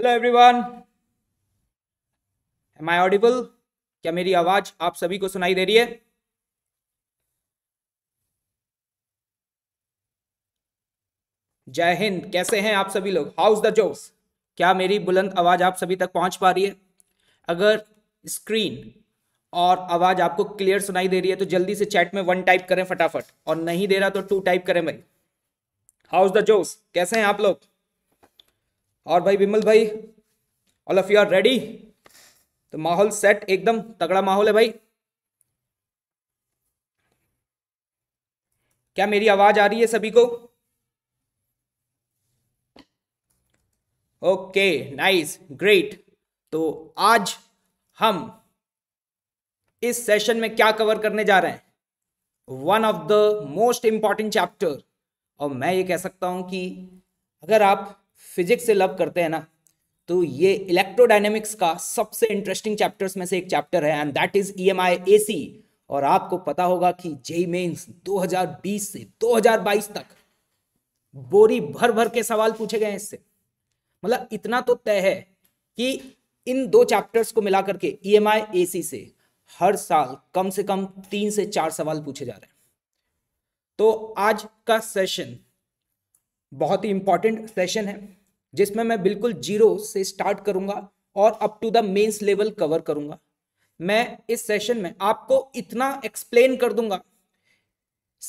Hello everyone am I audible क्या मेरी आवाज आप सभी को सुनाई दे रही है जय हिंद कैसे हैं आप सभी लोग हाउस द जोक्स क्या मेरी बुलंद आवाज आप सभी तक पहुंच पा रही है अगर स्क्रीन और आवाज आपको क्लियर सुनाई दे रही है तो जल्दी से चैट में वन टाइप करें फटाफट और नहीं दे रहा तो टू टाइप करें भाई हाउस द जोक्स कैसे हैं आप लोग और भाई विमल भाई all of you are ready तो माहौल सेट एकदम तगड़ा माहौल है भाई क्या मेरी आवाज आ रही है सभी को ओके नाइस ग्रेट तो आज हम इस सेशन में क्या कवर करने जा रहे हैं one of the most important chapter और मैं ये कह सकता हूं कि अगर आप फिजिक्स से लव करते हैं ना तो ये इलेक्ट्रोडाइनेमिक्स का सबसे इंटरेस्टिंग चैप्टर्स में से एक चैप्टर है and that is E M और आपको पता होगा कि जेई मेन्स 2020 से 2022 तक बोरी भर भर के सवाल पूछे गए हैं इससे मतलब इतना तो तय है कि इन दो चैप्टर्स को मिलाकर के ई e एम आई ए सी से हर साल कम से कम तीन से चार सवाल पूछे जा रहे हैं तो आज का सेशन बहुत ही इंपॉर्टेंट सेशन है जिसमें मैं बिल्कुल जीरो से स्टार्ट करूंगा और up to the mains level cover करूंगा मैं इस सेशन में आपको इतना एक्सप्लेन कर दूंगा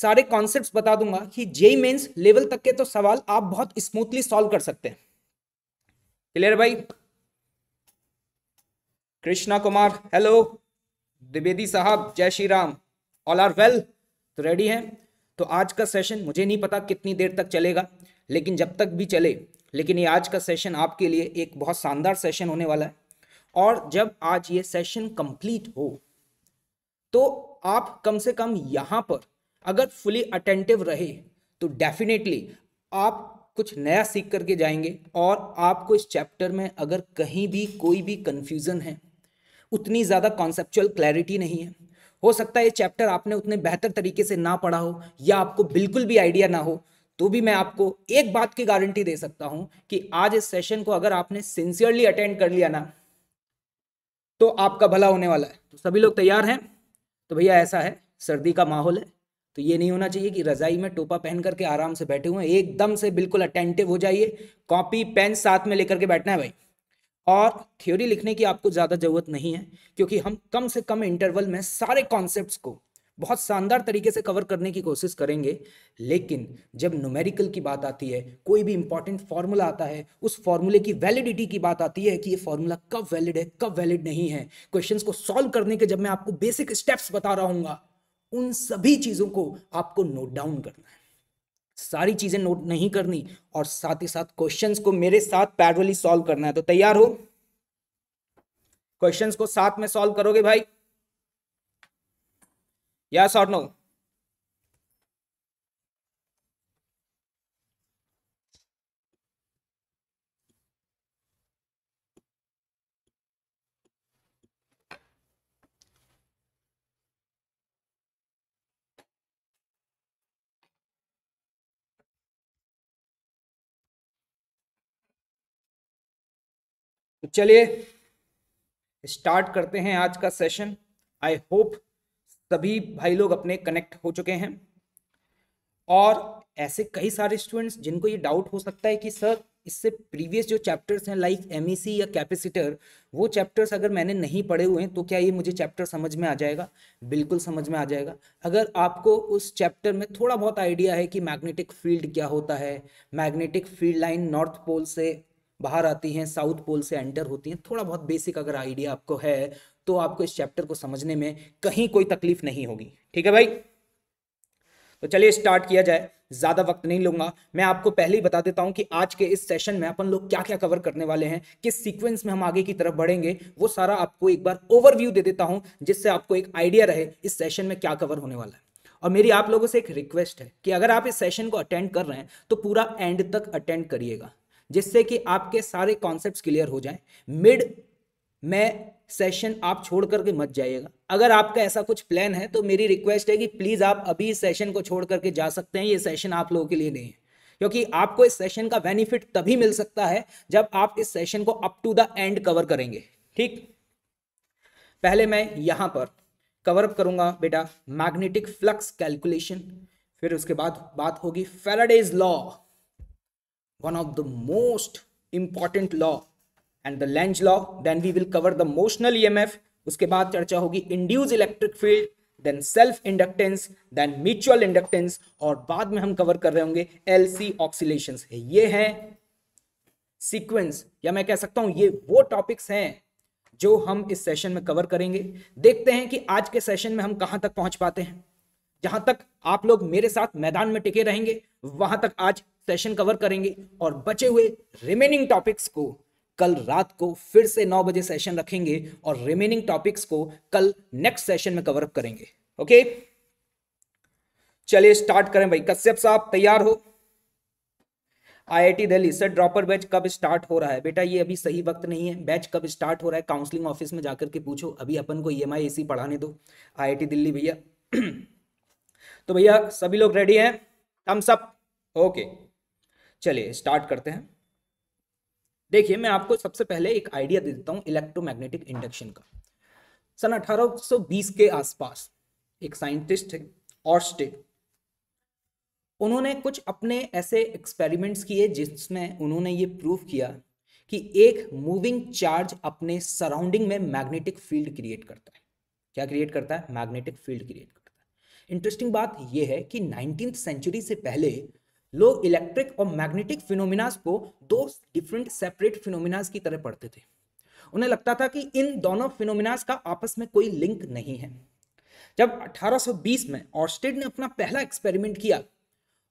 सारे कॉन्सेप्ट्स बता दूंगा कि जेई मेंस लेवल तक के तो सवाल आप बहुत स्मूथली सॉल्व कर सकते हैं क्लियर भाई कृष्णा कुमार हेलो द्विवेदी साहब जय Shri Ram all are well तो रेडी हैं तो आज का सेशन मुझे नहीं पता कितनी देर तक चलेगा लेकिन जब तक भी चले लेकिन ये आज का सेशन आपके लिए एक बहुत शानदार सेशन होने वाला है और जब आज ये सेशन कंप्लीट हो तो आप कम से कम यहाँ पर अगर फुली अटेंटिव रहे तो डेफिनेटली आप कुछ नया सीख करके जाएंगे और आपको इस चैप्टर में अगर कहीं भी कोई भी कन्फ्यूज़न है उतनी ज़्यादा कॉन्सेप्चुअल क्लैरिटी नहीं है हो सकता है ये चैप्टर आपने उतने बेहतर तरीके से ना पढ़ा हो या आपको बिल्कुल भी आइडिया ना हो तो भी मैं आपको एक बात की गारंटी दे सकता हूं कि आज इस सेशन को अगर आपने सिंसियरली अटेंड कर लिया ना तो आपका भला होने वाला है तो सभी लोग तैयार हैं तो भैया ऐसा है सर्दी का माहौल है तो ये नहीं होना चाहिए कि रजाई में टोपा पहन करके आराम से बैठे हुए एकदम से बिल्कुल अटेंटिव हो जाइए कॉपी पेन साथ में लेकर के बैठना है भाई और थ्योरी लिखने की आपको ज़्यादा ज़रूरत नहीं है क्योंकि हम कम से कम इंटरवल में सारे कॉन्सेप्ट को बहुत शानदार तरीके से कवर करने की कोशिश करेंगे लेकिन जब न्यूमेरिकल की बात आती है कोई भी इंपॉर्टेंट फार्मूला आता है उस फॉर्मूले की वैलिडिटी की बात आती है कि ये फार्मूला कब वैलिड है कब वैलिड नहीं है क्वेश्चंस को सॉल्व करने के जब मैं आपको बेसिक स्टेप्स बता रहा हूँ उन सभी चीज़ों को आपको नोट डाउन करना है सारी चीज़ें नोट नहीं करनी और साथ ही साथ क्वेश्चन को मेरे साथ पैरवली सॉल्व करना है तो तैयार हो क्वेश्चंस को साथ में सॉल्व करोगे भाई या और नो चलिए स्टार्ट करते हैं आज का सेशन आई होप सभी भाई लोग अपने कनेक्ट हो चुके हैं और ऐसे कई सारे स्टूडेंट्स जिनको ये डाउट हो सकता है कि सर इससे प्रीवियस जो चैप्टर्स हैं लाइक एम e या कैपेसिटर वो चैप्टर्स अगर मैंने नहीं पढ़े हुए हैं तो क्या ये मुझे चैप्टर समझ में आ जाएगा बिल्कुल समझ में आ जाएगा अगर आपको उस चैप्टर में थोड़ा बहुत आइडिया है कि मैग्नेटिक फील्ड क्या होता है magnetic field line north pole से बाहर आती हैं साउथ पोल से एंटर होती हैं थोड़ा बहुत बेसिक अगर आइडिया आपको है तो आपको इस चैप्टर को समझने में कहीं कोई तकलीफ नहीं होगी ठीक है भाई तो चलिए स्टार्ट किया जाए ज़्यादा वक्त नहीं लूंगा मैं आपको पहले ही बता देता हूं कि आज के इस सेशन में अपन लोग क्या क्या कवर करने वाले हैं किस सीक्वेंस में हम आगे की तरफ बढ़ेंगे वो सारा आपको एक बार ओवरव्यू दे देता हूं जिससे आपको एक आइडिया रहे इस सेशन में क्या कवर होने वाला है और मेरी आप लोगों से एक रिक्वेस्ट है कि अगर आप इस सेशन को अटेंड कर रहे हैं तो पूरा एंड तक अटेंड करिएगा जिससे कि आपके सारे कॉन्सेप्ट क्लियर हो जाएं मिड में सेशन आप छोड़ करके मत जाइएगा अगर आपका ऐसा कुछ प्लान है तो मेरी रिक्वेस्ट है कि प्लीज़ आप अभी सेशन को छोड़ करके जा सकते हैं ये सेशन आप लोगों के लिए नहीं है क्योंकि आपको इस सेशन का बेनिफिट तभी मिल सकता है जब आप इस सेशन को up to the end cover करेंगे ठीक पहले मैं यहां पर कवर अप करूंगा बेटा मैग्नेटिक फ्लक्स कैलकुलेशन फिर उसके बाद बात होगी Faraday's law one of the most important law and the Lenz law. Then we will cover the motional EMF. uske baad charcha hogi induced electric field then self inductance then mutual inductance aur baad mein hum cover kar rahe honge lc oscillations ye hai है sequence या मैं कह सकता हूं ये वो topics हैं जो हम इस सेशन में कवर करेंगे देखते हैं कि आज के सेशन में हम कहां तक पहुंच पाते हैं जहां तक आप लोग मेरे साथ मैदान में टिके रहेंगे वहां तक आज सेशन कवर करेंगे और बचे हुए रिमेनिंग टॉपिक्स को कल रात को फिर से नौ बजे सेशन रखेंगे और रिमेनिंग टॉपिक्स को कल नेक्स्ट सेशन में कवर अप करेंगे ओके चलिए स्टार्ट करें भाई कश्यप साहब तैयार हो IIT Delhi sir dropper batch कब स्टार्ट हो रहा है बेटा ये अभी सही वक्त नहीं है बैच कब स्टार्ट हो रहा है काउंसलिंग ऑफिस में जाकर के पूछो अभी अपन को ई e एम पढ़ाने दो आई दिल्ली भैया तो भैया सभी लोग रेडी हैं थम्स अप ओके okay. चलिए स्टार्ट करते हैं देखिए मैं आपको सबसे पहले एक आइडिया दे देता हूँ इलेक्ट्रोमैग्नेटिक इंडक्शन का सन 1820 के आसपास एक साइंटिस्ट थे ऑर्स्टे उन्होंने कुछ अपने ऐसे एक्सपेरिमेंट्स किए जिसमें उन्होंने ये प्रूव किया कि एक मूविंग चार्ज अपने सराउंडिंग में मैग्नेटिक फील्ड क्रिएट करता है क्या क्रिएट करता है मैग्नेटिक फील्ड क्रिएट करता है इंटरेस्टिंग बात यह है कि नाइनटीन सेंचुरी से पहले लोग इलेक्ट्रिक और मैग्नेटिक फिनोमिनाज को दो डिफरेंट सेपरेट फिनोमिनाज की तरह पढ़ते थे उन्हें लगता था कि इन दोनों फिनोमिनाज का आपस में कोई लिंक नहीं है जब 1820 में ऑर्स्टेड ने अपना पहला एक्सपेरिमेंट किया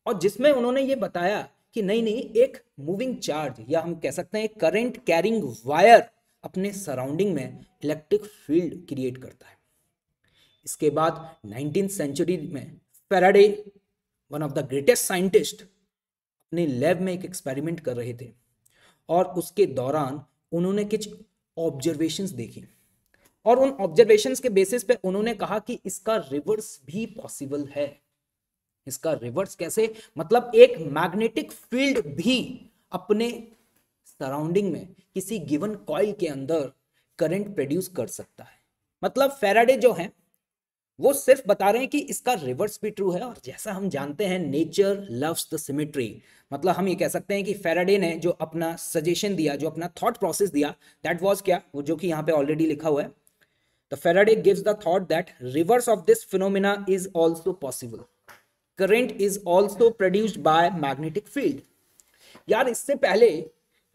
और जिसमें उन्होंने ये बताया कि नहीं नहीं एक मूविंग चार्ज या हम कह सकते हैं करंट कैरिंग वायर अपने सराउंडिंग में इलेक्ट्रिक फील्ड क्रिएट करता है इसके बाद नाइनटीन सेंचुरी में Faraday one of the greatest scientist अपने लैब में एक एक्सपेरिमेंट कर रहे थे और उसके दौरान उन्होंने कुछ ऑब्जर्वेशंस देखी और उन ऑब्जर्वेशंस के बेसिस पे उन्होंने कहा कि इसका रिवर्स भी पॉसिबल है इसका रिवर्स कैसे मतलब एक मैग्नेटिक फील्ड भी अपने सराउंडिंग में किसी गिवन कॉइल के अंदर करंट प्रोड्यूस कर सकता है मतलब फेराडे जो है वो सिर्फ बता रहे हैं कि इसका रिवर्स भी ट्रू है और जैसा हम जानते हैं नेचर लव्स द सिमेट्री मतलब हम ये कह सकते हैं कि फेराडे ने जो अपना सजेशन दिया जो अपना थॉट प्रोसेस दिया दैट वाज क्या वो जो कि यहाँ पे ऑलरेडी लिखा हुआ है तो Faraday gives the thought that reverse of this phenomena is also possible current is also produced by magnetic field यार इससे पहले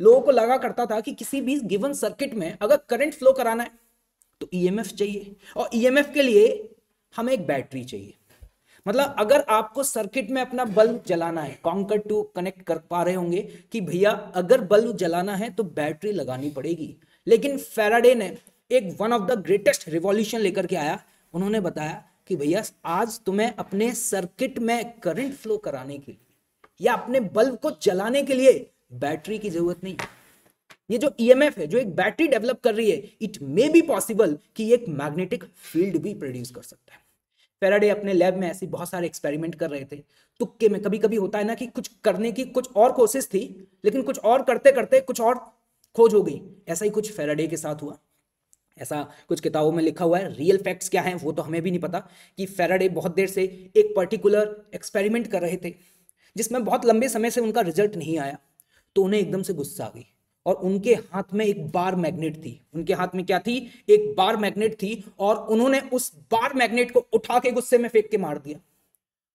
लोगों को लगा करता था कि किसी भी गिवन सर्किट में अगर करंट फ्लो कराना है तो ईएमएफ e चाहिए और ईएमएफ e के लिए हमें एक बैटरी चाहिए मतलब अगर आपको सर्किट में अपना बल्ब जलाना है कॉन्कर टू कनेक्ट कर पा रहे होंगे कि भैया अगर बल्ब जलाना है तो बैटरी लगानी पड़ेगी लेकिन फेराडे ने एक one of the greatest revolution लेकर के आया उन्होंने बताया कि भैया आज तुम्हें अपने सर्किट में करंट फ्लो कराने के लिए या अपने बल्ब को जलाने के लिए बैटरी की जरूरत नहीं ये जो ईएमएफ e है जो एक बैटरी डेवलप कर रही है इट मे बी पॉसिबल कि एक मैग्नेटिक फील्ड भी प्रोड्यूस कर सकता है फेराडे अपने लैब में ऐसे बहुत सारे एक्सपेरिमेंट कर रहे थे तुक्के में कभी कभी होता है ना कि कुछ करने की कुछ और कोशिश थी लेकिन कुछ और करते करते कुछ और खोज हो गई ऐसा ही कुछ फेराडे के साथ हुआ ऐसा कुछ किताबों में लिखा हुआ है रियल फैक्ट्स क्या हैं वो तो हमें भी नहीं पता कि फेराडे बहुत देर से एक पर्टिकुलर एक्सपेरिमेंट कर रहे थे जिसमें बहुत लंबे समय से उनका रिजल्ट नहीं आया तो उन्हें एकदम से गुस्सा आ गई और उनके हाथ में एक बार मैग्नेट थी उनके हाथ में क्या थी एक बार मैग्नेट थी और उन्होंने उस बार मैग्नेट को उठा के गुस्से में फेंक के मार दिया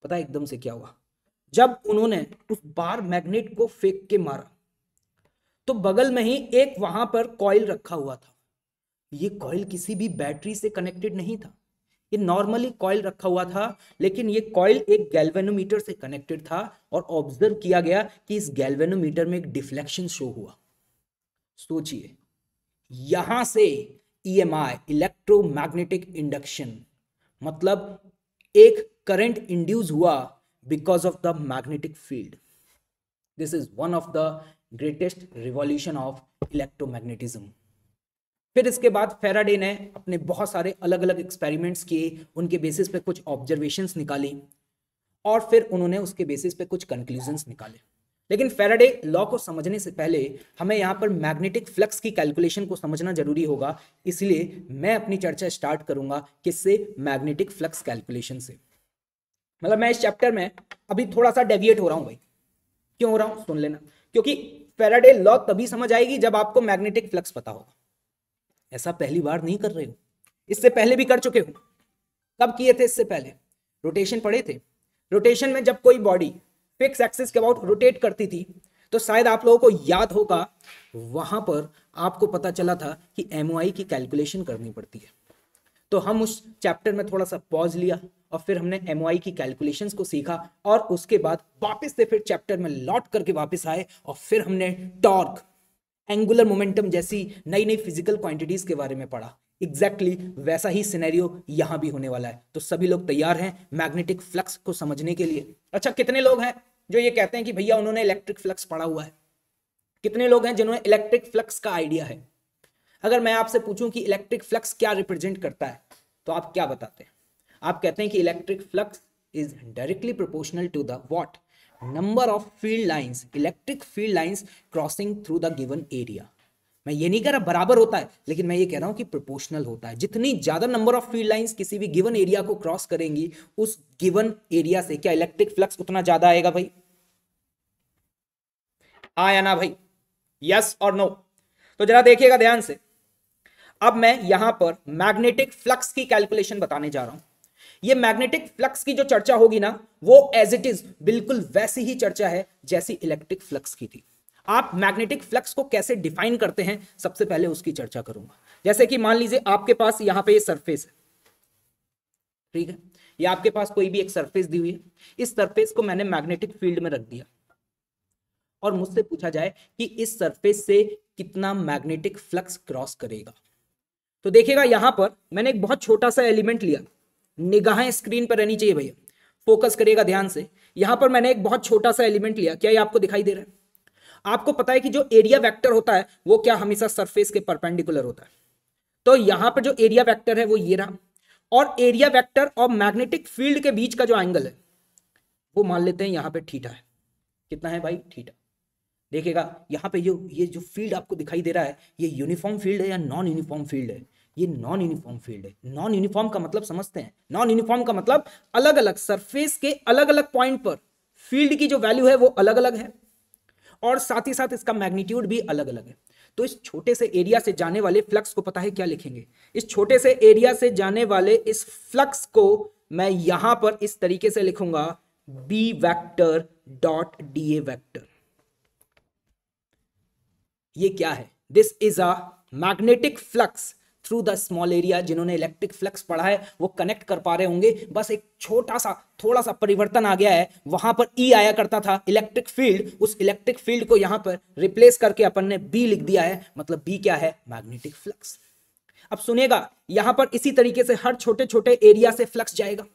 पता एकदम से क्या हुआ जब उन्होंने उस बार मैग्नेट को फेंक के मारा तो बगल में ही एक वहां पर कॉइल रखा हुआ था ये कॉइल किसी भी बैटरी से कनेक्टेड नहीं था ये नॉर्मली कॉयल रखा हुआ था लेकिन ये कॉइल एक गैल्वेनोमीटर से कनेक्टेड था और ऑब्जर्व किया गया कि इस गैल्वेनोमीटर में एक डिफ्लेक्शन शो हुआ सोचिए यहां से ईएमआई इलेक्ट्रोमैग्नेटिक इंडक्शन मतलब एक करंट इंड्यूस हुआ because of the magnetic field this is one of the greatest revolution of electromagnetism फिर इसके बाद फेराडे ने अपने बहुत सारे अलग अलग एक्सपेरिमेंट्स किए उनके बेसिस पे कुछ ऑब्जर्वेशंस निकाली और फिर उन्होंने उसके बेसिस पे कुछ कंक्लूजन्स निकाले लेकिन फेराडे लॉ को समझने से पहले हमें यहाँ पर मैग्नेटिक फ्लक्स की कैलकुलेशन को समझना जरूरी होगा इसलिए मैं अपनी चर्चा स्टार्ट करूंगा किससे मैग्नेटिक फ्लक्स कैलकुलेशन से मतलब मैं इस चैप्टर में अभी थोड़ा सा डेविएट हो रहा हूँ भाई क्यों हो रहा हूँ सुन लेना क्योंकि फेराडे लॉ तभी समझ आएगी जब आपको मैग्नेटिक फ्लक्स पता होगा ऐसा पहली बार नहीं कर रहे हो इससे पहले भी कर चुके हो कब किए थे इससे पहले रोटेशन पढ़े थे रोटेशन में जब कोई बॉडी फिक्स एक्सिस के अबाउट रोटेट करती थी तो शायद आप लोगों को याद होगा वहां पर आपको पता चला था कि एम की कैलकुलेशन करनी पड़ती है तो हम उस चैप्टर में थोड़ा सा पॉज लिया और फिर हमने एम की कैलकुलेशंस को सीखा और उसके बाद वापस से फिर चैप्टर में लौट करके वापस आए और फिर हमने टॉर्क एंगुलर मोमेंटम जैसी नई नई फिजिकल क्वांटिटीज के बारे में पढ़ा एग्जैक्टली exactly वैसा ही सिनेरियो यहां भी होने वाला है तो सभी लोग तैयार हैं मैग्नेटिक फ्लक्स को समझने के लिए अच्छा कितने लोग हैं जो ये कहते हैं कि भैया उन्होंने इलेक्ट्रिक फ्लक्स पढ़ा हुआ है कितने लोग हैं जिन्होंने इलेक्ट्रिक फ्लक्स का आइडिया है अगर मैं आपसे पूछूं कि इलेक्ट्रिक फ्लक्स क्या रिप्रेजेंट करता है तो आप क्या बताते हैं आप कहते हैं कि electric flux is directly proportional to the what number of field lines electric field lines crossing through the given area मैं ये नहीं कह रहा बराबर होता है लेकिन मैं ये कह रहा हूं कि प्रोपोर्शनल होता है जितनी ज़्यादा नंबर ऑफ फील्ड लाइंस किसी भी गिवन एरिया को क्रॉस करेंगी उस गिवन एरिया से क्या इलेक्ट्रिक फ्लक्स उतना ज़्यादा आएगा भाई आया ना भाई यस और नो तो जरा देखिएगा ध्यान से अब मैं यहां पर मैग्नेटिक फ्लक्स की कैलकुलेशन बताने जा रहा हूं ये मैग्नेटिक फ्लक्स की जो चर्चा होगी ना वो एज इट इज बिल्कुल वैसी ही चर्चा है जैसी इलेक्ट्रिक फ्लक्स की थी आप मैग्नेटिक फ्लक्स को कैसे डिफाइन करते हैं सबसे पहले उसकी चर्चा करूंगा जैसे कि मान लीजिए आपके पास यहां पे ये सरफेस है ठीक है या आपके पास कोई भी एक सरफेस दी हुई है इस सरफेस को मैंने मैग्नेटिक फील्ड में रख दिया और मुझसे पूछा जाए कि इस सरफेस से कितना मैग्नेटिक फ्लक्स क्रॉस करेगा तो देखिएगा यहां पर मैंने एक बहुत छोटा सा एलिमेंट लिया निगाहें स्क्रीन पर रहनी चाहिए भैया फोकस करेगा ध्यान से यहां पर मैंने एक बहुत छोटा सा एलिमेंट लिया क्या ये आपको दिखाई दे रहा है आपको पता है कि जो एरिया वेक्टर होता है वो क्या हमेशा सरफेस के परपेंडिकुलर होता है तो यहां पर जो एरिया वेक्टर है वो ये रहा और एरिया वेक्टर और मैग्नेटिक फील्ड के बीच का जो एंगल है वो मान लेते हैं यहां पे थीटा है कितना है भाई थीटा देखिएगा यहां पे जो ये जो फील्ड आपको दिखाई दे रहा है ये यूनिफॉर्म फील्ड है या नॉन यूनिफॉर्म फील्ड है ये नॉन यूनिफॉर्म फील्ड है नॉन यूनिफॉर्म का मतलब समझते हैं नॉन यूनिफॉर्म का मतलब अलग अलग सरफेस के अलग अलग पॉइंट पर फील्ड की जो वैल्यू है वो अलग अलग है और साथ ही साथ इसका मैग्नीट्यूड भी अलग अलग है तो इस छोटे से एरिया से जाने वाले फ्लक्स को पता है क्या लिखेंगे इस छोटे से एरिया से जाने वाले इस फ्लक्स को मैं यहां पर इस तरीके से लिखूंगा B vector dot D A vector यह क्या है this is a magnetic flux through the small area जिन्होंने इलेक्ट्रिक फ्लक्स पढ़ा है वो कनेक्ट कर पा रहे होंगे बस एक छोटा सा थोड़ा सा परिवर्तन आ गया है वहां पर ई e आया करता था इलेक्ट्रिक फील्ड उस इलेक्ट्रिक फील्ड को यहां पर रिप्लेस करके अपन ने बी लिख दिया है मतलब बी क्या है मैग्नेटिक फ्लक्स अब सुनेगा यहां पर इसी तरीके से हर छोटे छोटे एरिया से फ्लक्स जाएगा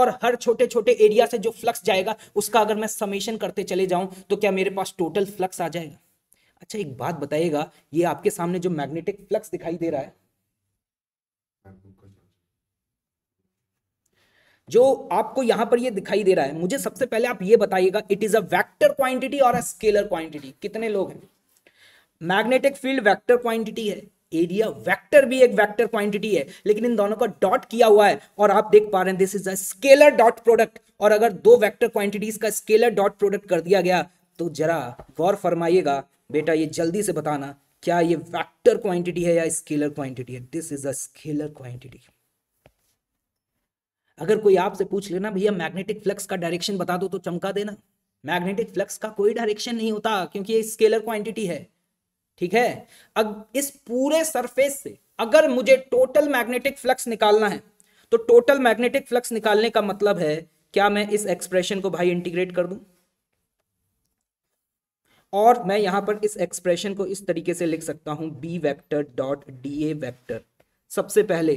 और हर छोटे छोटे एरिया से जो फ्लक्स जाएगा उसका अगर मैं समेशन करते चले जाऊं तो क्या मेरे पास टोटल फ्लक्स आ जाएगा अच्छा एक बात बताइएगा ये आपके सामने जो मैग्नेटिक फ्लक्स दिखाई दे रहा है जो आपको यहां पर ये दिखाई दे रहा है मुझे सबसे पहले आप ये बताइएगा it is a vector quantity और अ स्केलर क्वांटिटी कितने लोग हैं मैग्नेटिक फील्ड वेक्टर क्वांटिटी है एरिया वेक्टर भी एक वेक्टर क्वांटिटी है लेकिन इन दोनों का डॉट किया हुआ है और आप देख पा रहे हैं this is a scalar dot product और अगर दो वेक्टर क्वांटिटीज का स्केलर डॉट प्रोडक्ट कर दिया गया तो जरा गौर फरमाइएगा बेटा ये जल्दी से बताना क्या ये वेक्टर क्वांटिटी है या स्केलर क्वांटिटी है this is a scalar quantity अगर कोई आपसे पूछ लेना भैया मैग्नेटिक फ्लक्स का डायरेक्शन बता दो तो चमका देना मैग्नेटिक फ्लक्स का कोई डायरेक्शन नहीं होता क्योंकि ये स्केलर क्वांटिटी है ठीक है अब इस पूरे सरफेस से अगर मुझे टोटल मैग्नेटिक फ्लक्स निकालना है तो टोटल मैग्नेटिक फ्लक्स निकालने का मतलब है क्या मैं इस एक्सप्रेशन को भाई इंटीग्रेट कर दूं और मैं यहाँ पर इस एक्सप्रेशन को इस तरीके से लिख सकता हूँ B vector dot D A vector सबसे पहले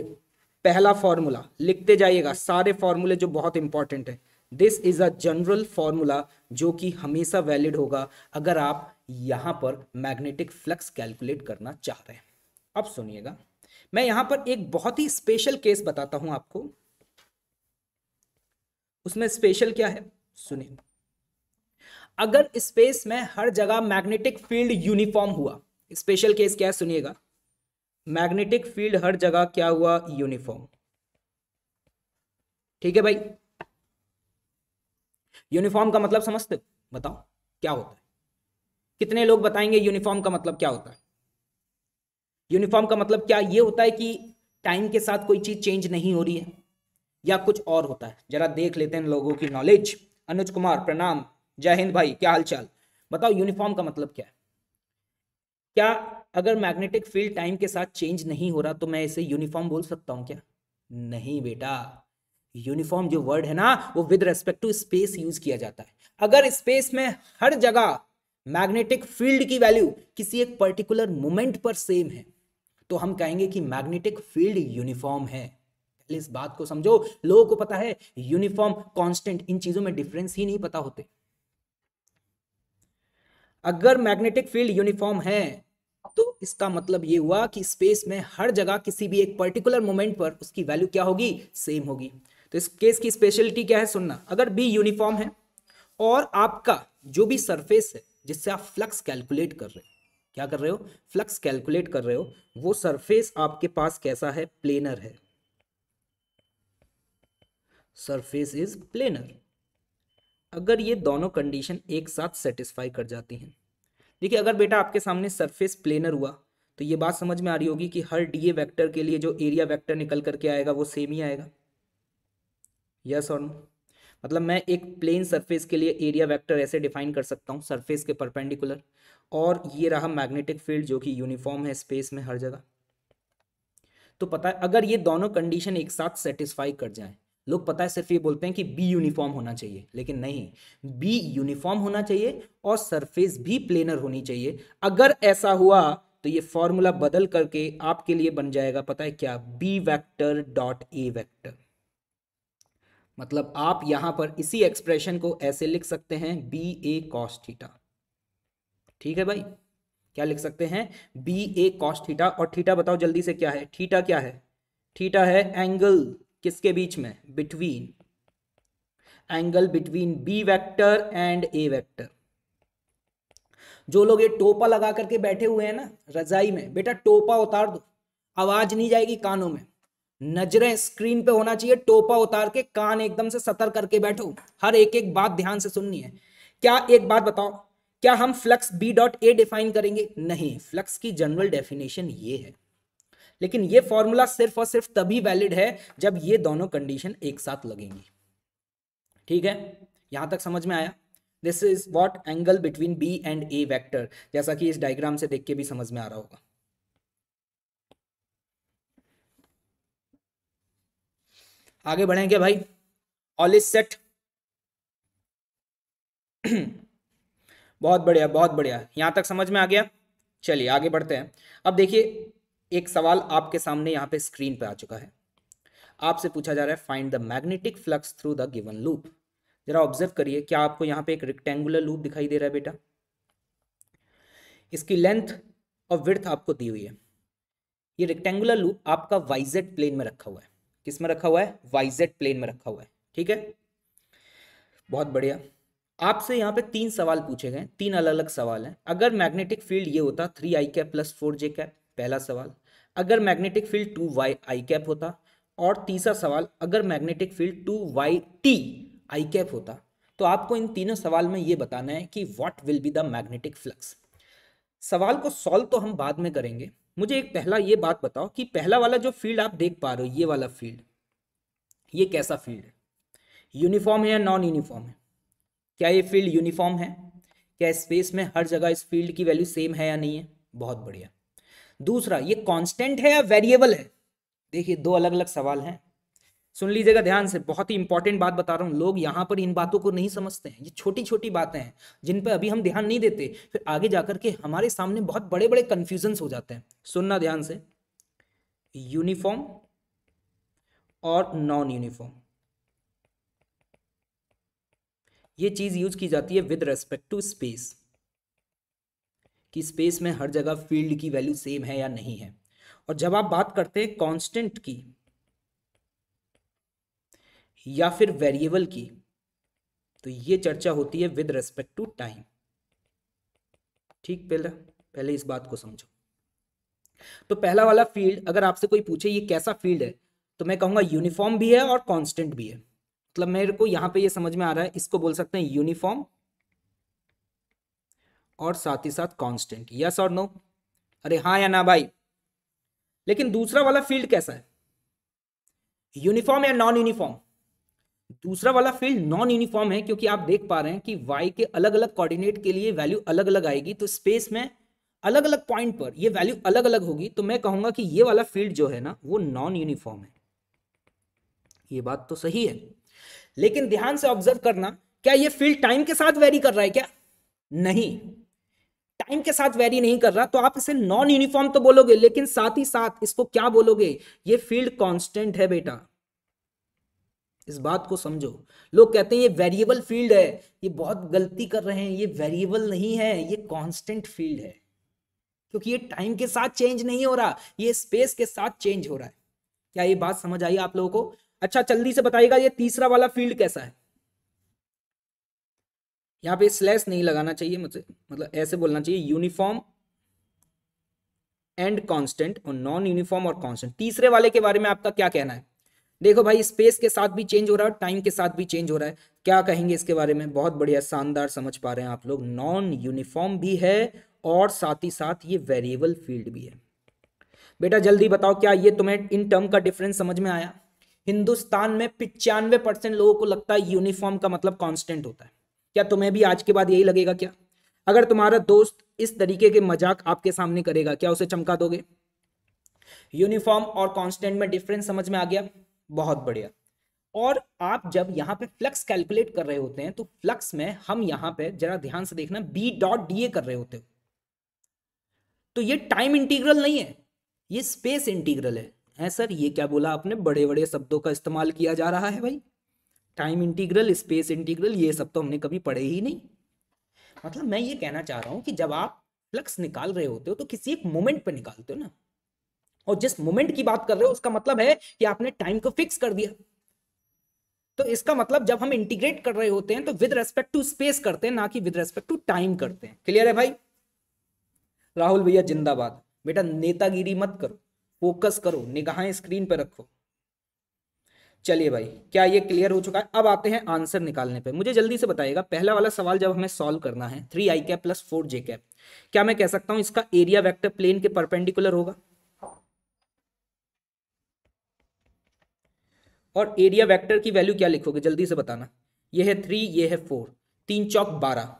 पहला फॉर्मूला लिखते जाइएगा सारे फॉर्मूले जो बहुत इंपॉर्टेंट है this is a general formula जो कि हमेशा वैलिड होगा अगर आप यहाँ पर मैग्नेटिक फ्लक्स कैलकुलेट करना चाह रहे हैं अब सुनिएगा मैं यहाँ पर एक बहुत ही स्पेशल केस बताता हूँ आपको उसमें स्पेशल क्या है सुनिए अगर स्पेस में हर जगह मैग्नेटिक फील्ड यूनिफॉर्म हुआ स्पेशल केस क्या है सुनिएगा मैग्नेटिक फील्ड हर जगह क्या हुआ यूनिफॉर्म ठीक है भाई यूनिफॉर्म का मतलब समझते बताओ क्या होता है कितने लोग बताएंगे यूनिफॉर्म का मतलब क्या होता है यूनिफॉर्म का मतलब क्या ये होता है कि टाइम के साथ कोई चीज चेंज नहीं हो रही है या कुछ और होता है जरा देख लेते हैं लोगों की नॉलेज अनुज कुमार प्रणाम जय हिंद भाई क्या हालचाल बताओ यूनिफॉर्म का मतलब क्या है क्या अगर मैग्नेटिक फील्ड टाइम के साथ चेंज नहीं हो रहा तो मैं इसे यूनिफॉर्म बोल सकता हूं क्या नहीं बेटा यूनिफॉर्म जो वर्ड है ना वो with respect to space use किया जाता है अगर स्पेस में हर जगह मैग्नेटिक फील्ड की वैल्यू किसी एक पर्टिकुलर मोमेंट पर सेम है तो हम कहेंगे कि मैग्नेटिक फील्ड यूनिफॉर्म है इस बात को समझो लोगों को पता है यूनिफॉर्म कांस्टेंट इन चीजों में डिफरेंस ही नहीं पता होते अगर मैग्नेटिक फील्ड यूनिफॉर्म है तो इसका मतलब ये हुआ कि स्पेस में हर जगह किसी भी एक पर्टिकुलर मोमेंट पर उसकी वैल्यू क्या होगी सेम होगी तो इस केस की स्पेशलिटी क्या है सुनना अगर बी यूनिफॉर्म है और आपका जो भी सरफेस है जिससे आप फ्लक्स कैलकुलेट कर रहे हो क्या कर रहे हो फ्लक्स कैलकुलेट कर रहे हो वो सरफेस आपके पास कैसा है प्लेनर है सरफेस इज प्लेनर अगर ये दोनों कंडीशन एक साथ सेटिस्फाई कर जाती हैं देखिए अगर बेटा आपके सामने सरफेस प्लेनर हुआ तो ये बात समझ में आ रही होगी कि हर डी वेक्टर के लिए जो एरिया वेक्टर निकल करके आएगा वो सेम ही आएगा यस और नो मतलब मैं एक प्लेन सरफेस के लिए एरिया वेक्टर ऐसे डिफाइन कर सकता हूँ सरफेस के परपेंडिकुलर और ये रहा मैग्नेटिक फील्ड जो कि यूनिफॉर्म है स्पेस में हर जगह तो पता है अगर ये दोनों कंडीशन एक साथ सेटिस्फाई कर जाएं लोग पता है सिर्फ ये बोलते हैं कि बी यूनिफॉर्म होना चाहिए लेकिन नहीं बी यूनिफॉर्म होना चाहिए और सरफेस भी प्लेनर होनी चाहिए अगर ऐसा हुआ तो ये फॉर्मूला बदल करके आपके लिए बन जाएगा पता है क्या B vector dot A vector मतलब आप यहां पर इसी एक्सप्रेशन को ऐसे लिख सकते हैं बी ए कॉस्टिटा ठीक है भाई क्या लिख सकते हैं बी ए कॉस्टिटा और थीटा बताओ जल्दी से क्या है थीटा क्या है थीटा है एंगल किसके बीच में between angle between B vector and A vector जो लोग ये टोपा लगा करके बैठे हुए हैं ना रजाई में बेटा टोपा उतार दो आवाज नहीं जाएगी कानों में नजरें स्क्रीन पे होना चाहिए टोपा उतार के कान एकदम से सतर करके बैठो हर एक एक बात ध्यान से सुननी है क्या एक बात बताओ क्या हम flux B dot A define करेंगे नहीं फ्लक्स की जनरल डेफिनेशन ये है लेकिन ये फॉर्मूला सिर्फ और सिर्फ तभी वैलिड है जब ये दोनों कंडीशन एक साथ लगेंगी ठीक है यहां तक समझ में आया this is what angle between B and A vector जैसा कि इस डायग्राम से देख के भी समझ में आ रहा होगा आगे बढ़ेंगे भाई ऑल इज सेट बहुत बढ़िया बहुत बढ़िया यहां तक समझ में आ गया चलिए आगे बढ़ते हैं अब देखिए एक सवाल आपके सामने यहाँ पे स्क्रीन पे आ चुका है आपसे पूछा जा रहा है find the magnetic flux through the given loop जरा ऑब्जर्व करिए क्या आपको यहाँ पे एक रेक्टेंगुलर लूप दिखाई दे रहा है बेटा इसकी लेंथ और विर्थ आपको दी हुई है ये रेक्टेंगुलर लूप आपका वाइजेड प्लेन में रखा हुआ है किस में रखा हुआ है वाइजेड प्लेन में रखा हुआ है ठीक है बहुत बढ़िया आपसे यहाँ पे तीन सवाल पूछे गए तीन अलग अलग सवाल हैं अगर मैग्नेटिक फील्ड ये होता थ्री आई कैप प्लस फोर जे कैप पहला सवाल अगर magnetic field two y i cap होता और तीसरा सवाल अगर magnetic field two y t i cap होता तो आपको इन तीनों सवाल में ये बताना है कि what will be the magnetic flux सवाल को सॉल्व तो हम बाद में करेंगे मुझे एक पहला ये बात बताओ कि पहला वाला जो फील्ड आप देख पा रहे हो ये वाला फील्ड ये कैसा फील्ड है यूनिफॉर्म है या नॉन यूनिफॉर्म है क्या ये फील्ड यूनिफॉर्म है क्या स्पेस में हर जगह इस फील्ड की वैल्यू सेम है या नहीं है बहुत बढ़िया दूसरा ये कांस्टेंट है या वेरिएबल है देखिए दो अलग अलग सवाल हैं सुन लीजिएगा ध्यान से बहुत ही इंपॉर्टेंट बात बता रहा हूँ लोग यहाँ पर इन बातों को नहीं समझते हैं ये छोटी छोटी बातें हैं जिन पर अभी हम ध्यान नहीं देते फिर आगे जाकर के हमारे सामने बहुत बड़े बड़े कन्फ्यूजन्स हो जाते हैं सुनना ध्यान से यूनिफॉर्म और नॉन यूनिफॉर्म ये चीज यूज की जाती है विद रेस्पेक्ट टू स्पेस कि स्पेस में हर जगह फील्ड की वैल्यू सेम है या नहीं है और जब आप बात करते हैं कांस्टेंट की या फिर वेरिएबल की तो ये चर्चा होती है विद रेस्पेक्ट टू टाइम ठीक पहले पहले इस बात को समझो तो पहला वाला फील्ड अगर आपसे कोई पूछे ये कैसा फील्ड है तो मैं कहूंगा यूनिफॉर्म भी है और कांस्टेंट भी है मतलब मेरे को यहां पे ये समझ में आ रहा है इसको बोल सकते हैं यूनिफॉर्म और साथ ही साथ कांस्टेंट यस और नो अरे हाँ या ना भाई लेकिन दूसरा वाला फील्ड कैसा है यूनिफॉर्म या नॉन यूनिफॉर्म दूसरा वाला फील्ड नॉन यूनिफॉर्म है क्योंकि आप देख पा रहे हैं कि वाई के अलग अलग कोऑर्डिनेट के लिए वैल्यू अलग अलग आएगी तो स्पेस में अलग अलग पॉइंट पर ये वैल्यू अलग अलग होगी तो मैं कहूंगा कि ये वाला फील्ड जो है ना वो नॉन यूनिफॉर्म है ये बात तो सही है लेकिन ध्यान से ऑब्जर्व करना क्या ये फील्ड टाइम के साथ वेरी कर रहा है क्या नहीं टाइम के साथ वेरी नहीं कर रहा तो आप इसे नॉन यूनिफॉर्म तो बोलोगे लेकिन साथ ही साथ इसको क्या बोलोगे ये फील्ड कांस्टेंट है बेटा इस बात को समझो लोग कहते हैं ये वेरिएबल फील्ड है ये बहुत गलती कर रहे हैं ये वेरिएबल नहीं है ये कांस्टेंट फील्ड है क्योंकि ये टाइम के साथ चेंज नहीं हो रहा ये स्पेस के साथ चेंज हो रहा है क्या ये बात समझ आई आप लोगों को अच्छा जल्दी से बताइएगा ये तीसरा वाला फील्ड कैसा है यहाँ पे स्लैश नहीं लगाना चाहिए मुझे मतलब ऐसे बोलना चाहिए यूनिफॉर्म एंड कांस्टेंट और नॉन यूनिफॉर्म और कांस्टेंट तीसरे वाले के बारे में आपका क्या कहना है देखो भाई स्पेस के साथ भी चेंज हो रहा है टाइम के साथ भी चेंज हो रहा है क्या कहेंगे इसके बारे में बहुत बढ़िया शानदार समझ पा रहे हैं आप लोग नॉन यूनिफॉर्म भी है और साथ ही साथ ये वेरिएबल फील्ड भी है बेटा जल्दी बताओ क्या ये तुम्हें इन टर्म का डिफरेंस समझ में आया हिंदुस्तान में पिचानवे परसेंट लोगों को लगता है यूनिफॉर्म का मतलब कांस्टेंट होता है क्या तुम्हें भी आज के बाद यही लगेगा क्या अगर तुम्हारा दोस्त इस तरीके के मजाक आपके सामने करेगा क्या उसे चमका दोगे यूनिफॉर्म और कांस्टेंट में डिफरेंस समझ में आ गया बहुत बढ़िया और आप जब यहाँ पे फ्लक्स कैलकुलेट कर रहे होते हैं तो फ्लक्स में हम यहाँ पे जरा ध्यान से देखना बी डॉट डी ए कर रहे होते हो तो ये टाइम इंटीग्रल नहीं है ये स्पेस इंटीग्रल है है सर ये क्या बोला आपने बड़े बड़े शब्दों का इस्तेमाल किया जा रहा है भाई टाइम इंटीग्रल स्पेस इंटीग्रल ये सब तो हमने कभी पढ़े ही नहीं मतलब मैं ये कहना चाह रहा हूं कि जब आप फ्लक्स निकाल रहे होते हो तो किसी एक मोमेंट पर निकालते हो ना और जिस मोमेंट की बात कर रहे हो उसका मतलब है कि आपने टाइम को फिक्स कर दिया तो इसका मतलब जब हम इंटीग्रेट कर रहे होते हैं तो विद रेस्पेक्ट टू स्पेस करते हैं ना कि विद रेस्पेक्ट टू टाइम करते हैं क्लियर है भाई राहुल भैया जिंदाबाद बेटा नेतागिरी मत करो फोकस करो निगाहें स्क्रीन पर रखो चलिए भाई क्या ये क्लियर हो चुका है अब आते हैं आंसर निकालने पे मुझे जल्दी से बताइएगा पहला वाला सवाल जब हमें सॉल्व करना है थ्री आई कैप प्लस फोर जे कैप क्या मैं कह सकता हूं इसका एरिया वेक्टर प्लेन के परपेंडिकुलर होगा और एरिया वेक्टर की वैल्यू क्या लिखोगे जल्दी से बताना ये है थ्री ये है फोर तीन चौक बारह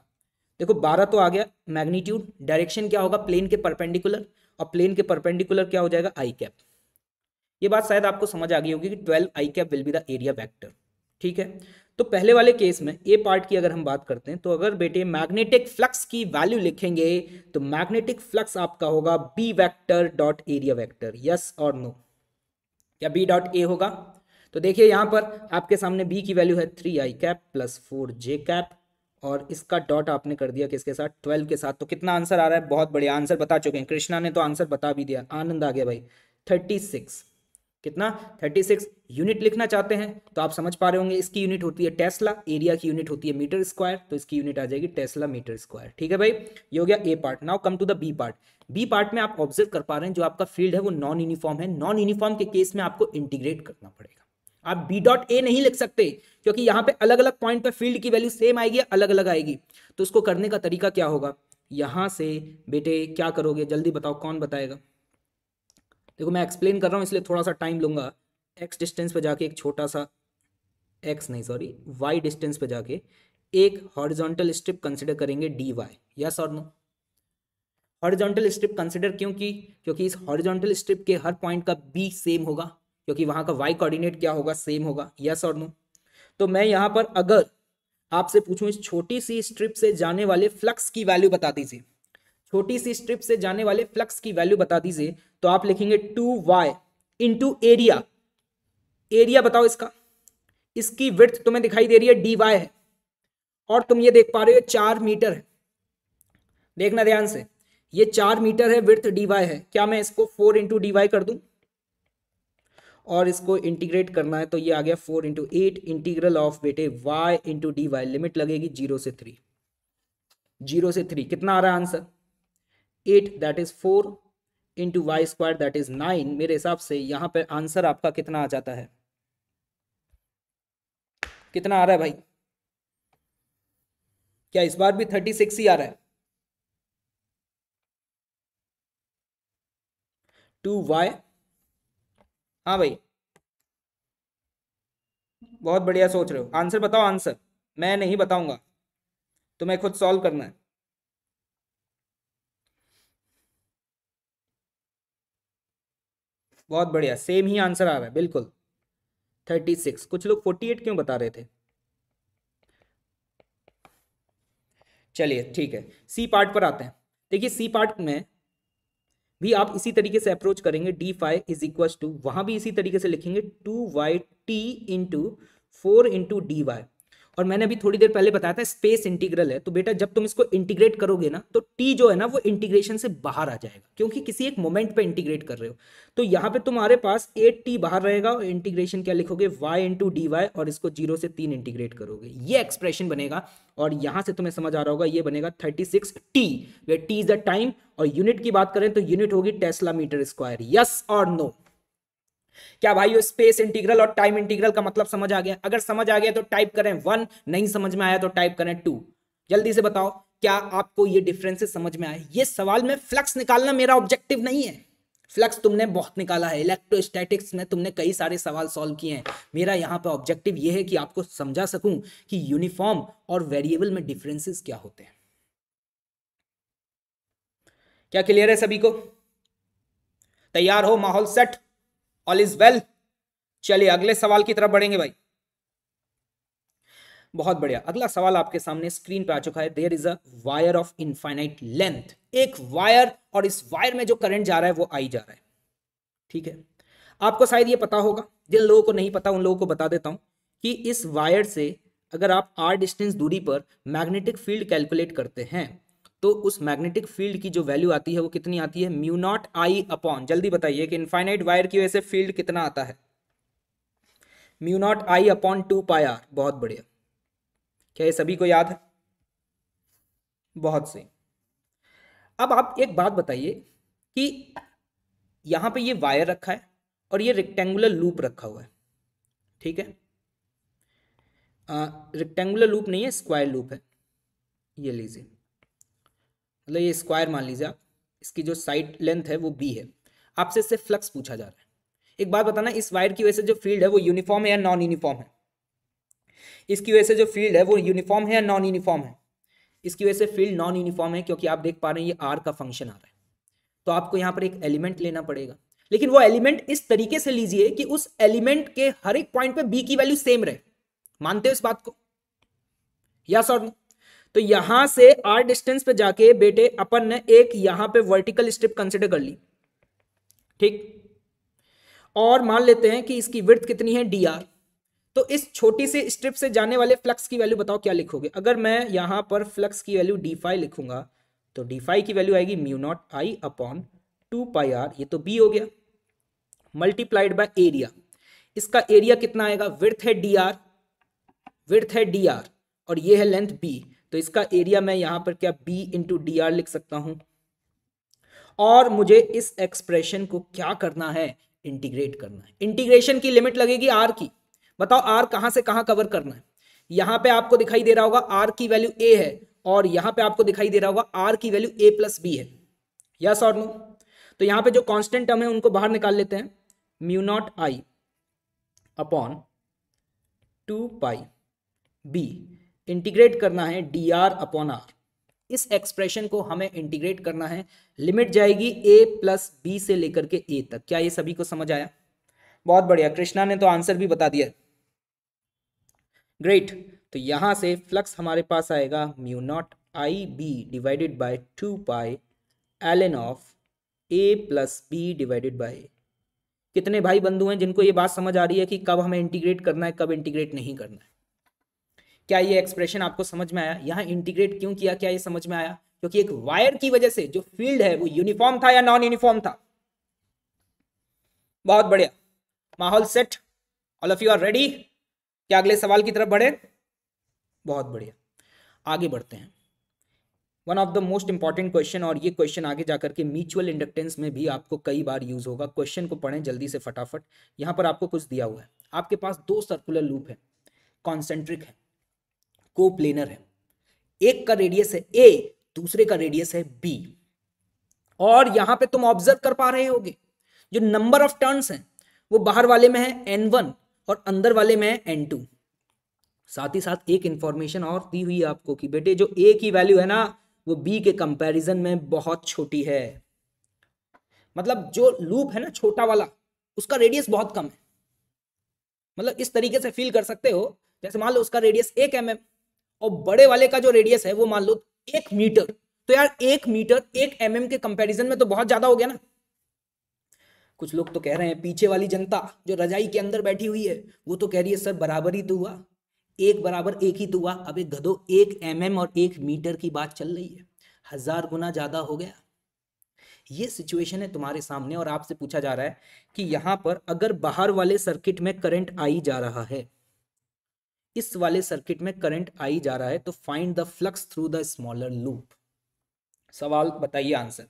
देखो बारह तो आ गया मैग्नीट्यूड डायरेक्शन क्या होगा प्लेन के परपेंडिकुलर और प्लेन के परपेंडिकुलर क्या हो जाएगा आई कैप ये बात शायद आपको समझ आ गई होगी कि twelve i cap will be the area vector ठीक है तो पहले वाले केस में ए पार्ट की अगर हम बात करते हैं तो अगर बेटे मैग्नेटिक फ्लक्स की वैल्यू लिखेंगे तो मैग्नेटिक फ्लक्स आपका होगा B vector dot area vector yes और नो क्या बी डॉट ए होगा तो देखिए यहां पर आपके सामने बी की वैल्यू है थ्री आई कैप प्लस फोर जे कैप और इसका डॉट आपने कर दिया किसके साथ ट्वेल्व के साथ तो कितना आंसर आ रहा है बहुत बढ़िया आंसर बता चुके हैं कृष्णा ने तो आंसर बता भी दिया आनंद आ गया भाई थर्टी सिक्स कितना 36 यूनिट लिखना चाहते हैं तो आप समझ पा रहे होंगे इसकी यूनिट होती है टेस्ला एरिया की यूनिट होती है मीटर स्क्वायर तो इसकी यूनिट आ जाएगी टेस्ला मीटर स्क्वायर ठीक है भाई ये हो गया A part now come to the B part B part में आप ऑब्जर्व कर पा रहे हैं जो आपका फील्ड है वो नॉन यूनिफॉर्म है नॉन यूनिफॉर्म के केस में आपको इंटीग्रेट करना पड़ेगा आप बी डॉट ए नहीं लिख सकते क्योंकि यहाँ पे अलग अलग पॉइंट पर फील्ड की वैल्यू सेम आएगी अलग अलग आएगी तो उसको करने का तरीका क्या होगा यहाँ से बेटे क्या करोगे जल्दी बताओ कौन बताएगा देखो मैं एक्सप्लेन कर रहा हूँ इसलिए थोड़ा सा टाइम लूंगा एक्स डिस्टेंस पे जाके एक छोटा सा एक्स नहीं सॉरी वाई डिस्टेंस पर जाके एक हॉरिजॉन्टल स्ट्रिप कंसिडर करेंगे डी वाई यस और नो हॉरिजॉन्टल स्ट्रिप कंसिडर क्यों की क्योंकि इस हॉरिजॉन्टल स्ट्रिप के हर पॉइंट का बी सेम होगा क्योंकि वहां का वाई कोऑर्डिनेट क्या होगा सेम होगा यस और नो तो मैं यहाँ पर अगर आपसे पूछूं इस छोटी सी स्ट्रिप से जाने वाले फ्लक्स की वैल्यू बता दीजिए छोटी सी स्ट्रिप से जाने वाले फ्लक्स की वैल्यू बता दीजिए तो आप लिखेंगे two y into area area बताओ इसका इसकी विर्थ तुम्हें दिखाई दे रही है डी वाई है और तुम ये देख पा रहे हो चार मीटर है देखना ध्यान से ये चार मीटर है विर्थ डी वाई है क्या मैं इसको फोर इंटू डी वाई कर दूं और इसको इंटीग्रेट करना है तो ये आ गया four into eight integral of बेटे y into d y limit लगेगी जीरो से थ्री जीरो से थ्री कितना आ रहा है answer eight that is four into y square that is nine मेरे हिसाब से यहाँ पर आंसर आपका कितना आ जाता है कितना आ रहा है भाई क्या इस बार भी थर्टी सिक्स ही आ रहा है टू वाई हाँ भाई बहुत बढ़िया सोच रहे हो आंसर बताओ आंसर मैं नहीं बताऊंगा तुम्हें खुद सॉल्व करना है बहुत बढ़िया सेम ही आंसर आ रहा है बिल्कुल थर्टी सिक्स कुछ लोग फोर्टी एट क्यों बता रहे थे चलिए ठीक है सी पार्ट पर आते हैं देखिए सी पार्ट में भी आप इसी तरीके से अप्रोच करेंगे d phi is equal to वहां भी इसी तरीके से लिखेंगे two y t into four into d y और मैंने अभी थोड़ी देर पहले बताया था स्पेस इंटीग्रल है तो बेटा जब तुम इसको इंटीग्रेट करोगे ना तो टी जो है ना वो इंटीग्रेशन से बाहर आ जाएगा क्योंकि किसी एक मोमेंट पे इंटीग्रेट कर रहे हो तो यहाँ पे तुम्हारे पास एट टी बाहर रहेगा और इंटीग्रेशन क्या लिखोगे वाई इंटू डी वाई और इसको जीरो से तीन इंटीग्रेट करोगे ये एक्सप्रेशन बनेगा और यहाँ से तुम्हें समझ आ रहा होगा ये बनेगा thirty six t where t is the time और यूनिट की बात करें तो यूनिट होगी टेस्ला मीटर स्क्वायर यस और नो क्या भाई स्पेस इंटीग्रल और टाइम इंटीग्रल का मतलब समझ आ गया अगर समझ आ गया तो टाइप करें वन नहीं समझ में आया तो टाइप करें टू जल्दी से बताओ क्या आपको ये डिफरेंसेस समझ में आए ये सवाल में फ्लक्स निकालना मेरा ऑब्जेक्टिव नहीं है फ्लक्स तुमने बहुत निकाला है इलेक्ट्रोस्टैटिक्स में तुमने कई सारे सवाल सॉल्व किए हैं मेरा यहाँ पर ऑब्जेक्टिव ये है कि आपको समझा सकूं कि यूनिफॉर्म और वेरिएबल में डिफरेंसेस क्या होते हैं क्या क्लियर है सभी को तैयार हो माहौल सेट ऑल इज वेल चलिए अगले सवाल की तरफ बढ़ेंगे भाई बहुत बढ़िया अगला सवाल आपके सामने स्क्रीन पे आ चुका है there is a wire of infinite length एक वायर और इस वायर में जो करंट जा रहा है वो आई जा रहा है ठीक है आपको शायद ये पता होगा जिन लोगों को नहीं पता उन लोगों को बता देता हूं कि इस वायर से अगर आप आर डिस्टेंस दूरी पर मैग्नेटिक फील्ड कैलकुलेट करते हैं तो उस मैग्नेटिक फील्ड की जो वैल्यू आती है वो कितनी आती है म्यू नॉट आई अपॉन जल्दी बताइए कि इनफाइनाइट वायर की वजह से फील्ड कितना आता है म्यू नॉट आई अपॉन टू पाई आर बहुत बढ़िया क्या ये सभी को याद है बहुत सही अब आप एक बात बताइए कि यहां पे ये वायर रखा है और ये रेक्टेंगुलर लूप रखा हुआ है ठीक है रेक्टेंगुलर लूप नहीं है स्क्वायर लूप है ये लीजिए मतलब ये स्क्वायर मान लीजिए आप इसकी जो साइड लेंथ है वो बी है आपसे इससे फ्लक्स पूछा जा रहा है एक बात बताना इस वायर की वजह से जो फील्ड है वो यूनिफॉर्म है या नॉन यूनिफॉर्म है इसकी वजह से जो फील्ड है वो यूनिफॉर्म है या नॉन यूनिफॉर्म है इसकी वजह से फील्ड नॉन यूनिफॉर्म है क्योंकि आप देख पा रहे हैं ये आर का फंक्शन आ रहा है तो आपको यहाँ पर एक एलिमेंट लेना पड़ेगा लेकिन वो एलिमेंट इस तरीके से लीजिए कि उस एलिमेंट के हर एक पॉइंट पे बी की वैल्यू सेम रहे मानते हो इस बात को या सॉरी तो यहां से आर डिस्टेंस पे जाके बेटे अपन ने एक यहां पे वर्टिकल स्ट्रिप कंसिडर कर ली ठीक और मान लेते हैं कि इसकी विर्थ कितनी है डी आर तो इस छोटी सी स्ट्रिप से जाने वाले फ्लक्स की वैल्यू बताओ क्या लिखोगे अगर मैं यहां पर फ्लक्स की वैल्यू डी फाइव लिखूंगा तो डी फाइव की वैल्यू आएगी म्यू नॉट आई अपॉन टू पाई आर ये तो बी हो गया मल्टीप्लाइड बाय एरिया इसका एरिया कितना आएगा विर्थ है डी आर विर्थ है डी आर और ये है लेंथ बी तो इसका एरिया मैं यहां पर क्या बी इंटू डी आर लिख सकता हूं और मुझे इस एक्सप्रेशन को क्या करना है इंटीग्रेट करना है इंटीग्रेशन की लिमिट लगेगी आर की बताओ आर कहां से कहां कवर करना है यहां पे आपको दिखाई दे रहा होगा आर की वैल्यू ए है और यहां पे आपको दिखाई दे रहा होगा आर की वैल्यू ए प्लस बी है यस और नो तो यहां पे जो कांस्टेंट टर्म है उनको बाहर निकाल लेते हैं म्यू नॉट आई upon two pi b integrate करना है डी आर अपॉन आर इस एक्सप्रेशन को हमें इंटीग्रेट करना है लिमिट जाएगी ए प्लस बी से लेकर के ए तक क्या ये सभी को समझ आया बहुत बढ़िया कृष्णा ने तो आंसर भी बता दिया ग्रेट तो यहां से फ्लक्स हमारे पास आएगा mu naught i b divided by two pi l n of a plus b divided by a कितने भाई बंधु हैं जिनको ये बात समझ आ रही है कि कब हमें इंटीग्रेट करना है कब इंटीग्रेट नहीं करना है क्या ये एक्सप्रेशन आपको समझ में आया यहाँ इंटीग्रेट क्यों किया क्या ये समझ में आया क्योंकि एक वायर की वजह से जो फील्ड है वो यूनिफॉर्म था या नॉन यूनिफॉर्म था बहुत बढ़िया माहौल set all of you are ready क्या अगले सवाल की तरफ बढ़े बहुत बढ़िया आगे बढ़ते हैं one of the most important question और ये क्वेश्चन आगे जाकर के म्यूचुअल इंडक्टेंस में भी आपको कई बार यूज होगा क्वेश्चन को पढ़ें जल्दी से फटाफट यहां पर आपको कुछ दिया हुआ है आपके पास दो सर्कुलर लूप है कॉन्सेंट्रिक है कोप्लेनर है एक का रेडियस है ए दूसरे का रेडियस है बी और यहां पे तुम ऑब्जर्व कर पा रहे होगे जो नंबर ऑफ टर्न्स हैं वो बाहर वाले में है एन वन और अंदर वाले में है एन टू साथ ही साथ एक इंफॉर्मेशन और दी हुई आपको कि बेटे जो ए की वैल्यू है ना वो बी के कंपैरिजन में बहुत छोटी है मतलब जो लूप है ना छोटा वाला उसका रेडियस बहुत कम है मतलब इस तरीके से फील कर सकते हो जैसे मान लो उसका रेडियस एक एम एम और बड़े वाले का जो रेडियस है वो मान लो एक मीटर तो यार एक मीटर एक एम mm के कंपेरिजन में तो बहुत ज्यादा हो गया ना कुछ लोग तो कह रहे हैं पीछे वाली जनता जो रजाई के अंदर बैठी हुई है वो तो कह रही है सर बराबर ही तो हुआ एक बराबर एक ही तो हुआ अब एक गधो एक एम mm और एक मीटर की बात चल रही है हजार गुना ज्यादा हो गया ये सिचुएशन है तुम्हारे सामने और आपसे पूछा जा रहा है कि यहां पर अगर बाहर वाले सर्किट में करंट आई जा रहा है इस वाले सर्किट में करंट आई जा रहा है तो find the flux through the smaller loop सवाल बताइए आंसर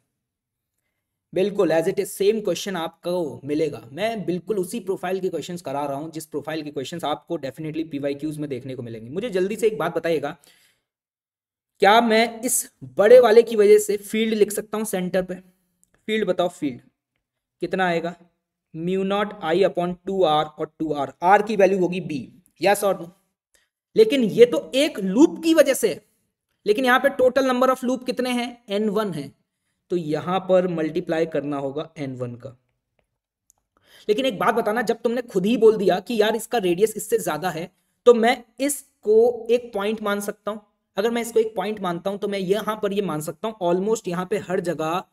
बिल्कुल as it is same question आपको मिलेगा मैं बिल्कुल उसी प्रोफाइल के क्वेश्चन करा रहा हूं जिस प्रोफाइल के क्वेश्चन आपको डेफिनेटली क्यूज में देखने को मिलेंगे मुझे जल्दी से एक बात बताइएगा क्या मैं इस बड़े वाले की वजह से फील्ड लिख सकता हूं सेंटर पे फील्ड बताओ फील्ड कितना आएगा म्यू नॉट आई अपॉन टू आर और टू आर आर की वैल्यू होगी बी यस और नो लेकिन ये तो एक लूप की वजह से लेकिन यहां पे टोटल नंबर ऑफ लूप कितने हैं एन वन है तो यहां पर मल्टीप्लाई करना होगा एन वन का लेकिन एक बात बताना जब तुमने खुद ही बोल दिया कि यार इसका रेडियस इससे ज्यादा है तो मैं इसको एक पॉइंट मान सकता हूं अगर मैं इसको एक पॉइंट मानता हूं तो मैं यहां पर ये यह मान सकता हूं ऑलमोस्ट यहां पे हर जगह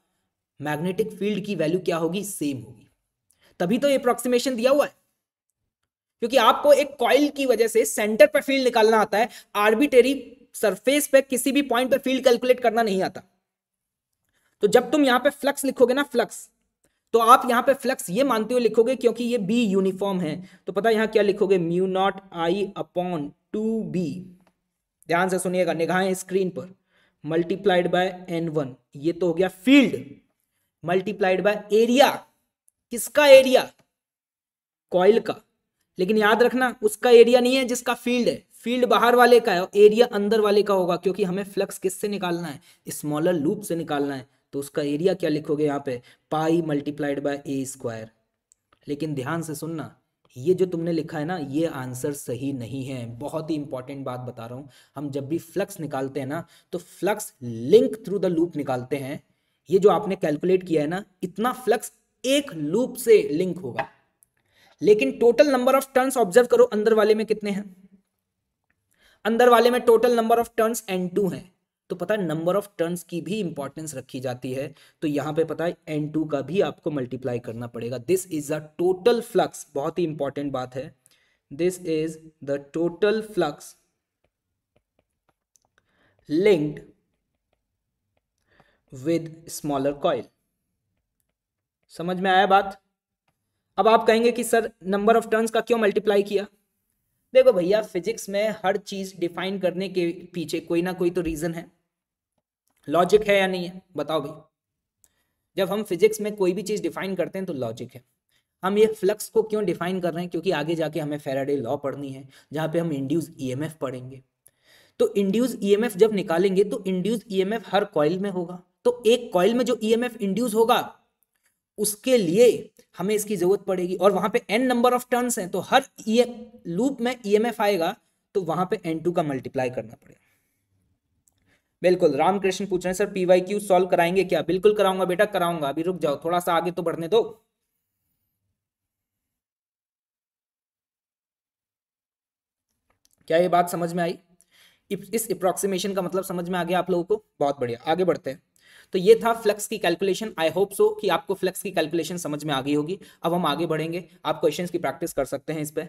मैग्नेटिक फील्ड की वैल्यू क्या होगी सेम होगी तभी तो ये अप्रोक्सीमेशन दिया हुआ है क्योंकि आपको एक कॉइल की वजह से सेंटर पर फील्ड निकालना आता है आर्बिटेरी सरफेस पे किसी भी पॉइंट पर फील्ड कैलकुलेट करना नहीं आता तो जब तुम यहां पे फ्लक्स लिखोगे ना फ्लक्स तो आप यहां पे फ्लक्स ये मानते हुए लिखोगे क्योंकि ये बी यूनिफॉर्म है तो पता यहां क्या लिखोगे म्यू नॉट आई अपॉन टू बी ध्यान से सुनिएगा निगाहें स्क्रीन पर मल्टीप्लाइड बाय एन वन ये तो हो गया फील्ड मल्टीप्लाइड बाय एरिया किसका एरिया कॉइल का लेकिन याद रखना उसका एरिया नहीं है जिसका फील्ड है फील्ड बाहर वाले का है और एरिया अंदर वाले का होगा क्योंकि हमें फ्लक्स किससे निकालना है स्मॉलर लूप से निकालना है तो उसका एरिया क्या लिखोगे यहाँ पे pi multiplied by a square लेकिन ध्यान से सुनना ये जो तुमने लिखा है ना ये आंसर सही नहीं है बहुत ही इंपॉर्टेंट बात बता रहा हूँ हम जब भी फ्लक्स निकालते हैं ना तो flux link through the loop निकालते हैं ये जो आपने कैलकुलेट किया है ना इतना फ्लक्स एक लूप से लिंक होगा लेकिन total number of turns observe करो अंदर वाले में कितने हैं अंदर वाले में total number of turns n two है तो पता है नंबर ऑफ टर्न्स की भी इंपॉर्टेंस रखी जाती है तो यहां पे पता है एन टू का भी आपको मल्टीप्लाई करना पड़ेगा this is the total flux बहुत ही इंपॉर्टेंट बात है this is the total flux linked with smaller coil समझ में आया बात अब आप कहेंगे कि सर नंबर ऑफ टर्न्स का क्यों मल्टीप्लाई किया देखो भैया फिजिक्स में हर चीज डिफाइन करने के पीछे कोई ना कोई तो रीजन है लॉजिक है या नहीं है बताओ भाई जब हम फिजिक्स में कोई भी चीज डिफाइन करते हैं तो लॉजिक है हम ये फ्लक्स को क्यों डिफाइन कर रहे हैं क्योंकि आगे जाके हमें फेराडे लॉ पढ़नी है जहाँ पे हम इंड्यूस ईएमएफ e पढ़ेंगे तो इंड्यूस ईएमएफ e जब निकालेंगे तो इंड्यूस ईएमएफ e हर कॉइल में होगा तो एक कॉइल में जो ईएमएफ इंड्यूस होगा उसके लिए हमें इसकी ज़रूरत पड़ेगी और वहां पे एन नंबर ऑफ टर्न्स हैं तो हर लूप e में ई e आएगा तो वहां पे एन टू का मल्टीप्लाई करना पड़ेगा बिल्कुल रामकृष्ण पूछ रहे हैं सर पीवाई क्यू सॉल्व कराएंगे क्या बिल्कुल कराऊंगा बेटा कराऊंगा अभी रुक जाओ थोड़ा सा आगे तो बढ़ने दो क्या ये बात समझ में आई इस अप्रोक्सीमेशन का मतलब समझ में आ गया आप लोगों को बहुत बढ़िया आगे बढ़ते हैं तो ये था फ्लक्स की कैलकुलेशन आई होप सो कि आपको फ्लक्स की कैलकुलेशन समझ में आ गई होगी अब हम आगे बढ़ेंगे आप क्वेश्चन की प्रैक्टिस कर सकते हैं इस पर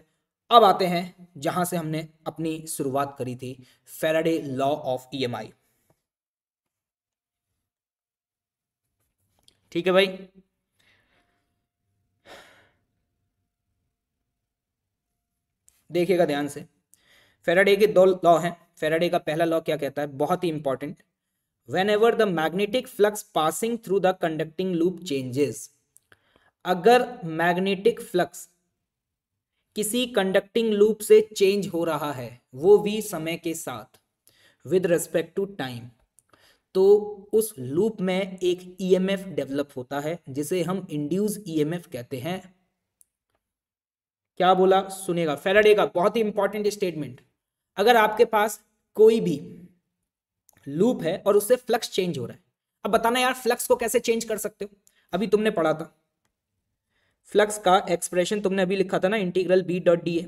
अब आते हैं जहां से हमने अपनी शुरुआत करी थी फेराडे लॉ ऑफ आई ठीक है भाई देखिएगा ध्यान से फेराडे के दो लॉ हैं फेराडे का पहला लॉ क्या कहता है बहुत ही important whenever the magnetic flux passing through the conducting loop changes अगर मैग्नेटिक फ्लक्स किसी कंडक्टिंग लूप से चेंज हो रहा है वो भी समय के साथ विद रेस्पेक्ट टू टाइम तो उस लूप में एक ईएमएफ e डेवलप होता है जिसे हम इंड्यूस ईएमएफ e कहते हैं क्या बोला सुनेगा फेराडे का बहुत ही इंपॉर्टेंट स्टेटमेंट अगर आपके पास कोई भी लूप है और उससे फ्लक्स चेंज हो रहा है अब बताना यार फ्लक्स को कैसे चेंज कर सकते हो अभी तुमने पढ़ा था फ्लक्स का एक्सप्रेशन तुमने अभी लिखा था ना इंटीग्रल बी डॉट डी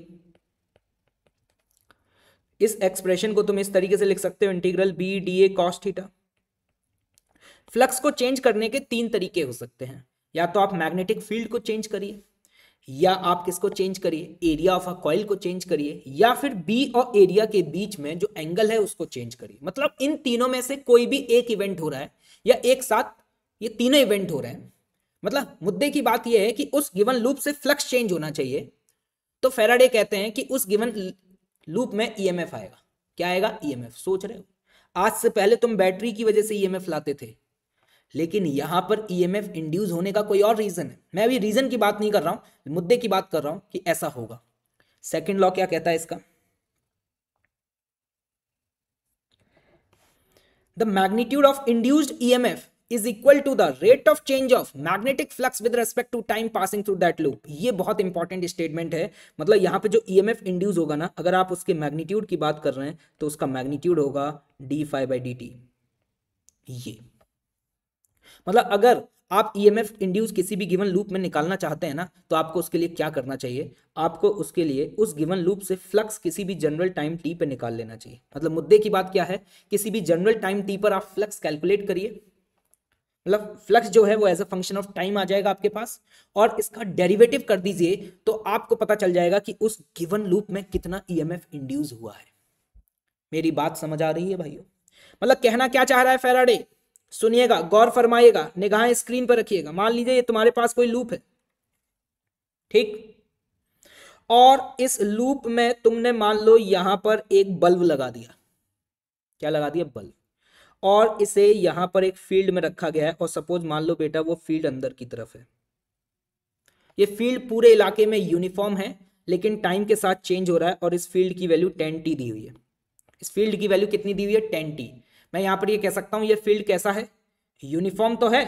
इस एक्सप्रेशन को तुम इस तरीके से लिख सकते हो integral B d A cos theta flux को चेंज करने के तीन तरीके हो सकते हैं या तो आप मैग्नेटिक फील्ड को चेंज करिए या आप किसको चेंज करिए एरिया ऑफ अ कॉइल को चेंज करिए या फिर बी और एरिया के बीच में जो एंगल है उसको चेंज करिए मतलब इन तीनों में से कोई भी एक इवेंट हो रहा है या एक साथ ये तीनों इवेंट हो रहे हैं मतलब मुद्दे की बात यह है कि उस गिवन लूप से फ्लक्स चेंज होना चाहिए तो फेराडे कहते हैं कि उस गिवन लूप में ई e आएगा क्या आएगा ई e सोच रहे हो आज से पहले तुम बैटरी की वजह से ई e लाते थे लेकिन यहाँ पर ईएमएफ e इंड्यूस होने का कोई और रीज़न है मैं अभी रीज़न की बात नहीं कर रहा हूँ मुद्दे की बात कर रहा हूँ कि ऐसा होगा सेकेंड लॉ क्या कहता है इसका the magnitude of induced EMF is equal to the rate of change of magnetic flux with respect to time passing through that loop ये बहुत इंपॉर्टेंट स्टेटमेंट है मतलब यहाँ पे जो ई एम एफ इंड्यूस होगा ना अगर आप उसके मैग्नीट्यूड की बात कर रहे हैं तो उसका मैग्नीट्यूड होगा d phi by D t ये मतलब अगर आप ई एम एफ इंड्यूस किसी भी गिवन लूप में निकालना चाहते हैं ना तो आपको उसके लिए क्या करना चाहिए आपको उसके लिए उस गिवन लूप से फ्लक्स किसी भी जनरल टाइम टी पर निकाल लेना चाहिए मतलब मुद्दे की बात क्या है किसी भी जनरल टाइम टी पर आप फ्लक्स कैलकुलेट करिए मतलब फ्लक्स जो है वो as a function of time आ जाएगा आपके पास और इसका डेरिवेटिव कर दीजिए तो आपको पता चल जाएगा कि उस गिवन लूप में कितना ई e इंड्यूस हुआ है मेरी बात समझ आ रही है भाइयों मतलब कहना क्या चाह रहा है फेराडे सुनिएगा गौर फरमाइएगा निगाहें स्क्रीन पर रखिएगा मान लीजिए ये तुम्हारे पास कोई लूप है ठीक और इस लूप में तुमने मान लो यहां पर एक बल्ब लगा दिया क्या लगा दिया बल्ब और इसे यहां पर एक फील्ड में रखा गया है और सपोज मान लो बेटा वो फील्ड अंदर की तरफ है ये फील्ड पूरे इलाके में यूनिफॉर्म है लेकिन टाइम के साथ चेंज हो रहा है और इस फील्ड की वैल्यू टेन टी दी हुई है इस फील्ड की वैल्यू कितनी दी हुई है टेन टी मैं यहां पर ये कह सकता हूं ये फील्ड कैसा है यूनिफॉर्म तो है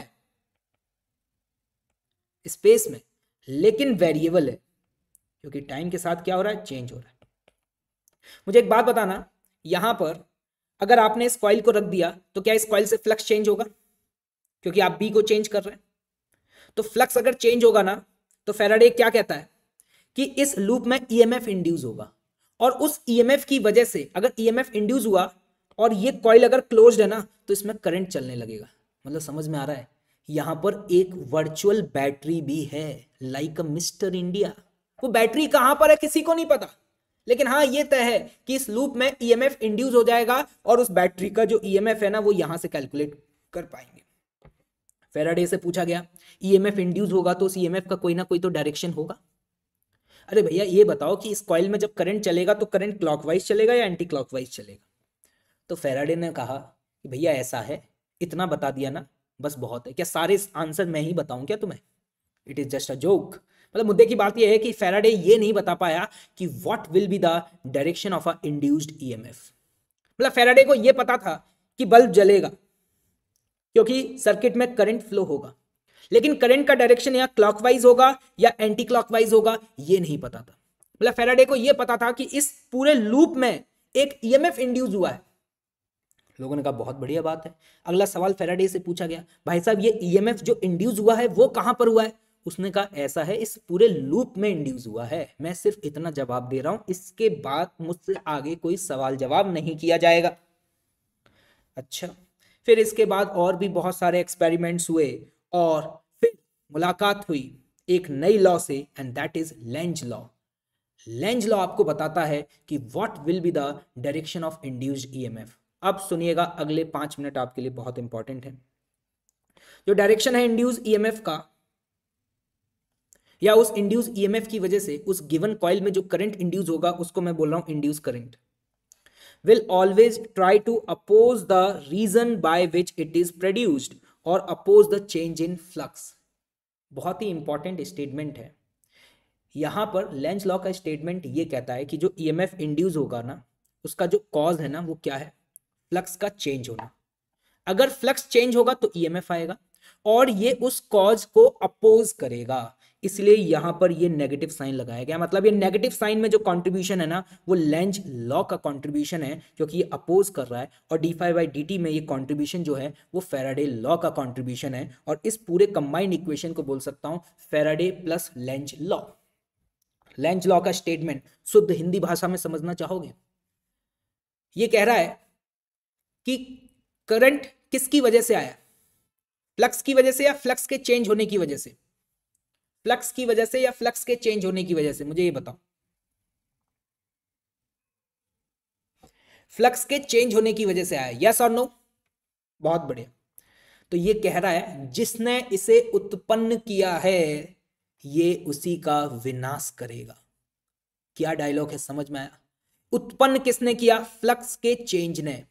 स्पेस में लेकिन वेरिएबल है क्योंकि टाइम के साथ क्या हो रहा है चेंज हो रहा है मुझे एक बात बताना यहां पर अगर आपने इस कॉइल को रख दिया तो क्या इस कॉइल से फ्लक्स चेंज होगा क्योंकि आप बी को चेंज कर रहे हैं तो फ्लक्स अगर चेंज होगा ना तो फेराडे क्या कहता है कि इस लूप में ईएमएफ e इंड्यूस होगा और उस ईएमएफ e की वजह से अगर ईएमएफ e इंड्यूस हुआ और ये कॉइल अगर क्लोज है ना तो इसमें करंट चलने लगेगा मतलब समझ में आ रहा है यहां पर एक वर्चुअल बैटरी भी है लाइक अ मिस्टर इंडिया वो बैटरी कहाँ पर है किसी को नहीं पता लेकिन हाँ ये तय है कि इस लूप में ईएमएफ e इंड्यूस हो जाएगा और उस बैटरी का जो ईएमएफ e है ना वो यहां से कैलकुलेट कर पाएंगे फेराडे से पूछा गया ईएमएफ e इंड्यूस होगा तो उस ईएमएफ का कोई ना कोई तो डायरेक्शन होगा अरे भैया ये बताओ कि इस कॉइल में जब करंट चलेगा तो करंट क्लॉकवाइज चलेगा या एंटी क्लॉकवाइज चलेगा तो फेराडे ने कहा कि भैया ऐसा है इतना बता दिया ना बस बहुत है क्या सारे आंसर मैं ही बताऊं क्या तुम्हें it is just a joke मतलब मुद्दे की बात यह है कि फेराडे ये नहीं बता पाया कि what will be the direction of a induced EMF मतलब फेराडे को यह पता था कि बल्ब जलेगा क्योंकि सर्किट में करंट फ्लो होगा लेकिन करंट का डायरेक्शन या क्लॉकवाइज होगा या एंटी क्लॉकवाइज होगा ये नहीं पता था मतलब फेराडे को यह पता था कि इस पूरे लूप में एक ईएमएफ e इंड्यूस हुआ है लोगों ने कहा बहुत बढ़िया बात है अगला सवाल फेराडे से पूछा गया भाई साहब ये ईएमएफ e जो इंड्यूस हुआ है वो कहाँ पर हुआ है उसने कहा ऐसा है इस पूरे लूप में इंड्यूस हुआ है मैं सिर्फ इतना जवाब दे रहा हूं इसके बाद मुझसे आगे कोई सवाल जवाब नहीं किया जाएगा अच्छा फिर इसके बाद और भी बहुत सारे एक्सपेरिमेंट्स हुए और फिर मुलाकात हुई एक नई लॉ से and that is Lenz law Lenz law आपको बताता है कि what will be the direction of induced EMF अब सुनिएगा अगले पांच मिनट आपके लिए बहुत इंपॉर्टेंट है जो डायरेक्शन है इंड्यूस ईएमएफ e का या उस इंड्यूस ईएमएफ e की वजह से उस गिवन कॉइल में जो करंट इंड्यूस होगा उसको मैं बोल रहा हूं induce current will always try to oppose the reason by which it is produced और oppose the change in flux बहुत ही इंपॉर्टेंट स्टेटमेंट है यहां पर लेंच लॉ का स्टेटमेंट ये कहता है कि जो ई e इंड्यूस होगा ना उसका जो कॉज है ना वो क्या है फ्लक्स का चेंज होना अगर फ्लक्स चेंज होगा तो ईएमएफ e आएगा और ये उस कॉज को अपोज करेगा इसलिए यहां पर ये नेगेटिव साइन लगाया गया मतलब ये नेगेटिव साइन में जो कंट्रीब्यूशन है ना वो लेंज लॉ का कंट्रीब्यूशन है जो कि ये अपोज कर रहा है और डी फाइव बाई डी में ये कंट्रीब्यूशन जो है वो फेराडे लॉ का कंट्रीब्यूशन है और इस पूरे कंबाइंड इक्वेशन को बोल सकता हूं Faraday plus Lenz law Lenz law का स्टेटमेंट शुद्ध हिंदी भाषा में समझना चाहोगे ये कह रहा है कि करंट किसकी वजह से आया फ्लक्स की वजह से या फ्लक्स के चेंज होने की वजह से फ्लक्स की वजह से या फ्लक्स के चेंज होने की वजह से मुझे ये बताओ फ्लक्स के चेंज होने की वजह से आया यस और नो बहुत बढ़िया तो ये कह रहा है जिसने इसे उत्पन्न किया है ये उसी का विनाश करेगा क्या डायलॉग है समझ में आया उत्पन्न किसने किया फ्लक्स के चेंज ने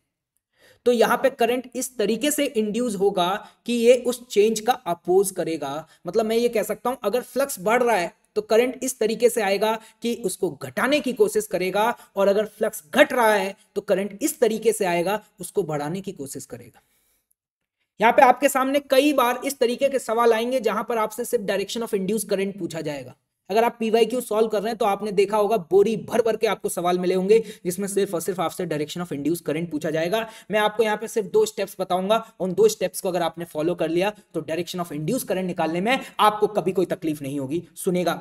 तो यहां पे करंट इस तरीके से इंड्यूस होगा कि ये उस चेंज का अपोज करेगा मतलब मैं ये कह सकता हूं अगर फ्लक्स बढ़ रहा है तो करंट इस तरीके से आएगा कि उसको घटाने की कोशिश करेगा और अगर फ्लक्स घट रहा है तो करंट इस तरीके से आएगा उसको बढ़ाने की कोशिश करेगा यहाँ पे आपके सामने कई बार इस तरीके के सवाल आएंगे जहां पर आपसे सिर्फ डायरेक्शन ऑफ इंड्यूस करंट पूछा जाएगा अगर आप पीवाई क्यू सोल्व कर रहे हैं तो आपने देखा होगा बोरी भर भर के आपको सवाल मिले होंगे जिसमें सिर्फ और सिर्फ आपसे डायरेक्शन ऑफ इंड्यूस करेंट पूछा जाएगा मैं आपको यहाँ पे सिर्फ दो स्टेप्स बताऊंगा उन दो स्टेप्स को अगर आपने फॉलो कर लिया तो डायरेक्शन ऑफ इंड्यूस करेंट निकालने में आपको कभी कोई तकलीफ नहीं होगी सुनेगा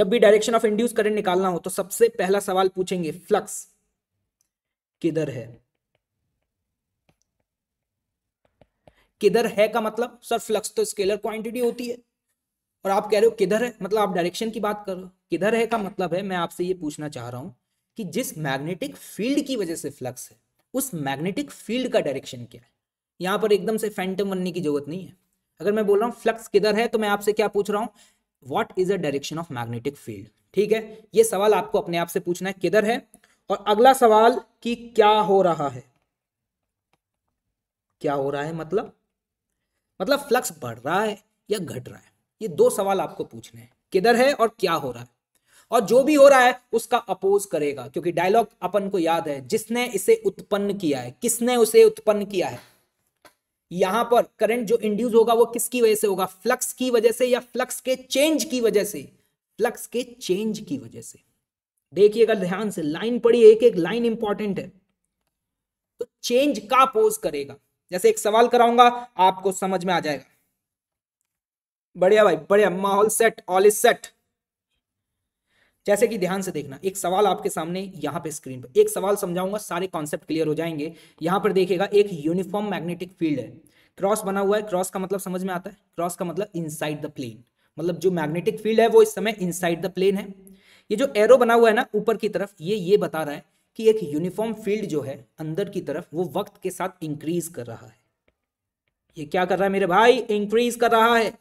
जब भी डायरेक्शन ऑफ इंड्यूस करेंट निकालना हो तो सबसे पहला सवाल पूछेंगे फ्लक्स किधर है किधर है का मतलब सर फ्लक्स तो स्केलर क्वांटिटी होती है और आप कह रहे हो किधर है मतलब आप डायरेक्शन की बात करो किधर है का मतलब है मैं आपसे ये पूछना चाह रहा हूँ कि जिस मैग्नेटिक फील्ड की वजह से फ्लक्स है उस मैग्नेटिक फील्ड का डायरेक्शन क्या है यहाँ पर एकदम से फैंटम बनने की जरूरत नहीं है अगर मैं बोल रहा हूँ फ्लक्स किधर है तो मैं आपसे क्या पूछ रहा हूँ what is a direction of magnetic field ठीक है ये सवाल आपको अपने आप से पूछना है किधर है और अगला सवाल कि क्या हो रहा है क्या हो रहा है मतलब मतलब फ्लक्स बढ़ रहा है या घट रहा है ये दो सवाल आपको पूछने हैं किधर है और क्या हो रहा है और जो भी हो रहा है उसका अपोज करेगा क्योंकि डायलॉग अपन को याद है जिसने इसे उत्पन्न किया है किसने उसे उत्पन्न किया है यहां पर करंट जो इंड्यूस होगा वो किसकी वजह से होगा फ्लक्स की वजह से या फ्लक्स के चेंज की वजह से फ्लक्स के चेंज की वजह से देखिएगा ध्यान से लाइन पड़ी एक एक लाइन इंपॉर्टेंट है तो चेंज का अपोज करेगा जैसे एक सवाल कराऊंगा आपको समझ में आ जाएगा बढ़िया भाई बढ़िया माहौल सेट ऑल इज सेट जैसे कि ध्यान से देखना एक सवाल आपके सामने यहाँ पे स्क्रीन पर एक सवाल समझाऊंगा सारे कॉन्सेप्ट क्लियर हो जाएंगे यहां पर देखेगा एक यूनिफॉर्म मैग्नेटिक फील्ड है क्रॉस बना हुआ है क्रॉस का मतलब समझ में आता है क्रॉस का मतलब इनसाइड द प्लेन मतलब जो मैग्नेटिक फील्ड है वो इस समय इनसाइड द प्लेन है ये जो एरो बना हुआ है ना ऊपर की तरफ ये ये बता रहा है कि एक यूनिफॉर्म फील्ड जो है अंदर की तरफ वो वक्त के साथ इंक्रीज कर रहा है ये क्या कर रहा है मेरे भाई इंक्रीज कर रहा है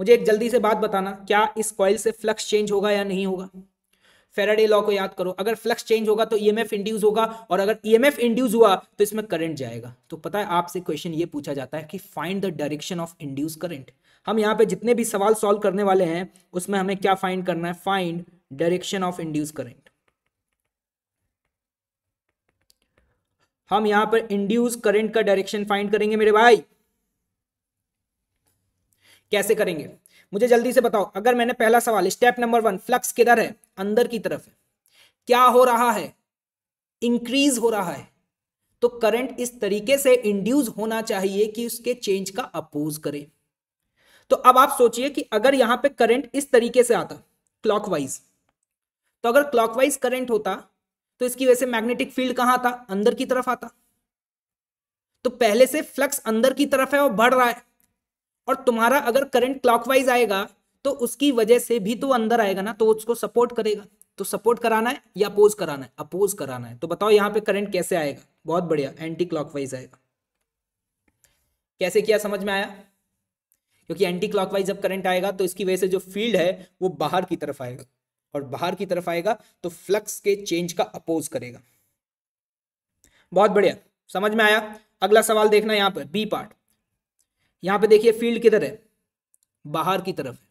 मुझे एक जल्दी से बात बताना क्या इस कॉइल से फ्लक्स चेंज होगा या नहीं होगा फेराडे लॉ को याद करो अगर फ्लक्स चेंज होगा तो ईएमएफ इंड्यूस होगा और अगर ईएमएफ इंड्यूस हुआ तो इसमें करंट जाएगा तो पता है आपसे क्वेश्चन ये पूछा जाता है कि find the direction of induce current हम यहाँ पे जितने भी सवाल सॉल्व करने वाले हैं उसमें हमें क्या फाइंड करना है find direction of induce current हम यहाँ पर इंड्यूस करंट का डायरेक्शन फाइंड करेंगे मेरे भाई कैसे करेंगे मुझे जल्दी से बताओ अगर मैंने पहला सवाल स्टेप नंबर वन फ्लक्स किधर है अंदर की तरफ है क्या हो रहा है इंक्रीज हो रहा है तो करंट इस तरीके से इंड्यूस होना चाहिए कि उसके चेंज का अपोज करे तो अब आप सोचिए कि अगर यहां पे करंट इस तरीके से आता क्लॉकवाइज तो अगर क्लॉकवाइज करंट होता तो इसकी वजह से मैग्नेटिक फील्ड कहां आता अंदर की तरफ आता तो पहले से फ्लक्स अंदर की तरफ है और बढ़ रहा है और तुम्हारा अगर करंट क्लॉकवाइज आएगा तो उसकी वजह से भी तो अंदर आएगा ना तो उसको सपोर्ट करेगा तो सपोर्ट कराना है या अपोज कराना है अपोज कराना है तो बताओ यहां पे करंट कैसे आएगा बहुत बढ़िया एंटी क्लॉकवाइज आएगा कैसे किया समझ में आया क्योंकि एंटी क्लॉकवाइज जब करंट आएगा तो इसकी वजह से जो फील्ड है वो बाहर की तरफ आएगा और बाहर की तरफ आएगा तो फ्लक्स के चेंज का अपोज करेगा बहुत बढ़िया समझ में आया अगला सवाल देखना यहां पर बी पार्ट यहां पे देखिए फील्ड किधर है बाहर की तरफ है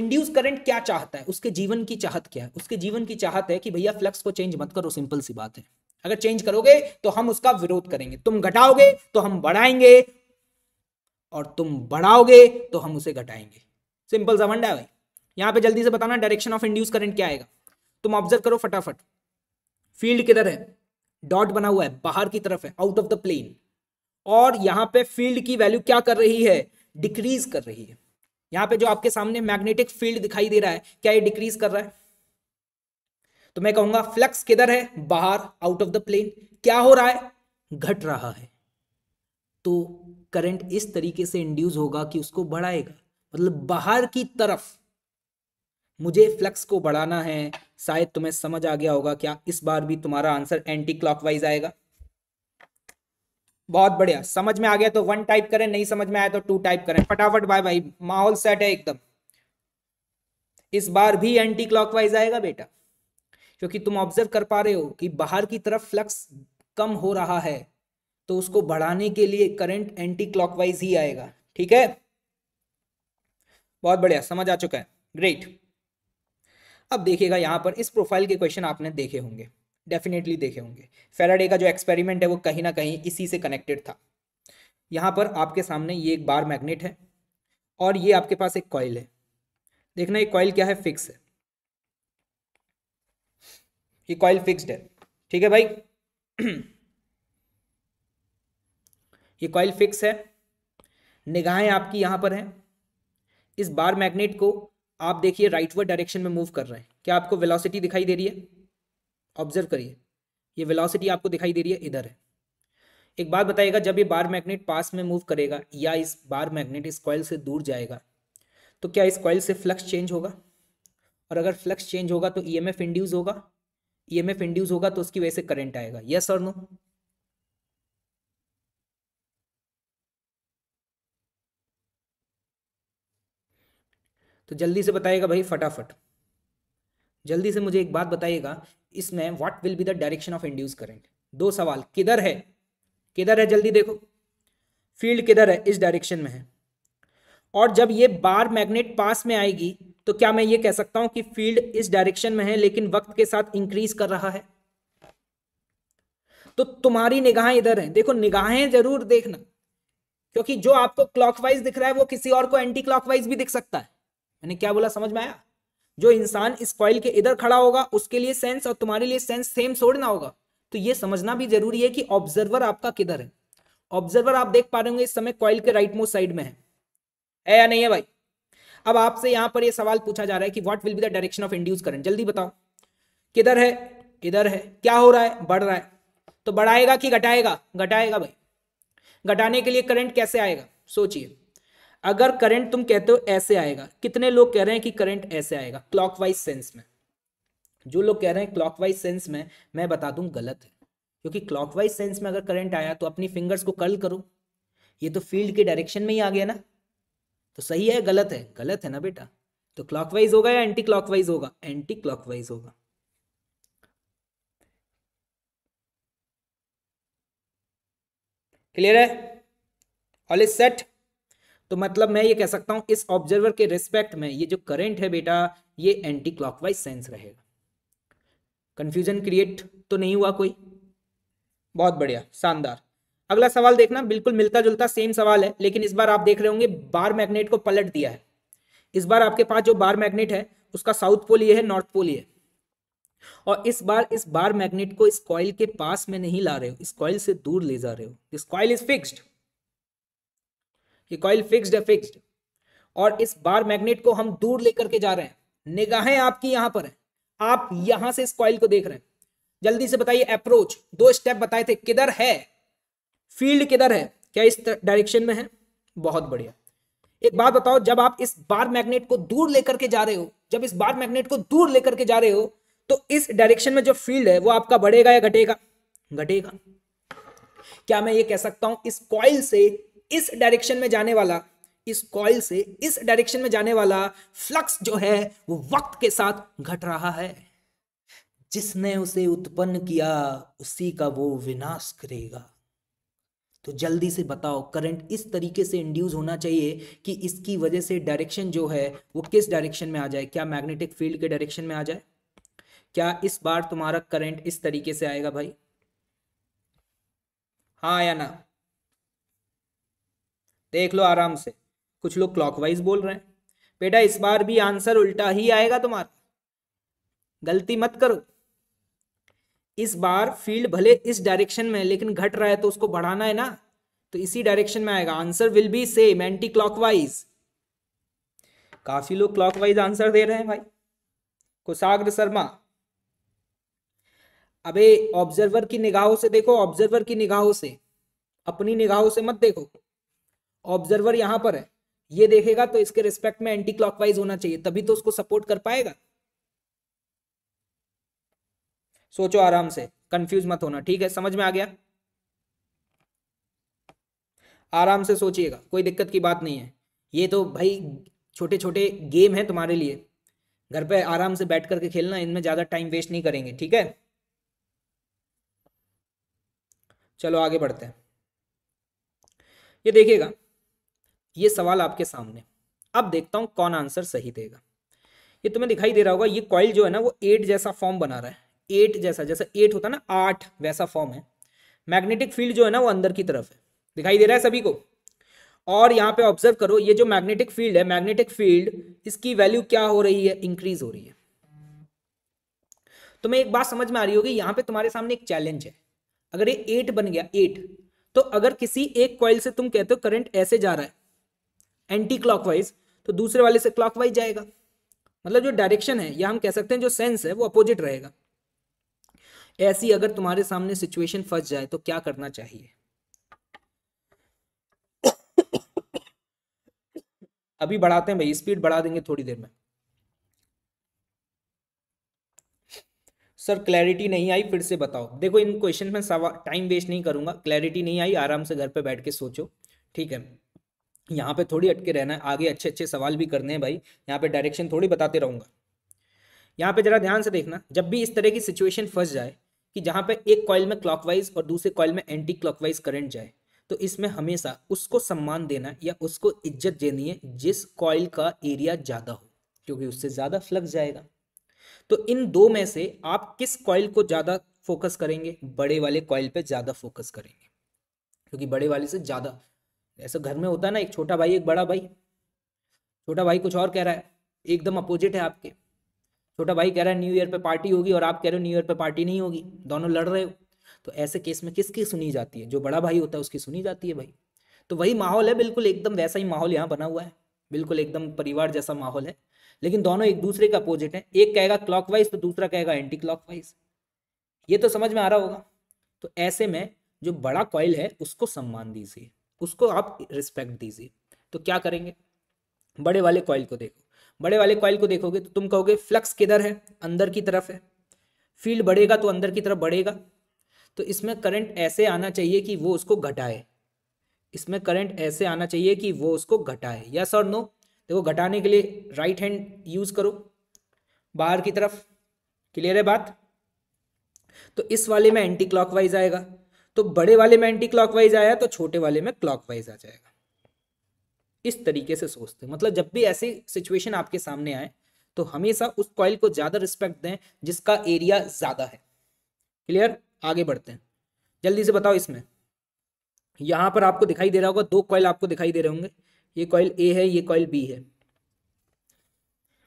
इंड्यूस करंट क्या चाहता है उसके जीवन की चाहत क्या है उसके जीवन की चाहत है कि भैया फ्लक्स को चेंज मत करो सिंपल सी बात है अगर चेंज करोगे तो हम उसका विरोध करेंगे तुम घटाओगे तो हम बढ़ाएंगे और तुम बढ़ाओगे तो हम उसे घटाएंगे सिंपल सा भाई यहां पे जल्दी से बताना डायरेक्शन ऑफ इंड्यूस करंट क्या आएगा तुम ऑब्जर्व करो फटाफट फील्ड किधर है डॉट बना हुआ है बाहर की तरफ है आउट ऑफ द प्लेन और यहाँ पे फील्ड की वैल्यू क्या कर रही है डिक्रीज कर रही है यहाँ पे जो आपके सामने मैग्नेटिक फील्ड दिखाई दे रहा है क्या ये डिक्रीज कर रहा है तो मैं कहूंगा फ्लक्स किधर है बाहर आउट ऑफ द प्लेन क्या हो रहा है घट रहा है तो करंट इस तरीके से इंड्यूस होगा कि उसको बढ़ाएगा मतलब बाहर की तरफ मुझे फ्लक्स को बढ़ाना है शायद तुम्हें समझ आ गया होगा क्या इस बार भी तुम्हारा आंसर एंटी क्लॉकवाइज आएगा बहुत बढ़िया समझ में आ गया तो वन टाइप करें नहीं समझ में आया तो टू टाइप करें फटाफट बाय बाय माहौल सेट है एकदम इस बार भी एंटी क्लॉकवाइज आएगा बेटा क्योंकि तुम ऑब्जर्व कर पा रहे हो कि बाहर की तरफ फ्लक्स कम हो रहा है तो उसको बढ़ाने के लिए करंट एंटी क्लॉकवाइज ही आएगा ठीक है बहुत बढ़िया समझ आ चुका है ग्रेट अब देखिएगा यहाँ पर इस प्रोफाइल के क्वेश्चन आपने देखे होंगे डेफिनेटली देखे होंगे फेराडे का जो एक्सपेरिमेंट है वो कहीं ना कहीं इसी से कनेक्टेड था यहाँ पर आपके सामने ये एक बार मैग्नेट है और ये आपके पास एक कॉयल है देखना ये कॉयल क्या है फिक्स है ये कॉयल फिक्स्ड है ठीक है भाई ये कॉयल फिक्स है निगाहें आपकी यहाँ पर हैं इस बार मैग्नेट को आप देखिए राइटवर्ड डायरेक्शन में मूव कर रहे हैं क्या आपको वेलोसिटी दिखाई दे रही है ऑब्जर्व करिए ये वेलोसिटी आपको दिखाई दे रही है इधर है एक बात बताइएगा जब ये बार मैग्नेट पास में मूव करेगा या इस बार मैग्नेट इस कॉयल से दूर जाएगा तो क्या इस कॉयल से फ्लक्स चेंज होगा और अगर फ्लक्स चेंज होगा तो ई एम एफ इंड्यूज होगा ई एम एफ इंड्यूज होगा तो उसकी वजह से करेंट आएगा यस और नो तो जल्दी से बताइएगा भाई फटाफट जल्दी से मुझे एक बात बताइएगा इसमें what will be the direction of induce current दो सवाल किधर है किधर है जल्दी देखो फील्ड किधर है इस डायरेक्शन में है और जब ये बार मैग्नेट पास में आएगी तो क्या मैं ये कह सकता हूं कि फील्ड इस डायरेक्शन में है लेकिन वक्त के साथ इंक्रीज कर रहा है तो तुम्हारी निगाहें इधर है देखो निगाहें जरूर देखना क्योंकि जो आपको क्लॉकवाइज दिख रहा है वो किसी और को एंटी क्लॉकवाइज भी दिख सकता है मैंने क्या बोला समझ में आया जो इंसान इस कॉइल के इधर खड़ा होगा उसके लिए सेंस और तुम्हारे लिए सेंस सेम छोड़ना होगा तो ये समझना भी जरूरी है कि ऑब्जर्वर आपका किधर है ऑब्जर्वर आप देख पा रहे होंगे इस समय कॉइल के राइट मोस्ट साइड में है या नहीं है भाई अब आपसे यहां पर ये यह सवाल पूछा जा रहा है कि what will be the direction of induce current जल्दी बताओ किधर है इधर है क्या हो रहा है बढ़ रहा है तो बढ़ाएगा कि घटाएगा घटाएगा भाई घटाने के लिए करंट कैसे आएगा सोचिए अगर करंट तुम कहते हो ऐसे आएगा कितने लोग कह रहे हैं कि करंट ऐसे आएगा क्लॉकवाइज सेंस में जो लोग कह रहे हैं क्लॉकवाइज सेंस में मैं बता दूं गलत है क्योंकि क्लॉकवाइज सेंस में अगर करंट आया तो अपनी फिंगर्स को कर्ल करो ये तो फील्ड के डायरेक्शन में ही आ गया ना तो सही है गलत है गलत है ना बेटा तो क्लॉकवाइज होगा या एंटी क्लॉकवाइज होगा एंटी क्लॉकवाइज होगा क्लियर है ऑल इज सेट तो मतलब मैं ये कह सकता हूँ इस ऑब्जर्वर के रिस्पेक्ट में ये जो करंट है बेटा ये एंटी क्लॉकवाइज सेंस रहेगा कन्फ्यूजन क्रिएट तो नहीं हुआ कोई बहुत बढ़िया शानदार अगला सवाल देखना बिल्कुल मिलता जुलता सेम सवाल है लेकिन इस बार आप देख रहे होंगे बार मैग्नेट को पलट दिया है इस बार आपके पास जो बार मैग्नेट है उसका साउथ पोल ये है नॉर्थ पोल ये और इस बार इस बार मैग्नेट को इस कॉइल के पास में नहीं ला रहे हो इस कॉइल से दूर ले जा रहे हो दिस कॉइल इज फिक्स्ड ये कॉइल फिक्स्ड है फिक्स्ड और इस बार मैग्नेट को हम दूर लेकर के जा रहे हैं निगाहें आपकी यहां पर है आप यहां से इस कॉइल को देख रहे हैं जल्दी से बताइए अप्रोच दो स्टेप बताए थे किधर है फील्ड किधर है क्या इस डायरेक्शन में है बहुत बढ़िया एक बात बताओ जब आप इस बार मैग्नेट को दूर लेकर के जा रहे हो जब इस बार मैग्नेट को दूर लेकर के जा रहे हो तो इस डायरेक्शन में जो फील्ड है वो आपका बढ़ेगा या घटेगा घटेगा क्या मैं ये कह सकता हूं इस कॉइल से इस डायरेक्शन में जाने वाला इस कॉइल से इस डायरेक्शन में जाने वाला फ्लक्स जो है वो वक्त के साथ घट रहा है जिसने उसे उत्पन्न किया उसी का वो विनाश करेगा तो जल्दी से बताओ करंट इस तरीके से इंड्यूस होना चाहिए कि इसकी वजह से डायरेक्शन जो है वो किस डायरेक्शन में आ जाए क्या मैग्नेटिक फील्ड के डायरेक्शन में आ जाए क्या इस बार तुम्हारा करंट इस तरीके से आएगा भाई हाँ या ना देख लो आराम से कुछ लोग क्लॉकवाइज बोल रहे हैं बेटा इस बार भी आंसर उल्टा ही आएगा तुम्हारा गलती मत करो इस बार फील्ड भले इस डायरेक्शन में लेकिन घट रहा है तो उसको बढ़ाना है ना तो इसी डायरेक्शन में आएगा answer will be same anti clockwise काफी लोग क्लॉकवाइज आंसर दे रहे हैं भाई कुसाग्र शर्मा अबे ऑब्जर्वर की निगाहों से देखो ऑब्जर्वर की निगाहों से अपनी निगाहों से मत देखो ऑब्जर्वर यहां पर है ये देखेगा तो इसके रिस्पेक्ट में एंटी क्लॉकवाइज होना चाहिए तभी तो उसको सपोर्ट कर पाएगा सोचो आराम से कंफ्यूज मत होना ठीक है समझ में आ गया आराम से सोचिएगा कोई दिक्कत की बात नहीं है ये तो भाई छोटे छोटे गेम है तुम्हारे लिए घर पे आराम से बैठ करके खेलना इनमें ज्यादा टाइम वेस्ट नहीं करेंगे ठीक है चलो आगे बढ़ते हैं ये देखिएगा ये सवाल आपके सामने अब देखता हूँ कौन आंसर सही देगा ये तुम्हें दिखाई दे रहा होगा ये कॉइल जो है ना वो एट जैसा फॉर्म बना रहा है एट जैसा जैसा एट होता है ना आठ वैसा फॉर्म है मैग्नेटिक फील्ड जो है ना वो अंदर की तरफ है दिखाई दे रहा है सभी को और यहाँ पे ऑब्जर्व करो ये जो मैग्नेटिक फील्ड है मैग्नेटिक फील्ड इसकी वैल्यू क्या हो रही है इंक्रीज हो रही है तुम्हें एक बात समझ में आ रही होगी यहाँ पे तुम्हारे सामने एक चैलेंज है अगर ये एट बन गया एट तो अगर किसी एक कॉइल से तुम कहते हो करंट ऐसे जा रहा है एंटी क्लॉकवाइज तो दूसरे वाले से क्लॉकवाइज जाएगा मतलब जो डायरेक्शन है या हम कह सकते हैं जो सेंस है वो अपोजिट रहेगा ऐसी अगर तुम्हारे सामने सिचुएशन फंस जाए तो क्या करना चाहिए अभी बढ़ाते हैं भाई स्पीड बढ़ा देंगे थोड़ी देर में सर क्लैरिटी नहीं आई फिर से बताओ देखो इन क्वेश्चन में टाइम वेस्ट नहीं करूंगा क्लैरिटी नहीं आई आराम से घर पे बैठ के सोचो ठीक है यहाँ पे थोड़ी अटके रहना है आगे अच्छे अच्छे सवाल भी करने हैं भाई यहाँ पे डायरेक्शन थोड़ी बताते रहूँगा यहाँ पे जरा ध्यान से देखना जब भी इस तरह की सिचुएशन फंस जाए कि जहाँ पे एक कॉयल में क्लॉकवाइज और दूसरे कॉइल में एंटी क्लॉकवाइज करंट जाए तो इसमें हमेशा उसको सम्मान देना या उसको इज्जत देनी है जिस कॉयल का एरिया ज़्यादा हो क्योंकि उससे ज़्यादा फ्लक्स जाएगा तो इन दो में से आप किस कॉयल को ज़्यादा फोकस करेंगे बड़े वाले कॉयल पर ज़्यादा फोकस करेंगे क्योंकि बड़े वाले से ज़्यादा ऐसा घर में होता है ना एक छोटा भाई एक बड़ा भाई छोटा भाई कुछ और कह रहा है एकदम अपोजिट है आपके छोटा भाई कह रहा है न्यू ईयर पे पार्टी होगी और आप कह रहे हो न्यू ईयर पे पार्टी नहीं होगी दोनों लड़ रहे हो तो ऐसे केस में किसकी सुनी जाती है जो बड़ा भाई होता है उसकी सुनी जाती है भाई तो वही माहौल है बिल्कुल एकदम वैसा ही माहौल यहाँ बना हुआ है बिल्कुल एकदम परिवार जैसा माहौल है लेकिन दोनों एक दूसरे का अपोजिट हैं एक कहेगा क्लॉक तो दूसरा कहेगा एंटी क्लॉक ये तो समझ में आ रहा होगा तो ऐसे में जो बड़ा कॉयल है उसको सम्मान दीजिए उसको आप रिस्पेक्ट दीजिए तो क्या करेंगे बड़े वाले कॉइल को देखो बड़े वाले कॉइल को देखोगे तो तुम कहोगे फ्लक्स किधर है अंदर की तरफ है फील्ड बढ़ेगा तो अंदर की तरफ बढ़ेगा तो इसमें करंट ऐसे आना चाहिए कि वो उसको घटाए इसमें करंट ऐसे आना चाहिए कि वो उसको घटाए यस और नो देखो घटाने के लिए राइट हैंड यूज करो बाहर की तरफ क्लियर है बात तो इस वाले में एंटी क्लॉकवाइज आएगा तो बड़े वाले में एंटी क्लॉकवाइज आया तो छोटे वाले में क्लॉकवाइज आ जाएगा इस तरीके से सोचते हैं मतलब जब भी ऐसी सिचुएशन आपके सामने आए तो हमेशा उस कॉइल को ज़्यादा रिस्पेक्ट दें जिसका एरिया ज़्यादा है क्लियर आगे बढ़ते हैं जल्दी से बताओ इसमें यहां पर आपको दिखाई दे रहा होगा दो कॉयल आपको दिखाई दे रहे होंगे ये कॉइल ए है ये कॉइल बी है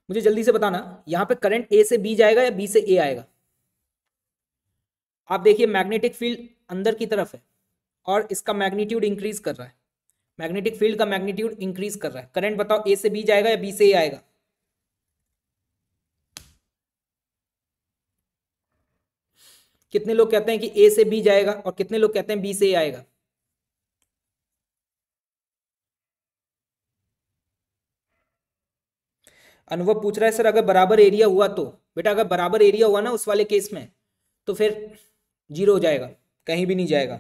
मुझे जल्दी से बताना यहां पर करंट ए से बी जाएगा या बी से ए आएगा आप देखिए मैग्नेटिक फील्ड अंदर की तरफ है और इसका मैग्नीट्यूड इंक्रीज कर रहा है मैग्नेटिक फील्ड का मैग्नीट्यूड इंक्रीज कर रहा है करंट बताओ ए से बी जाएगा या बी से ए आएगा कितने लोग कहते हैं कि ए से बी जाएगा और कितने लोग कहते हैं बी से ए आएगा अनुभव पूछ रहा है सर अगर बराबर एरिया हुआ तो बेटा अगर बराबर एरिया हुआ ना उस वाले केस में तो फिर जीरो हो जाएगा कहीं भी नहीं जाएगा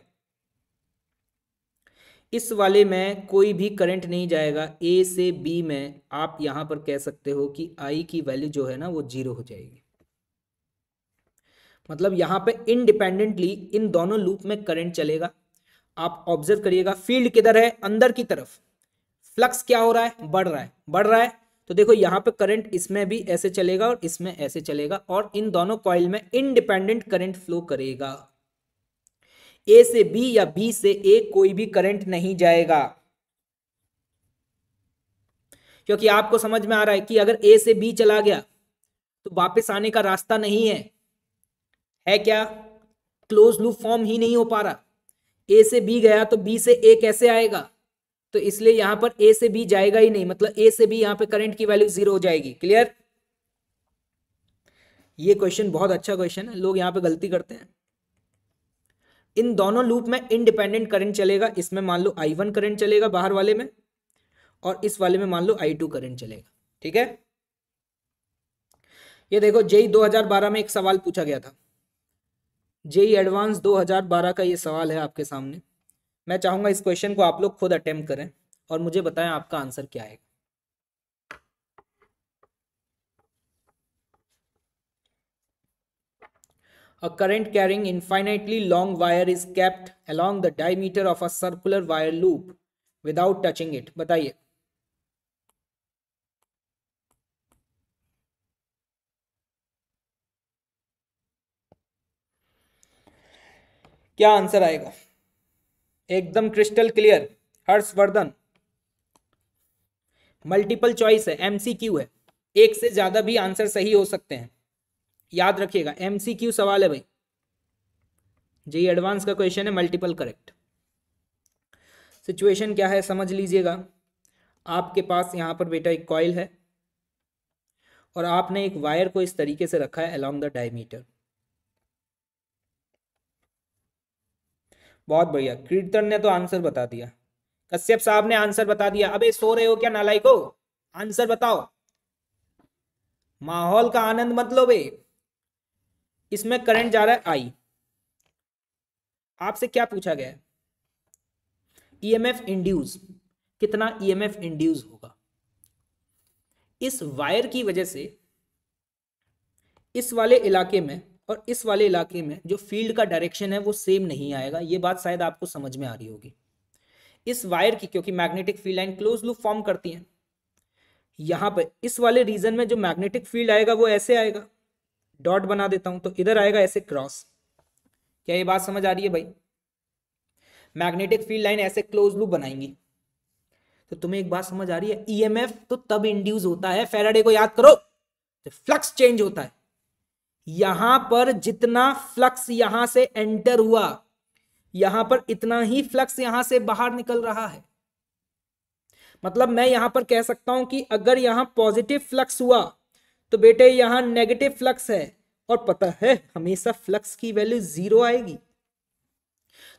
इस वाले में कोई भी करंट नहीं जाएगा ए से बी में आप यहां पर कह सकते हो कि आई की वैल्यू जो है ना वो जीरो हो जाएगी मतलब यहां पे इनडिपेंडेंटली इन दोनों लूप में करंट चलेगा आप ऑब्जर्व करिएगा फील्ड किधर है अंदर की तरफ फ्लक्स क्या हो रहा है बढ़ रहा है बढ़ रहा है तो देखो यहां पर करंट इसमें भी ऐसे चलेगा और इसमें ऐसे चलेगा और इन दोनों कॉइल में इनडिपेंडेंट करंट फ्लो करेगा ए से बी या बी से ए कोई भी करंट नहीं जाएगा क्योंकि आपको समझ में आ रहा है कि अगर ए से बी चला गया तो वापस आने का रास्ता नहीं है है क्या क्लोज लूप फॉर्म ही नहीं हो पा रहा ए से बी गया तो बी से ए कैसे आएगा तो इसलिए यहां पर ए से बी जाएगा ही नहीं मतलब ए से बी यहां पर करंट की वैल्यू जीरो हो जाएगी क्लियर ये क्वेश्चन बहुत अच्छा क्वेश्चन है लोग यहां पे गलती करते हैं इन दोनों लूप में इनडिपेंडेंट करंट चलेगा इसमें मान लो आई वन करंट चलेगा बाहर वाले में और इस वाले में मान लो आई टू करंट चलेगा ठीक है ये देखो e जेई 2012 में एक सवाल पूछा गया था जेई एडवांस 2012 का ये सवाल है आपके सामने मैं चाहूंगा इस क्वेश्चन को आप लोग खुद अटेम्प्ट करें और मुझे बताएं आपका आंसर क्या आएगा A current carrying infinitely long wire is kept along the diameter of a circular wire loop without touching it. बताइए क्या आंसर आएगा एकदम crystal clear Harshvardhan multiple choice है एमसीक्यू है एक से ज्यादा भी आंसर सही हो सकते हैं याद रखिएगा एमसीक्यू सवाल है भाई जी एडवांस का क्वेश्चन है मल्टीपल करेक्ट सिचुएशन क्या है समझ लीजिएगा आपके पास यहाँ पर बेटा एक कॉयल है और आपने एक वायर को इस तरीके से रखा है अलॉन्ग द डायमीटर बहुत बढ़िया कीर्तन ने तो आंसर बता दिया कश्यप साहब ने आंसर बता दिया अबे सो रहे हो क्या नालाई को आंसर बताओ माहौल का आनंद मत लो भाई इसमें करंट जा रहा है आई आपसे क्या पूछा गया है ईएमएफ e इंड्यूस कितना ईएमएफ e इंड्यूस होगा इस वायर की वजह से इस वाले इलाके में और इस वाले इलाके में जो फील्ड का डायरेक्शन है वो सेम नहीं आएगा ये बात शायद आपको समझ में आ रही होगी इस वायर की क्योंकि magnetic field line close loop form करती है यहां पर इस वाले रीजन में जो मैग्नेटिक फील्ड आएगा वो ऐसे आएगा डॉट बना देता हूं तो इधर आएगा ऐसे क्रॉस क्या ये बात समझ आ रही है भाई मैग्नेटिक फील्ड लाइन ऐसे क्लोज लूप बनाएंगी तो तुम्हें एक बात समझ आ रही है ईएमएफ e तो तब इंड्यूस होता है फेराडे को याद करो तो फ्लक्स चेंज होता है यहां पर जितना फ्लक्स यहां से एंटर हुआ यहां पर इतना ही फ्लक्स यहां से बाहर निकल रहा है मतलब मैं यहां पर कह सकता हूं कि अगर यहां पॉजिटिव फ्लक्स हुआ तो बेटे यहां नेगेटिव फ्लक्स है और पता है हमेशा फ्लक्स की वैल्यू जीरो आएगी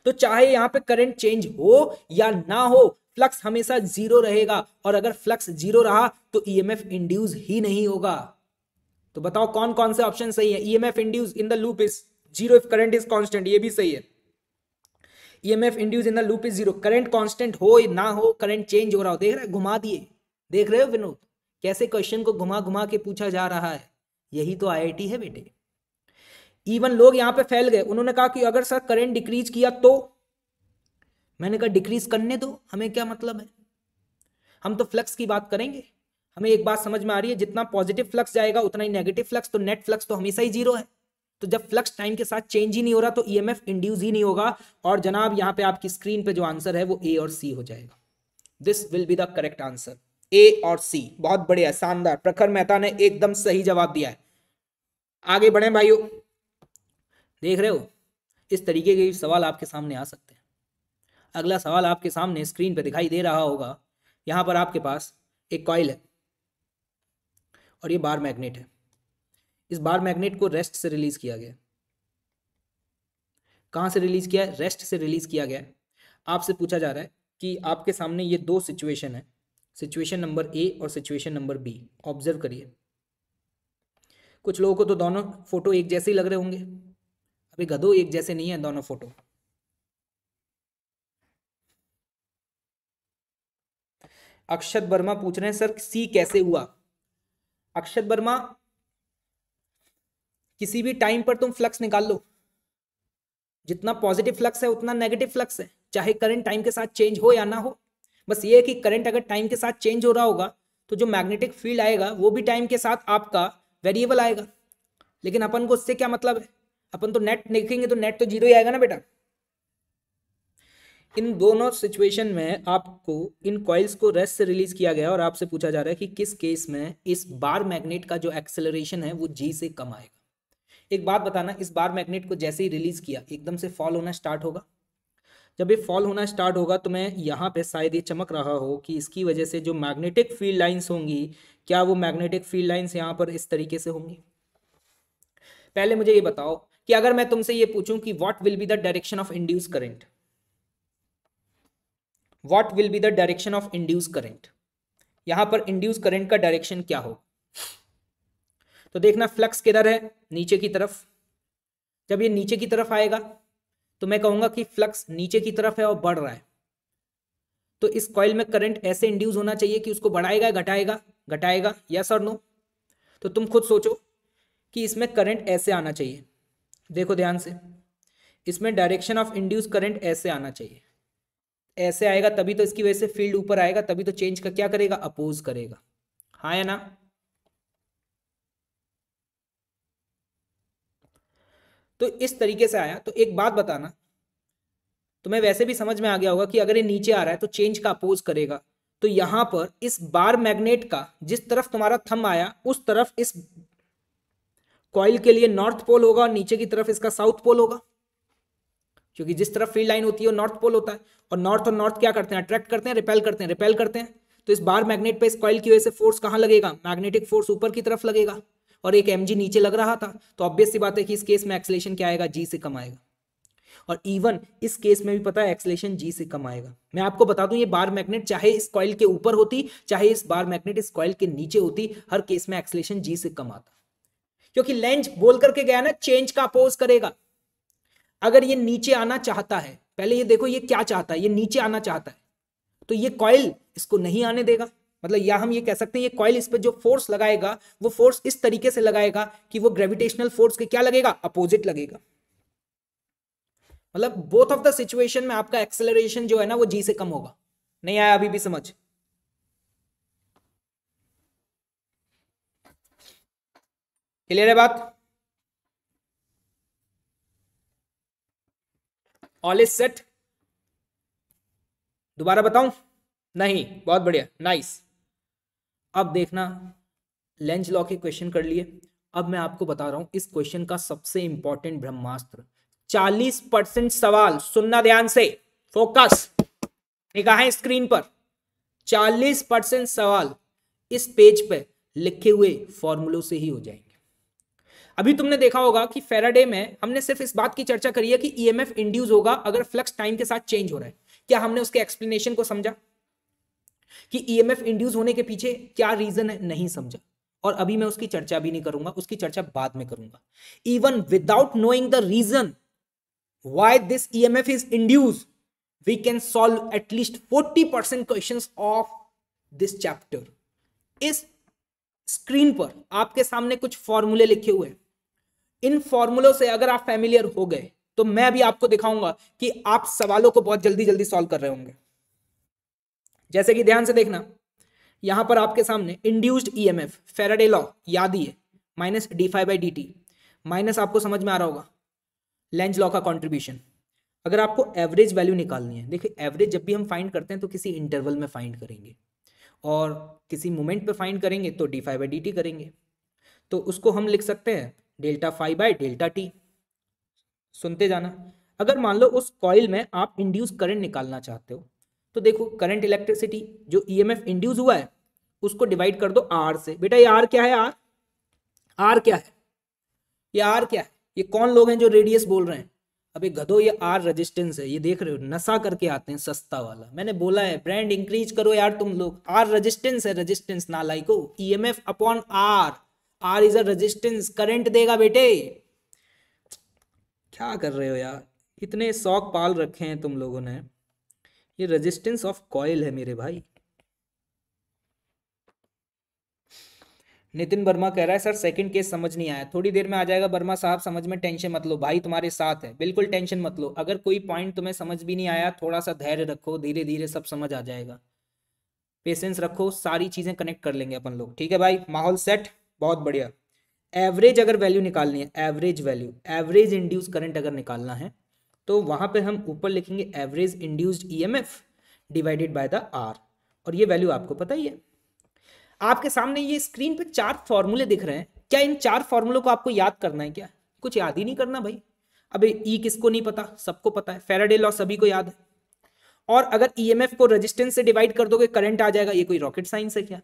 तो चाहे यहां पे करंट चेंज हो या ना हो फ्लक्स हमेशा जीरो रहेगा और अगर फ्लक्स जीरो रहा तो ईएमएफ e इंड्यूस ही नहीं होगा तो बताओ कौन कौन से ऑप्शन सही है EMF induce in the loop is zero if current is constant ये भी सही है EMF induce in the loop is zero current constant हो ना हो करंट चेंज हो रहा हो देख रहे घुमा दिए देख रहे हो विनोद कैसे क्वेश्चन को घुमा घुमा के पूछा जा रहा है यही तो आई है बेटे इवन लोग यहां पे फैल गए उन्होंने कहा कि अगर सर करंट डिक्रीज किया तो मैंने कहा डिक्रीज करने दो हमें क्या मतलब है हम तो फ्लक्स की बात करेंगे हमें एक बात समझ में आ रही है जितना पॉजिटिव फ्लक्स जाएगा उतना ही नेगेटिव फ्लक्स तो नेट फ्लक्स तो हमेशा ही जीरो है तो जब फ्लक्स टाइम के साथ चेंज ही नहीं हो रहा तो ई e इंड्यूस ही नहीं होगा और जनाब यहां पे आपकी स्क्रीन पे जो आंसर है वो ए और सी हो जाएगा this will be the correct answer A और सी बहुत बढ़िया शानदार प्रखर मेहता ने एकदम सही जवाब दिया है आगे बढ़े भाइयों देख रहे हो इस तरीके के सवाल आपके सामने आ सकते हैं अगला सवाल आपके सामने स्क्रीन पर दिखाई दे रहा होगा यहाँ पर आपके पास एक कॉयल है और ये बार मैग्नेट है इस बार मैग्नेट को रेस्ट से रिलीज किया गया कहाँ से रिलीज किया है रेस्ट से रिलीज किया गया आपसे पूछा जा रहा है कि आपके सामने ये दो सिचुएशन है सिचुएशन नंबर ए और सिचुएशन नंबर बी ऑब्जर्व करिए कुछ लोगों को तो दोनों फोटो एक जैसे ही लग रहे होंगे अभी गधो एक जैसे नहीं है दोनों फोटो अक्षत वर्मा पूछ रहे हैं सर सी कैसे हुआ अक्षत वर्मा किसी भी टाइम पर तुम फ्लक्स निकाल लो जितना पॉजिटिव फ्लक्स है उतना नेगेटिव फ्लक्स है चाहे करंट टाइम के साथ चेंज हो या ना हो बस ये है कि करंट अगर टाइम के साथ चेंज हो रहा होगा तो जो मैग्नेटिक फील्ड आएगा वो भी टाइम के साथ आपका वेरिएबल आएगा लेकिन अपन को उससे क्या मतलब है अपन तो नेट देखेंगे तो नेट तो जीरो ही आएगा ना बेटा इन दोनों सिचुएशन में आपको इन कॉइल्स को रेस्ट से रिलीज किया गया और आपसे पूछा जा रहा है कि किस केस में इस बार मैग्नेट का जो एक्सेलरेशन है वो जी से कम आएगा एक बात बताना इस बार मैग्नेट को जैसे ही रिलीज किया एकदम से फॉल होना स्टार्ट होगा जब ये फॉल होना स्टार्ट होगा तो मैं यहाँ पे शायद ये चमक रहा हो कि इसकी वजह से जो मैग्नेटिक फील्ड लाइंस होंगी क्या वो मैग्नेटिक फील्ड लाइंस यहाँ पर इस तरीके से होंगी पहले मुझे ये बताओ कि अगर मैं तुमसे ये पूछूं कि what will be the direction of induce current what will be the direction of induce current यहाँ पर इंड्यूस करेंट का डायरेक्शन क्या हो तो देखना फ्लक्स किधर है नीचे की तरफ जब ये नीचे की तरफ आएगा तो मैं कहूंगा कि फ्लक्स नीचे की तरफ है और बढ़ रहा है तो इस कॉइल में करंट ऐसे इंड्यूस होना चाहिए कि उसको बढ़ाएगा घटाएगा घटाएगा यस और नो तो तुम खुद सोचो कि इसमें करंट ऐसे आना चाहिए देखो ध्यान से इसमें डायरेक्शन ऑफ इंड्यूस करंट ऐसे आना चाहिए ऐसे आएगा तभी तो इसकी वजह से फील्ड ऊपर आएगा तभी तो चेंज का क्या करेगा अपोज करेगा हाँ या ना तो इस तरीके से आया तो एक बात बताना तुम्हें मैं वैसे भी समझ में आ गया होगा कि अगर ये नीचे आ रहा है तो चेंज का अपोज करेगा तो यहां पर इस बार मैग्नेट का जिस तरफ तुम्हारा थम आया उस तरफ इस कॉइल के लिए नॉर्थ पोल होगा और नीचे की तरफ इसका साउथ पोल होगा क्योंकि जिस तरफ फील्ड लाइन होती है वो नॉर्थ पोल होता है और नॉर्थ और नॉर्थ क्या करते हैं अट्रैक्ट करते हैं रिपेल करते हैं रिपेल करते हैं तो इस बार मैग्नेट पे इस कॉइल की वजह से फोर्स कहां लगेगा मैग्नेटिक फोर्स ऊपर की तरफ लगेगा और एक एम नीचे लग रहा था तो ऑब्वियस सी बात है कि इस केस में एक्सलेशन क्या आएगा जी से कम आएगा और इवन इस केस में भी पता है एक्सलेशन जी से कम आएगा मैं आपको बता दूं ये बार मैग्नेट चाहे इस कॉइल के ऊपर होती चाहे इस बार मैग्नेट इस कॉइल के नीचे होती हर केस में एक्सलेशन जी से कम आता क्योंकि लेंज बोल करके गया ना चेंज का अपोज करेगा अगर ये नीचे आना चाहता है पहले ये देखो ये क्या चाहता है ये नीचे आना चाहता है तो ये कॉइल इसको नहीं आने देगा मतलब या हम ये कह सकते हैं ये कॉइल इस पर जो फोर्स लगाएगा वो फोर्स इस तरीके से लगाएगा कि वो ग्रेविटेशनल फोर्स के क्या लगेगा अपोजिट लगेगा मतलब बोथ ऑफ द सिचुएशन में आपका एक्सेलरेशन जो है ना वो जी से कम होगा नहीं आया अभी भी समझ क्लियर है बात ऑल इज सेट दोबारा बताऊं नहीं बहुत बढ़िया नाइस अब देखना लेंज लॉ के क्वेश्चन कर लिए अब मैं आपको बता रहा हूं इस क्वेश्चन का सबसे इंपॉर्टेंट ब्रह्मास्त्र 40 परसेंट सवाल सुनना ध्यान से फोकस निगाहें स्क्रीन पर 40 परसेंट सवाल इस पेज पे लिखे हुए फॉर्मूलों से ही हो जाएंगे अभी तुमने देखा होगा कि फेराडे में हमने सिर्फ इस बात की चर्चा करी है कि ईएमएफ e इंड्यूस होगा अगर फ्लक्स टाइम के साथ चेंज हो रहा है क्या हमने उसके एक्सप्लेनेशन को समझा कि ईएमएफ e इंड्यूस होने के पीछे क्या रीजन है नहीं समझा और अभी मैं उसकी चर्चा भी नहीं करूंगा उसकी चर्चा बाद में करूंगा even without knowing the reason why this EMF is induce we can solve at least forty percent question of this chapter इस स्क्रीन पर आपके सामने कुछ फॉर्मूले लिखे हुए हैं इन फॉर्मूलों से अगर आप फेमिलियर हो गए तो मैं भी आपको दिखाऊंगा कि आप सवालों को बहुत जल्दी जल्दी सॉल्व कर रहे होंगे जैसे कि ध्यान से देखना यहां पर आपके सामने induced E M F Faraday law याद ही है minus d phi by D t minus आपको समझ में आ रहा होगा लेंज लॉ का कॉन्ट्रीब्यूशन अगर आपको एवरेज वैल्यू निकालनी है देखिए एवरेज जब भी हम फाइंड करते हैं तो किसी इंटरवल में फाइंड करेंगे और किसी मोमेंट पे फाइंड करेंगे तो d phi by D t करेंगे तो उसको हम लिख सकते हैं delta phi by delta t सुनते जाना अगर मान लो उस कॉइल में आप इंड्यूस करंट निकालना चाहते हो तो देखो करंट इलेक्ट्रिसिटी जो ई एम एफ इंड्यूस हुआ है उसको डिवाइड कर दो आर से बेटा ये आर क्या है आर आर क्या है ये आर क्या है ये कौन लोग हैं जो रेडियस बोल रहे हैं अबे गधो ये आर रेजिस्टेंस है ये देख रहे हो नशा करके आते हैं सस्ता वाला मैंने बोला है ब्रांड इंक्रीज करो यार तुम लोग आर रेजिस्टेंस है रेजिस्टेंस ना लाइको E M F upon R R is a resistance current देगा बेटे क्या कर रहे हो यार इतने शौक पाल रखे हैं तुम लोगों ने ये रेजिस्टेंस ऑफ कॉयल है मेरे भाई नितिन वर्मा कह रहा है सर सेकंड केस समझ नहीं आया थोड़ी देर में आ जाएगा वर्मा साहब समझ में टेंशन मत लो भाई तुम्हारे साथ है बिल्कुल टेंशन मत लो अगर कोई पॉइंट तुम्हें समझ भी नहीं आया थोड़ा सा धैर्य रखो धीरे धीरे सब समझ आ जाएगा पेशेंस रखो सारी चीज़ें कनेक्ट कर लेंगे अपन लोग ठीक है भाई माहौल सेट बहुत बढ़िया एवरेज अगर वैल्यू निकालनी है average value average induce current अगर निकालना है तो वहां पे हम ऊपर लिखेंगे average induced EMF divided by the R और ये वैल्यू आपको पता ही है आपके सामने ये स्क्रीन पे चार फॉर्मूले दिख रहे हैं क्या इन चार फॉर्मूलों को आपको याद करना है क्या कुछ याद ही नहीं करना भाई अबे ई e किसको नहीं पता सबको पता है फेराडे लॉ सभी को याद है और अगर ईएमएफ e को रेजिस्टेंस से डिवाइड कर दोगे करंट आ जाएगा ये कोई रॉकेट साइंस है क्या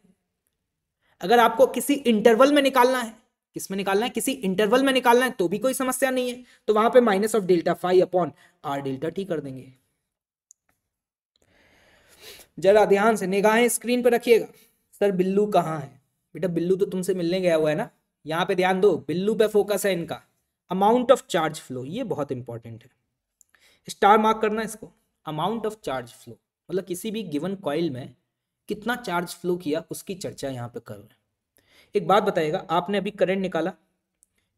अगर आपको किसी इंटरवल में निकालना है किस में निकालना है किसी इंटरवल में निकालना है तो भी कोई समस्या नहीं है तो वहां पे minus of delta phi upon R delta t कर देंगे जरा ध्यान से निगाहें स्क्रीन पर रखिएगा सर बिल्लू कहाँ है बेटा बिल्लू तो तुमसे मिलने गया हुआ है ना यहाँ पे ध्यान दो बिल्लू पे फोकस है इनका अमाउंट ऑफ चार्ज फ्लो ये बहुत इंपॉर्टेंट है स्टार मार्क करना इसको अमाउंट ऑफ चार्ज फ्लो मतलब किसी भी गिवन कॉइल में कितना चार्ज फ्लो किया उसकी चर्चा यहाँ पे कर रहे हैं एक बात बताइएगा आपने अभी करंट निकाला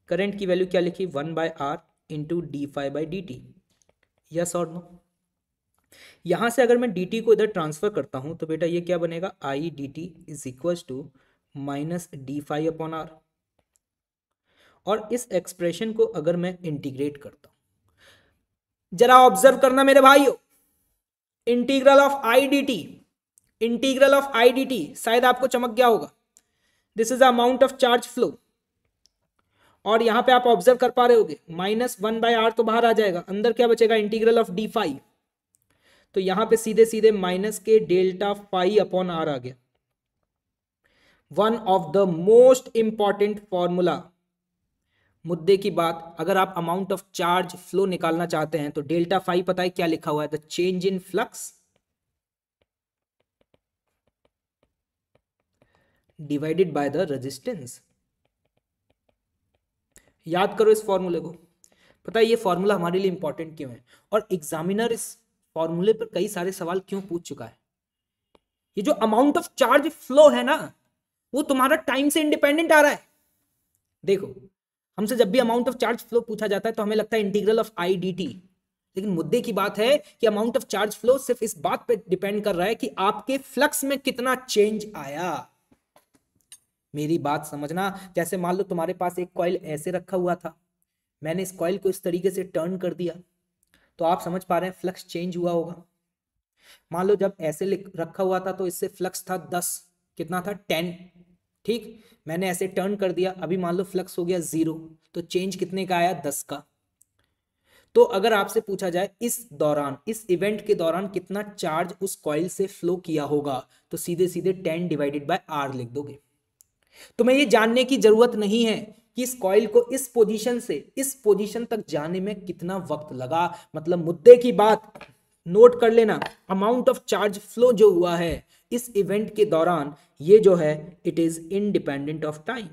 करंट की वैल्यू क्या लिखी one by R into d phi by D t yes और नो यहां से अगर मैं डी टी को इधर ट्रांसफर करता हूं तो बेटा ये क्या बनेगा I d t is equal to minus d phi upon R और इस एक्सप्रेशन को अगर मैं इंटीग्रेट करता हूँ जरा ऑब्जर्व करना मेरे भाइयों integral of I d t integral of I d t शायद आपको चमक गया होगा this is amount of charge flow और यहां पे आप ऑब्जर्व कर पा रहे होगे माइनस वन बाय आर तो बाहर आ जाएगा अंदर क्या बचेगा इंटीग्रल ऑफ डी फाइव तो यहां पे सीधे सीधे माइनस के डेल्टा फाइव अपॉन आर आ गया one of the most important formula मुद्दे की बात अगर आप अमाउंट ऑफ चार्ज फ्लो निकालना चाहते हैं तो डेल्टा फाइव पता है क्या लिखा हुआ है the change in flux divided by the resistance याद करो इस फॉर्मूले को पता है ये फॉर्मूला हमारे लिए इंपॉर्टेंट क्यों है और एग्जामिनर इस फॉर्मूले पर कई सारे सवाल क्यों पूछ चुका है ये जो अमाउंट ऑफ चार्ज फ्लो है ना वो तुम्हारा टाइम से इंडिपेंडेंट आ रहा है देखो हमसे जब भी अमाउंट ऑफ चार्ज फ्लो पूछा जाता है तो हमें लगता है integral of I d t लेकिन मुद्दे की बात है कि अमाउंट ऑफ चार्ज फ्लो सिर्फ इस बात पे डिपेंड कर रहा है कि आपके फ्लक्स में कितना चेंज आया मेरी बात समझना जैसे मान लो तुम्हारे पास एक कॉइल ऐसे रखा हुआ था मैंने इस कॉइल को इस तरीके से टर्न कर दिया तो आप समझ पा रहे हैं फ्लक्स चेंज हुआ होगा मान लो जब ऐसे रखा हुआ था तो इससे फ्लक्स था दस कितना था टेन ठीक मैंने ऐसे टर्न कर दिया अभी मान लो फ्लक्स हो गया जीरो तो चेंज कितने का आया दस का तो अगर आपसे पूछा जाए इस दौरान इस इवेंट के दौरान कितना चार्ज उस कॉइल से फ्लो किया होगा तो सीधे सीधे टेन डिवाइडेड बाय आर लिख दोगे तुम्हें तो ये जानने की जरूरत नहीं है कि इस कॉइल को इस पोजीशन से इस पोजीशन तक जाने में कितना वक्त लगा मतलब मुद्दे की बात नोट कर लेना अमाउंट ऑफ चार्ज फ्लो जो हुआ है इस इवेंट के दौरान ये जो है it is independent of time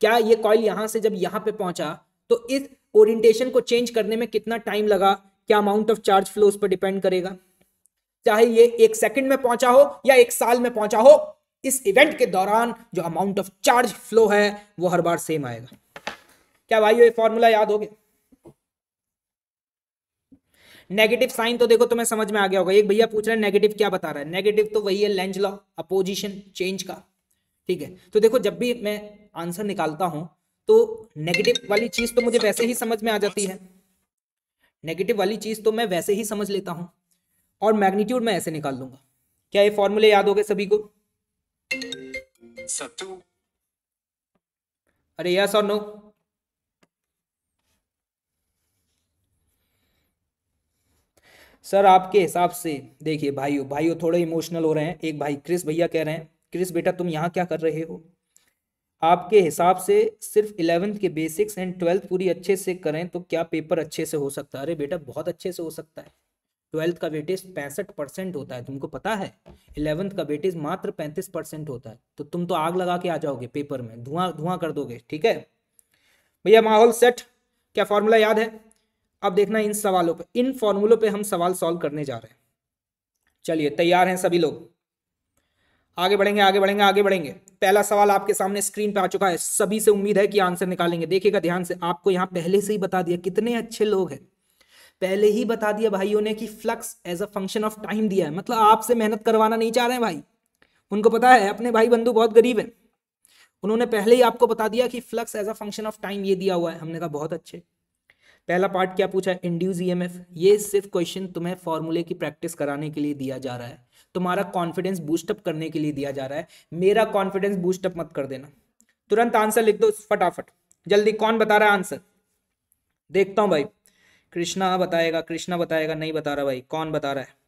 क्या ये कॉइल यहां से जब यहां पे पहुंचा तो इस ओरिएंटेशन को चेंज करने में कितना टाइम लगा क्या अमाउंट ऑफ चार्ज फ्लो उस पर डिपेंड करेगा चाहे ये एक सेकंड में पहुंचा हो या एक साल में पहुंचा हो इस इवेंट के दौरान जो अमाउंट ऑफ चार्ज फ्लो है वो हर बार सेम आएगा क्या भाई ये फॉर्मूला याद हो गया नेगेटिव साइन तो देखो तुम्हें समझ में आ गया होगा एक भैया पूछ रहे हैं नेगेटिव क्या बता रहा है नेगेटिव तो वही है लेंज लॉ अपोजिशन चेंज का ठीक है तो देखो जब भी मैं आंसर निकालता हूं तो नेगेटिव वाली चीज तो मुझे वैसे ही समझ में आ जाती है नेगेटिव वाली चीज तो मैं वैसे ही समझ लेता हूं और मैग्नीट्यूड मैं ऐसे निकाल लूंगा क्या ये फॉर्मूले याद हो गए सभी को सत्तू अरे यस और नो सर आपके हिसाब से देखिए भाइयों भाइयों थोड़े इमोशनल हो रहे हैं एक भाई क्रिस भैया कह रहे हैं क्रिस बेटा तुम यहाँ क्या कर रहे हो आपके हिसाब से सिर्फ इलेवेंथ के बेसिक्स एंड ट्वेल्थ पूरी अच्छे से करें तो क्या पेपर अच्छे से हो सकता है अरे बेटा बहुत अच्छे से हो सकता है ट्वेल्थ का वेटेज पैंसठ परसेंट होता है तुमको पता है इलेवंथ का वेटेज मात्र पैंतीस परसेंट होता है तो तुम तो आग लगा के आ जाओगे पेपर में धुआं धुआं कर दोगे ठीक है भैया माहौल सेट क्या फॉर्मूला याद है अब देखना इन सवालों पे इन फॉर्मूलों पे हम सवाल सॉल्व करने जा रहे हैं चलिए तैयार हैं सभी लोग आगे बढ़ेंगे आगे बढ़ेंगे आगे बढ़ेंगे पहला सवाल आपके सामने स्क्रीन पे आ चुका है सभी से उम्मीद है कि आंसर निकालेंगे देखिएगा ध्यान से आपको यहाँ पहले से ही बता दिया कितने अच्छे लोग हैं पहले ही बता दिया भाइयों ने कि flux as a function of time दिया है मतलब आपसे मेहनत करवाना नहीं चाह रहे हैं भाई उनको पता है अपने भाई बंधु बहुत गरीब हैं उन्होंने पहले ही आपको बता दिया कि flux as a function of time ये दिया हुआ है हमने कहा बहुत अच्छे पहला पार्ट क्या पूछा है इंड्यूज ईएमएफ e ये सिर्फ क्वेश्चन तुम्हें फॉर्मूले की प्रैक्टिस कराने के लिए दिया जा रहा है तुम्हारा कॉन्फिडेंस बूस्टअप करने के लिए दिया जा रहा है मेरा कॉन्फिडेंस बूस्टअप मत कर देना तुरंत आंसर लिख दो फटाफट जल्दी कौन बता रहा है आंसर देखता हूं भाई कृष्णा बताएगा कृष्णा बताएगा नहीं बता रहा भाई कौन बता रहा है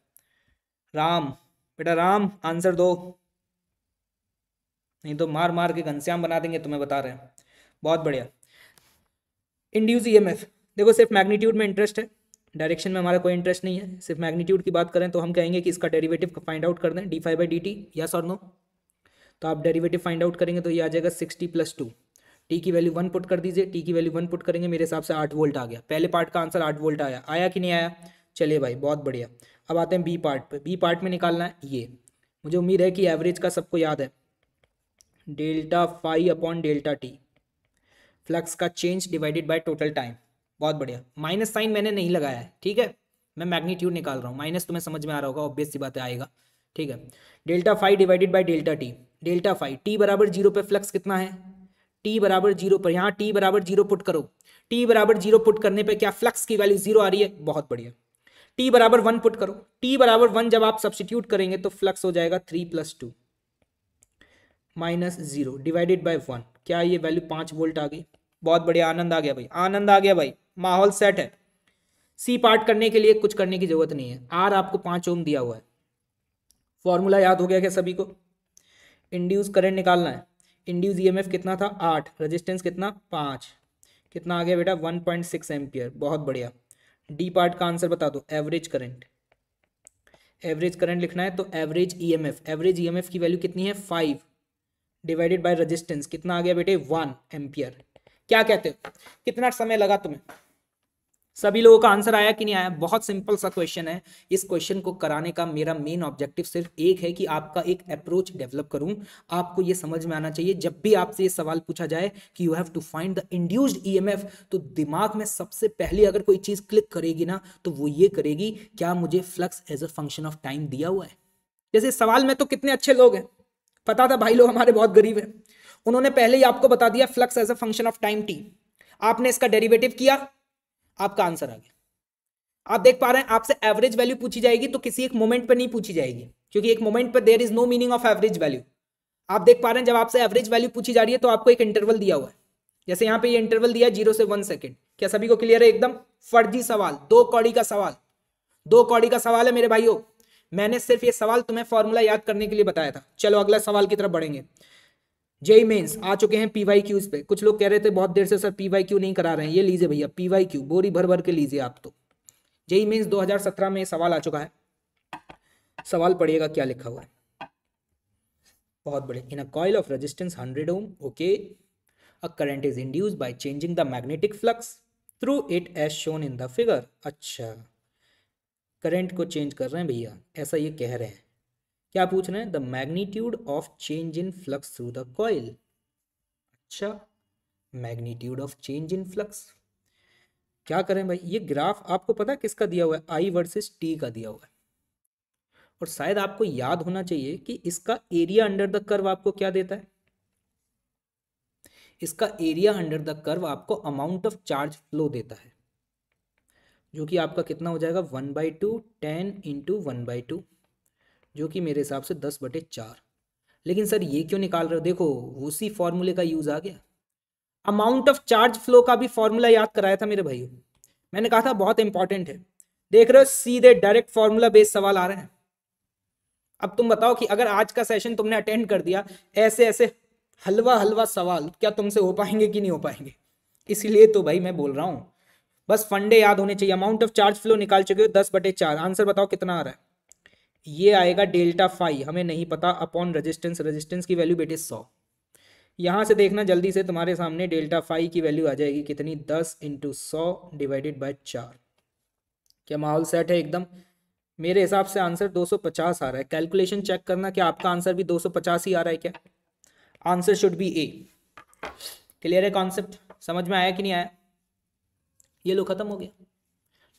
राम बेटा राम आंसर दो नहीं तो मार मार के घनश्याम बना देंगे तुम्हें बता रहे हैं बहुत बढ़िया इंड्यूज ईएमएफ e देखो सिर्फ मैग्नीट्यूड में इंटरेस्ट है डायरेक्शन में हमारा कोई इंटरेस्ट नहीं है सिर्फ मैग्नीट्यूड की बात करें तो हम कहेंगे कि इसका डेरिवेटिव फाइंड आउट कर दें d phi by D t yes और नो तो आप डेरिवेटिव फाइंड आउट करेंगे तो ये आ जाएगा सिक्सटी प्लस टू टी की वैल्यू वन पुट कर दीजिए टी की वैल्यू वन पुट करेंगे मेरे हिसाब से आठ वोल्ट आ गया पहले पार्ट का आंसर आठ वोल्ट आया आया कि नहीं आया चलिए भाई बहुत बढ़िया अब आते हैं बी पार्ट पर बी पार्ट में निकालना है ये मुझे उम्मीद है कि एवरेज का सबको याद है delta phi upon delta t flux का change divided by total time बहुत बढ़िया माइनस साइन मैंने नहीं लगाया है ठीक है मैं मैग्नीट्यूड निकाल रहा हूँ माइनस तुम्हें समझ में आ रहा होगा ऑब्वियस सी बात आएगा ठीक है delta phi divided by delta t delta phi t बराबर जीरो पे फ्लक्स कितना है टी बराबर जीरो पर यहाँ टी बराबर जीरो पुट करो टी बराबर जीरो पुट करने पर क्या फ्लक्स की वैल्यू जीरो आ रही है बहुत बढ़िया टी बराबर वन पुट करो टी बराबर वन जब आप सब्सिट्यूट करेंगे तो फ्लक्स हो जाएगा three plus two minus zero divided by one क्या ये वैल्यू पांच वोल्ट आ गई बहुत बढ़िया आनंद आ गया भाई आनंद आ गया भाई माहौल सेट है सी पार्ट करने के लिए कुछ करने की जरूरत नहीं है आर आपको पांच ओम दिया हुआ है फॉर्मूला याद हो गया क्या सभी को इंड्यूस करंट निकालना है इंड्यूज ईएमएफ कितना था आठ रजिस्टेंस कितना पाँच कितना आ गया बेटा वन पॉइंट सिक्स एम्पियर बहुत बढ़िया डी पार्ट का आंसर बता दो एवरेज करंट एवरेज करंट लिखना है तो एवरेज ईएमएफ एवरेज ईएमएफ की वैल्यू कितनी है फाइव डिवाइडेड बाय रेजिस्टेंस कितना आ गया बेटे वन एम्पियर क्या कहते हो कितना समय लगा तुम्हें सभी लोगों का आंसर आया कि नहीं आया बहुत सिंपल सा क्वेश्चन है इस क्वेश्चन को कराने का मेरा मेन ऑब्जेक्टिव सिर्फ एक है कि आपका एक अप्रोच डेवलप करूं आपको ये समझ में आना चाहिए जब भी आपसे ये सवाल पूछा जाए कि you have to find the induced EMF तो दिमाग में सबसे पहले अगर कोई चीज क्लिक करेगी ना तो वो ये करेगी क्या मुझे flux as a function of time दिया हुआ है जैसे सवाल में तो कितने अच्छे लोग हैं पता था भाई लोग हमारे बहुत गरीब हैं उन्होंने पहले ही आपको बता दिया flux as a function of time t आपने इसका डेरिवेटिव किया आपका आंसर आ गया आप देख पा रहे हैं आपसे एवरेज वैल्यू पूछी जाएगी तो किसी एक मोमेंट पर नहीं पूछी जाएगी क्योंकि एक मोमेंट पर there is no meaning of average value आप देख पा रहे हैं जब आपसे एवरेज वैल्यू पूछी जा रही है तो आपको एक इंटरवल दिया हुआ है जैसे यहाँ पे ये इंटरवल दिया जीरो से वन सेकेंड क्या सभी को क्लियर है एकदम फर्जी सवाल दो कौड़ी का सवाल दो कौड़ी का सवाल है मेरे भाइयों मैंने सिर्फ ये सवाल तुम्हें फॉर्मूला याद करने के लिए बताया था चलो अगला सवाल की तरफ बढ़ेंगे जेई मेन्स आ चुके हैं पीवाई क्यूज पे कुछ लोग कह रहे थे बहुत देर से सर पीवाई क्यू नहीं करा रहे हैं ये लीजिए भैया पीवाई क्यू बोरी भर भर के लीजिए आप तो जेई मेन्स 2017 में सवाल आ चुका है सवाल पढ़िएगा क्या लिखा हुआ है बहुत बड़े in a coil of resistance hundred ohm okay a current is induce by changing the magnetic flux through it as shown in the figure अच्छा करंट को चेंज कर रहे हैं भैया ऐसा ये कह रहे हैं क्या पूछ रहे हैं the magnitude of change in flux through the coil अच्छा magnitude of change in flux क्या करें भाई ये ग्राफ आपको पता है किसका दिया हुआ है आई वर्सेस टी का दिया हुआ है और शायद आपको याद होना चाहिए कि इसका एरिया अंडर द कर्व आपको क्या देता है इसका एरिया अंडर द कर्व आपको अमाउंट ऑफ चार्ज फ्लो देता है जो कि आपका कितना हो जाएगा one by two ten into one by two जो कि मेरे हिसाब से दस बटे चार लेकिन सर ये क्यों निकाल रहे हो देखो उसी फॉर्मूले का यूज़ आ गया अमाउंट ऑफ चार्ज फ्लो का भी फॉर्मूला याद कराया था मेरे भाई मैंने कहा था बहुत इंपॉर्टेंट है देख रहे हो सीधे डायरेक्ट फॉर्मूला बेस्ड सवाल आ रहे हैं अब तुम बताओ कि अगर आज का सेशन तुमने अटेंड कर दिया ऐसे ऐसे हलवा हलवा सवाल क्या तुमसे हो पाएंगे कि नहीं हो पाएंगे इसलिए तो भाई मैं बोल रहा हूँ बस फंडे याद होने चाहिए अमाउंट ऑफ चार्ज फ्लो निकाल चुके हो दस बटे चार आंसर बताओ कितना आ रहा है ये आएगा डेल्टा फाई हमें नहीं पता अपॉन रेजिस्टेंस रेजिस्टेंस की वैल्यू बेटे सौ यहाँ से देखना जल्दी से तुम्हारे सामने डेल्टा फाई की वैल्यू आ जाएगी कितनी दस इंटू सौ डिवाइडेड बाई चार क्या माहौल सेट है एकदम मेरे हिसाब से आंसर दो सौ पचास आ रहा है कैलकुलेशन चेक करना कि आपका आंसर भी दो सौ पचास ही आ रहा है क्या answer should be A clear है कॉन्सेप्ट समझ में आया कि नहीं आया ये लोग खत्म हो गया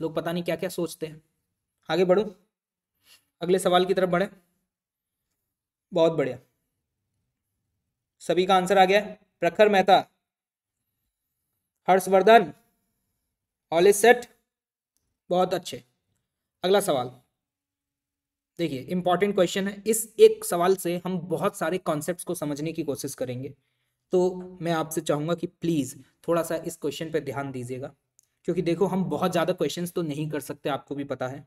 लोग पता नहीं क्या क्या सोचते हैं आगे बढ़ो अगले सवाल की तरफ बढ़े बहुत बढ़िया सभी का आंसर आ गया Prakhar Mehta Harshvardhan all is set बहुत अच्छे अगला सवाल देखिए इंपॉर्टेंट क्वेश्चन है इस एक सवाल से हम बहुत सारे कॉन्सेप्ट्स को समझने की कोशिश करेंगे तो मैं आपसे चाहूंगा कि प्लीज़ थोड़ा सा इस क्वेश्चन पर ध्यान दीजिएगा क्योंकि देखो हम बहुत ज़्यादा क्वेश्चंस तो नहीं कर सकते आपको भी पता है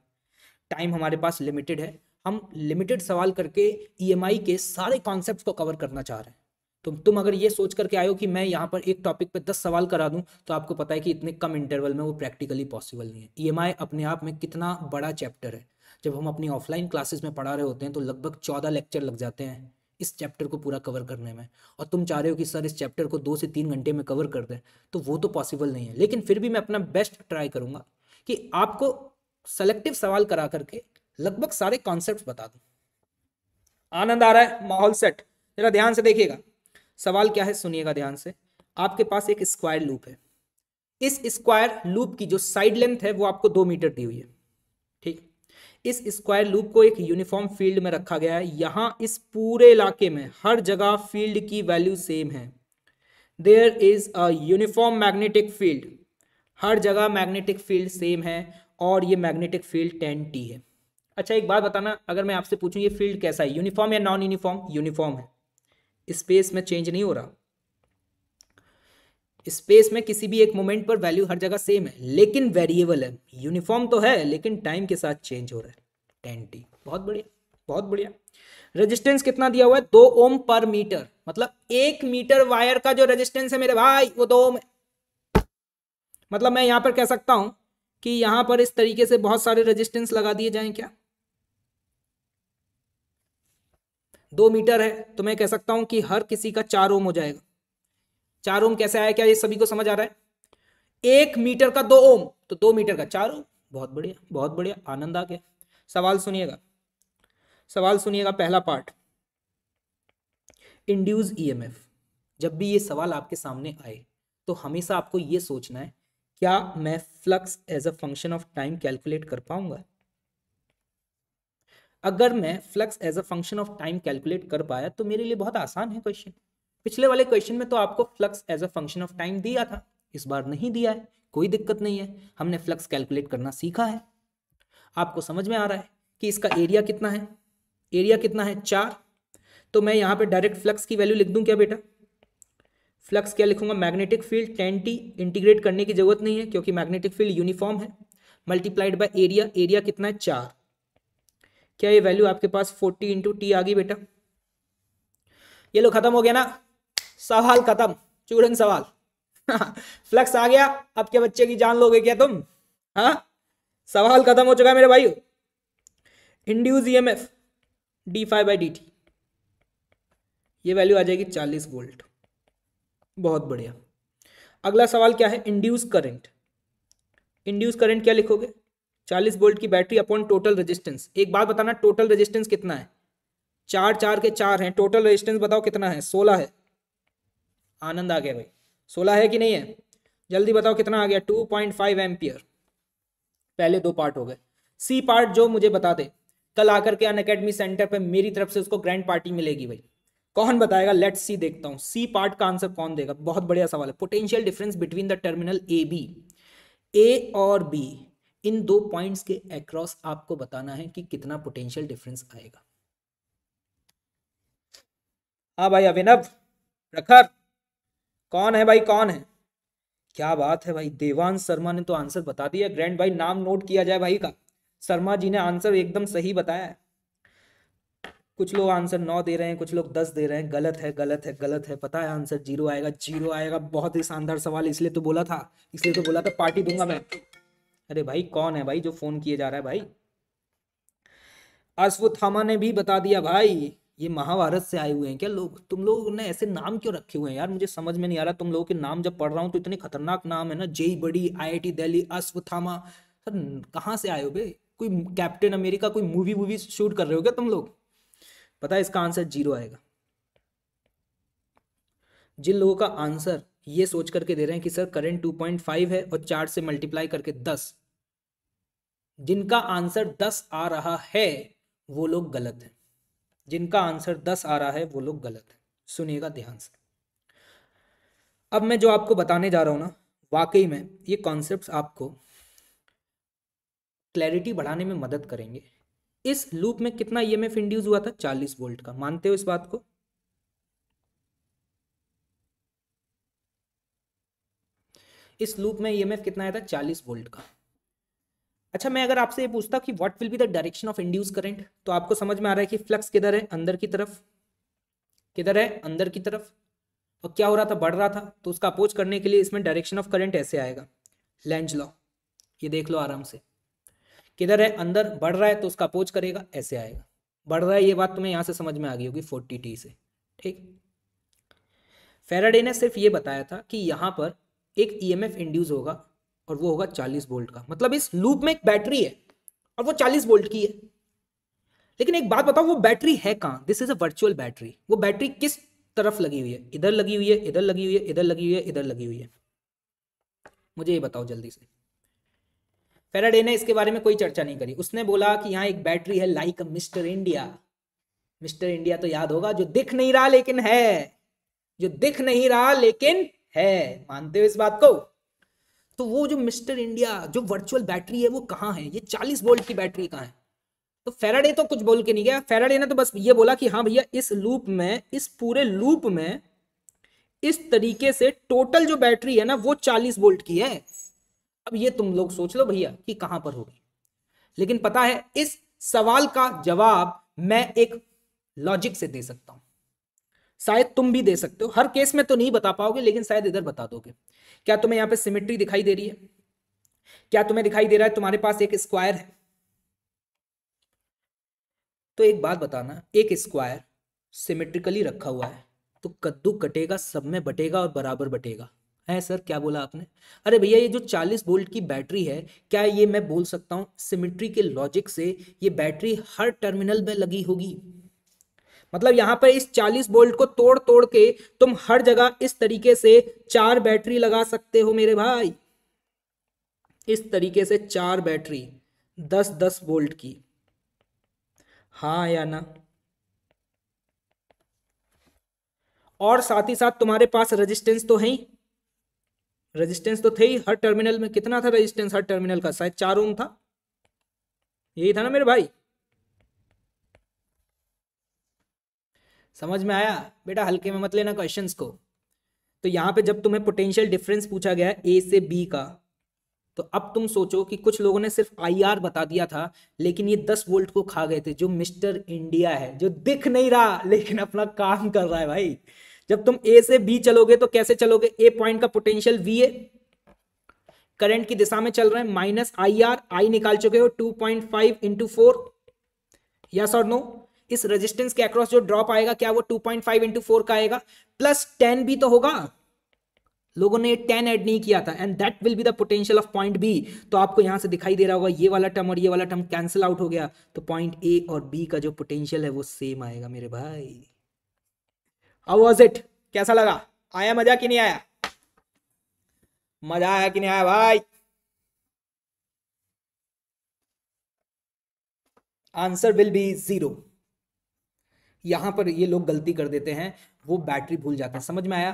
टाइम हमारे पास लिमिटेड है हम लिमिटेड सवाल करके ई e के सारे कॉन्सेप्ट को कवर करना चाह रहे हैं तो तुम अगर ये सोच करके आयो कि मैं यहाँ पर एक टॉपिक पे दस सवाल करा दूँ तो आपको पता है कि इतने कम इंटरवल में वो प्रैक्टिकली पॉसिबल नहीं है ई e अपने आप में कितना बड़ा चैप्टर है जब हम अपनी ऑफलाइन क्लासेस में पढ़ा रहे होते हैं तो लगभग चौदह लेक्चर लग जाते हैं इस चैप्टर को पूरा कवर करने में और तुम चाह रहे हो कि सर इस चैप्टर को दो से तीन घंटे में कवर कर दें तो वो तो पॉसिबल नहीं है लेकिन फिर भी मैं अपना बेस्ट ट्राई करूँगा कि आपको सेलेक्टिव सवाल करा करके लगभग सारे कॉन्सेप्ट बता दूं आनंद आ रहा है माहौल सेट जरा ध्यान से देखिएगा सवाल क्या है सुनिएगा ध्यान से आपके पास एक स्क्वायर लूप है इस स्क्वायर लूप की जो साइड लेंथ है वो आपको दो मीटर दी हुई है ठीक इस स्क्वायर लूप को एक यूनिफॉर्म फील्ड में रखा गया है यहाँ इस पूरे इलाके में हर जगह फील्ड की वैल्यू सेम है there is a uniform magnetic field हर जगह मैग्नेटिक फील्ड सेम है और ये मैग्नेटिक फील्ड टेन टी है अच्छा एक बात बताना अगर मैं आपसे पूछूं ये फील्ड कैसा है यूनिफॉर्म या नॉन यूनिफॉर्म यूनिफॉर्म है स्पेस में चेंज नहीं हो रहा स्पेस में किसी भी एक मोमेंट पर वैल्यू हर जगह सेम है लेकिन वेरिएबल है यूनिफॉर्म तो है लेकिन टाइम के साथ चेंज हो रहा है टेन टी बहुत बढ़िया बहुत बढ़िया रेजिस्टेंस कितना दिया हुआ है दो ओम पर मीटर मतलब एक मीटर वायर का जो रेजिस्टेंस है मेरे भाई वो दो ओम है मतलब मैं यहां पर कह सकता हूं कि यहां पर इस तरीके से बहुत सारे रेजिस्टेंस लगा दिए जाएं क्या दो मीटर है तो मैं कह सकता हूं कि हर किसी का चार ओम हो जाएगा चार ओम कैसे आया क्या ये सभी को समझ आ रहा है एक मीटर का दो ओम तो दो मीटर का चार ओम बहुत बढ़िया बहुत बढ़िया आनंद आ गया सवाल सुनिएगा सवाल सुनिएगा पहला पार्ट इंड्यूज ईएमएफ e जब भी ये सवाल आपके सामने आए तो हमेशा आपको ये सोचना है क्या मैं flux as a function of time calculate कर पाऊंगा अगर मैं flux as a function of time calculate कर पाया तो मेरे लिए बहुत आसान है क्वेश्चन पिछले वाले क्वेश्चन में तो आपको flux as a function of time दिया था इस बार नहीं दिया है कोई दिक्कत नहीं है हमने फ्लक्स कैलकुलेट करना सीखा है आपको समझ में आ रहा है कि इसका एरिया कितना है एरिया कितना है चार तो मैं यहाँ पे डायरेक्ट फ्लक्स की वैल्यू लिख दूँ क्या बेटा फ्लक्स क्या लिखूंगा magnetic field ten t integrate करने की जरूरत नहीं है क्योंकि मैग्नेटिक फील्ड यूनिफॉर्म है मल्टीप्लाइड बाय एरिया एरिया कितना है चार क्या ये वैल्यू आपके पास फोर्टी इंटू टी आ गई बेटा ये लो खत्म हो गया ना सवाल खत्म चूरन सवाल फ्लक्स आ गया अब क्या बच्चे की जान लोगे क्या तुम हाँ सवाल खत्म हो चुका है मेरे भाई induce E M F d phi by D t ये वैल्यू आ जाएगी चालीस वोल्ट बहुत बढ़िया अगला सवाल क्या है इंड्यूस करंट इंड्यूस करंट क्या लिखोगे 40 वोल्ट की बैटरी अपॉन टोटल रेजिस्टेंस एक बात बताना टोटल रेजिस्टेंस कितना है चार चार के चार हैं टोटल रेजिस्टेंस बताओ कितना है सोलह है आनंद आ गया भाई सोलह है कि नहीं है जल्दी बताओ कितना आ गया टू पॉइंट फाइव एम्पियर पहले दो पार्ट हो गए सी पार्ट जो मुझे बता दे कल आकर के अन अकेडमी सेंटर पर मेरी तरफ से उसको ग्रैंड पार्टी मिलेगी भाई कौन बताएगा लेट सी देखता हूं सी पार्ट का आंसर कौन देगा बहुत बढ़िया सवाल है potential difference between the terminal A B A और बी इन दो पॉइंट्स के अक्रॉस आपको बताना है कि कितना पोटेंशियल डिफरेंस आएगा हाँ भाई अभिनव प्रखर कौन है भाई कौन है क्या बात है भाई देवान शर्मा ने तो आंसर बता दिया ग्रैंड भाई नाम नोट किया जाए भाई का शर्मा जी ने आंसर एकदम सही बताया है कुछ लोग आंसर नौ दे रहे हैं कुछ लोग दस दे रहे हैं गलत है गलत है गलत है पता है आंसर जीरो आएगा जीरो आएगा बहुत ही शानदार सवाल इसलिए तो बोला था इसलिए तो बोला था पार्टी दूंगा मैं अरे भाई कौन है भाई जो फोन किए जा रहा है भाई अश्वत्थामा ने भी बता दिया भाई ये महाभारत से आए हुए हैं क्या लोग तुम लोग ने ऐसे नाम क्यों रखे हुए हैं यार मुझे समझ में नहीं आ रहा तुम लोगों के नाम जब पढ़ रहा हूँ तो इतने खतरनाक नाम है ना जेई बड़ी आईआईटी दिल्ली अश्वत्थामा सर कहाँ से आए हो भाई कोई कैप्टन अमेरिका कोई मूवी वूवी शूट कर रहे हो क्या तुम लोग पता है इसका आंसर जीरो आएगा जिन लोगों का आंसर ये सोच करके दे रहे हैं कि सर करंट 2.5 है और चार से मल्टीप्लाई करके 10 जिनका आंसर 10 आ रहा है वो लोग गलत हैं जिनका आंसर 10 आ रहा है वो लोग गलत हैं सुनिएगा ध्यान से अब मैं जो आपको बताने जा रहा हूं ना वाकई में ये कॉन्सेप्ट आपको क्लैरिटी बढ़ाने में मदद करेंगे इस लूप में कितना ईएमएफ e इंड्यूस हुआ था 40 वोल्ट का मानते हो इस बात को इस लूप में ईएमएफ e कितना आया था 40 वोल्ट का अच्छा मैं अगर आपसे ये पूछता कि what will be the direction of induce current तो आपको समझ में आ रहा है कि फ्लक्स किधर है अंदर की तरफ किधर है अंदर की तरफ और तो क्या हो रहा था बढ़ रहा था तो उसका अपोज करने के लिए इसमें डायरेक्शन ऑफ करंट ऐसे आएगा लेंज लॉ ये देख लो आराम से किधर है अंदर बढ़ रहा है तो उसका अपोज करेगा ऐसे आएगा बढ़ रहा है ये बात तुम्हें यहाँ से समझ में आ गई होगी फोर्टी टी से ठीक फेराडे ने सिर्फ ये बताया था कि यहाँ पर एक ई एम एफ इंड्यूज होगा और वो होगा चालीस वोल्ट का मतलब इस लूप में एक बैटरी है और वो चालीस वोल्ट की है लेकिन एक बात बताओ वो बैटरी है कहाँ this is a virtual battery वो बैटरी किस तरफ लगी हुई है इधर लगी हुई है इधर लगी हुई है इधर लगी हुई है इधर लगी हुई है मुझे ये बताओ जल्दी से फेराडे ने इसके बारे में कोई चर्चा नहीं करी उसने बोला कि यहाँ एक बैटरी है like mister India mister India तो याद होगा जो दिख नहीं रहा लेकिन है जो दिख नहीं रहा लेकिन है मानते हो इस बात को तो वो जो मिस्टर इंडिया जो वर्चुअल बैटरी है वो कहाँ है ये चालीस वोल्ट की बैटरी कहाँ है तो फेराडे तो कुछ बोल के नहीं गया फेराडे ने तो बस ये बोला कि हाँ भैया इस लूप में इस पूरे लूप में इस तरीके से टोटल जो बैटरी है ना वो चालीस वोल्ट की है अब ये तुम लोग सोच लो भैया कि कहां पर होगी लेकिन पता है इस सवाल का जवाब मैं एक लॉजिक से दे सकता हूं शायद तुम भी दे सकते हो हर केस में तो नहीं बता पाओगे लेकिन शायद इधर बता दोगे क्या तुम्हें यहां पे सिमेट्री दिखाई दे रही है क्या तुम्हें दिखाई दे रहा है तुम्हारे पास एक स्क्वायर है तो एक बात बताना एक स्क्वायर सिमेट्रिकली रखा हुआ है तो कद्दू कटेगा सब में बटेगा और बराबर बटेगा है सर क्या बोला आपने अरे भैया ये जो 40 वोल्ट की बैटरी है क्या ये मैं बोल सकता हूँ सिमिट्री के लॉजिक से ये बैटरी हर टर्मिनल में लगी होगी मतलब यहाँ पर इस 40 वोल्ट को तोड़ तोड़ के तुम हर जगह इस तरीके से चार बैटरी लगा सकते हो मेरे भाई इस तरीके से चार बैटरी दस दस वोल्ट की हाँ या ना और साथ ही साथ तुम्हारे पास रेजिस्टेंस तो है ही रेजिस्टेंस तो थे ही हर टर्मिनल में कितना था रेजिस्टेंस हर टर्मिनल का शायद चार ओम था यही था ना मेरे भाई समझ में आया बेटा हल्के में मत लेना क्वेश्चंस को तो यहां पे जब तुम्हें पोटेंशियल डिफरेंस पूछा गया ए से बी का तो अब तुम सोचो कि कुछ लोगों ने सिर्फ आईआर बता दिया था लेकिन ये दस वोल्ट को खा गए थे जो मिस्टर इंडिया है जो दिख नहीं रहा लेकिन अपना काम कर रहा है भाई जब तुम ए से बी चलोगे तो कैसे चलोगे ए पॉइंट का पोटेंशियल वी ए करंट की दिशा में चल रहे हैं माइनस आई आर आई निकाल चुके हो two point five into four yes और नो इस रेजिस्टेंस के अक्रॉस जो ड्रॉप आएगा क्या वो two point five into four का आएगा प्लस टेन भी तो होगा लोगों ने टेन ऐड नहीं किया था and that will be the potential of point B तो आपको यहां से दिखाई दे रहा होगा ये वाला टर्म और ये वाला टर्म कैंसिल आउट हो गया तो पॉइंट ए और बी का जो पोटेंशियल है वो सेम आएगा मेरे भाई हाउ वॉज इट कैसा लगा आया मजा कि नहीं आया मजा आया कि नहीं आया भाई आंसर विल बी जीरो यहां पर ये लोग गलती कर देते हैं वो बैटरी भूल जाते हैं समझ में आया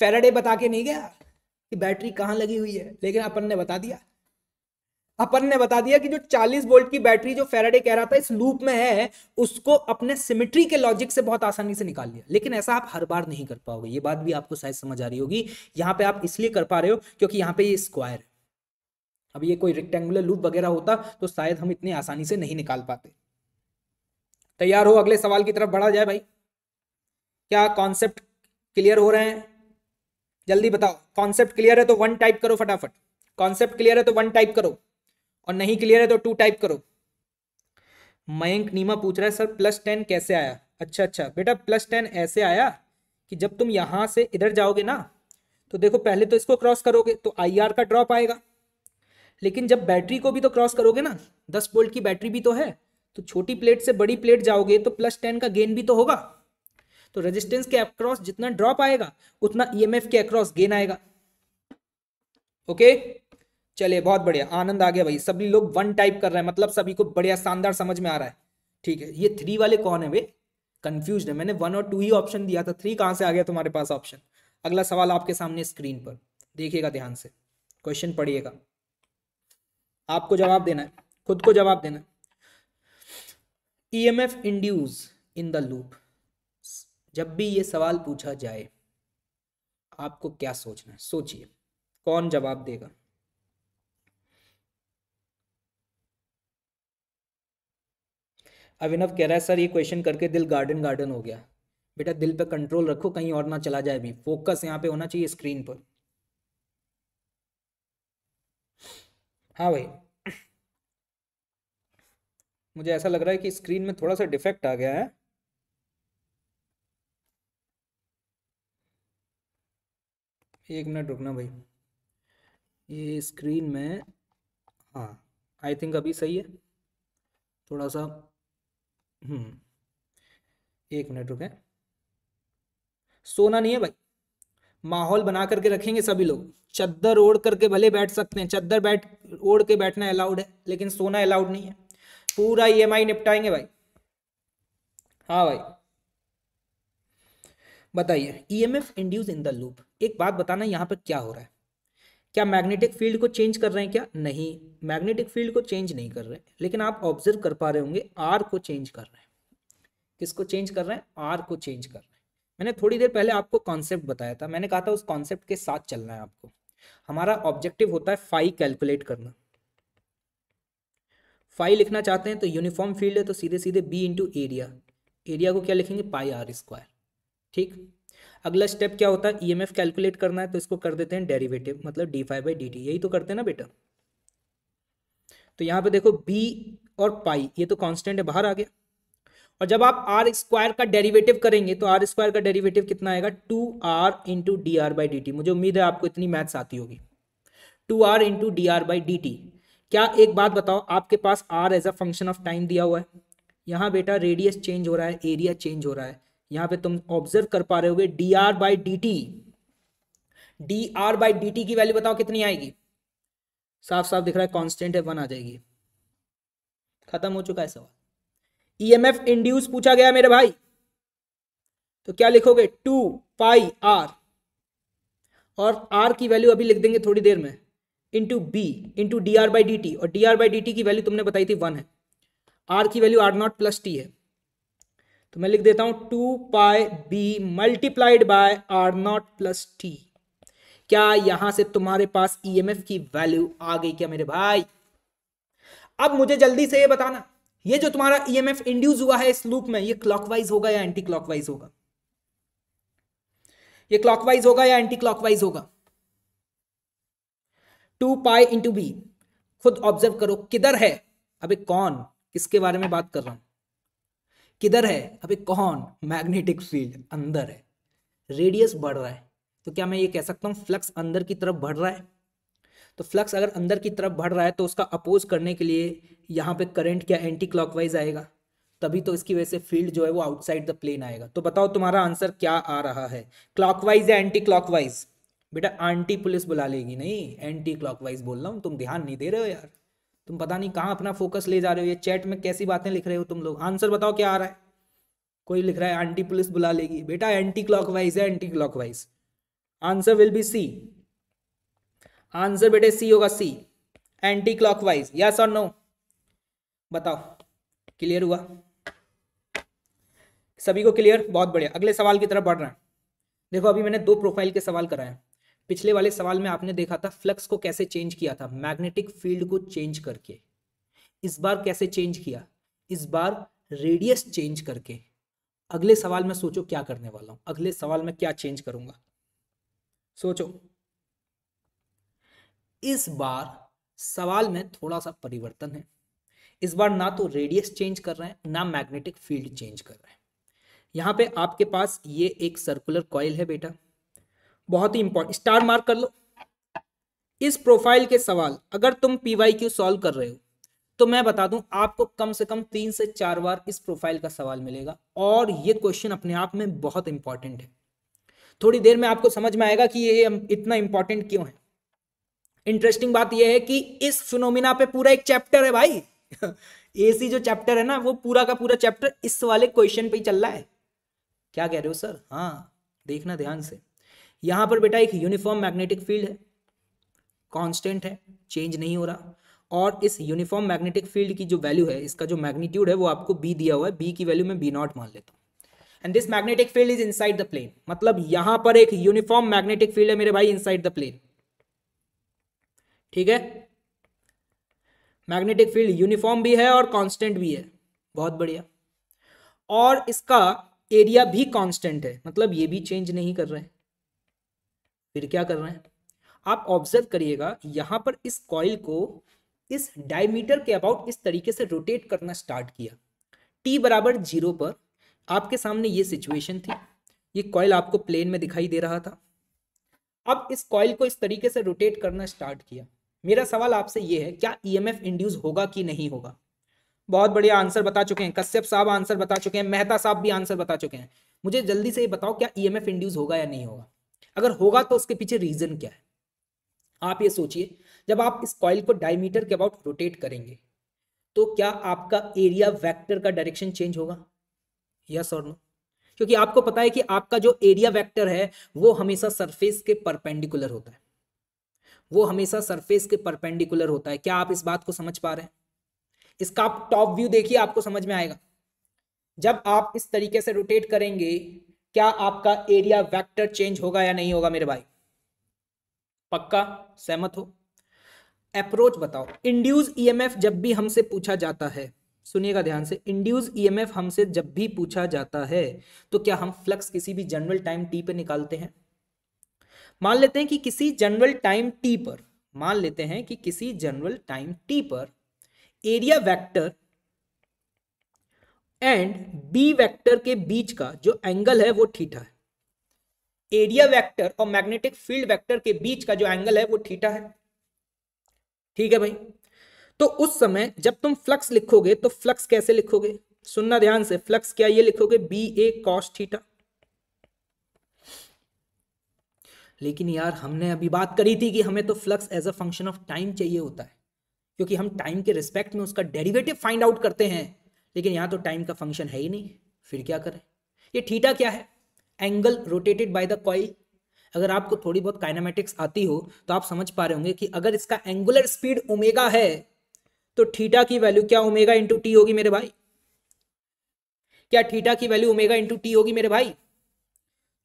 फेराडे बता के नहीं गया कि बैटरी कहां लगी हुई है लेकिन अपन ने बता दिया अपन ने बता दिया कि जो 40 वोल्ट की बैटरी जो फेराडे कह रहा था इस लूप में है उसको अपने सिमिट्री के लॉजिक से बहुत आसानी से निकाल लिया लेकिन ऐसा आप हर बार नहीं कर पाओगे ये बात भी आपको शायद समझ आ रही होगी यहाँ पे आप इसलिए कर पा रहे हो क्योंकि यहाँ पे ये स्क्वायर है अब ये कोई रेक्टेंगुलर लूप वगैरह होता तो शायद हम इतनी आसानी से नहीं निकाल पाते तैयार हो अगले सवाल की तरफ बढ़ा जाए भाई क्या कॉन्सेप्ट क्लियर हो रहे हैं जल्दी बताओ कॉन्सेप्ट क्लियर है तो वन टाइप करो फटाफट कॉन्सेप्ट क्लियर है तो वन टाइप करो और नहीं क्लियर है तो टू टाइप करो मयंक नीमा पूछ रहा है सर प्लस टेन कैसे आया अच्छा अच्छा बेटा प्लस टेन ऐसे आया कि जब तुम यहां से इधर जाओगे ना तो देखो पहले तो इसको क्रॉस करोगे तो आई का ड्रॉप आएगा लेकिन जब बैटरी को भी तो क्रॉस करोगे ना दस वोल्ट की बैटरी भी तो है तो छोटी प्लेट से बड़ी प्लेट जाओगे तो प्लस टेन का गेन भी तो होगा तो रेजिस्टेंस के अक्रॉस जितना ड्रॉप आएगा उतना ईएमएफ e के अक्रॉस गेन आएगा ओके okay? चलिए बहुत बढ़िया आनंद आ गया भाई सभी लोग वन टाइप कर रहे हैं मतलब सभी को बढ़िया शानदार समझ में आ रहा है ठीक है ये थ्री वाले कौन है भाई कंफ्यूज है मैंने वन और टू ही ऑप्शन दिया था थ्री कहाँ से आ गया तुम्हारे पास ऑप्शन अगला सवाल आपके सामने स्क्रीन पर देखिएगा ध्यान से क्वेश्चन पढ़िएगा आपको जवाब देना है खुद को जवाब देना E M F induce in the loop जब भी ये सवाल पूछा जाए आपको क्या सोचना है सोचिए कौन जवाब देगा अभिनव कह रहा है सर ये क्वेश्चन करके दिल गार्डन गार्डन हो गया बेटा दिल पे कंट्रोल रखो कहीं और ना चला जाए भी फोकस यहाँ पे होना चाहिए स्क्रीन पर हाँ भाई मुझे ऐसा लग रहा है कि स्क्रीन में थोड़ा सा डिफेक्ट आ गया है एक मिनट रुकना भाई ये स्क्रीन में हाँ आई थिंक अभी सही है थोड़ा सा हम्म, एक मिनट रुके सोना नहीं है भाई माहौल बना करके रखेंगे सभी लोग चद्दर ओढ़ करके भले बैठ सकते हैं चद्दर बैठ ओढ़ के बैठना अलाउड है लेकिन सोना अलाउड नहीं है पूरा ईएमआई e निपटाएंगे भाई हाँ भाई बताइए EMF induce in the loop एक बात बताना यहाँ पर क्या हो रहा है क्या मैग्नेटिक फील्ड को चेंज कर रहे हैं क्या नहीं मैग्नेटिक फील्ड को चेंज नहीं कर रहे हैं लेकिन आप ऑब्जर्व कर पा रहे होंगे आर को चेंज कर रहे हैं किसको चेंज कर रहे हैं आर को चेंज कर रहे हैं मैंने थोड़ी देर पहले आपको कॉन्सेप्ट बताया था मैंने कहा था उस कॉन्सेप्ट के साथ चलना है आपको हमारा ऑब्जेक्टिव होता है फाइव कैलकुलेट करना फाइव लिखना चाहते हैं तो यूनिफॉर्म फील्ड है तो सीधे सीधे बी इंटू एरिया एरिया को क्या लिखेंगे पाई आर स्क्वायर ठीक अगला स्टेप क्या होता है ईएमएफ e कैलकुलेट करना है तो इसको कर देते हैं डेरिवेटिव मतलब D phi by D T यही तो करते हैं ना बेटा तो यहाँ पे देखो बी और पाई ये तो कांस्टेंट है बाहर आ गया और जब आप आर स्क्वायर का डेरिवेटिव करेंगे तो आर स्क्वायर का डेरिवेटिव कितना आएगा two R into D R by D T मुझे उम्मीद है आपको इतनी मैथ्स आती होगी two R into D R by D T क्या एक बात बताओ आपके पास R as a function of time दिया हुआ है यहाँ बेटा रेडियस चेंज हो रहा है एरिया चेंज हो रहा है यहां पे तुम ऑब्जर्व कर पा रहे होगे D R by D T D R by D T की वैल्यू बताओ कितनी आएगी साफ साफ दिख रहा है कांस्टेंट है वन आ जाएगी खत्म हो चुका है सवाल ई एम एफ इंड्यूस पूछा गया मेरे भाई तो क्या लिखोगे टू पाई आर और आर की वैल्यू अभी लिख देंगे थोड़ी देर में into B into D R by D T और D R by D T की वैल्यू तुमने बताई थी वन है आर की value R naught plus T है तो मैं लिख देता हूं two pi B multiplied by R naught plus T क्या यहां से तुम्हारे पास ईएमएफ e की वैल्यू आ गई क्या मेरे भाई अब मुझे जल्दी से ये बताना ये जो तुम्हारा ईएमएफ e इंड्यूस हुआ है इस लूप में ये क्लॉकवाइज होगा या एंटी क्लॉकवाइज होगा ये क्लॉकवाइज होगा या एंटी क्लॉकवाइज होगा टू पाई इंटू बी खुद ऑब्जर्व करो किधर है अबे कौन किसके बारे में बात कर रहा हूं किधर है अभी कौन मैग्नेटिक फील्ड अंदर है रेडियस बढ़ रहा है तो क्या मैं ये कह सकता हूँ फ्लक्स अंदर की तरफ बढ़ रहा है तो फ्लक्स अगर अंदर की तरफ बढ़ रहा है तो उसका अपोज करने के लिए यहाँ पे करंट क्या एंटी क्लॉकवाइज आएगा तभी तो इसकी वजह से फील्ड जो है वो आउटसाइड द प्लेन आएगा तो बताओ तुम्हारा आंसर क्या आ रहा है क्लॉकवाइज या एंटी क्लॉकवाइज बेटा आंटी पुलिस बुला लेगी नहीं एंटी क्लॉकवाइज बोल रहा हूँ तुम ध्यान नहीं दे रहे हो यार तुम पता नहीं कहाँ अपना फोकस ले जा रहे हो ये चैट में कैसी बातें लिख रहे हो तुम लोग आंसर बताओ क्या आ रहा है कोई लिख रहा है आंटी पुलिस बुला लेगी बेटा एंटी क्लॉक है anti clock answer will be C answer बेटे सी होगा सी एंटी वाइज यस और नो बताओ क्लियर हुआ सभी को क्लियर बहुत बढ़िया अगले सवाल की तरफ बढ़ रहे हैं देखो अभी मैंने दो प्रोफाइल के सवाल कराए पिछले वाले सवाल में आपने देखा था फ्लक्स को कैसे चेंज किया था मैग्नेटिक फील्ड को चेंज करके इस बार कैसे चेंज किया इस बार रेडियस चेंज करके अगले सवाल में सोचो क्या करने वाला हूं अगले सवाल में क्या चेंज करूंगा सोचो इस बार सवाल में थोड़ा सा परिवर्तन है इस बार ना तो रेडियस चेंज कर रहे हैं ना मैग्नेटिक फील्ड चेंज कर रहे हैं यहाँ पे आपके पास ये एक सर्कुलर कॉयल है बेटा बहुत ही इंपॉर्टेंट स्टार मार्क कर लो इस प्रोफाइल के सवाल अगर तुम पीवाई क्यू सॉल्व कर रहे हो तो मैं बता दूं आपको कम से कम तीन से चार बार इस प्रोफाइल का सवाल मिलेगा और ये क्वेश्चन अपने आप में बहुत इंपॉर्टेंट है थोड़ी देर में आपको समझ में आएगा कि ये इतना इंपॉर्टेंट क्यों है इंटरेस्टिंग बात यह है कि इस फिनोमिना पे पूरा एक चैप्टर है भाई एसी जो चैप्टर है ना वो पूरा का पूरा चैप्टर इस वाले क्वेश्चन पे ही चल रहा है क्या कह रहे हो सर हाँ देखना ध्यान से यहां पर बेटा एक यूनिफॉर्म मैग्नेटिक फील्ड है कांस्टेंट है चेंज नहीं हो रहा और इस यूनिफॉर्म मैग्नेटिक फील्ड की जो वैल्यू है इसका जो मैग्नीट्यूड है वो आपको बी दिया हुआ है बी की वैल्यू मैं बी नॉट मान लेता हूँ and this magnetic field is inside the plane मतलब यहां पर एक यूनिफॉर्म मैग्नेटिक फील्ड है मेरे भाई इनसाइड द प्लेन ठीक है मैग्नेटिक फील्ड यूनिफॉर्म भी है और कॉन्स्टेंट भी है बहुत बढ़िया और इसका एरिया भी कॉन्स्टेंट है मतलब ये भी चेंज नहीं कर रहे हैं फिर क्या कर रहे हैं आप ऑब्जर्व करिएगा यहाँ पर इस कॉइल को इस डायमीटर के अबाउट इस तरीके से रोटेट करना स्टार्ट किया टी बराबर जीरो पर आपके सामने ये सिचुएशन थी ये कॉइल आपको प्लेन में दिखाई दे रहा था अब इस कॉइल को इस तरीके से रोटेट करना स्टार्ट किया मेरा सवाल आपसे ये है क्या ईएमएफ e इंड्यूस होगा कि नहीं होगा बहुत बढ़िया आंसर बता चुके हैं कश्यप साहब आंसर बता चुके हैं मेहता साहब भी आंसर बता चुके हैं मुझे जल्दी से ये बताओ क्या ईएमएफ e इंड्यूस होगा या नहीं होगा अगर होगा तो उसके पीछे रीजन क्या है आप ये सोचिए जब आप इस कॉइल को डायमीटर के अबाउट रोटेट करेंगे तो क्या आपका एरिया वेक्टर का डायरेक्शन चेंज होगा यस और नो क्योंकि आपको पता है कि आपका जो एरिया वेक्टर है वो हमेशा सरफेस के परपेंडिकुलर होता है वो हमेशा सरफेस के परपेंडिकुलर होता है क्या आप इस बात को समझ पा रहे हैं इसका आप टॉप व्यू देखिए आपको समझ में आएगा जब आप इस तरीके से रोटेट करेंगे क्या आपका एरिया वेक्टर चेंज होगा या नहीं होगा मेरे भाई पक्का सहमत हो अप्रोच बताओ इंड्यूज ईएमएफ e जब भी हमसे पूछा जाता है सुनिएगा ध्यान से इंड्यूज ईएमएफ e हमसे जब भी पूछा जाता है तो क्या हम फ्लक्स किसी भी जनरल टाइम टी पर निकालते हैं मान लेते हैं कि किसी जनरल टाइम टी पर मान लेते हैं कि किसी जनरल टाइम टी पर area vector and B vector के बीच का जो एंगल है वो थीटा है एरिया वेक्टर और मैग्नेटिक फील्ड वेक्टर के बीच का जो एंगल है वो थीटा है ठीक है भाई तो उस समय जब तुम फ्लक्स लिखोगे तो फ्लक्स कैसे लिखोगे सुनना ध्यान से फ्लक्स क्या ये लिखोगे बी ए कॉस थीटा लेकिन यार हमने अभी बात करी थी कि हमें तो flux as a function of time चाहिए होता है क्योंकि हम टाइम के रिस्पेक्ट में उसका डेरिवेटिव फाइंड आउट करते हैं लेकिन यहाँ तो टाइम का फंक्शन है ही नहीं फिर क्या करें ये थीटा क्या है angle rotated by the coil अगर आपको थोड़ी बहुत काइनामेटिक्स आती हो तो आप समझ पा रहे होंगे कि अगर इसका एंगुलर स्पीड ओमेगा है तो थीटा की वैल्यू क्या ओमेगा इंटू टी होगी मेरे भाई क्या थीटा की वैल्यू ओमेगा इंटू टी होगी मेरे भाई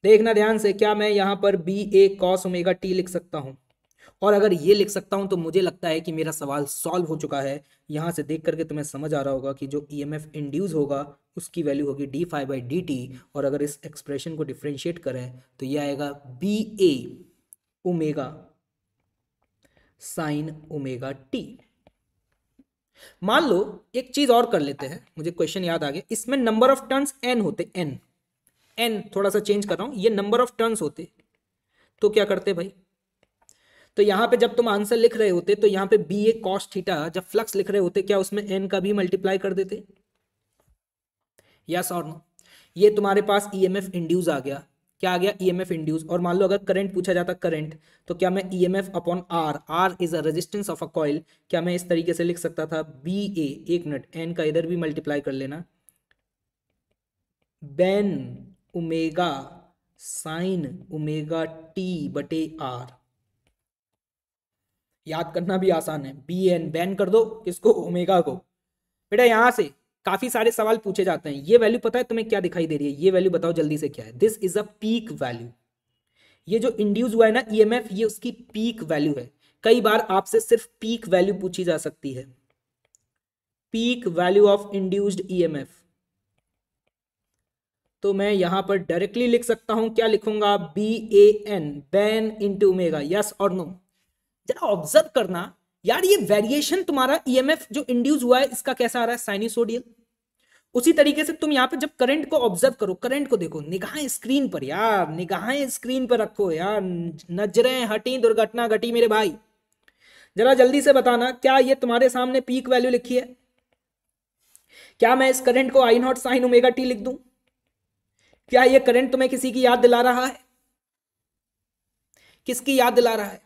देखना ध्यान से क्या मैं यहां पर B A cos omega T लिख सकता हूं और अगर ये लिख सकता हूँ तो मुझे लगता है कि मेरा सवाल सॉल्व हो चुका है यहाँ से देख करके तुम्हें समझ आ रहा होगा कि जो E e M F induce होगा उसकी वैल्यू होगी D phi by D T और अगर इस एक्सप्रेशन को डिफ्रेंशिएट करें तो ये आएगा B A omega sine omega T मान लो एक चीज और कर लेते हैं मुझे क्वेश्चन याद आ गया इसमें नंबर ऑफ टर्न्स एन होते एन एन थोड़ा सा चेंज कर रहा हूं ये नंबर ऑफ टर्न्स होते तो क्या करते भाई तो यहाँ पे जब तुम आंसर लिख रहे होते तो यहाँ पे बी ए कॉस्ट थीटा जब फ्लक्स लिख रहे होते क्या उसमें एन का भी मल्टीप्लाई कर देते यस और नो ये तुम्हारे पास ई एम एफ इंड्यूज आ गया क्या आ गया ई एम एफ इंड्यूज और मान लो अगर करंट पूछा जाता करंट तो क्या मैं E M F upon R R is a resistance of a coil क्या मैं इस तरीके से लिख सकता था बी ए एक मिनट एन का इधर भी मल्टीप्लाई कर लेना बेन उमेगा साइन उमेगा टी बटे आर याद करना भी आसान है बी एन बैन कर दो किसको ओमेगा को बेटा यहाँ से काफी सारे सवाल पूछे जाते हैं ये वैल्यू पता है तुम्हें क्या दिखाई दे रही है ये वैल्यू बताओ जल्दी से क्या है this is a peak value ये जो इंड्यूस हुआ है ना ईएमएफ e ये उसकी पीक वैल्यू है कई बार आपसे सिर्फ पीक वैल्यू पूछी जा सकती है peak value of induced EMF तो मैं यहां पर डायरेक्टली लिख सकता हूं क्या लिखूंगा बी ए एन बैन इंटू मेगा यस और नो जरा ऑब्जर्व करना यार ये वेरिएशन तुम्हारा ईएमएफ जो इंड्यूस हुआ है इसका कैसा आ रहा है साइनिसोडियल उसी तरीके से तुम यहाँ पे जब करंट को ऑब्जर्व करो करंट को देखो निगाहें स्क्रीन पर यार निगाहें स्क्रीन पर रखो यार नजरें हटी दुर्घटना घटी मेरे भाई जरा जल्दी से बताना क्या ये तुम्हारे सामने पीक वैल्यू लिखी है क्या मैं इस करंट को I naught sine omega T लिख दूं क्या ये करंट तुम्हें किसी की याद दिला रहा है किसकी याद दिला रहा है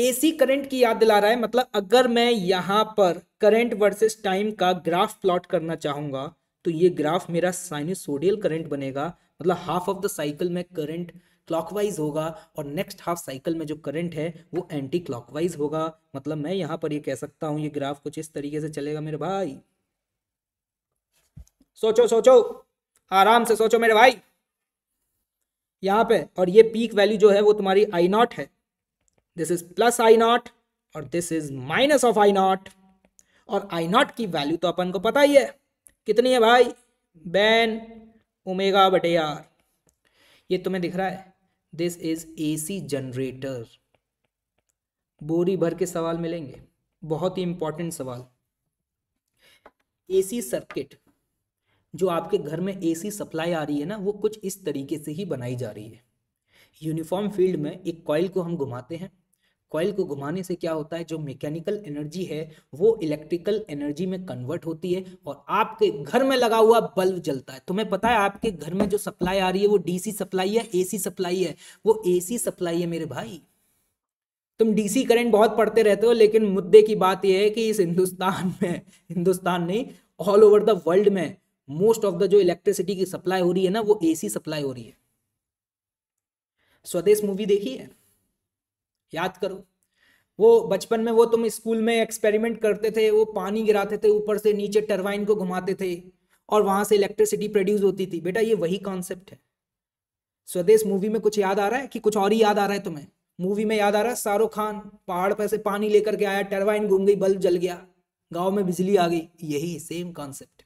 एसी करंट की याद दिला रहा है मतलब अगर मैं यहाँ पर करंट वर्सेस टाइम का ग्राफ प्लॉट करना चाहूंगा तो ये ग्राफ मेरा साइनसोडियल करंट बनेगा मतलब हाफ ऑफ द साइकिल में करंट क्लॉकवाइज होगा और नेक्स्ट हाफ साइकिल में जो करंट है वो एंटी क्लॉकवाइज होगा मतलब मैं यहां पर ये कह सकता हूँ ये ग्राफ कुछ इस तरीके से चलेगा मेरे भाई सोचो सोचो आराम से सोचो मेरे भाई यहाँ पे और ये पीक वैल्यू जो है वो तुम्हारी आई नॉट है this is plus I naught और this is minus of I naught और आई नॉट की वैल्यू तो अपन को पता ही है कितनी है भाई बैन ओमेगा बटे आर ये तुम्हें दिख रहा है दिस इज एसी जनरेटर बोरी भर के सवाल मिलेंगे बहुत ही इंपॉर्टेंट सवाल एसी सर्किट जो आपके घर में एसी सप्लाई आ रही है ना वो कुछ इस तरीके से ही बनाई जा रही है यूनिफॉर्म फील्ड में एक कॉइल को हम घुमाते हैं कॉयल को घुमाने से क्या होता है जो मैकेनिकल एनर्जी है वो इलेक्ट्रिकल एनर्जी में कन्वर्ट होती है और आपके घर में लगा हुआ बल्ब जलता है तुम्हें पता है आपके घर में जो सप्लाई आ रही है वो डीसी सप्लाई है एसी सप्लाई है वो एसी सप्लाई है मेरे भाई तुम डीसी करंट बहुत पढ़ते रहते हो लेकिन मुद्दे की बात यह है कि इस हिंदुस्तान में हिंदुस्तान नहीं ऑल ओवर द वर्ल्ड में मोस्ट ऑफ द जो इलेक्ट्रिसिटी की सप्लाई हो रही है ना वो एसी सप्लाई हो रही है स्वदेश मूवी देखी है याद करो वो बचपन में वो तुम स्कूल में एक्सपेरिमेंट करते थे वो पानी गिराते थे ऊपर से नीचे टरबाइन को घुमाते थे और वहां से इलेक्ट्रिसिटी प्रोड्यूस होती थी बेटा ये वही कॉन्सेप्ट है स्वदेश मूवी में कुछ याद आ रहा है कि कुछ और ही याद आ रहा है तुम्हें मूवी में याद आ रहा है शाहरुख खान पहाड़ पर से पानी लेकर के आया टरबाइन घूम गई बल्ब जल गया गांव में बिजली आ गई यही सेम कॉन्सेप्ट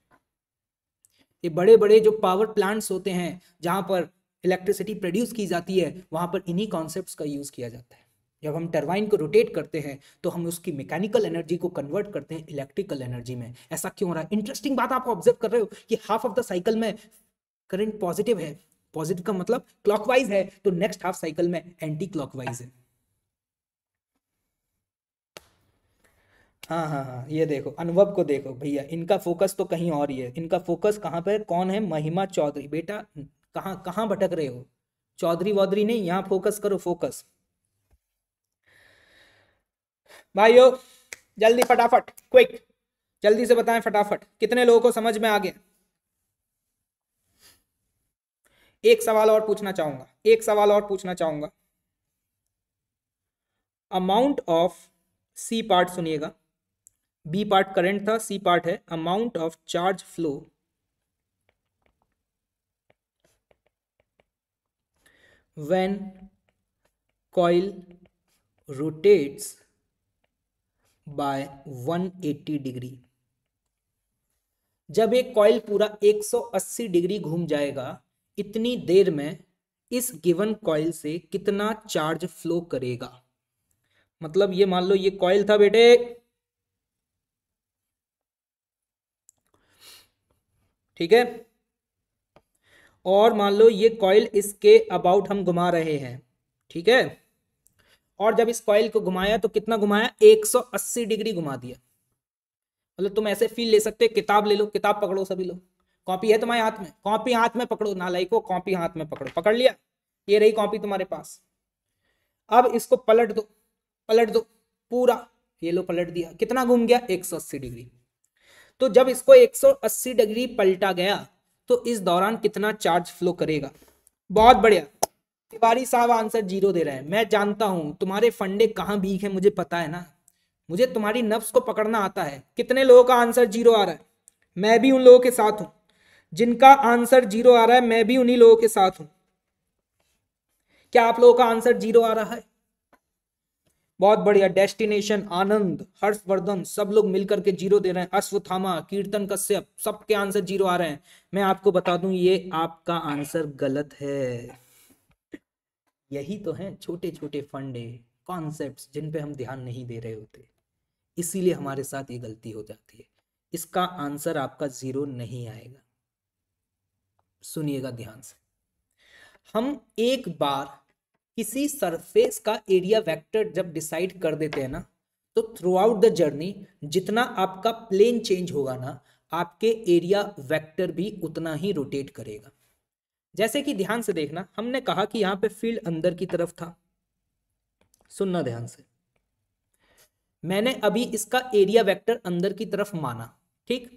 ये बड़े बड़े जो पावर प्लांट्स होते हैं जहां पर इलेक्ट्रिसिटी प्रोड्यूस की जाती है वहां पर इन्हीं कॉन्सेप्ट का यूज किया जाता है जब हम टरबाइन को रोटेट करते हैं तो हम उसकी मैकेनिकल एनर्जी को कन्वर्ट करते हैं इलेक्ट्रिकल एनर्जी में ऐसा क्यों हो रहा है इंटरेस्टिंग बात आप ऑब्जर्व कर रहे हो कि हाफ ऑफ द साइकिल में करंट पॉजिटिव है पॉजिटिव का मतलब क्लॉकवाइज है तो नेक्स्ट हाफ साइकिल में एंटी क्लॉकवाइज है हाँ हाँ हाँ ये देखो अनुभव को देखो भैया इनका फोकस तो कहीं और ही है इनका फोकस कहाँ पर कौन है महिमा चौधरी बेटा कहाँ कहाँ भटक रहे हो चौधरी वौधरी नहीं यहाँ फोकस करो फोकस भाइयों जल्दी फटाफट क्विक जल्दी से बताएं फटाफट कितने लोगों को समझ में आ गया एक सवाल और पूछना चाहूंगा एक सवाल और पूछना चाहूंगा अमाउंट ऑफ सी पार्ट सुनिएगा बी पार्ट करंट था सी पार्ट है amount of charge flow when coil rotates by 180 degree जब एक कॉयल पूरा 180 डिग्री घूम जाएगा इतनी देर में इस गिवन कॉयल से कितना चार्ज फ्लो करेगा मतलब ये मान लो ये कॉयल था बेटे ठीक है और मान लो ये कॉयल इसके अबाउट हम घुमा रहे हैं ठीक है और जब इस कॉइल को घुमाया तो कितना घुमाया 180 डिग्री घुमा दिया मतलब तुम ऐसे फील ले सकते हो किताब ले लो किताब पकड़ो सभी लोग कॉपी है तुम्हारे हाथ में कॉपी हाथ में पकड़ो नालाई को कॉपी हाथ में पकड़ो पकड़ लिया ये रही कॉपी तुम्हारे पास अब इसको पलट दो पलट दो पूरा ये लो पलट दिया कितना घूम गया 180 डिग्री तो जब इसको 180 डिग्री पलटा गया तो इस दौरान कितना चार्ज फ्लो करेगा बहुत बढ़िया तिवारी साहब आंसर जीरो दे रहे हैं मैं जानता हूं तुम्हारे फंडे कहाँ भीग है मुझे पता है ना मुझे तुम्हारी नफ्स को पकड़ना आता है कितने लोगों का आंसर जीरो आ रहा है मैं भी उन लोगों के साथ हूं जिनका आंसर जीरो आ रहा है मैं भी उन्हीं लोगों के साथ हूं क्या आप लोगों का आंसर जीरो आ रहा है बहुत बढ़िया डेस्टिनेशन आनंद हर्षवर्धन सब लोग मिलकर के जीरो दे रहे हैं अश्वथामा कीर्तन कश्यप सबके आंसर जीरो आ रहे हैं मैं आपको बता दूं ये आपका आंसर गलत है यही तो हैं छोटे छोटे फंडे कॉन्सेप्ट जिन पे हम ध्यान नहीं दे रहे होते इसीलिए हमारे साथ ये गलती हो जाती है इसका आंसर आपका ज़ीरो नहीं आएगा सुनिएगा ध्यान से हम एक बार किसी सरफेस का एरिया वेक्टर जब डिसाइड कर देते हैं ना तो थ्रू आउट द जर्नी जितना आपका प्लेन चेंज होगा ना आपके एरिया वेक्टर भी उतना ही रोटेट करेगा जैसे कि ध्यान से देखना हमने कहा कि यहां पे फील्ड अंदर की तरफ था सुनना ध्यान से मैंने अभी इसका एरिया वेक्टर अंदर की तरफ माना ठीक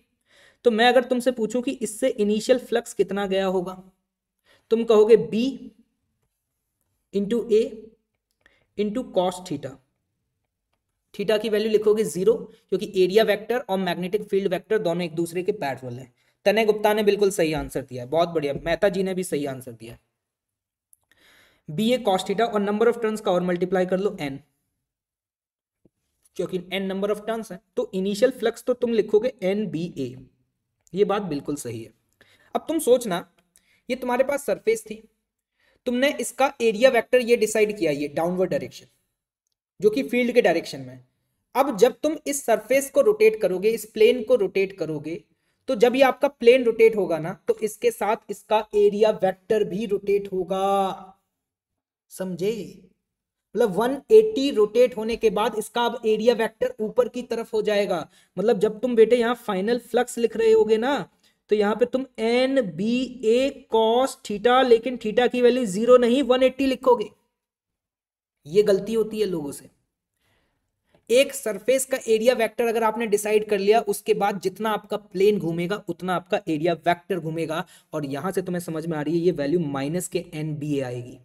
तो मैं अगर तुमसे पूछूं कि इससे इनिशियल फ्लक्स कितना गया होगा तुम कहोगे B into A into cos theta theta की वैल्यू लिखोगे जीरो क्योंकि एरिया वेक्टर और मैग्नेटिक फील्ड वेक्टर दोनों एक दूसरे के पैरल हैं तनय गुप्ता ने बिल्कुल सही आंसर दिया है बहुत बढ़िया मेहता जी ने भी सही आंसर दिया है बी ए कॉस्टिटा और नंबर ऑफ टर्न्स का और मल्टीप्लाई कर लो एन क्योंकि एन नंबर ऑफ टर्न्स है तो इनिशियल फ्लक्स तो तुम लिखोगे एन बी ए ये बात बिल्कुल सही है अब तुम सोचना ये तुम्हारे पास सरफेस थी तुमने इसका एरिया वेक्टर ये डिसाइड किया ये डाउनवर्ड डायरेक्शन जो कि फील्ड के डायरेक्शन में अब जब तुम इस सरफेस को रोटेट करोगे इस प्लेन को रोटेट करोगे तो जब ये आपका प्लेन रोटेट होगा ना तो इसके साथ इसका एरिया वेक्टर भी रोटेट होगा समझे मतलब 180 रोटेट होने के बाद इसका अब एरिया वेक्टर ऊपर की तरफ हो जाएगा मतलब जब तुम बेटे यहाँ फाइनल फ्लक्स लिख रहे होगे ना तो यहाँ पे तुम N B A cos theta लेकिन थीटा की वैल्यू जीरो नहीं 180 लिखोगे ये गलती होती है लोगों से एक सरफेस का एरिया वेक्टर अगर आपने डिसाइड कर लिया उसके बाद जितना आपका प्लेन घूमेगा उतना आपका एरिया वेक्टर घूमेगा और यहां से तुम्हें समझ में आ रही है ये वैल्यू माइनस के एन बी आएगी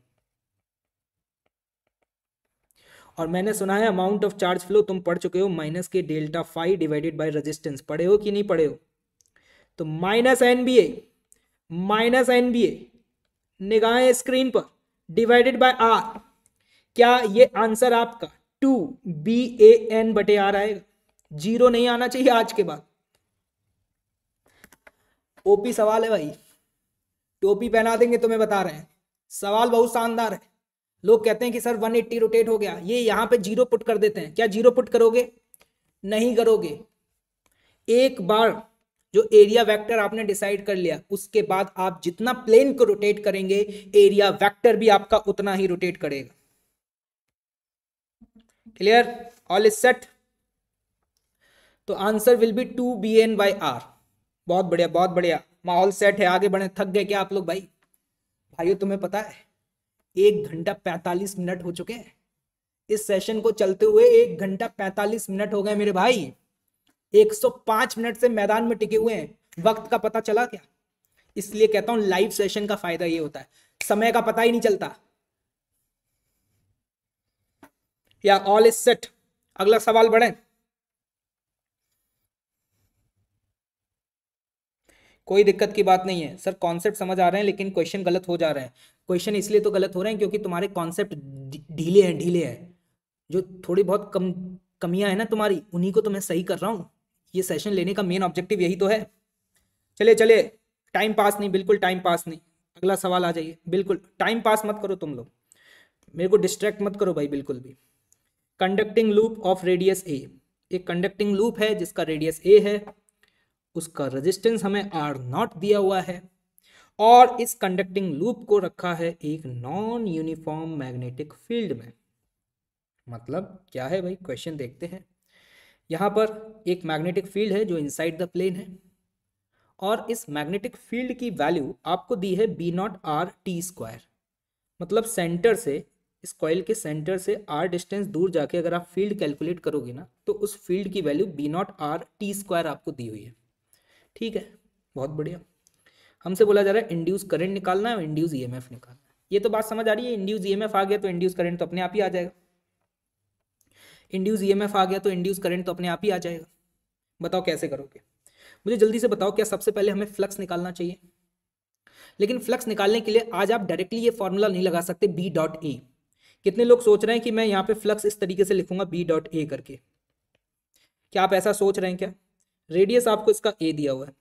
और मैंने सुना है अमाउंट ऑफ चार्ज फ्लो तुम पढ़ चुके हो माइनस के delta phi divided by resistance पढ़े हो कि नहीं पढ़े हो तो minus N B A minus N B A निगाहें स्क्रीन पर डिवाइडेड बाय आर क्या ये आंसर आपका टू बी ए एन बटे आर आएगा जीरो नहीं आना चाहिए आज के बाद ओपी सवाल है भाई टोपी पहना देंगे तुम्हें तो बता रहे हैं सवाल बहुत शानदार है लोग कहते हैं कि सर 180 रोटेट हो गया ये यहाँ पे जीरो पुट कर देते हैं क्या जीरो पुट करोगे नहीं करोगे एक बार जो एरिया वेक्टर आपने डिसाइड कर लिया उसके बाद आप जितना प्लेन को रोटेट करेंगे एरिया वेक्टर भी आपका उतना ही रोटेट करेगा क्लियर ऑल इज सेट तो answer will be two B N by R बहुत बढ़िया बहुत बढ़िया माहौल सेट है आगे बढ़े थक गए क्या आप लोग भाई भाइयों तुम्हें पता है एक घंटा पैंतालीस मिनट हो चुके हैं इस सेशन को चलते हुए एक घंटा पैंतालीस मिनट हो गए मेरे भाई एक सौ पांच मिनट से मैदान में टिके हुए हैं वक्त का पता चला क्या इसलिए कहता हूँ लाइव सेशन का फायदा ये होता है समय का पता ही नहीं चलता या ऑल इज सेट अगला सवाल बढ़े कोई दिक्कत की बात नहीं है सर कॉन्सेप्ट समझ आ रहे हैं लेकिन क्वेश्चन गलत हो जा रहे हैं क्वेश्चन इसलिए तो गलत हो रहे हैं क्योंकि तुम्हारे कॉन्सेप्ट ढीले हैं ढीले हैं जो थोड़ी बहुत कम कमियां हैं ना तुम्हारी उन्हीं को तो मैं सही कर रहा हूँ ये सेशन लेने का मेन ऑब्जेक्टिव यही तो है चले चले टाइम पास नहीं बिल्कुल टाइम पास नहीं अगला सवाल आ जाइए बिल्कुल टाइम पास मत करो तुम लोग मेरे को डिस्ट्रैक्ट मत करो भाई बिल्कुल भी conducting loop of radius A एक कंडक्टिंग लूप है जिसका रेडियस ए है उसका रेजिस्टेंस हमें आर नॉट दिया हुआ है और इस कंडक्टिंग लूप को रखा है एक नॉन यूनिफॉर्म मैग्नेटिक फील्ड में मतलब क्या है भाई क्वेश्चन देखते हैं यहाँ पर एक मैग्नेटिक फील्ड है जो इनसाइड द प्लेन है और इस मैग्नेटिक फील्ड की वैल्यू आपको दी है B naught R T square मतलब सेंटर से इस कॉयल के सेंटर से आर डिस्टेंस दूर जाके अगर आप फील्ड कैलकुलेट करोगे ना तो उस फील्ड की value B naught R T square आपको दी हुई है ठीक है बहुत बढ़िया हमसे बोला जा रहा है इंड्यूस करंट निकालना है और इंड्यूस ई निकालना है ये तो बात समझ आ रही है इंड्यूस ई आ गया तो इंड्यूस करंट तो अपने आप ही आ जाएगा इंड्यूस ई आ गया तो इंड्यूस करंट तो अपने आप ही आ जाएगा बताओ कैसे करोगे मुझे जल्दी से बताओ क्या सबसे पहले हमें फ्लक्स निकालना चाहिए लेकिन फ्लक्स निकालने के लिए आज आप डायरेक्टली ये फॉर्मूला नहीं लगा सकते बी डॉट ए कितने लोग सोच रहे हैं कि मैं यहाँ पे फ्लक्स इस तरीके से लिखूंगा बी डॉट ए करके क्या आप ऐसा सोच रहे हैं क्या रेडियस आपको इसका ए दिया हुआ है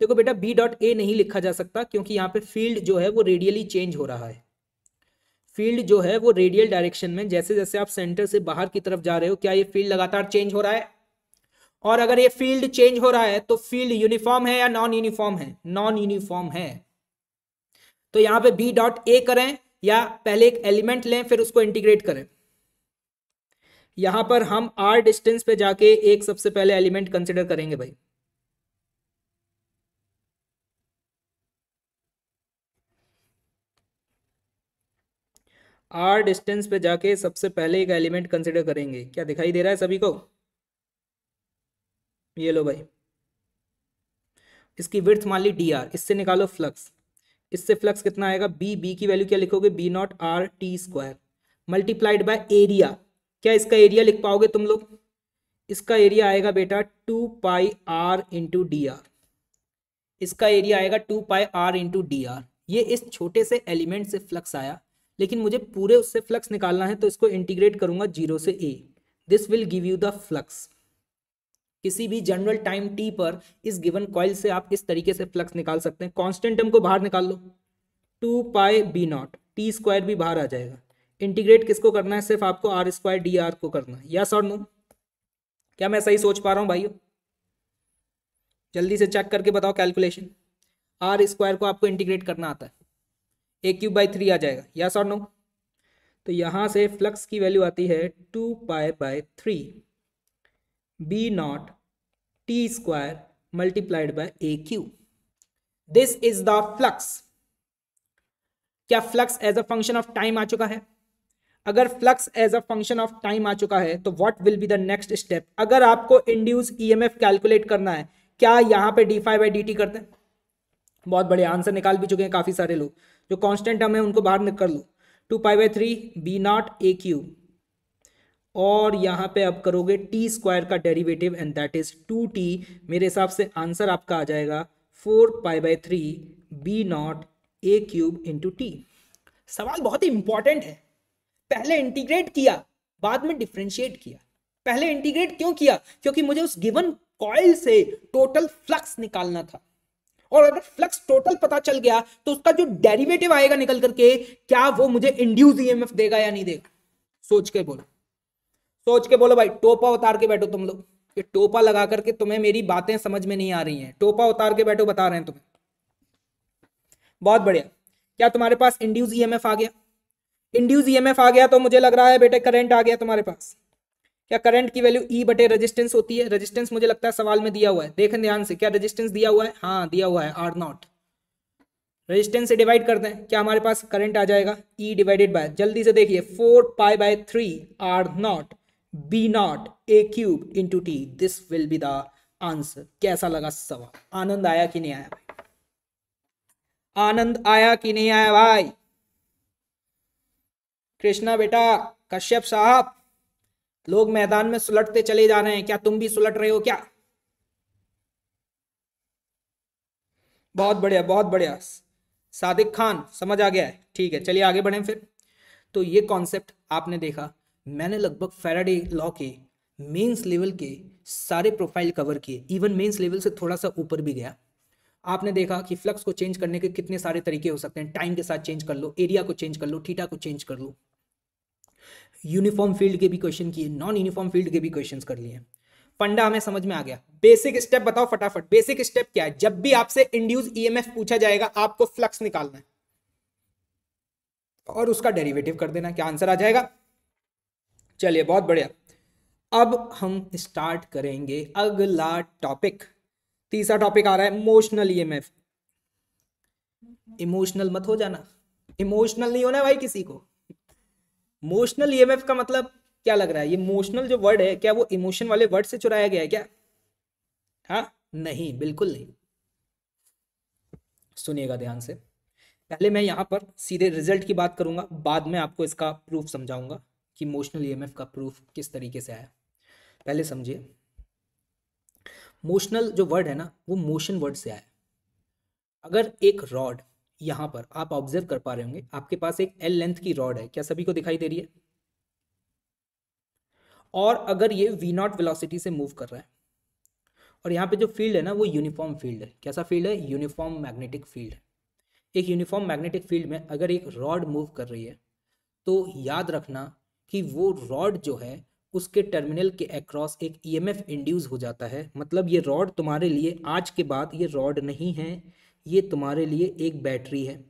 देखो बेटा बी डॉट ए नहीं लिखा जा सकता क्योंकि यहाँ पे फील्ड जो है वो रेडियली चेंज हो रहा है फील्ड जो है वो रेडियल डायरेक्शन में जैसे जैसे आप सेंटर से बाहर की तरफ जा रहे हो क्या ये फील्ड लगातार चेंज हो रहा है और अगर ये फील्ड चेंज हो रहा है तो फील्ड यूनिफॉर्म है या नॉन यूनिफॉर्म है नॉन यूनिफॉर्म है तो यहाँ पे बी डॉट ए करें या पहले एक एलिमेंट लें फिर उसको इंटीग्रेट करें यहां पर हम आर डिस्टेंस पे जाके एक सबसे पहले एलिमेंट कंसिडर करेंगे भाई आर डिस्टेंस पे जाके सबसे पहले एक एलिमेंट कंसिडर करेंगे क्या दिखाई दे रहा है सभी को ये लो भाई इसकी विर्थ मान ली डी आर इससे निकालो फ्लक्स इससे फ्लक्स कितना आएगा बी बी की वैल्यू क्या लिखोगे B naught R T square multiplied by area क्या इसका एरिया लिख पाओगे तुम लोग इसका एरिया आएगा बेटा two pi R into D R इसका एरिया आएगा two pi R into D R ये इस छोटे से एलिमेंट से फ्लक्स आया लेकिन मुझे पूरे उससे फ्लक्स निकालना है तो इसको इंटीग्रेट करूंगा जीरो से A this will give you the flux किसी भी जनरल टाइम टी पर इस गिवन कॉइल से आप इस तरीके से फ्लक्स निकाल सकते हैं कॉन्स्टेंट टर्म को बाहर निकाल लो two pi B naught T square भी बाहर आ जाएगा इंटीग्रेट किसको करना है सिर्फ आपको आर स्क्वायर डी आर को करना है यस और नो क्या मैं सही सोच पा रहा हूँ भाइयों जल्दी से चेक करके बताओ कैलकुलेशन आर स्क्वायर को आपको इंटीग्रेट करना आता है ए क्यूब बाई थ्री आ जाएगा यस और नो तो यहाँ से फ्लक्स की वैल्यू आती है two pi by three naught T square multiplied by A cube this is the flux क्या flux as a function of time आ चुका है अगर flux as a function of time आ चुका है तो what will be the next step अगर आपको इंड्यूस ईएमएफ कैलकुलेट करना है क्या यहां पे D phi by D T करते हैं बहुत बड़े आंसर निकाल भी चुके हैं काफ़ी सारे लोग जो कांस्टेंट टर्म है उनको बाहर निकल लो two pi by three B naught A cube और यहाँ पे आप करोगे टी स्क्वायर का derivative and that is two T मेरे हिसाब से आंसर आपका आ जाएगा four pi by three B naught A cube into T सवाल बहुत ही इंपॉर्टेंट है पहले इंटीग्रेट किया बाद में डिफ्रेंशिएट किया पहले इंटीग्रेट क्यों किया क्योंकि मुझे उस गिवन कॉयल से टोटल फ्लक्स निकालना था और अगर फ्लक्स टोटल पता चल गया तो उसका जो डेरिवेटिव आएगा निकल करके क्या वो मुझे इंड्यूस ईएमएफ देगा या नहीं देगा सोच के बोलो सोच के बोलो भाई टोपा उतार के बैठो तुम लोग कि टोपा लगा करके तुम्हें मेरी बातें समझ में नहीं आ रही हैं टोपा उतार के बैठो बता रहे हैं तुम्हें बहुत बढ़िया क्या तुम्हारे पास इंड्यूज ईएमएफ e आ गया इंड्यूज ईएमएफ e आ गया तो मुझे लग रहा है बेटे करंट आ गया तुम्हारे पास क्या करंट की वैल्यू ई e बटे रेजिस्टेंस होती है रेजिस्टेंस मुझे लगता है सवाल में दिया हुआ है देखें ध्यान से क्या रेजिस्टेंस दिया हुआ है हाँ दिया हुआ है आर नॉट रेजिस्टेंस से डिवाइड कर दें क्या हमारे पास करंट आ जाएगा ई डिवाइडेड बाय जल्दी से देखिए four pi by three R naught B naught A cube into T this will be the answer कैसा लगा सवाल आनंद आया कि नहीं आया भाई आनंद आया कि नहीं आया भाई कृष्णा बेटा कश्यप साहब लोग मैदान में सुलटते चले जा रहे हैं क्या तुम भी सुलट रहे हो क्या बहुत बढ़िया बहुत बढ़िया सादिक खान समझ आ गया है ठीक है चलिए आगे बढ़े फिर तो ये कॉन्सेप्ट आपने देखा मैंने लगभग फेराडे लॉ के मेंस लेवल के सारे प्रोफाइल कवर किए इवन मेंस लेवल से थोड़ा सा ऊपर भी गया आपने देखा कि फ्लक्स को चेंज करने के कितने सारे तरीके हो सकते हैं टाइम के साथ चेंज कर लो एरिया को चेंज कर लो थीटा को चेंज कर लो यूनिफॉर्म फील्ड के भी क्वेश्चन किए नॉन यूनिफॉर्म फील्ड के भी क्वेश्चन कर लिए पंडा हमें समझ में आ गया बेसिक स्टेप बताओ फटाफट बेसिक स्टेप क्या है जब भी आपसे इंड्यूस ईएमएफ पूछा जाएगा आपको फ्लक्स निकालना है और उसका डेरिवेटिव कर देना क्या आंसर आ जाएगा चलिए बहुत बढ़िया अब हम स्टार्ट करेंगे अगला टॉपिक तीसरा टॉपिक आ रहा है इमोशनल ईएमएफ इमोशनल मत हो जाना इमोशनल नहीं होना भाई किसी को इमोशनल ईएमएफ e का मतलब क्या लग रहा है ये इमोशनल जो वर्ड है क्या वो इमोशन वाले वर्ड से चुराया गया है क्या हाँ नहीं बिल्कुल नहीं सुनिएगा ध्यान से पहले मैं यहां पर सीधे रिजल्ट की बात करूंगा बाद में आपको इसका प्रूफ समझाऊंगा कि मोशनल ई e का प्रूफ किस तरीके से आया पहले समझिए मोशनल जो वर्ड है ना वो मोशन वर्ड से आया अगर एक रॉड यहाँ पर आप ऑब्जर्व कर पा रहे होंगे आपके पास एक एल लेंथ की रॉड है क्या सभी को दिखाई दे रही है और अगर ये वी नॉट वेलोसिटी से मूव कर रहा है और यहाँ पे जो फील्ड है ना वो यूनिफॉर्म फील्ड है कैसा फील्ड है यूनिफॉर्म मैग्नेटिक फील्ड है एक यूनिफॉर्म मैग्नेटिक फील्ड में अगर एक रॉड मूव कर रही है तो याद रखना कि वो रॉड जो है उसके टर्मिनल के अक्रॉस एक ईएमएफ इंड्यूस हो जाता है मतलब ये रॉड तुम्हारे लिए आज के बाद ये रॉड नहीं है ये तुम्हारे लिए एक बैटरी है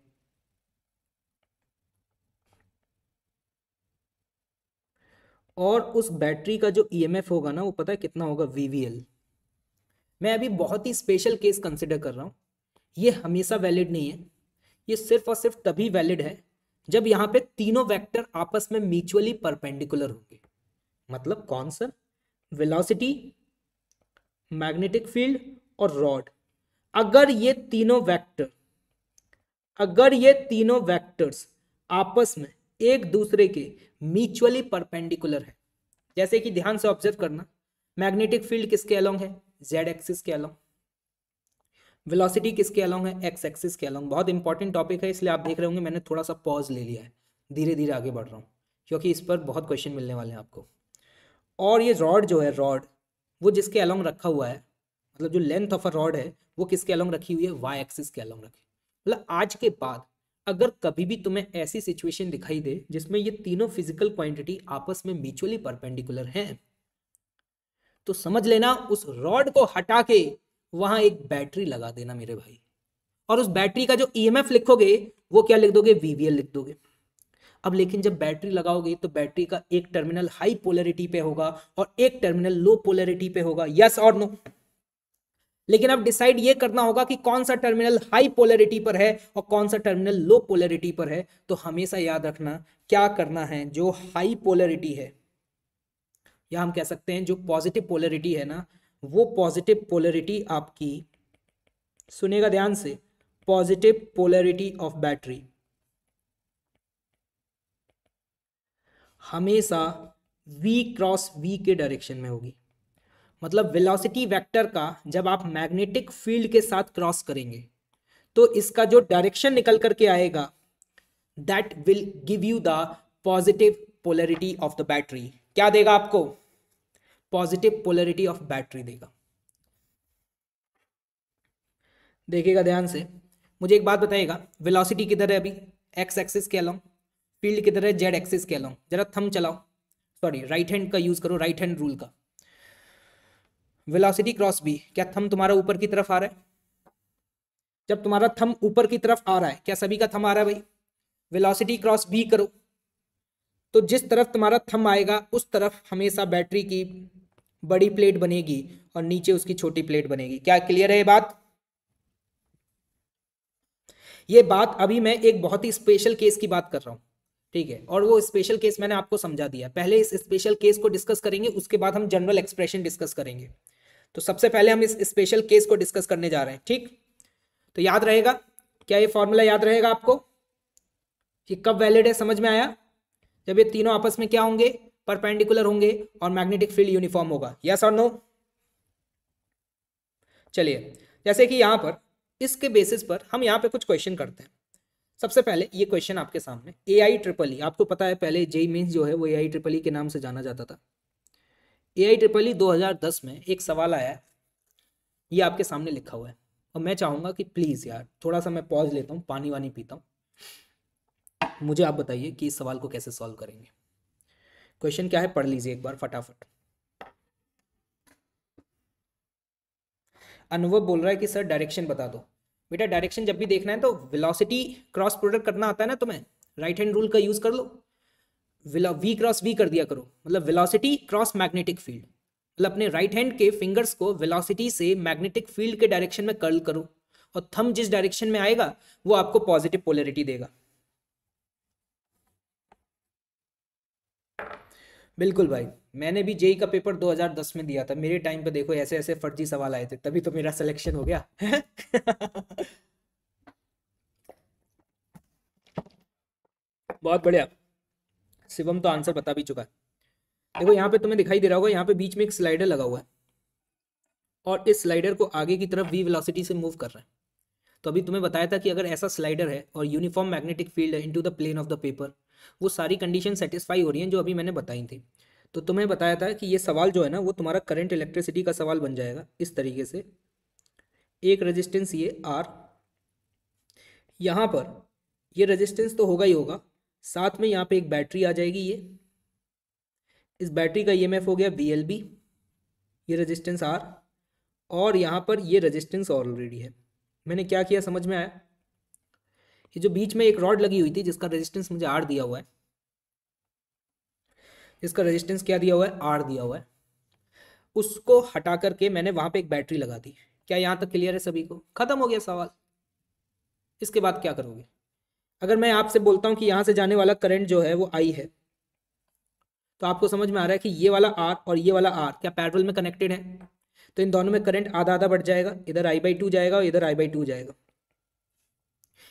और उस बैटरी का जो ईएमएफ होगा ना वो पता है कितना होगा वीवीएल मैं अभी बहुत ही स्पेशल केस कंसिडर कर रहा हूँ ये हमेशा वैलिड नहीं है ये सिर्फ और सिर्फ तभी वैलिड है जब यहाँ पे तीनों वेक्टर आपस में म्यूचुअली परपेंडिकुलर होंगे मतलब कौन सा वेलोसिटी मैग्नेटिक फील्ड और रॉड अगर ये तीनों वेक्टर अगर ये तीनों वेक्टर्स आपस में एक दूसरे के म्यूचुअली परपेंडिकुलर है जैसे कि ध्यान से ऑब्जर्व करना मैग्नेटिक फील्ड किसके अलोंग है जेड एक्सिस के अलोंग वेलोसिटी किसके अलॉन्ग है एक्स एक्सिस के अलॉन्ग बहुत इंपॉर्टेंट टॉपिक है इसलिए आप देख रहे होंगे मैंने थोड़ा सा पॉज ले लिया है धीरे धीरे आगे बढ़ रहा हूँ क्योंकि इस पर बहुत क्वेश्चन मिलने वाले हैं आपको और ये रॉड जो है रॉड वो जिसके अलॉन्ग रखा हुआ है मतलब जो लेंथ ऑफ अ रॉड है वो किसके अलॉन्ग रखी हुई है वाई एक्सिस के अलॉन्ग रखी मतलब आज के बाद अगर कभी भी तुम्हें ऐसी सिचुएशन दिखाई दे जिसमें ये तीनों फिजिकल क्वांटिटी आपस में म्यूचुअली परपेंडिकुलर हैं तो समझ लेना उस रॉड को हटा के वहां एक बैटरी लगा देना मेरे भाई और उस बैटरी का जो ईएमएफ e लिखोगे वो क्या लिख दोगे वीवीएल लिख दोगे अब लेकिन जब बैटरी लगाओगे तो बैटरी का एक टर्मिनल हाई पोलरिटी पे होगा और एक टर्मिनल लो पोलरिटी पे होगा यस और नो लेकिन अब डिसाइड ये करना होगा कि कौन सा टर्मिनल हाई पोलरिटी पर है और कौन सा टर्मिनल लो पोलरिटी पर है तो हमेशा याद रखना क्या करना है जो हाई पोलरिटी है या हम कह सकते हैं जो पॉजिटिव पोलरिटी है ना वो पॉजिटिव पोलरिटी आपकी सुनेगा ध्यान से पॉजिटिव पोलरिटी ऑफ बैटरी हमेशा v क्रॉस v के डायरेक्शन में होगी मतलब वेलोसिटी वेक्टर का जब आप मैग्नेटिक फील्ड के साथ क्रॉस करेंगे तो इसका जो डायरेक्शन निकल करके आएगा that will give you the positive polarity of the battery क्या देगा आपको पॉजिटिव पोलरिटी ऑफ बैटरी देगा देखिएगा ध्यान से मुझे एक बात बताइएगा वेलोसिटी किधर है अभी एक्स एक्सिस के अलाउंग फील्ड किधर है जेड एक्सिस के अलाउंग जरा थम चलाओ सॉरी राइट हैंड का यूज़ करो राइट हैंड रूल का वेलोसिटी क्रॉस बी क्या थम तुम्हारा ऊपर की तरफ आ रहा है जब तुम्हारा थम ऊपर की तरफ आ रहा है क्या सभी का थम आ रहा है भाई वेलोसिटी क्रॉस बी करो तो जिस तरफ तुम्हारा थम आएगा उस तरफ हमेशा बैटरी की बड़ी प्लेट बनेगी और नीचे उसकी छोटी प्लेट बनेगी क्या क्लियर है ये बात ये बात अभी मैं एक बहुत ही स्पेशल केस की बात कर रहा हूं ठीक है और वो स्पेशल केस मैंने आपको समझा दिया पहले इस स्पेशल केस को डिस्कस करेंगे उसके बाद हम जनरल एक्सप्रेशन डिस्कस करेंगे तो सबसे पहले हम इस स्पेशल केस को डिस्कस करने जा रहे हैं ठीक तो याद रहेगा क्या ये फॉर्मूला याद रहेगा आपको ये कब वैलिड है समझ में आया जब ये तीनों आपस में क्या होंगे परपेंडिकुलर होंगे और मैग्नेटिक फील्ड यूनिफॉर्म होगा यस और नो चलिए जैसे कि यहाँ पर इसके बेसिस पर हम यहाँ पे कुछ क्वेश्चन करते हैं सबसे पहले ये क्वेश्चन आपके सामने ए आई ट्रिपल ई आपको पता है पहले जेई मीन्स जो है वो ए आई ट्रिपल ई के नाम से जाना जाता था ए आई ट्रिपल ई दो में एक सवाल आया ये आपके सामने लिखा हुआ है और मैं चाहूँगा कि प्लीज़ यार थोड़ा सा मैं पॉज लेता हूँ पानी वानी पीता हूँ मुझे आप बताइए कि इस सवाल को कैसे सॉल्व करेंगे क्वेश्चन क्या है पढ़ लीजिए एक बार फटाफट अनुभव बोल रहा है कि सर डायरेक्शन बता दो बेटा डायरेक्शन जब भी देखना है तो वेलोसिटी क्रॉस प्रोडक्ट करना आता है ना तुम्हें राइट हैंड रूल का यूज कर लो वी क्रॉस वी कर दिया करो मतलब वेलोसिटी क्रॉस मैग्नेटिक फील्ड मतलब अपने राइट हैंड के फिंगर्स को वेलोसिटी से मैग्नेटिक फील्ड के डायरेक्शन में कर्ल करो और थम जिस डायरेक्शन में आएगा वो आपको पॉजिटिव पोलरिटी देगा बिल्कुल भाई मैंने भी जेई का पेपर 2010 में दिया था मेरे टाइम पे देखो ऐसे ऐसे फर्जी सवाल आए थे तभी तो मेरा सिलेक्शन हो गया बहुत बढ़िया शिवम तो आंसर बता भी चुका है देखो यहाँ पे तुम्हें दिखाई दे रहा होगा यहाँ पे बीच में एक स्लाइडर लगा हुआ है और इस स्लाइडर को आगे की तरफ वी वेलोसिटी से मूव कर रहा है तो अभी तुम्हें बताया था कि अगर ऐसा स्लाइडर है और यूनिफॉर्म मैग्नेटिक फील्ड है into the plane of the paper वो सारी कंडीशन सेटिस्फाई हो रही हैं जो अभी मैंने बताई थी तो तुम्हें बताया था कि ये सवाल जो है ना वो तुम्हारा करंट इलेक्ट्रिसिटी का सवाल बन जाएगा इस तरीके से एक रेजिस्टेंस ये आर यहाँ पर ये रेजिस्टेंस तो होगा ही होगा साथ में यहाँ पे एक बैटरी आ जाएगी ये इस बैटरी का ईएमएफ e हो गया बी एल बी ये रेजिस्टेंस आर और यहाँ पर ये रेजिस्टेंस ऑलरेडी है मैंने क्या किया समझ में आया ये जो बीच में एक रॉड लगी हुई थी जिसका रेजिस्टेंस मुझे आर दिया हुआ है जिसका रेजिस्टेंस क्या दिया हुआ है आर दिया हुआ है उसको हटा करके मैंने वहां पे एक बैटरी लगा दी क्या यहाँ तक क्लियर है सभी को खत्म हो गया सवाल इसके बाद क्या करोगे अगर मैं आपसे बोलता हूँ कि यहाँ से जाने वाला करंट जो है वो आई है तो आपको समझ में आ रहा है कि ये वाला आर और ये वाला आर क्या पेट्रोल में कनेक्टेड है तो इन दोनों में करंट आधा आधा बढ़ जाएगा इधर आई बाई टू जाएगा और इधर आई बाई टू जाएगा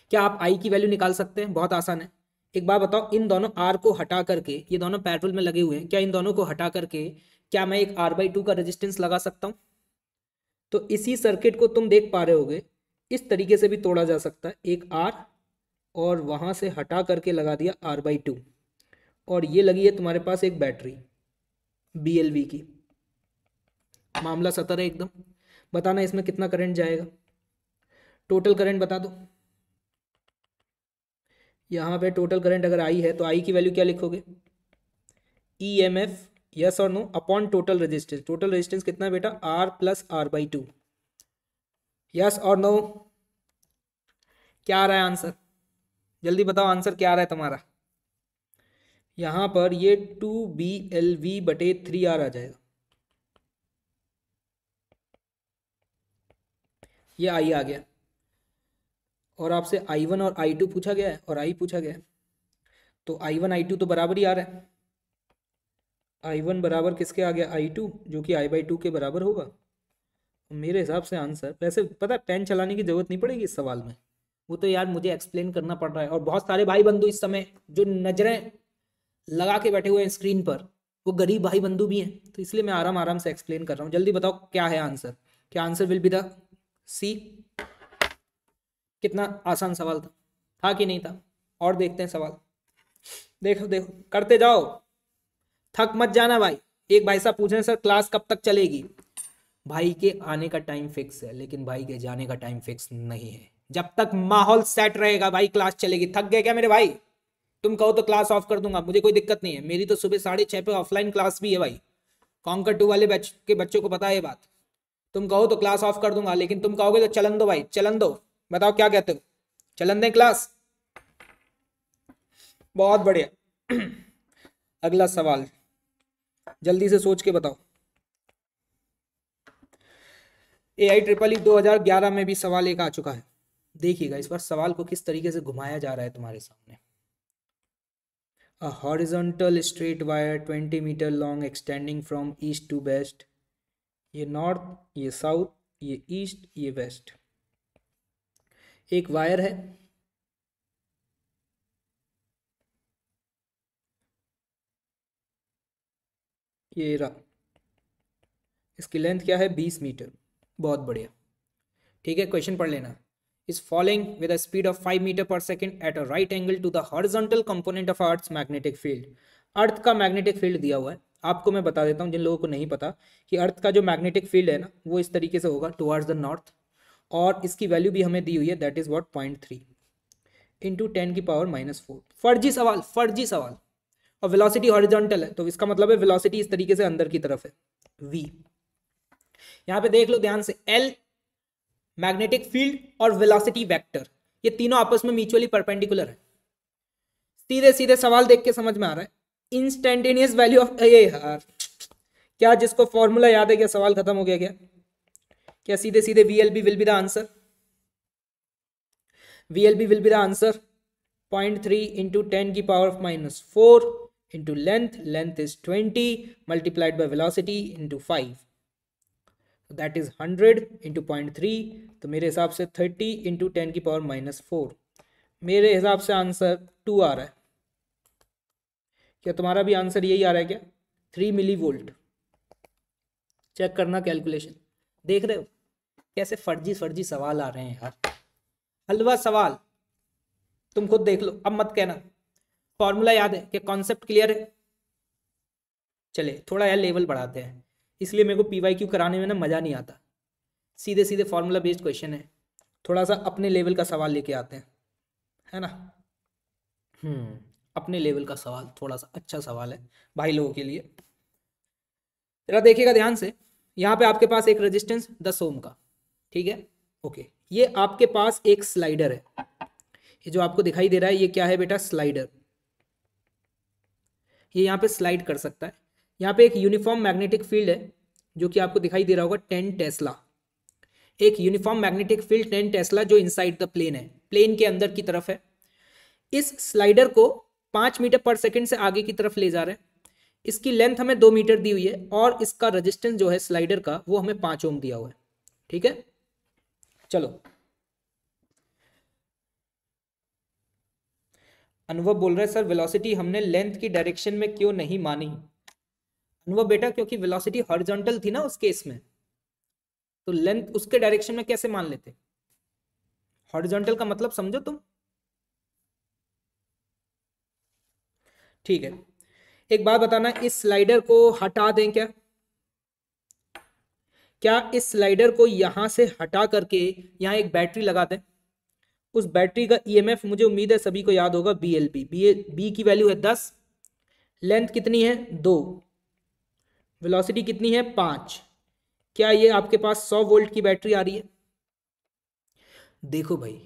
क्या आप आई की वैल्यू निकाल सकते हैं बहुत आसान है एक बार बताओ इन दोनों आर को हटा करके ये दोनों पेट्रोल में लगे हुए हैं क्या इन दोनों को हटा करके क्या मैं एक आर बाई टू का रजिस्टेंस लगा सकता हूँ तो इसी सर्किट को तुम देख पा रहे हो इस तरीके से भी तोड़ा जा सकता है एक आर और वहाँ से हटा करके लगा दिया आर बाई टू और ये लगी है तुम्हारे पास एक बैटरी बी एल वी की मामला सतर है एकदम बताना इसमें कितना करंट जाएगा टोटल करंट बता दो यहाँ पे टोटल करंट अगर आई है तो आई की वैल्यू क्या लिखोगे ई एम एफ यस और no upon total resistance total resistance कितना बेटा R plus R by two yes और नो क्या आ रहा है आंसर जल्दी बताओ आंसर क्या आ रहा है तुम्हारा यहाँ पर ये टू बी एल वी बटे थ्री आर आ जाएगा ये आई आ गया और आपसे आई वन और आई टू पूछा गया है और आई पूछा गया है तो आई वन आई टू तो बराबर ही आ रहा है आई वन बराबर किसके आ गया आई टू जो कि आई बाई टू के बराबर होगा मेरे हिसाब से आंसर वैसे पता है पेन चलाने की जरूरत नहीं पड़ेगी इस सवाल में वो तो यार मुझे एक्सप्लेन करना पड़ रहा है और बहुत सारे भाई बंधु इस समय जो नज़रें लगा के बैठे हुए हैं स्क्रीन पर वो गरीब भाई बंधु भी हैं तो इसलिए मैं आराम आराम से एक्सप्लेन कर रहा हूँ जल्दी बताओ क्या है आंसर क्या answer will be the C कितना आसान सवाल था था कि नहीं था और देखते हैं सवाल देखो देखो करते जाओ थक मत जाना भाई एक भाई साहब पूछ रहे हैं सर क्लास कब तक चलेगी भाई के आने का टाइम फिक्स है लेकिन भाई के जाने का टाइम फिक्स नहीं है जब तक माहौल सेट रहेगा भाई क्लास चलेगी थक गए क्या मेरे भाई तुम कहो तो क्लास ऑफ कर दूंगा मुझे कोई दिक्कत नहीं है मेरी तो सुबह साढ़े छः पे ऑफलाइन क्लास भी है भाई कॉन्कर टू वाले बच्च के बच्चों को पता है ये बात तुम कहो तो क्लास ऑफ कर दूंगा लेकिन तुम कहोगे तो चलन दो भाई चलन दो बताओ क्या कहते हो चलन दें क्लास बहुत बढ़िया अगला सवाल जल्दी से सोच के बताओ ए आई ट्रिपल ई दो हजार ग्यारह में भी सवाल एक आ चुका है देखिएगा इस बार सवाल को किस तरीके से घुमाया जा रहा है तुम्हारे सामने horizontal straight wire wire 20 metre long extending from east to west ये नॉर्थ ये साउथ ये ईस्ट ये वेस्ट एक वायर है ये रहा इसकी लेंथ क्या है बीस मीटर बहुत बढ़िया ठीक है क्वेश्चन पढ़ लेना is following with a speed of 5 meter per second at a right angle to the horizontal component of earth's magnetic earth का मैग्नेटिक फील्ड दिया हुआ है आपको मैं बता देता हूं जिन लोगों को नहीं पता कि अर्थ का जो मैग्नेटिक फील्ड है ना वो इस तरीके से होगा टुवर्ड्स द नॉर्थ और इसकी वैल्यू भी हमें दी हुई है that is what point three into ten की पावर माइनस फोर फर्जी सवाल फर्जी सवाल और वेलोसिटी हॉरिजॉन्टल है तो इसका मतलब है वेलोसिटी इस तरीके से अंदर की तरफ है वी यहां पे देख लो ध्यान से एल मैग्नेटिक फील्ड और वेलोसिटी वेक्टर ये तीनों आपस में म्यूचुअली परपेंडिकुलर है सीधे सीधे सवाल देख के समझ में आ रहा है इंस्टेंटेनियस वैल्यू ऑफ ए क्या जिसको फॉर्मूला याद है क्या सवाल खत्म हो गया क्या क्या सीधे सीधे V L B will be the answer V L B will be the answer point three into ten की power of minus four into length length is twenty multiplied by velocity into five that is hundred into point three तो मेरे हिसाब से thirty into ten की power minus four मेरे हिसाब से answer to आ रहा है क्या तुम्हारा भी आंसर यही आ रहा है क्या थ्री मिली वोल्ट चेक करना कैलकुलेशन देख रहे हो कैसे फर्जी फर्जी सवाल आ रहे हैं यार हलवा सवाल तुम खुद देख लो अब मत कहना फॉर्मूला याद है क्या कॉन्सेप्ट क्लियर है चले थोड़ा यार लेवल बढ़ाते हैं इसलिए मेरे को पी वाई क्यू कराने में ना मज़ा नहीं आता सीधे सीधे फॉर्मूला बेस्ड क्वेश्चन है थोड़ा सा अपने लेवल का सवाल लेके आते हैं है ना हम्म अपने लेवल का सवाल थोड़ा सा अच्छा सवाल है भाई लोगों के लिए जरा देखिएगा ध्यान से यहाँ पे आपके पास एक रेजिस्टेंस दस ओम का ठीक है ओके ये आपके पास एक स्लाइडर है ये जो आपको दिखाई दे रहा है ये क्या है बेटा स्लाइडर ये यहाँ पे स्लाइड कर सकता है यहाँ पे एक यूनिफॉर्म मैग्नेटिक फील्ड है जो कि आपको दिखाई दे रहा होगा टेन टेस्ला एक uniform magnetic field ten tesla जो इनसाइड द प्लेन है प्लेन के अंदर की तरफ है इस स्लाइडर को पाँच मीटर पर सेकेंड से आगे की तरफ ले जा रहे हैं इसकी लेंथ हमें दो मीटर दी हुई है और इसका रजिस्टेंस जो है स्लाइडर का वो हमें पाँच ओम दिया हुआ है ठीक है चलो अनुभव बोल रहे सर वेलोसिटी हमने लेंथ की डायरेक्शन में क्यों नहीं मानी अनुभव बेटा क्योंकि वेलोसिटी हॉरिजॉन्टल थी ना उस केस में तो लेंथ उसके डायरेक्शन में कैसे मान लेते हॉरिजॉन्टल का मतलब समझो तुम ठीक है एक बात बताना इस स्लाइडर को हटा दें क्या क्या इस स्लाइडर को यहाँ से हटा करके यहाँ एक बैटरी लगा दें उस बैटरी का ईएमएफ e मुझे उम्मीद है सभी को याद होगा B L B B B की वैल्यू है दस लेंथ कितनी है दो वेलोसिटी कितनी है पाँच क्या ये आपके पास सौ वोल्ट की बैटरी आ रही है देखो भाई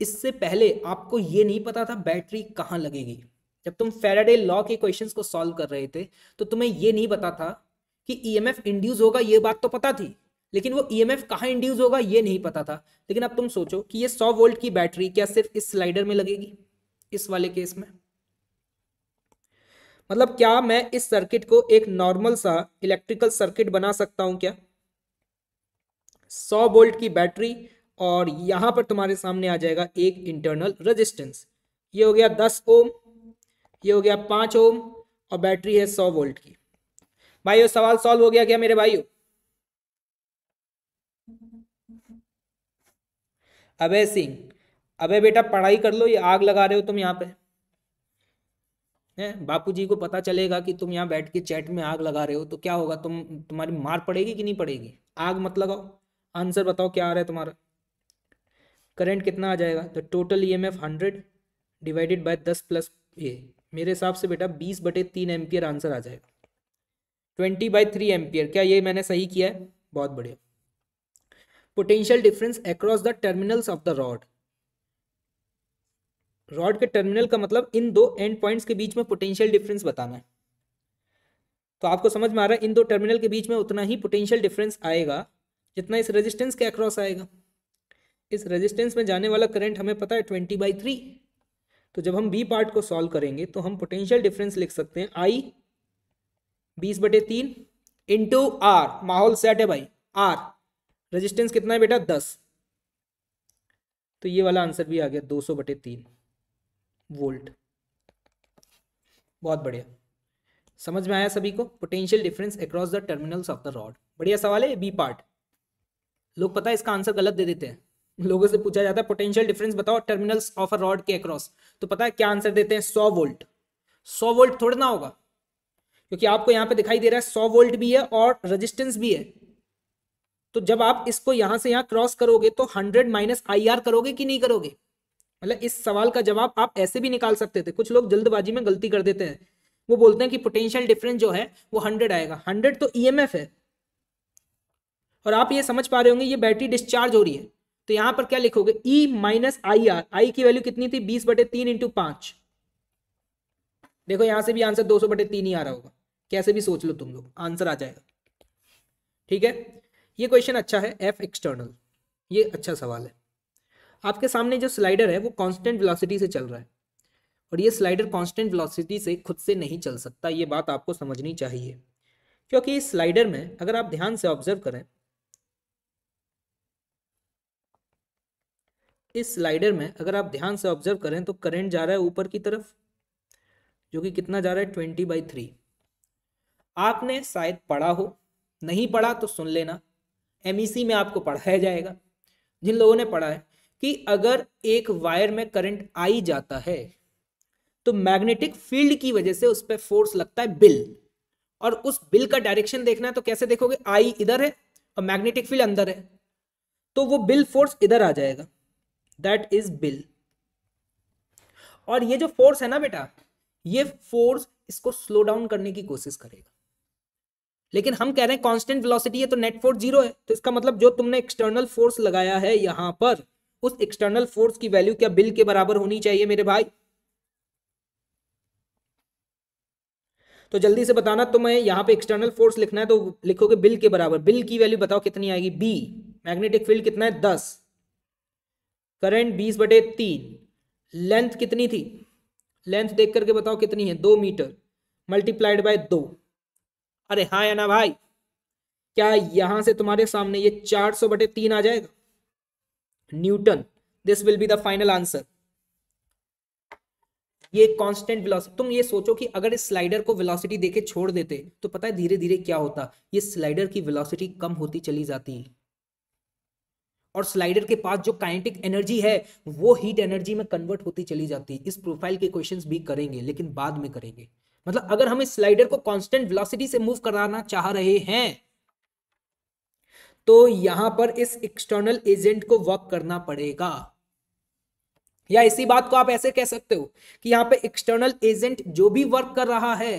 इससे पहले आपको ये नहीं पता था बैटरी कहाँ लगेगी जब तुम फेराडे लॉ के क्वेश्चंस को सॉल्व कर रहे थे तो तुम्हें ये नहीं पता था कि ईएमएफ e इंड्यूस होगा ये बात तो पता थी लेकिन वो ईएमएफ e कहाँ इंड्यूस होगा ये नहीं पता था लेकिन अब तुम सोचो कि ये 100 वोल्ट की बैटरी क्या सिर्फ इस स्लाइडर में लगेगी इस वाले केस में मतलब क्या मैं इस सर्किट को एक नॉर्मल सा इलेक्ट्रिकल सर्किट बना सकता हूं क्या 100 वोल्ट की बैटरी और यहां पर तुम्हारे सामने आ जाएगा एक इंटरनल रजिस्टेंस ये हो गया दस ओम ये हो गया पांच ओम और बैटरी है सौ वोल्ट की भाई सवाल सॉल्व हो गया क्या मेरे भाई अबे सिंह अबे बेटा पढ़ाई कर लो ये आग लगा रहे हो तुम यहाँ पे है बापूजी को पता चलेगा कि तुम यहाँ बैठ के चैट में आग लगा रहे हो तो क्या होगा तुम तुम्हारी मार पड़ेगी कि नहीं पड़ेगी आग मत लगाओ आंसर बताओ क्या आ रहा है तुम्हारा करंट कितना आ जाएगा तो total E M F hundred divided by दस प्लस ये मेरे हिसाब से बेटा बीस बटे तीन एम्पियर आंसर आ जाएगा ट्वेंटी बाई थ्री एम्पियर क्या ये मैंने सही किया है बहुत बढ़िया potential difference across the terminals of the rod rod के टर्मिनल का मतलब इन दो एंड पॉइंट्स के बीच में पोटेंशियल डिफरेंस बताना है तो आपको समझ में आ रहा है इन दो टर्मिनल के बीच में उतना ही पोटेंशियल डिफरेंस आएगा जितना इस रेजिस्टेंस के अक्रॉस आएगा इस रेजिस्टेंस में जाने वाला करंट हमें पता है ट्वेंटी बाई थ्री तो जब हम बी पार्ट को सॉल्व करेंगे तो हम पोटेंशियल डिफरेंस लिख सकते हैं आई बीस बटे तीन इंटू आर माहौल सेट है भाई आर रेजिस्टेंस कितना है बेटा दस तो ये वाला आंसर भी आ गया दो सौ बटे तीन वोल्ट बहुत बढ़िया समझ में आया सभी को potential difference across the terminals of the rod बढ़िया सवाल है बी पार्ट लोग पता है इसका आंसर गलत दे देते हैं लोगों से पूछा जाता है पोटेंशियल डिफरेंस बताओ टर्मिनल्स ऑफ अ रॉड के अक्रॉस तो पता है क्या आंसर देते हैं सौ वोल्ट सौ वोल्ट थोड़ा ना होगा क्योंकि आपको यहां पे दिखाई दे रहा है सौ वोल्ट भी है और रजिस्टेंस भी है तो जब आप इसको यहां से यहां क्रॉस करोगे तो हंड्रेड माइनस आई आर करोगे कि नहीं करोगे मतलब इस सवाल का जवाब आप ऐसे भी निकाल सकते थे कुछ लोग जल्दबाजी में गलती कर देते हैं वो बोलते हैं कि पोटेंशियल डिफरेंस जो है वो हंड्रेड आएगा हंड्रेड तो ई e है और आप ये समझ पा रहे होंगे ये बैटरी डिस्चार्ज हो रही है तो यहां पर क्या लिखोगे ई माइनस आई आर आई की वैल्यू कितनी थी बीस बटे तीन इंटू पांच देखो यहां से भी आंसर दो सौ बटे तीन ही आ रहा होगा कैसे भी सोच लो तुम लोग आंसर आ जाएगा ठीक है ये क्वेश्चन अच्छा है एफ एक्सटर्नल ये अच्छा सवाल है आपके सामने जो स्लाइडर है वो कांस्टेंट वेलोसिटी से चल रहा है और ये स्लाइडर कांस्टेंट वेलोसिटी से खुद से नहीं चल सकता ये बात आपको समझनी चाहिए क्योंकि इस स्लाइडर में अगर आप ध्यान से ऑब्जर्व करें इस स्लाइडर में अगर आप ध्यान से ऑब्जर्व करें तो करंट जा रहा है ऊपर की तरफ जो कि कितना जा रहा है ट्वेंटी बाई थ्री आपने शायद पढ़ा हो नहीं पढ़ा तो सुन लेना एम e में आपको पढ़ाया जाएगा जिन लोगों ने पढ़ा है कि अगर एक वायर में करंट आई जाता है तो मैग्नेटिक फील्ड की वजह से उस पर फोर्स लगता है बिल और उस बिल का डायरेक्शन देखना है तो कैसे देखोगे आई इधर है और मैग्नेटिक फील्ड अंदर है तो वो बिल फोर्स इधर आ जाएगा दैट इज बिल और ये जो फोर्स है ना बेटा ये फोर्स इसको स्लो डाउन करने की कोशिश करेगा लेकिन हम कह रहे हैं कांस्टेंट वेलोसिटी है तो नेट फोर्स जीरो है तो इसका मतलब जो तुमने एक्सटर्नल फोर्स लगाया है यहां पर उस एक्सटर्नल फोर्स की वैल्यू क्या बिल के बराबर होनी चाहिए मेरे भाई तो जल्दी से बताना तुम्हें यहाँ पे एक्सटर्नल फोर्स लिखना है तो लिखोगे बिल के बराबर बिल की वैल्यू बताओ कितनी आएगी बी मैग्नेटिक फील्ड कितना है दस करंट बीस बटे तीन लेंथ कितनी थी लेंथ देख करके बताओ कितनी है दो मीटर मल्टीप्लाइड बाय दो अरे हाँ या ना भाई क्या यहां से तुम्हारे सामने ये चार सौ बटे तीन आ जाएगा Newton this will be the final answer ये कांस्टेंट वेलोसिटी तुम ये सोचो कि अगर इस स्लाइडर को वेलोसिटी देके छोड़ देते तो पता है धीरे धीरे क्या होता ये स्लाइडर की वेलोसिटी कम होती चली जाती और स्लाइडर के पास जो काइनेटिक एनर्जी है वो हीट एनर्जी में कन्वर्ट होती चली जाती है इस प्रोफाइल के क्वेश्चंस भी करेंगे लेकिन बाद में करेंगे मतलब अगर हम इस स्लाइडर को कांस्टेंट वेलोसिटी से मूव कराना चाह रहे हैं तो यहां पर इस एक्सटर्नल एजेंट को वर्क करना पड़ेगा या इसी बात को आप ऐसे कह सकते हो कि यहां पे एक्सटर्नल एजेंट जो भी वर्क कर रहा है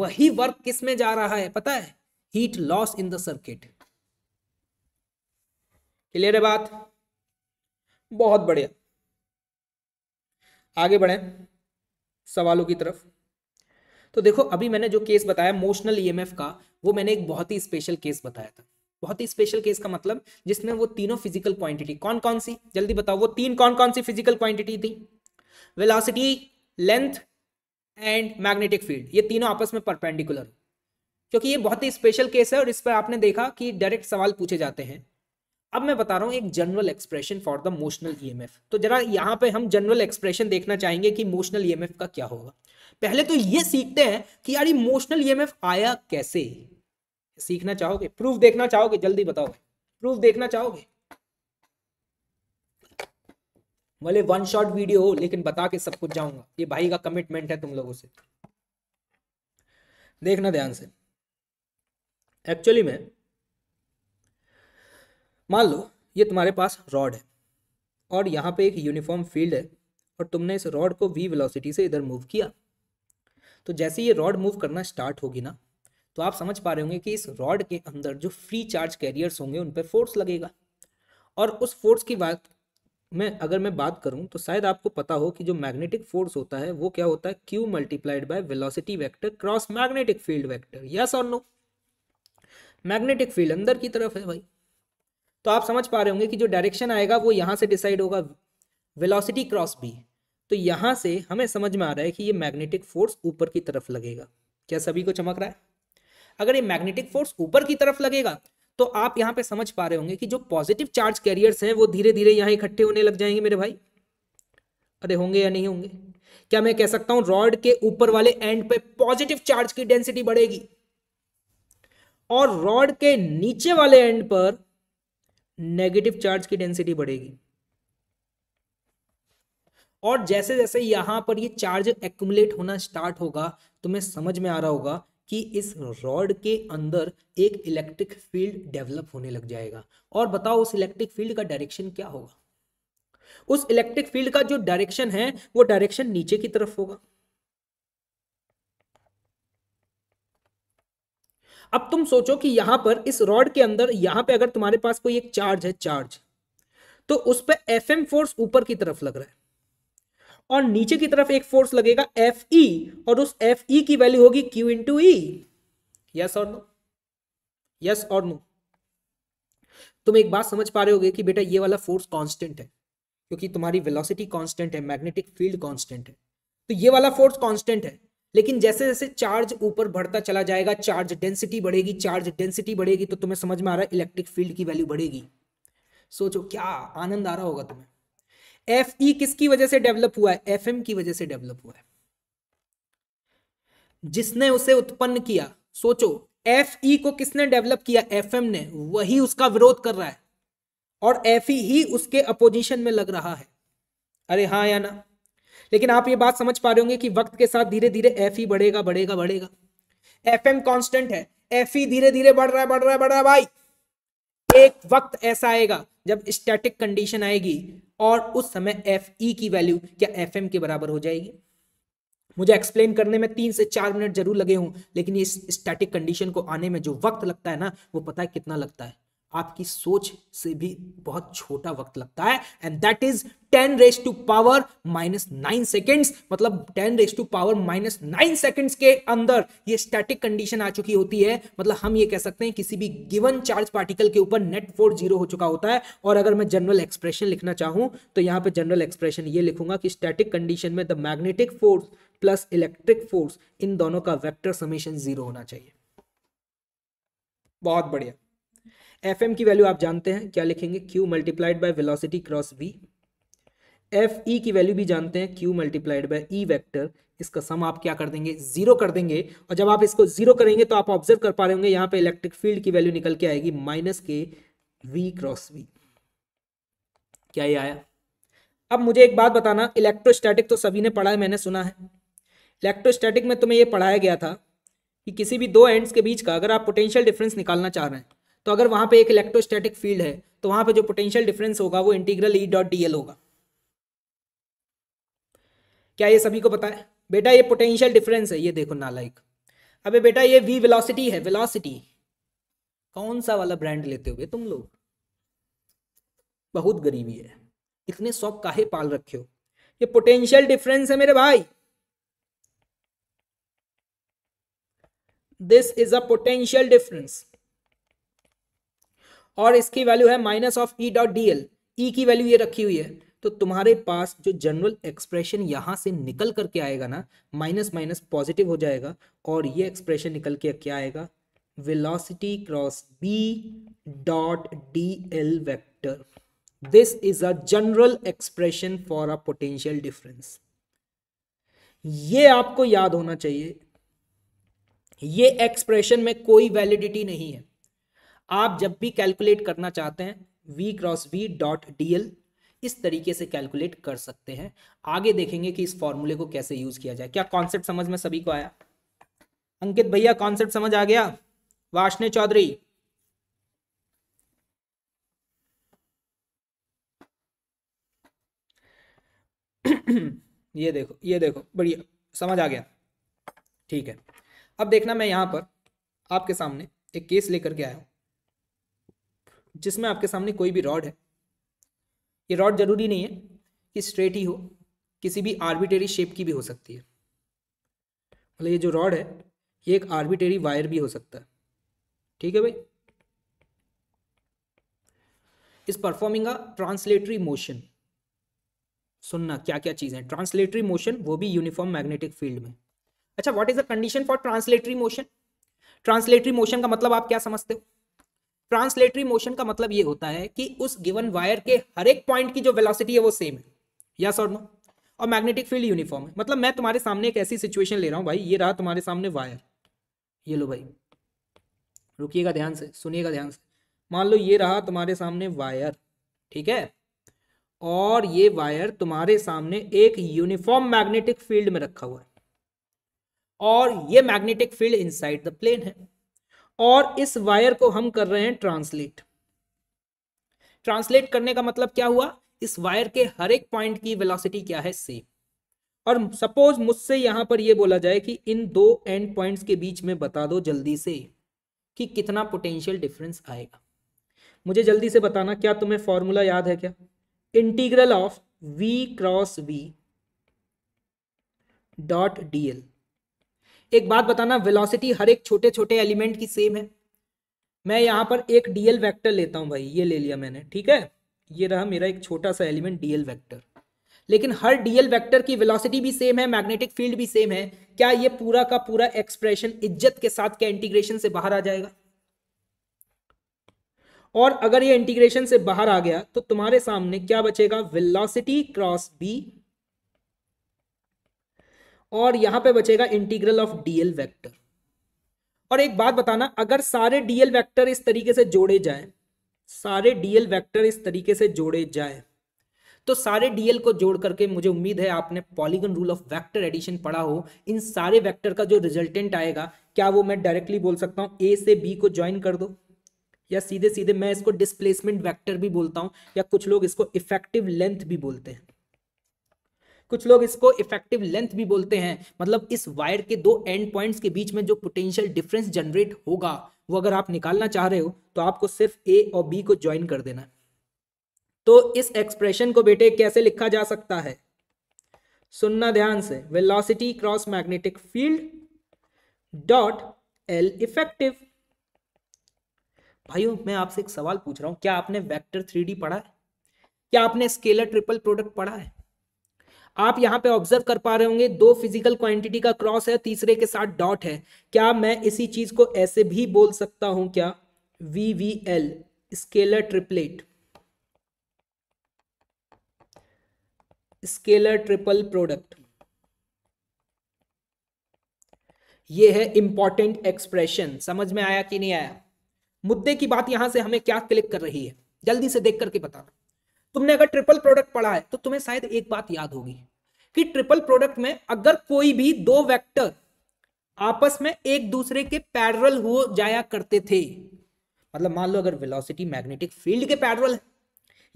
वही वर्क किस में जा रहा है पता है heat loss in the circuit clear है बात बहुत बढ़िया आगे बढ़े सवालों की तरफ तो देखो अभी मैंने जो केस बताया मोशनल ईएमएफ e का वो मैंने एक बहुत ही स्पेशल केस बताया था बहुत ही स्पेशल केस का मतलब जिसमें वो तीनों फिजिकल क्वांटिटी कौन कौन सी जल्दी बताओ वो तीन कौन कौन सी फिजिकल क्वांटिटी थी velocity length and magnetic field ये तीनों आपस में परपेंडिकुलर क्योंकि ये बहुत ही स्पेशल केस है और इस पर आपने देखा कि डायरेक्ट सवाल पूछे जाते हैं अब मैं बता रहा हूँ एक general expression for the motional F तो जरा यहाँ पे हम जनरल एक्सप्रेशन देखना चाहेंगे कि मोशनल ईएमएफ e का क्या होगा पहले तो ये सीखते हैं कि यार इमोशनल ईएमएफ e आया कैसे सीखना चाहोगे प्रूफ देखना चाहोगे जल्दी बताओ प्रूफ देखना चाहोगे भले वन शॉट वीडियो हो लेकिन बता के सब कुछ जाऊंगा ये भाई का कमिटमेंट है तुम लोगों से देखना ध्यान से एक्चुअली में मान लो ये तुम्हारे पास रॉड है और यहाँ पे एक यूनिफॉर्म फील्ड है और तुमने इस रॉड को वी वेलोसिटी से इधर मूव किया तो जैसे ये रॉड मूव करना स्टार्ट होगी ना तो आप समझ पा रहे होंगे कि इस रॉड के अंदर जो फ्री चार्ज कैरियर्स होंगे उन पर फोर्स लगेगा और उस फोर्स की बात मैं अगर मैं बात करूं तो शायद आपको पता हो कि जो मैग्नेटिक फोर्स होता है वो क्या होता है Q multiplied by velocity vector cross magnetic field vector yes और नो मैग्नेटिक फील्ड अंदर की तरफ है भाई तो आप समझ पा रहे होंगे कि जो डायरेक्शन आएगा वो यहाँ से डिसाइड होगा वेलोसिटी क्रॉस बी तो यहाँ से हमें समझ में आ रहा है कि ये मैग्नेटिक फोर्स ऊपर की तरफ लगेगा क्या सभी को चमक रहा है अगर ये मैग्नेटिक फोर्स ऊपर की तरफ लगेगा तो आप यहाँ पे समझ पा रहे होंगे कि जो पॉजिटिव चार्ज कैरियर्स हैं वो धीरे धीरे यहाँ इकट्ठे होने लग जाएंगे मेरे भाई अरे होंगे या नहीं होंगे क्या मैं कह सकता हूं रॉड के ऊपर वाले एंड पे पॉजिटिव चार्ज की डेंसिटी बढ़ेगी और रॉड के नीचे वाले एंड पर नेगेटिव चार्ज की डेंसिटी बढ़ेगी और जैसे जैसे यहां पर ये चार्ज एक्यूमुलेट होना स्टार्ट होगा तुम्हें समझ में आ रहा होगा कि इस रॉड के अंदर एक इलेक्ट्रिक फील्ड डेवलप होने लग जाएगा और बताओ उस इलेक्ट्रिक फील्ड का डायरेक्शन क्या होगा उस इलेक्ट्रिक फील्ड का जो डायरेक्शन है वो डायरेक्शन नीचे की तरफ होगा अब तुम सोचो कि यहां पर इस रॉड के अंदर यहां पे अगर तुम्हारे पास कोई एक चार्ज है चार्ज तो उस पर एफ एम फोर्स ऊपर की तरफ लग रहा है और नीचे की तरफ एक फोर्स लगेगा एफ ई e, और उस एफ ई e की वैल्यू होगी क्यू इंटू ई यस और नो यस और नो तुम एक बात समझ पा रहे होगे कि बेटा ये वाला फोर्स कांस्टेंट है क्योंकि तुम्हारी वेलोसिटी कांस्टेंट है मैग्नेटिक फील्ड कांस्टेंट है तो ये वाला फोर्स कांस्टेंट है लेकिन जैसे जैसे चार्ज ऊपर बढ़ता चला जाएगा चार्ज डेंसिटी बढ़ेगी चार्ज डेंसिटी बढ़ेगी तो तुम्हें समझ में आ रहा है इलेक्ट्रिक फील्ड की वैल्यू बढ़ेगी सोचो क्या आनंद आ रहा होगा तुम्हें एफ ई किसकी वजह से डेवलप हुआ है एफ एम की वजह से डेवलप हुआ है जिसने उसे उत्पन्न किया सोचो एफ ई को किसने डेवलप किया एफ एम ने वही उसका विरोध कर रहा है और एफ ई ही उसके अपोजिशन में लग रहा है अरे हाँ या ना लेकिन आप ये बात समझ पा रहे होंगे कि वक्त के साथ धीरे धीरे एफ ई e बढ़ेगा बढ़ेगा बढ़ेगा एफ एम कॉन्स्टेंट है एफ ई e धीरे धीरे बढ़ रहा है बढ़ रहा है बढ़ रहा है भाई एक वक्त ऐसा आएगा जब स्टैटिक कंडीशन आएगी और उस समय एफ ई e की वैल्यू क्या एफ एम के बराबर हो जाएगी मुझे एक्सप्लेन करने में तीन से चार मिनट जरूर लगे हूं लेकिन ये स्टैटिक कंडीशन को आने में जो वक्त लगता है ना वो पता है कितना लगता है आपकी सोच से भी बहुत छोटा वक्त लगता है and that is ten raise to power minus nine seconds मतलब ten raise to power minus nine seconds के अंदर ये स्टैटिक कंडीशन आ चुकी होती है मतलब हम ये कह सकते हैं किसी भी गिवन चार्ज पार्टिकल के ऊपर नेट फोर जीरो हो चुका होता है और अगर मैं जनरल एक्सप्रेशन लिखना चाहूँ तो यहाँ पे जनरल एक्सप्रेशन ये लिखूंगा कि स्टैटिक कंडीशन में the magnetic force plus electric force इन दोनों का वैक्टर समेशन जीरो होना चाहिए बहुत बढ़िया एफ एम की वैल्यू आप जानते हैं क्या लिखेंगे Q multiplied by velocity cross V F E की वैल्यू भी जानते हैं Q multiplied by E vector इसका सम आप क्या कर देंगे जीरो कर देंगे और जब आप इसको जीरो करेंगे तो आप ऑब्जर्व कर पा रहे होंगे यहाँ पे इलेक्ट्रिक फील्ड की वैल्यू निकल के आएगी माइनस के वी क्रॉस वी क्या ये आया अब मुझे एक बात बताना इलेक्ट्रोस्टैटिक तो सभी ने पढ़ा है मैंने सुना है इलेक्ट्रोस्टैटिक में तुम्हें यह पढ़ाया गया था कि किसी भी दो एंड्स के बीच का अगर आप पोटेंशियल डिफरेंस निकालना चाह रहे हैं तो अगर वहाँ पे एक इलेक्ट्रोस्टैटिक फील्ड है तो वहाँ पे जो पोटेंशियल डिफरेंस होगा वो integral E dot D L होगा क्या ये सभी को पता है बेटा ये पोटेंशियल डिफरेंस है ये देखो नालायक अबे बेटा ये वी वेलोसिटी है वेलोसिटी कौन सा वाला ब्रांड लेते हो तुम लोग बहुत गरीबी है इतने शौक काहे पाल रखे हो ये पोटेंशियल डिफरेंस है मेरे भाई this is a potential difference और इसकी वैल्यू है minus of E dot D L E की वैल्यू ये रखी हुई है तो तुम्हारे पास जो जनरल एक्सप्रेशन यहाँ से निकल करके आएगा ना माइनस माइनस पॉजिटिव हो जाएगा और ये एक्सप्रेशन निकल के क्या आएगा cross B dot D L vector. This is a general expression for a potential difference ये आपको याद होना चाहिए ये एक्सप्रेशन में कोई वैलिडिटी नहीं है आप जब भी कैलकुलेट करना चाहते हैं V cross V dot D L इस तरीके से कैलकुलेट कर सकते हैं आगे देखेंगे कि इस फॉर्मूले को कैसे यूज किया जाए क्या कॉन्सेप्ट समझ में सभी को आया अंकित भैया कॉन्सेप्ट समझ आ गया वाशने चौधरी ये देखो ये देखो बढ़िया समझ आ गया ठीक है अब देखना मैं यहां पर आपके सामने एक केस लेकर के आया हूं जिसमें आपके सामने कोई भी रॉड है ये रॉड जरूरी नहीं है कि स्ट्रेट ही हो किसी भी आर्बिटेरी शेप की भी हो सकती है मतलब ये जो रॉड है ये एक आर्बिटेरी वायर भी हो सकता है ठीक है भाई इस परफॉर्मिंग अ ट्रांसलेटरी मोशन सुनना क्या क्या चीजें ट्रांसलेटरी मोशन वो भी यूनिफॉर्म मैग्नेटिक फील्ड में अच्छा what is the condition for translatory motion translatory motion का मतलब आप क्या समझते हो ट्रांसलेटरी मोशन का मतलब ये होता है कि उस गिवन वायर के हर एक पॉइंट की जो वेलोसिटी है वो सेम है यस और नो और मैग्नेटिक फील्ड यूनिफॉर्म है मतलब मैं तुम्हारे सामने एक ऐसी सिचुएशन ले रहा हूँ भाई ये रहा तुम्हारे सामने वायर ये लो भाई रुकिएगा ध्यान से सुनिएगा ध्यान से मान लो ये रहा तुम्हारे सामने वायर ठीक है और ये वायर तुम्हारे सामने एक यूनिफॉर्म मैग्नेटिक फील्ड में रखा हुआ है और ये magnetic field inside the plane है और इस वायर को हम कर रहे हैं ट्रांसलेट ट्रांसलेट करने का मतलब क्या हुआ इस वायर के हर एक पॉइंट की वेलोसिटी क्या है सेम और सपोज मुझसे यहां पर यह बोला जाए कि इन दो एंड पॉइंट्स के बीच में बता दो जल्दी से कि कितना पोटेंशियल डिफरेंस आएगा मुझे जल्दी से बताना क्या तुम्हें फॉर्मूला याद है क्या integral of V cross V dot DL एक बात बताना वेलोसिटी हर एक छोटे छोटे एलिमेंट की सेम है मैं यहाँ पर एक डीएल वेक्टर लेता हूँ भाई ये ले लिया मैंने ठीक है ये रहा मेरा एक छोटा सा एलिमेंट डीएल वेक्टर लेकिन हर डीएल वेक्टर की वेलोसिटी भी सेम है मैग्नेटिक फील्ड भी सेम है क्या ये पूरा का पूरा एक्सप्रेशन इज्जत के साथ क्या इंटीग्रेशन से बाहर आ जाएगा और अगर ये इंटीग्रेशन से बाहर आ गया तो तुम्हारे सामने क्या बचेगा वेलोसिटी क्रॉस बी और यहां पे बचेगा इंटीग्रल ऑफ डीएल वेक्टर और एक बात बताना अगर सारे डीएल वेक्टर इस तरीके से जोड़े जाए सारे डीएल वेक्टर इस तरीके से जोड़े जाए तो सारे डीएल को जोड़ करके मुझे उम्मीद है आपने polygon rule of vector addition पढ़ा हो इन सारे वेक्टर का जो रिजल्टेंट आएगा क्या वो मैं डायरेक्टली बोल सकता हूँ ए से बी को ज्वाइन कर दो या सीधे सीधे मैं इसको डिस्प्लेसमेंट वेक्टर भी बोलता हूँ या कुछ लोग इसको इफेक्टिव लेंथ भी बोलते हैं कुछ लोग इसको इफेक्टिव लेंथ भी बोलते हैं मतलब इस वायर के दो एंड पॉइंट्स के बीच में जो पोटेंशियल डिफरेंस जनरेट होगा वो अगर आप निकालना चाह रहे हो तो आपको सिर्फ ए और बी को ज्वाइन कर देना तो इस एक्सप्रेशन को बेटे कैसे लिखा जा सकता है सुनना ध्यान से velocity cross magnetic field dot L effective भाइयों मैं आपसे एक सवाल पूछ रहा हूं क्या आपने वेक्टर थ्री पढ़ा है क्या आपने स्केलर ट्रिपल प्रोडक्ट पढ़ा है आप यहां पे ऑब्जर्व कर पा रहे होंगे दो फिजिकल क्वांटिटी का क्रॉस है तीसरे के साथ डॉट है क्या मैं इसी चीज को ऐसे भी बोल सकता हूं क्या V V L scalar triplet scalar triple product ये है इंपॉर्टेंट एक्सप्रेशन समझ में आया कि नहीं आया मुद्दे की बात यहां से हमें क्या क्लिक कर रही है जल्दी से देख करके बताना तुमने अगर ट्रिपल प्रोडक्ट पढ़ा है तो तुम्हें शायद एक बात याद होगी कि ट्रिपल प्रोडक्ट में अगर कोई भी दो वेक्टर आपस में एक दूसरे के पैरल हो जाया करते थे मतलब मान लो अगर वेलोसिटी मैग्नेटिक फील्ड के पैरल है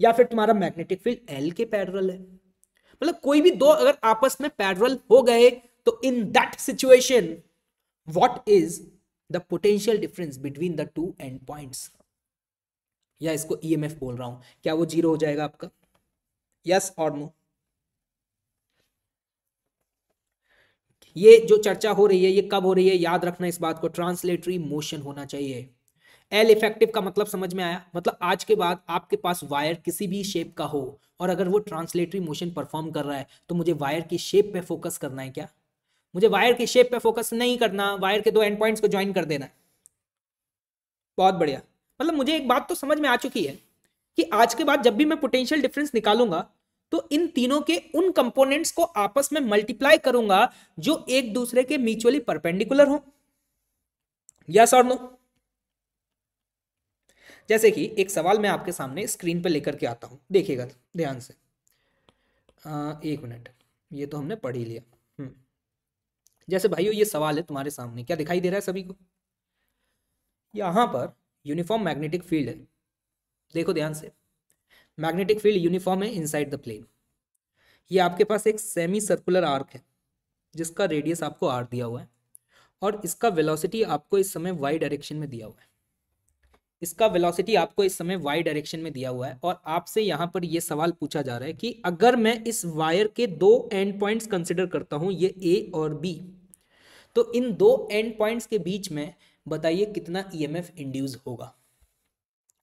या फिर तुम्हारा मैग्नेटिक फील्ड एल के पैरल है मतलब कोई भी दो अगर आपस में पैरल हो गए तो in that situation what is the potential difference between the two end points या इसको ई e बोल रहा हूँ क्या वो जीरो हो जाएगा आपका यस और नो ये जो चर्चा हो रही है ये कब हो रही है याद रखना इस बात को ट्रांसलेटरी मोशन होना चाहिए एल इफेक्टिव का मतलब समझ में आया मतलब आज के बाद आपके पास वायर किसी भी शेप का हो और अगर वो ट्रांसलेटरी मोशन परफॉर्म कर रहा है तो मुझे वायर की शेप पे फोकस करना है क्या मुझे वायर की शेप पे फोकस नहीं करना वायर के दो एंड पॉइंट्स को ज्वाइन कर देना बहुत बढ़िया मतलब मुझे एक बात तो समझ में आ चुकी है कि आज के बाद जब भी मैं पोटेंशियल डिफरेंस निकालूंगा तो इन तीनों के उन कंपोनेंट्स को आपस में मल्टीप्लाई करूंगा जो एक दूसरे के म्यूचुअली परपेंडिकुलर हो यस और नो जैसे कि एक सवाल मैं आपके सामने स्क्रीन पर लेकर के आता हूं देखिएगा ध्यान से आ, एक मिनट ये तो हमने पढ़ ही लिया हम्म। जैसे भाइयों ये सवाल है तुम्हारे सामने क्या दिखाई दे रहा है सभी को यहां पर यूनिफॉर्म मैग्नेटिक फील्ड है देखो ध्यान से मैग्नेटिक फील्ड यूनिफॉर्म है इनसाइड द प्लेन ये आपके पास एक सेमी सर्कुलर आर्क है जिसका रेडियस आपको आर दिया हुआ है और इसका वेलोसिटी आपको इस समय वाई डायरेक्शन में दिया हुआ है इसका वेलोसिटी आपको इस समय वाई डायरेक्शन में दिया हुआ है और आपसे यहाँ पर यह सवाल पूछा जा रहा है कि अगर मैं इस वायर के दो एंड पॉइंट्स कंसिडर करता हूँ ये ए और बी तो इन दो एंड पॉइंट्स के बीच में बताइए कितना ईएमएफ e इंड्यूस होगा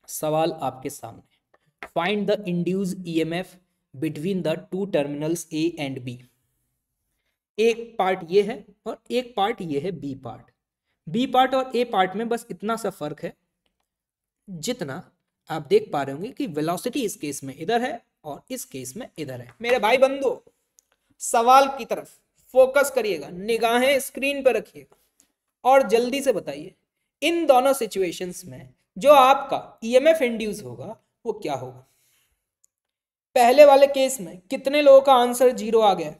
सवाल आपके सामने find the induce EMF between the two terminals A and B एक पार्ट ये है और एक पार्ट ये है बी पार्ट बी पार्ट और ए पार्ट में बस इतना सा फर्क है जितना आप देख पा रहे होंगे कि वेलोसिटी इस केस में इधर है और इस केस में इधर है मेरे भाई बंधु सवाल की तरफ फोकस करिएगा निगाहें स्क्रीन पर रखिएगा और जल्दी से बताइए इन दोनों सिचुएशंस में जो आपका ईएमएफ e इंड्यूस होगा वो क्या होगा पहले वाले केस में कितने लोगों का आंसर जीरो आ गया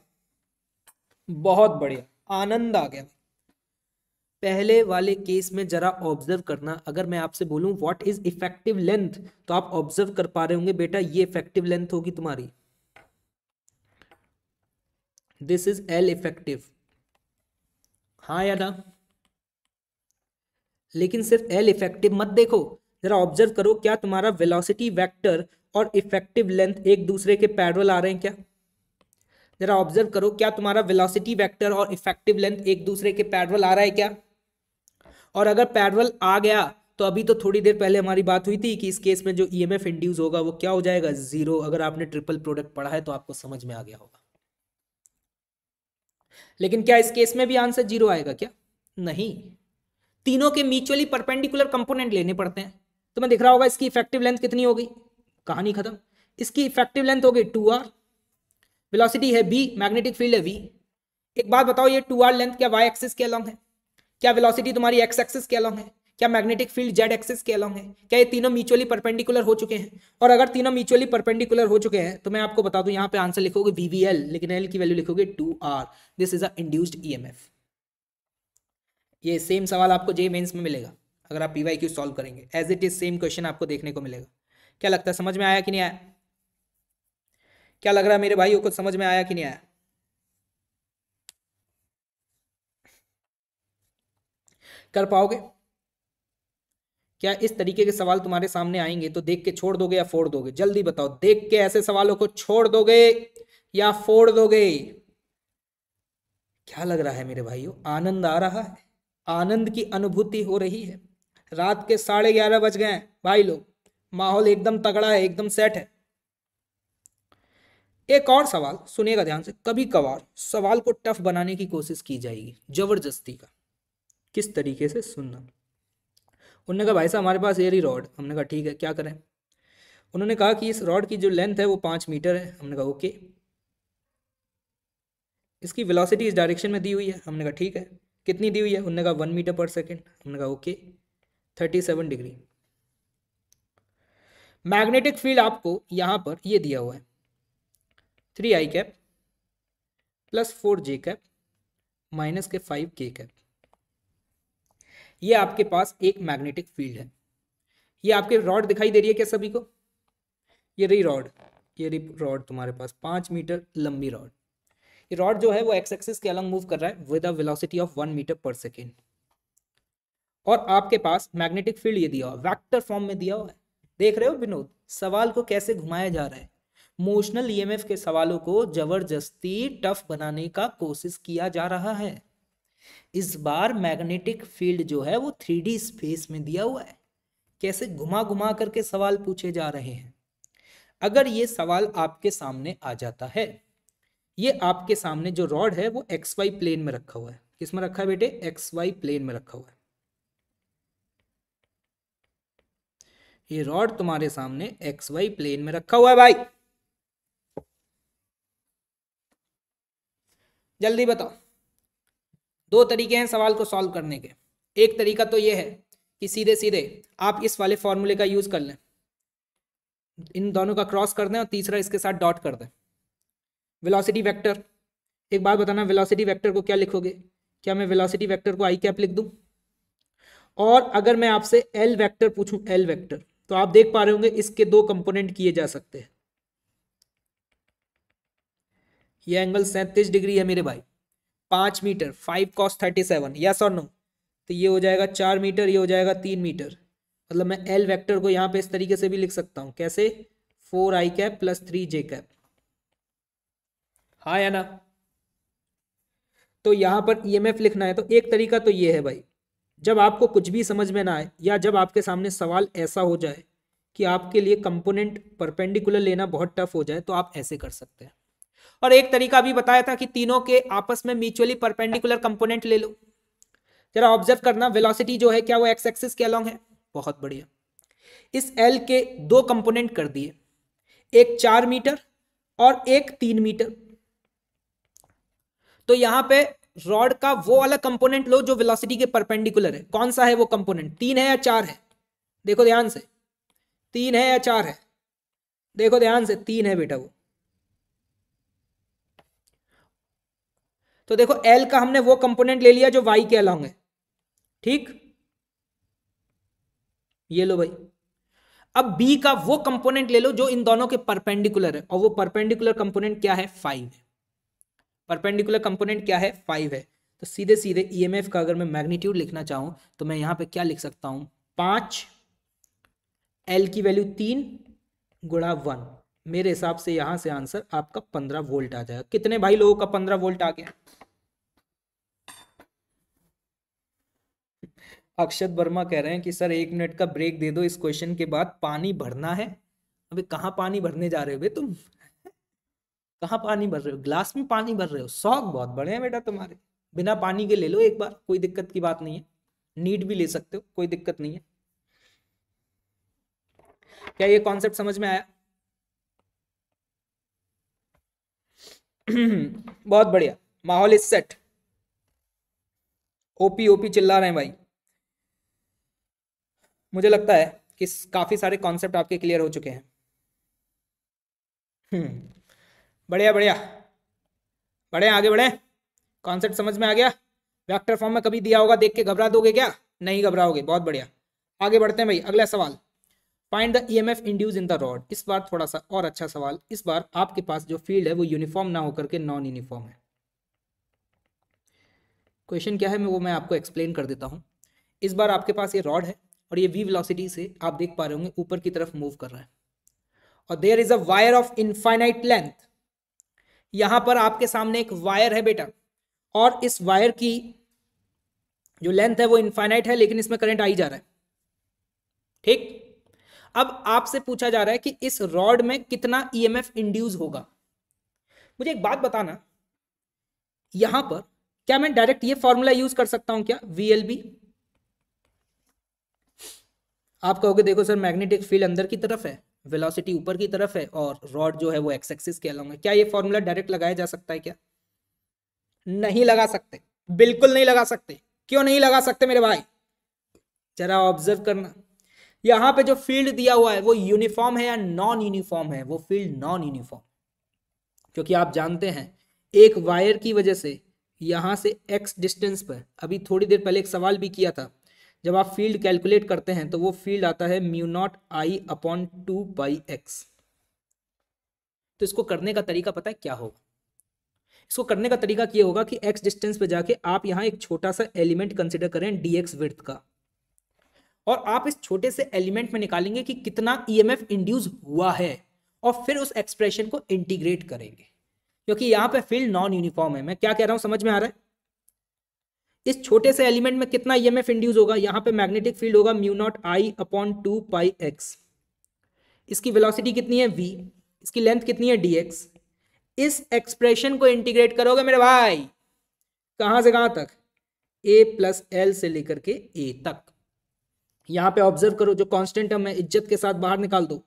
बहुत बढ़िया आनंद आ गया पहले वाले केस में जरा ऑब्जर्व करना अगर मैं आपसे बोलूं व्हाट इज इफेक्टिव लेंथ तो आप ऑब्जर्व कर पा रहे होंगे बेटा ये इफेक्टिव लेंथ होगी तुम्हारी दिस इज एल इफेक्टिव हाँ या ना लेकिन सिर्फ एल इफेक्टिव मत देखो जरा ऑब्जर्व करो क्या तुम्हारा वेलोसिटी वेक्टर और इफेक्टिव लेंथ एक दूसरे के पैरल आ रहे हैं क्या जरा ऑब्जर्व करो क्या तुम्हारा वेलोसिटी वेक्टर और इफेक्टिव लेंथ एक दूसरे के पैरल आ रहा है क्या और अगर पैरल आ गया तो अभी तो थोड़ी देर पहले हमारी बात हुई थी कि इस केस में जो ई एम एफ इंड्यूस होगा वो क्या हो जाएगा जीरो अगर आपने ट्रिपल प्रोडक्ट पढ़ा है तो आपको समझ में आ गया होगा लेकिन क्या इस केस में भी आंसर जीरो आएगा क्या नहीं तीनों के म्यूचुअली परपेंडिकुलर कंपोनेंट लेने पड़ते हैं तो मैं दिख रहा होगा इसकी इफेक्टिव लेंथ कितनी होगी कहानी खत्म इसकी इफेक्टिव लेंथ होगी टू आर वेलोसिटी है बी मैग्नेटिक फील्ड है वी एक बात बताओ ये टू आर लेंथ क्या वाई एक्सिस के अलॉन्ग है क्या वेलोसिटी तुम्हारी एक्स एक्सिस के अलॉन्ग है क्या मैग्नेटिक फील्ड जेड एक्सिस के अलॉन्ग है क्या ये तीनों म्यूचुअली परपेंडिकुलर हो चुके हैं और अगर तीनों म्यूचुअली परपेंडिकुलर हो चुके हैं तो मैं आपको बता दूं यहाँ पे आंसर लिखोगे वीवीएल लेकिन एल की वैल्यू लिखोगे two R this is a induced EMF ये सेम सवाल आपको जे मेन्स में मिलेगा अगर आप पी क्यू सॉल्व करेंगे as it is same question आपको देखने को मिलेगा क्या लगता है समझ में आया कि नहीं आया क्या लग रहा है मेरे भाइयों को समझ में आया कि नहीं आया कर पाओगे क्या इस तरीके के सवाल तुम्हारे सामने आएंगे तो देख के छोड़ दोगे या फोड़ दोगे जल्दी बताओ देख के ऐसे सवालों को छोड़ दोगे या फोड़ दोगे क्या लग रहा है मेरे भाइयों आनंद आ रहा है आनंद की अनुभूति हो रही है रात के साढ़े ग्यारह बज गए भाई लोग माहौल एकदम तगड़ा है एकदम सेट है एक और सवाल सुनेगा ध्यान से कभी कभार सवाल को टफ बनाने की कोशिश की जाएगी जबरदस्ती का किस तरीके से सुनना उन्होंने कहा भाई साहब हमारे पास एरी रॉड हमने कहा ठीक है क्या करें उन्होंने कहा कि इस रॉड की जो लेंथ है वो पांच मीटर है हमने कहा ओके इसकी वेलोसिटी इस डायरेक्शन में दी हुई है हमने कहा ठीक है कितनी दी हुई है उन्होंने कहा वन मीटर पर सेकेंड उन्होंने कहा okay thirty seven degree magnetic field आपको यहाँ पर ये दिया हुआ है थ्री आई कैप प्लस फोर जे cap minus K five K cap ये आपके पास एक मैग्नेटिक फील्ड है ये आपके रॉड दिखाई दे रही है क्या सभी को ये रही रॉड ये रही रॉड तुम्हारे पास पाँच मीटर लंबी रॉड ये रॉड जो है वो एक्स एक्सिस के अलग मूव कर रहा है with a velocity of one metre पर सेकेंड और आपके पास मैग्नेटिक फील्ड ये दिया हुआ वैक्टर फॉर्म में दिया हुआ है देख रहे हो विनोद सवाल को कैसे घुमाया जा रहा है मोशनल ई e के सवालों को जबरदस्ती टफ बनाने का कोशिश किया जा रहा है इस बार मैग्नेटिक फील्ड जो है वो थ्री स्पेस में दिया हुआ है कैसे घुमा घुमा करके सवाल पूछे जा रहे हैं अगर ये सवाल आपके सामने आ जाता है ये आपके सामने जो रॉड है वो एक्स वाई प्लेन में रखा हुआ है किस में रखा है बेटे एक्स वाई प्लेन में रखा हुआ है ये रॉड तुम्हारे सामने एक्स वाई प्लेन में रखा हुआ है भाई जल्दी बताओ दो तरीके हैं सवाल को सॉल्व करने के एक तरीका तो ये है कि सीधे सीधे आप इस वाले फॉर्मूले का यूज कर लें इन दोनों का क्रॉस कर दें और तीसरा इसके साथ डॉट कर दें वेलोसिटी वेक्टर एक बात बताना वेलोसिटी वेक्टर को क्या लिखोगे क्या मैं वेलोसिटी वेक्टर को आई कैप लिख दूं और अगर मैं आपसे एल वेक्टर पूछूं एल वेक्टर तो आप देख पा रहे होंगे इसके दो कंपोनेंट किए जा सकते हैं ये एंगल सैंतीस डिग्री है मेरे भाई पाँच metre five cos thirty seven yes और नो तो ये हो जाएगा चार मीटर ये हो जाएगा तीन मीटर मतलब मैं एल वेक्टर को यहाँ पे इस तरीके से भी लिख सकता हूँ कैसे four I cap plus three J cap आया हाँ ना तो यहां पर ईएमएफ e लिखना है तो एक तरीका तो ये है भाई जब आपको कुछ भी समझ में ना आए या जब आपके सामने सवाल ऐसा हो जाए कि आपके लिए कंपोनेंट परपेंडिकुलर लेना बहुत टफ हो जाए तो आप ऐसे कर सकते हैं और एक तरीका भी बताया था कि तीनों के आपस में म्यूचुअली परपेंडिकुलर कंपोनेंट ले लो जरा ऑब्जर्व करना वेलोसिटी जो है क्या वो एक्स एक्सिस के अलॉन्ग है बहुत बढ़िया इस एल के दो कंपोनेंट कर दिए एक चार मीटर और एक तीन मीटर तो यहां पे रॉड का वो वाला कंपोनेंट लो जो वेलोसिटी के परपेंडिकुलर है कौन सा है वो कंपोनेंट तीन है या चार है देखो ध्यान से तीन है या चार है देखो ध्यान से तीन है बेटा वो तो देखो एल का हमने वो कंपोनेंट ले लिया जो वाई के अलॉन्ग है ठीक ये लो भाई अब बी का वो कंपोनेंट ले लो जो इन दोनों के परपेंडिकुलर है और वो परपेंडिकुलर कंपोनेंट क्या है फाइव है परपेंडिकुलर कंपोनेंट क्या है फाइव है तो सीधे सीधे ईएमएफ e का अगर मैं मैग्नीट्यूड लिखना चाहूँ तो मैं यहाँ पे क्या लिख सकता हूँ पाँच एल की वैल्यू तीन गुणा वन मेरे हिसाब से यहाँ से आंसर आपका पंद्रह वोल्ट आ जाएगा कितने भाई लोगों का पंद्रह वोल्ट आ गया अक्षत वर्मा कह रहे हैं कि सर एक मिनट का ब्रेक दे दो इस क्वेश्चन के बाद पानी भरना है अबे कहाँ पानी भरने जा रहे हो बे तुम कहाँ पानी भर रहे हो ग्लास में पानी भर रहे हो शौक बहुत बड़े हैं बेटा तुम्हारे बिना पानी के ले लो एक बार कोई दिक्कत की बात नहीं है नीट भी ले सकते हो कोई दिक्कत नहीं है क्या ये कॉन्सेप्ट समझ में आया बहुत बढ़िया माहौल इज सेट ओपी ओपी चिल्ला रहे हैं भाई मुझे लगता है कि काफी सारे कॉन्सेप्ट आपके क्लियर हो चुके हैं हम्म। बढ़िया बढ़िया बढ़े आगे बढ़े कॉन्सेप्ट समझ में आ गया वेक्टर फॉर्म में कभी दिया होगा देख के घबरा दोगे क्या नहीं घबराओगे बहुत बढ़िया आगे बढ़ते हैं भाई अगला सवाल find the E M F induce in the rod इस बार थोड़ा सा और अच्छा सवाल इस बार आपके पास जो फील्ड है वो यूनिफॉर्म ना होकर के नॉन यूनिफॉर्म है क्वेश्चन क्या है मैं वो मैं आपको एक्सप्लेन कर देता हूँ इस बार आपके पास ये रॉड है और ये वी वेलोसिटी से आप देख पा रहे होंगे ऊपर की तरफ मूव कर रहा है और there is a wire of infinite length यहां पर आपके सामने एक वायर है बेटा और इस वायर की जो लेंथ है वो इनफाइनाइट है लेकिन इसमें करंट आई जा रहा है ठीक अब आपसे पूछा जा रहा है कि इस रॉड में कितना ईएमएफ e इंड्यूस होगा मुझे एक बात बताना यहां पर क्या मैं डायरेक्ट ये फॉर्मूला यूज कर सकता हूं क्या वीएलबी आप कहोगे देखो सर मैग्नेटिक फील्ड अंदर की तरफ है वेलोसिटी ऊपर की तरफ है और रॉड जो है वो एक्स एक्सिस के अलॉन्ग है क्या ये फॉर्मूला डायरेक्ट लगाया जा सकता है क्या नहीं लगा सकते बिल्कुल नहीं लगा सकते क्यों नहीं लगा सकते मेरे भाई जरा ऑब्जर्व करना यहाँ पे जो फील्ड दिया हुआ है वो यूनिफॉर्म है या नॉन यूनिफॉर्म है वो फील्ड नॉन यूनिफॉर्म क्योंकि आप जानते हैं एक वायर की वजह से यहाँ से एक्स डिस्टेंस पर अभी थोड़ी देर पहले एक सवाल भी किया था जब आप फील्ड कैलकुलेट करते हैं तो वो फील्ड आता है mu naught I upon two by X तो इसको करने का तरीका पता है क्या होगा इसको करने का तरीका यह होगा कि एक्स डिस्टेंस पे जाके आप यहाँ एक छोटा सा एलिमेंट कंसिडर करें डी एक्स विर्थ का और आप इस छोटे से एलिमेंट में निकालेंगे कि कितना ई एम एफ इंड्यूस हुआ है और फिर उस एक्सप्रेशन को इंटीग्रेट करेंगे क्योंकि यहाँ पे फील्ड नॉन यूनिफॉर्म है मैं क्या कह रहा हूँ समझ में आ रहा है इस छोटे से एलिमेंट में कितना ई e इंड्यूस होगा यहां पे मैग्नेटिक फील्ड होगा म्यू नॉट आई अपॉन टू पाई एक्स इसकी वेलोसिटी कितनी है वी इसकी लेंथ कितनी है डी एक्स इस एक्सप्रेशन को इंटीग्रेट करोगे मेरे भाई कहां से कहां तक ए प्लस एल से लेकर के ए तक यहां पे ऑब्जर्व करो जो कांस्टेंट है है इज्जत के साथ बाहर निकाल दो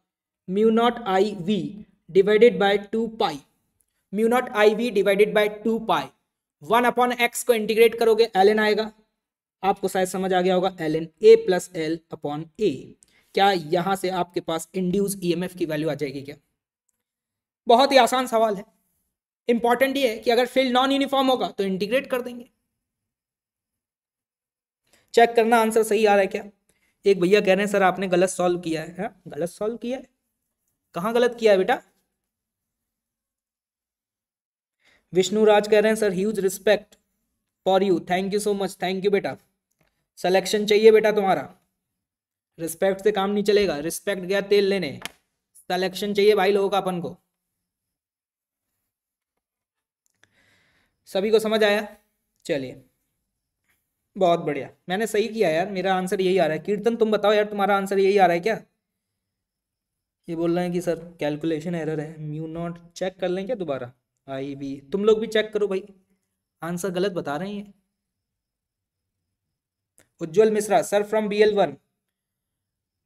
mu naught I V divided by two pi mu naught I V divided by two pi one upon X को इंटीग्रेट करोगे एल आएगा आपको शायद समझ आ गया होगा L N A plus L upon A क्या यहाँ से आपके पास इंड्यूस ईएमएफ e की वैल्यू आ जाएगी क्या बहुत ही आसान सवाल है इंपॉर्टेंट ये है कि अगर फील्ड नॉन यूनिफॉर्म होगा तो इंटीग्रेट कर देंगे चेक करना आंसर सही आ रहा है क्या एक भैया कह रहे हैं सर आपने गलत सॉल्व किया है हा? गलत सॉल्व किया है कहाँ गलत किया है बेटा विष्णु राज कह रहे हैं sir huge respect for you thank you so much thank you बेटा सलेक्शन चाहिए बेटा तुम्हारा रिस्पेक्ट से काम नहीं चलेगा रिस्पेक्ट गया तेल लेने सलेक्शन चाहिए भाई लोगों का अपन को सभी को समझ आया चलिए बहुत बढ़िया मैंने सही किया यार मेरा आंसर यही आ रहा है कीर्तन तुम बताओ यार तुम्हारा आंसर यही आ रहा है क्या ये बोल रहे हैं कि सर कैलकुलेशन एरर है म्यू नॉट चेक कर लें क्या दोबारा आई बी तुम लोग भी चेक करो भाई आंसर गलत बता रहे हैं Ujjwal Mishra sir from B L one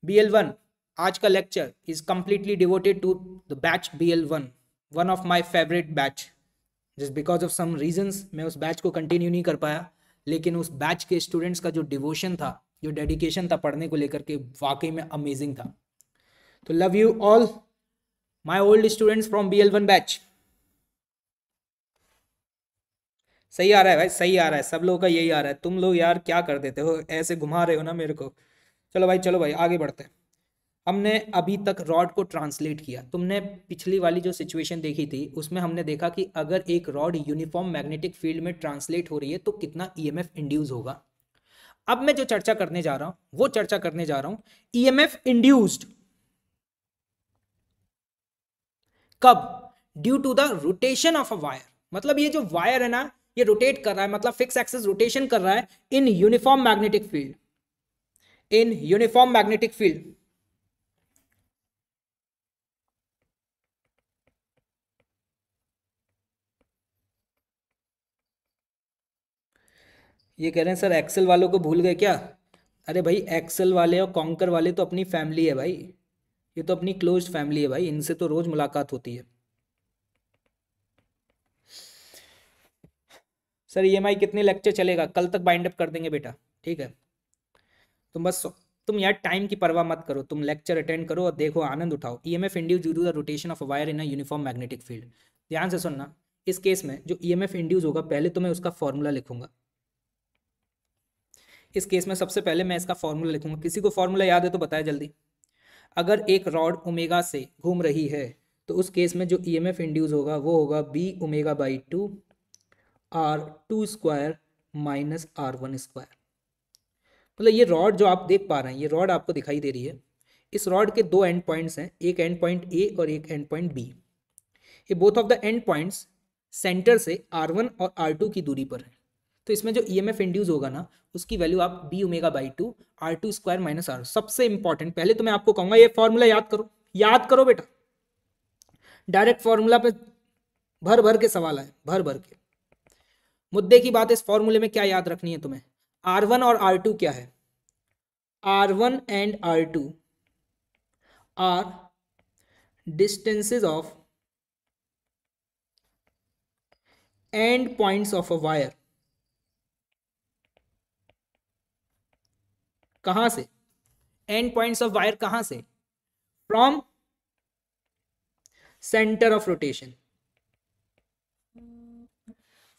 B L one आज का lecture is completely devoted to the batch B L one one of my favourite batch just because of some reasons मैं उस बैच को कंटिन्यू नहीं कर पाया लेकिन उस बैच के स्टूडेंट्स का जो डिवोशन था जो डेडिकेशन था पढ़ने को लेकर के वाकई में अमेजिंग था तो love you all my old students from B L one batch सही आ रहा है भाई सही आ रहा है सब लोगों का यही आ रहा है तुम लोग यार क्या कर देते हो ऐसे घुमा रहे हो ना मेरे को चलो भाई चलो भाई आगे बढ़ते हैं हमने अभी तक रॉड को ट्रांसलेट किया तुमने पिछली वाली जो सिचुएशन देखी थी उसमें हमने देखा कि अगर एक रॉड यूनिफॉर्म मैग्नेटिक फील्ड में ट्रांसलेट हो रही है तो कितना ई एम इंड्यूस होगा अब मैं जो चर्चा करने जा रहा हूं वो चर्चा करने जा रहा हूं ई एम इंड्यूस्ड कब due to the rotation of a wire मतलब ये जो वायर है ना ये रोटेट कर रहा है मतलब फिक्स एक्सेस रोटेशन कर रहा है in uniform magnetic field in uniform magnetic field ये कह रहे हैं सर एक्सेल वालों को भूल गए क्या अरे भाई एक्सेल वाले और कॉन्कर वाले तो अपनी फैमिली है भाई ये तो अपनी क्लोज फैमिली है भाई इनसे तो रोज़ मुलाकात होती है सर ई e कितने लेक्चर चलेगा कल तक बाइंड अप कर देंगे बेटा ठीक है तुम बस तुम यार टाइम की परवाह मत करो तुम लेक्चर अटेंड करो और देखो आनंद उठाओ E M F induce due to the rotation of wire in a uniform magnetic field ध्यान से सुनना इस केस में जो ई एम एफ इंड्यूज होगा पहले तो मैं उसका फॉर्मूला लिखूंगा इस केस में सबसे पहले मैं इसका फॉर्मूला लिखूंगा किसी को फॉर्मूला याद है तो बताया जल्दी अगर एक रॉड ओमेगा से घूम रही है तो उस केस में जो ई एम एफ इंड्यूज होगा वो होगा B omega by two R two square minus R one square मतलब ये रॉड जो आप देख पा रहे हैं ये रॉड आपको दिखाई दे रही है इस रॉड के दो एंड पॉइंट्स हैं एक एंड पॉइंट ए और एक एंड पॉइंट बी ये both of the end points centre से आर वन और आर टू की दूरी पर है तो इसमें जो ई एम एफ इंड्यूज होगा ना उसकी वैल्यू आप B omega by two R two square minus R सबसे इंपॉर्टेंट पहले तो मैं आपको कहूंगा ये फॉर्मूला याद करो याद करो बेटा डायरेक्ट फॉर्मूला पे भर भर के सवाल आए भर भर के मुद्दे की बात इस फॉर्मूले में क्या याद रखनी है तुम्हें आर वन और आर टू क्या है R one and R two are distances of end points of a wire कहां से एंड पॉइंट्स ऑफ वायर कहां से from centre of rotation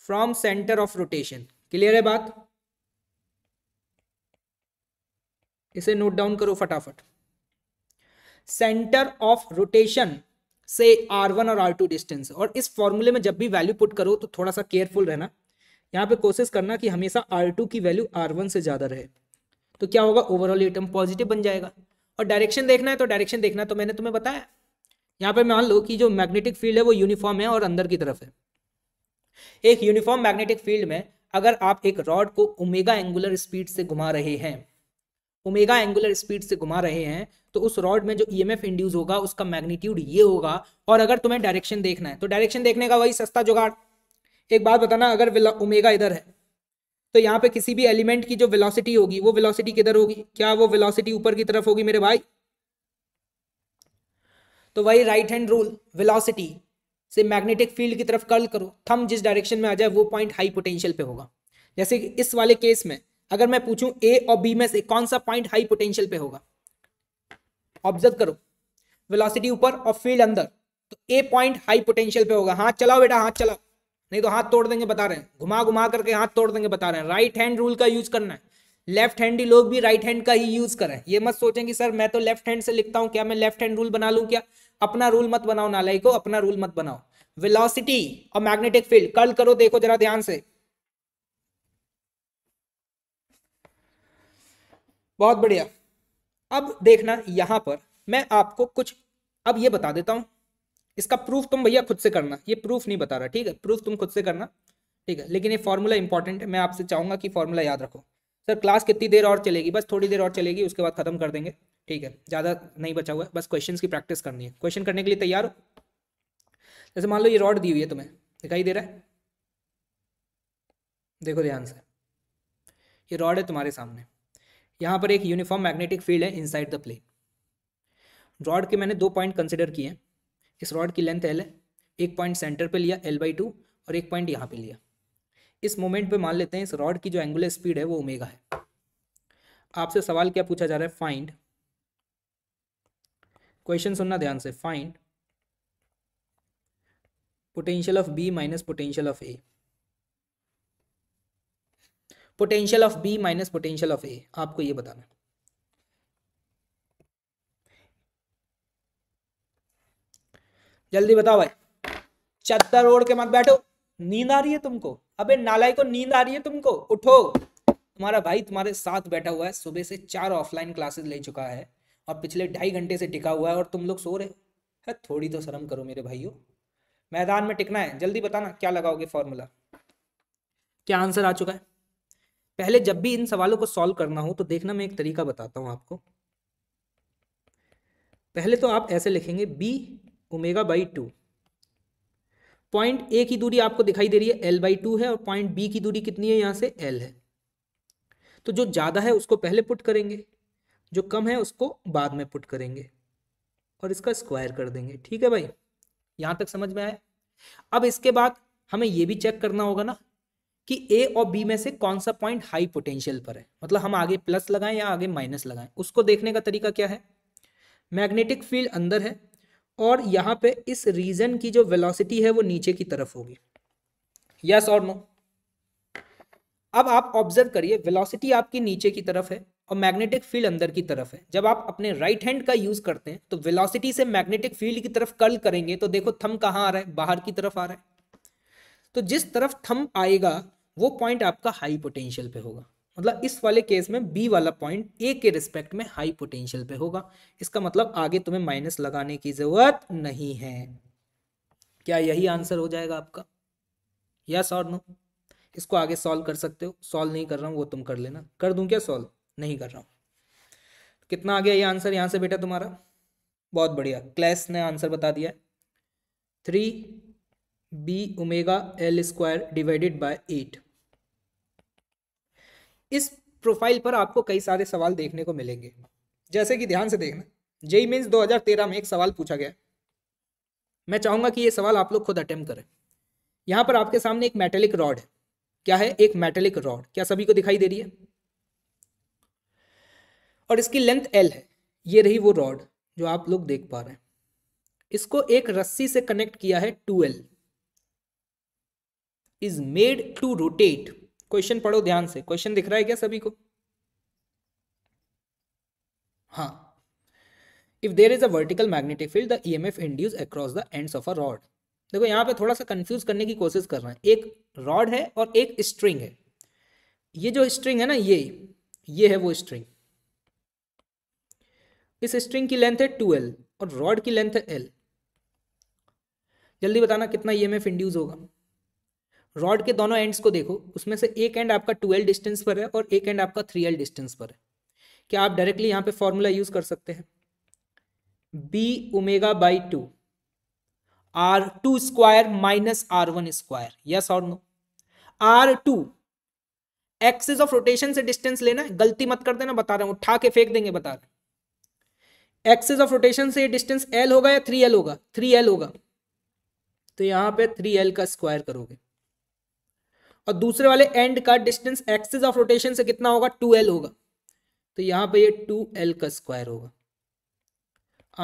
from centre of rotation clear है बात इसे नोट डाउन करो फटाफट सेंटर ऑफ रोटेशन से आर वन और आर टू डिस्टेंस और इस फॉर्मूले में जब भी वैल्यू पुट करो तो थोड़ा सा केयरफुल रहना यहां पे कोशिश करना कि हमेशा आर टू की वैल्यू आर वन से ज़्यादा रहे तो क्या होगा ओवरऑल ये टर्म पॉजिटिव बन जाएगा और डायरेक्शन देखना है तो डायरेक्शन देखना तो मैंने तुम्हें बताया यहाँ पे मान लो कि जो मैग्नेटिक फील्ड है वो यूनिफॉर्म है और अंदर की तरफ है एक यूनिफॉर्म मैग्नेटिक फील्ड में अगर आप एक रॉड को ओमेगा एंगुलर स्पीड से घुमा रहे हैं ओमेगा एंगुलर स्पीड से घुमा रहे हैं तो उस रॉड में जो ईएमएफ e इंड्यूस होगा उसका मैग्नीट्यूड ये होगा और अगर तुम्हें डायरेक्शन देखना है तो डायरेक्शन देखने का वही सस्ता जुगाड़ एक बात बताना अगर ओमेगा इधर है तो यहाँ पे किसी भी एलिमेंट की जो वेलोसिटी होगी वो वेलोसिटी किधर होगी क्या वो वेलोसिटी ऊपर की तरफ होगी मेरे भाई तो वही राइट हैंड रूल वेलोसिटी से मैग्नेटिक फील्ड की तरफ कर्ल करो थम जिस डायरेक्शन में आ जाए वो पॉइंट हाई पोटेंशियल पे होगा जैसे कि इस वाले केस में अगर मैं पूछूं ए और बी में से कौन सा पॉइंट हाई पोटेंशियल पे होगा ऑब्जर्व करो वेलोसिटी ऊपर और फील्ड अंदर तो ए पॉइंट हाई पोटेंशियल पे होगा हाथ चलाओ बेटा हाथ चलाओ नहीं तो हाथ तोड़ देंगे बता रहे हैं घुमा घुमा करके हाथ तोड़ देंगे बता रहे हैं राइट हैंड रूल का यूज करना है लेफ्ट हैंडी लोग भी राइट हैंड का ही यूज करें ये मत सोचें कि सर मैं तो लेफ्ट हैंड से लिखता हूं क्या मैं लेफ्ट हैंड रूल बना लूं क्या अपना रूल मत बनाओ नालाई को अपना रूल मत बनाओ वेलोसिटी और मैग्नेटिक फील्ड कल करो देखो जरा ध्यान से बहुत बढ़िया अब देखना यहां पर मैं आपको कुछ अब ये बता देता हूं इसका प्रूफ तुम भैया खुद से करना ये प्रूफ नहीं बता रहा ठीक है प्रूफ तुम खुद से करना ठीक है लेकिन ये फॉर्मूला इंपॉर्टेंट है मैं आपसे चाहूंगा कि फॉर्मूला याद रखो सर क्लास कितनी देर और चलेगी बस थोड़ी देर और चलेगी उसके बाद खत्म कर देंगे ठीक है ज़्यादा नहीं बचा हुआ है बस क्वेश्चन की प्रैक्टिस करनी है क्वेश्चन करने के लिए तैयार हो जैसे मान लो ये रॉड दी हुई है तुम्हें दिखाई दे रहा है देखो ध्यान से ये रॉड है तुम्हारे सामने यहाँ पर एक यूनिफॉर्म मैग्नेटिक फील्ड है इनसाइड द प्लेन रॉड के मैंने दो पॉइंट कंसिडर किए हैं इस रॉड की लेंथ एल है एक पॉइंट सेंटर पे लिया एल बाई टू और एक पॉइंट यहाँ पे लिया इस मोमेंट पे मान लेते हैं इस रॉड की जो एंगुलर स्पीड है वो ओमेगा है आपसे सवाल क्या पूछा जा रहा है फाइंड क्वेश्चन सुनना ध्यान से find potential of B minus potential of A potential of B minus potential of A आपको ये बताना है जल्दी बताओ भाई चद्दर ओढ़ के मत बैठो नींद आ रही है तुमको अबे नालाई को नींद आ रही है तुमको उठो तुम्हारा भाई तुम्हारे साथ बैठा हुआ है सुबह से चार ऑफलाइन क्लासेस ले चुका है और पिछले ढाई घंटे से टिका हुआ है और तुम लोग सो रहे हो थोड़ी तो शर्म करो मेरे भाइयों मैदान में टिकना है जल्दी बताना क्या लगाओगे फॉर्मूला क्या आंसर आ चुका है पहले जब भी इन सवालों को सॉल्व करना हो तो देखना मैं एक तरीका बताता हूँ आपको पहले तो आप ऐसे लिखेंगे B omega by two point A की दूरी आपको दिखाई दे रही है एल बाई टू है और पॉइंट बी की दूरी कितनी है यहाँ से एल है तो जो ज़्यादा है उसको पहले पुट करेंगे जो कम है उसको बाद में पुट करेंगे और इसका स्क्वायर कर देंगे ठीक है भाई यहाँ तक समझ में आया अब इसके बाद हमें यह भी चेक करना होगा ना कि ए और बी में से कौन सा पॉइंट हाई पोटेंशियल पर है मतलब हम आगे प्लस लगाएं या आगे माइनस लगाएं उसको देखने का तरीका क्या है मैग्नेटिक फील्ड अंदर है और यहाँ पे इस रीजन की जो वेलोसिटी है वो नीचे की तरफ होगी यस और नो अब आप ऑब्जर्व करिए वेलोसिटी आपकी नीचे की तरफ है और मैग्नेटिक फील्ड अंदर की तरफ है जब आप अपने राइट right हैंड का यूज करते हैं तो वेलोसिटी से मैग्नेटिक फील्ड की तरफ कर्ल करेंगे तो देखो थम कहाँ आ रहा है बाहर की तरफ आ रहा है तो जिस तरफ थम आएगा वो पॉइंट आपका हाई पोटेंशियल पे होगा मतलब इस वाले केस में बी वाला पॉइंट ए के रिस्पेक्ट में हाई पोटेंशियल पे होगा इसका मतलब आगे तुम्हें माइनस लगाने की जरूरत नहीं है क्या यही आंसर हो जाएगा आपका यस और नो इसको आगे सॉल्व कर सकते हो सॉल्व नहीं कर रहा हूँ वो तुम कर लेना कर दूँ क्या सॉल्व नहीं कर रहा हूँ कितना आ गया ये आंसर यहाँ से बेटा तुम्हारा बहुत बढ़िया क्लैस ने आंसर बता दिया three B omega L square divided by eight इस प्रोफाइल पर आपको कई सारे सवाल देखने को मिलेंगे जैसे कि ध्यान से देखना जेई मीन्स 2013 में एक सवाल पूछा गया मैं चाहूंगा कि ये सवाल आप लोग खुद अटेम्प्ट करें यहाँ पर आपके सामने एक मेटेलिक रॉड है क्या है एक मेटेलिक रॉड क्या सभी को दिखाई दे रही है और इसकी लेंथ एल है ये रही वो रॉड जो आप लोग देख पा रहे हैं इसको एक रस्सी से कनेक्ट किया है two L is made to rotate question पढ़ो ध्यान से क्वेश्चन दिख रहा है क्या सभी को हाँ if there is a vertical magnetic field the F induce across the end of a rod देखो यहाँ पे थोड़ा सा कंफ्यूज करने की कोशिश कर रहे हैं एक रॉड है और एक स्ट्रिंग है ये जो स्ट्रिंग है ना ये ये है वो स्ट्रिंग इस स्ट्रिंग की लेंथ है टू एल और रॉड की लेंथ है एल जल्दी बताना कितना ई एम एफ इंड्यूज होगा रॉड के दोनों एंड्स को देखो उसमें से एक एंड आपका टू डिस्टेंस पर है और एक एंड आपका थ्री डिस्टेंस पर है क्या आप डायरेक्टली यहाँ पे फॉर्मूला यूज कर सकते हैं B omega by two R two square minus R one square yes और no R two axis of rotation से डिस्टेंस लेना है गलती मत कर देना बता रहे हूं उठा के फेंक देंगे बता रहे एक्सेस ऑफ रोटेशन से डिस्टेंस एल होगा या थ्री एल होगा थ्री एल होगा तो यहां पर थ्री एल का स्क्वायर करोगे और दूसरे वाले एंड का डिस्टेंस एक्सिस ऑफ रोटेशन से कितना होगा टू एल होगा तो यहां पे ये टू एल का स्क्वायर होगा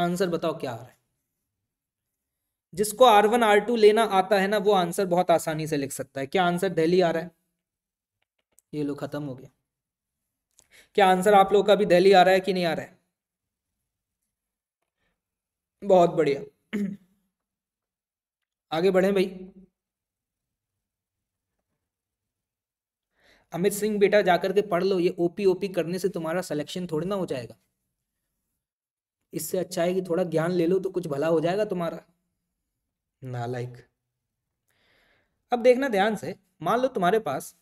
आंसर बताओ क्या आ रहा है जिसको आर वन आर टू लेना आता है ना वो आंसर बहुत आसानी से लिख सकता है क्या आंसर दिल्ली आ रहा है ये लो खत्म हो गया क्या आंसर आप लोग का भी दिल्ली आ रहा है कि नहीं आ रहा है बहुत बढ़िया आगे बढ़े भाई अमित सिंह बेटा जाकर के पढ़ लो ये ओपी ओपी करने से तुम्हारा सिलेक्शन थोड़ी ना हो जाएगा इससे अच्छा है कि थोड़ा ज्ञान ले लो तो कुछ भला हो जाएगा तुम्हारा लाइक अब देखना ध्यान से मान लो तुम्हारे पास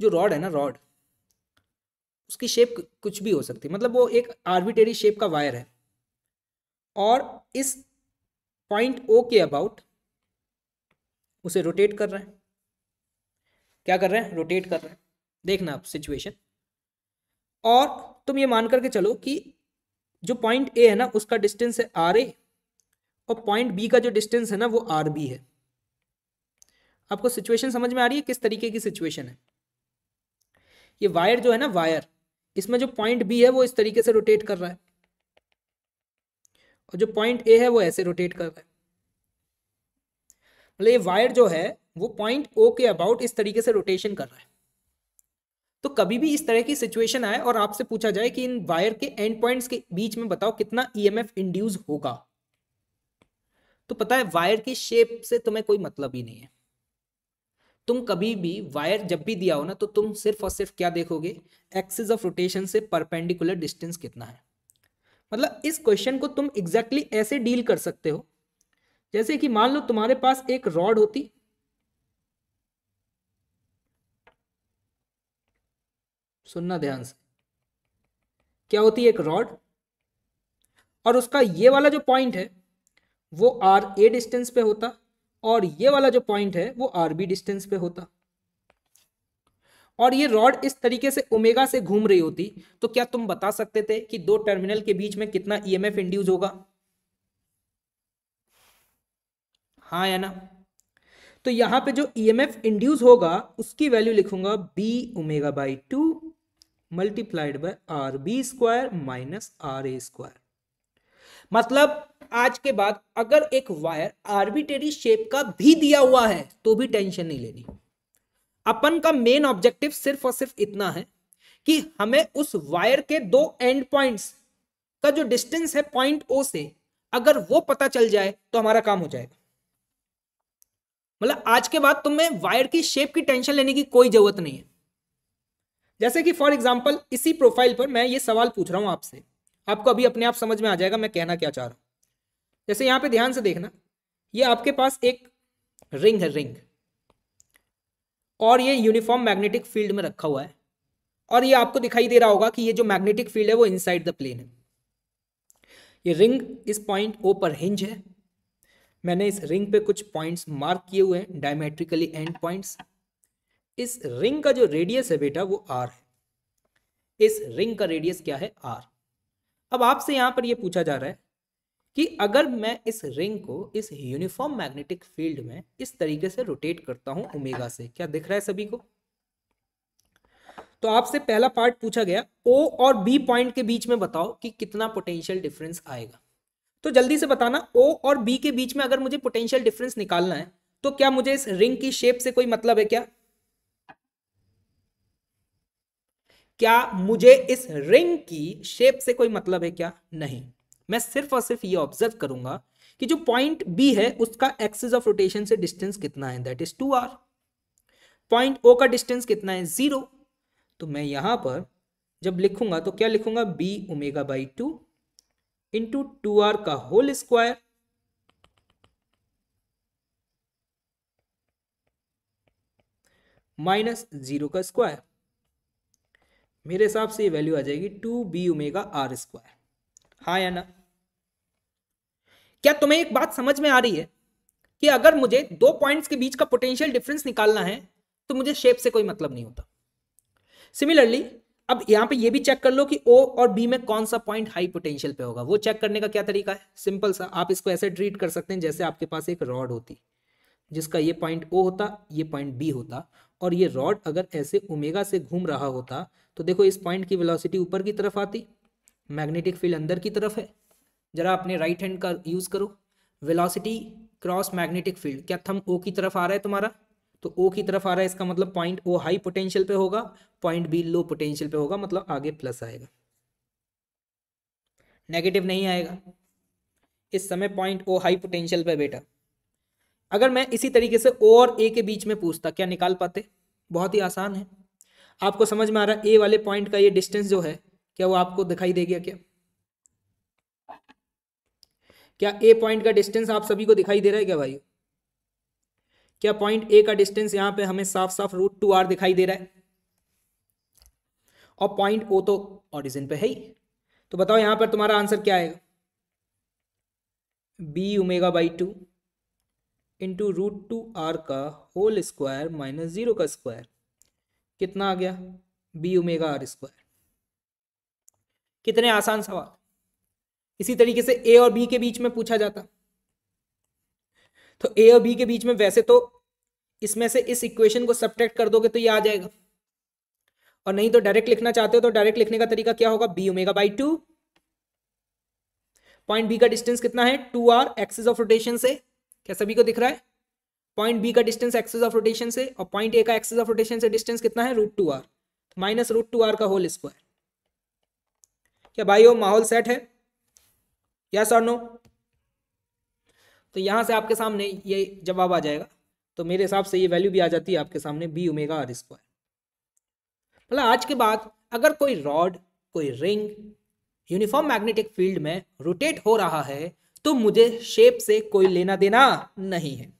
जो रॉड है ना रॉड उसकी शेप कुछ भी हो सकती है मतलब वो एक आर्बिटेरी शेप का वायर है और इस पॉइंट ओ के अबाउट उसे रोटेट कर रहे हैं क्या कर रहे हैं रोटेट कर रहे हैं देखना आप सिचुएशन और तुम ये मान करके चलो कि जो पॉइंट ए है ना उसका डिस्टेंस है आर ए और पॉइंट बी का जो डिस्टेंस है ना वो आर बी है आपको सिचुएशन समझ में आ रही है किस तरीके की सिचुएशन है ये वायर जो है ना वायर इसमें जो पॉइंट बी है वो इस तरीके से रोटेट कर रहा है और जो पॉइंट ए है वो ऐसे रोटेट कर रहा है मतलब ये वायर जो है वो पॉइंट ओ के अबाउट इस तरीके से रोटेशन कर रहा है तो कभी भी इस तरह की सिचुएशन आए और आपसे पूछा जाए कि इन वायर के एंड पॉइंट्स के बीच में बताओ कितना ईएमएफ e इंड्यूस होगा तो पता है वायर की शेप से तुम्हें कोई मतलब ही नहीं है तुम कभी भी वायर जब भी दिया हो ना तो तुम सिर्फ और सिर्फ क्या देखोगे एक्सिस ऑफ रोटेशन से परपेंडिकुलर डिस्टेंस कितना है मतलब इस क्वेश्चन को तुम एग्जैक्टली exactly ऐसे डील कर सकते हो जैसे कि मान लो तुम्हारे पास एक रॉड होती सुनना ध्यान से क्या होती है एक रॉड और उसका ये वाला जो पॉइंट है वो आर ए डिस्टेंस पे होता और ये वाला जो पॉइंट है वो आर बी डिस्टेंस पे होता और ये रॉड इस तरीके से ओमेगा से घूम रही होती तो क्या तुम बता सकते थे कि दो टर्मिनल के बीच में कितना ईएमएफ e इंड्यूस होगा हाँ या ना तो यहां पे जो ईएमएफ e इंड्यूस होगा उसकी वैल्यू लिखूंगा B omega by two multiplied by R B square minus R A square मतलब आज के बाद अगर एक वायर आर्बिटरी शेप का भी दिया हुआ है तो भी टेंशन नहीं लेनी अपन का मेन ऑब्जेक्टिव सिर्फ और सिर्फ इतना है कि हमें उस वायर के दो एंड पॉइंट्स का जो डिस्टेंस है पॉइंट ओ से अगर वो पता चल जाए तो हमारा काम हो जाएगा मतलब आज के बाद तुम्हें वायर की शेप की टेंशन लेने की कोई जरूरत नहीं है जैसे कि फॉर एग्जाम्पल इसी प्रोफाइल पर मैं ये सवाल पूछ रहा हूँ आपसे आपको अभी अपने आप समझ में आ जाएगा मैं कहना क्या चाह रहा हूँ जैसे यहाँ पे ध्यान से देखना ये आपके पास एक रिंग है रिंग और ये यूनिफॉर्म मैग्नेटिक फील्ड में रखा हुआ है और ये आपको दिखाई दे रहा होगा कि ये जो मैग्नेटिक फील्ड है वो इनसाइड द प्लेन है ये रिंग इस पॉइंट ओ पर हिंज है मैंने इस रिंग पे कुछ पॉइंट्स मार्क किए हुए हैं डायमेट्रिकली एंड पॉइंट्स इस रिंग का जो रेडियस है बेटा वो आर है इस रिंग का रेडियस क्या है आर अब आपसे यहां पर ये पूछा जा रहा है कि अगर मैं इस रिंग को इस यूनिफॉर्म मैग्नेटिक फील्ड में इस तरीके से रोटेट करता हूं ओमेगा से क्या दिख रहा है सभी को तो आपसे पहला पार्ट पूछा गया ओ और बी पॉइंट के बीच में बताओ कि कितना पोटेंशियल डिफरेंस आएगा तो जल्दी से बताना ओ और बी के बीच में अगर मुझे पोटेंशियल डिफरेंस निकालना है तो क्या मुझे इस रिंग की शेप से कोई मतलब है क्या क्या मुझे इस रिंग की शेप से कोई मतलब है क्या नहीं मैं सिर्फ और सिर्फ ये ऑब्जर्व करूंगा कि जो पॉइंट बी है उसका एक्सिस ऑफ रोटेशन से डिस्टेंस कितना है that is two R point O का डिस्टेंस कितना है जीरो तो मैं यहां पर जब लिखूंगा तो क्या लिखूंगा B omega by two into two R का होल स्क्वायर माइनस जीरो का स्क्वायर मेरे हिसाब से ये वैल्यू आ जाएगी two B omega R square हाँ या ना क्या तुम्हें एक बात समझ में आ रही है कि अगर मुझे दो पॉइंट्स के बीच का पोटेंशियल डिफरेंस निकालना है तो मुझे शेप से कोई मतलब नहीं होता सिमिलरली अब यहां पे ये भी चेक कर लो कि ओ और बी में कौन सा पॉइंट हाई पोटेंशियल पे होगा वो चेक करने का क्या तरीका है सिंपल सा आप इसको ऐसे ट्रीट कर सकते हैं जैसे आपके पास एक रॉड होती जिसका ये पॉइंट ओ होता ये पॉइंट बी होता और ये रॉड अगर ऐसे उमेगा से घूम रहा होता तो देखो इस पॉइंट की वेलोसिटी ऊपर की तरफ आती मैग्नेटिक फील्ड अंदर की तरफ है ज़रा अपने राइट हैंड का यूज़ करो वेलोसिटी क्रॉस मैग्नेटिक फील्ड क्या थम ओ की तरफ आ रहा है तुम्हारा तो ओ की तरफ आ रहा है इसका मतलब पॉइंट ओ हाई पोटेंशियल पे होगा पॉइंट बी लो पोटेंशियल पे होगा मतलब आगे प्लस आएगा नेगेटिव नहीं आएगा इस समय पॉइंट ओ हाई पोटेंशियल पे बेटा अगर मैं इसी तरीके से ओ और ए के बीच में पूछता क्या निकाल पाते बहुत ही आसान है आपको समझ में आ रहा है ए वाले पॉइंट का ये डिस्टेंस जो है क्या वो आपको दिखाई दे गया क्या क्या ए पॉइंट का डिस्टेंस आप सभी को दिखाई दे रहा है क्या भाई क्या पॉइंट ए का डिस्टेंस यहाँ पे हमें साफ साफ रूट टू आर दिखाई दे रहा है और पॉइंट ओ तो ऑरिजिन पे है ही तो बताओ यहां पर तुम्हारा आंसर क्या आएगा B omega by two into root two R का होल स्क्वायर माइनस जीरो का स्क्वायर कितना आ गया बी ओमेगा आर स्क्वायर कितने आसान सवाल इसी तरीके से ए और बी के बीच में पूछा जाता तो ए और बी के बीच में वैसे तो इसमें से इस इक्वेशन को सब्ट्रैक्ट कर दोगे तो ये आ जाएगा और नहीं तो डायरेक्ट लिखना चाहते हो तो डायरेक्ट लिखने का तरीका क्या होगा B omega by two point B का डिस्टेंस कितना है two R axis of rotation से क्या सभी को दिख रहा है पॉइंट बी का डिस्टेंस एक्सेस ऑफ रोटेशन से और पॉइंट ए का एक्सेस ऑफ रोटेशन से डिस्टेंस कितना है root two R minus root two R का होल स्क्वायर क्या भाई हो माहौल सेट है या सर नो तो यहां से आपके सामने ये जवाब आ जाएगा तो मेरे हिसाब से ये वैल्यू भी आ जाती है आपके सामने बी ओमेगा आर स्क्वायर मतलब आज के बाद अगर कोई रॉड कोई रिंग यूनिफॉर्म मैग्नेटिक फील्ड में रोटेट हो रहा है तो मुझे शेप से कोई लेना देना नहीं है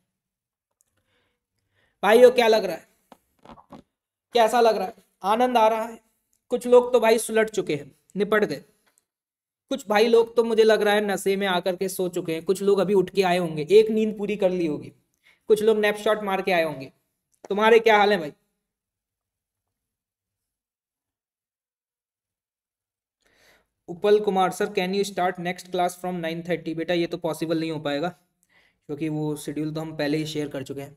भाइयों क्या लग रहा है कैसा लग रहा है आनंद आ रहा है कुछ लोग तो भाई सुलट चुके हैं निपट गए कुछ भाई लोग तो मुझे लग रहा है नशे में आकर के सो चुके हैं कुछ लोग अभी उठ के आए होंगे एक नींद पूरी कर ली होगी कुछ लोग नैप शॉट मार के आए होंगे तुम्हारे क्या हाल है भाई Upal Kumar sir can you start next class from nine thirty बेटा ये तो पॉसिबल नहीं हो पाएगा क्योंकि वो शेड्यूल तो हम पहले ही शेयर कर चुके हैं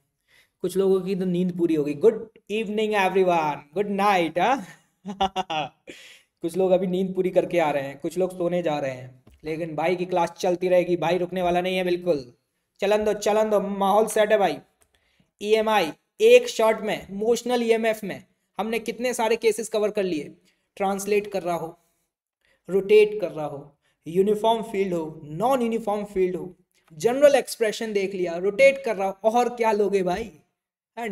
कुछ लोगों की तो नींद पूरी होगी good evening everyone good night कुछ लोग अभी नींद पूरी करके आ रहे हैं कुछ लोग सोने जा रहे हैं लेकिन भाई की क्लास चलती रहेगी भाई रुकने वाला नहीं है बिल्कुल चलन दो चलन दो माहौल सेट है भाई आई e एक शॉट में इमोशनल एफ e में हमने कितने सारे केसेस कवर कर लिए ट्रांसलेट कर रहा हो रोटेट कर रहा हो यूनिफॉर्म फील्ड हो नॉन यूनिफॉर्म फील्ड हो जनरल एक्सप्रेशन देख लिया रोटेट कर रहा हो और क्या लोगे भाई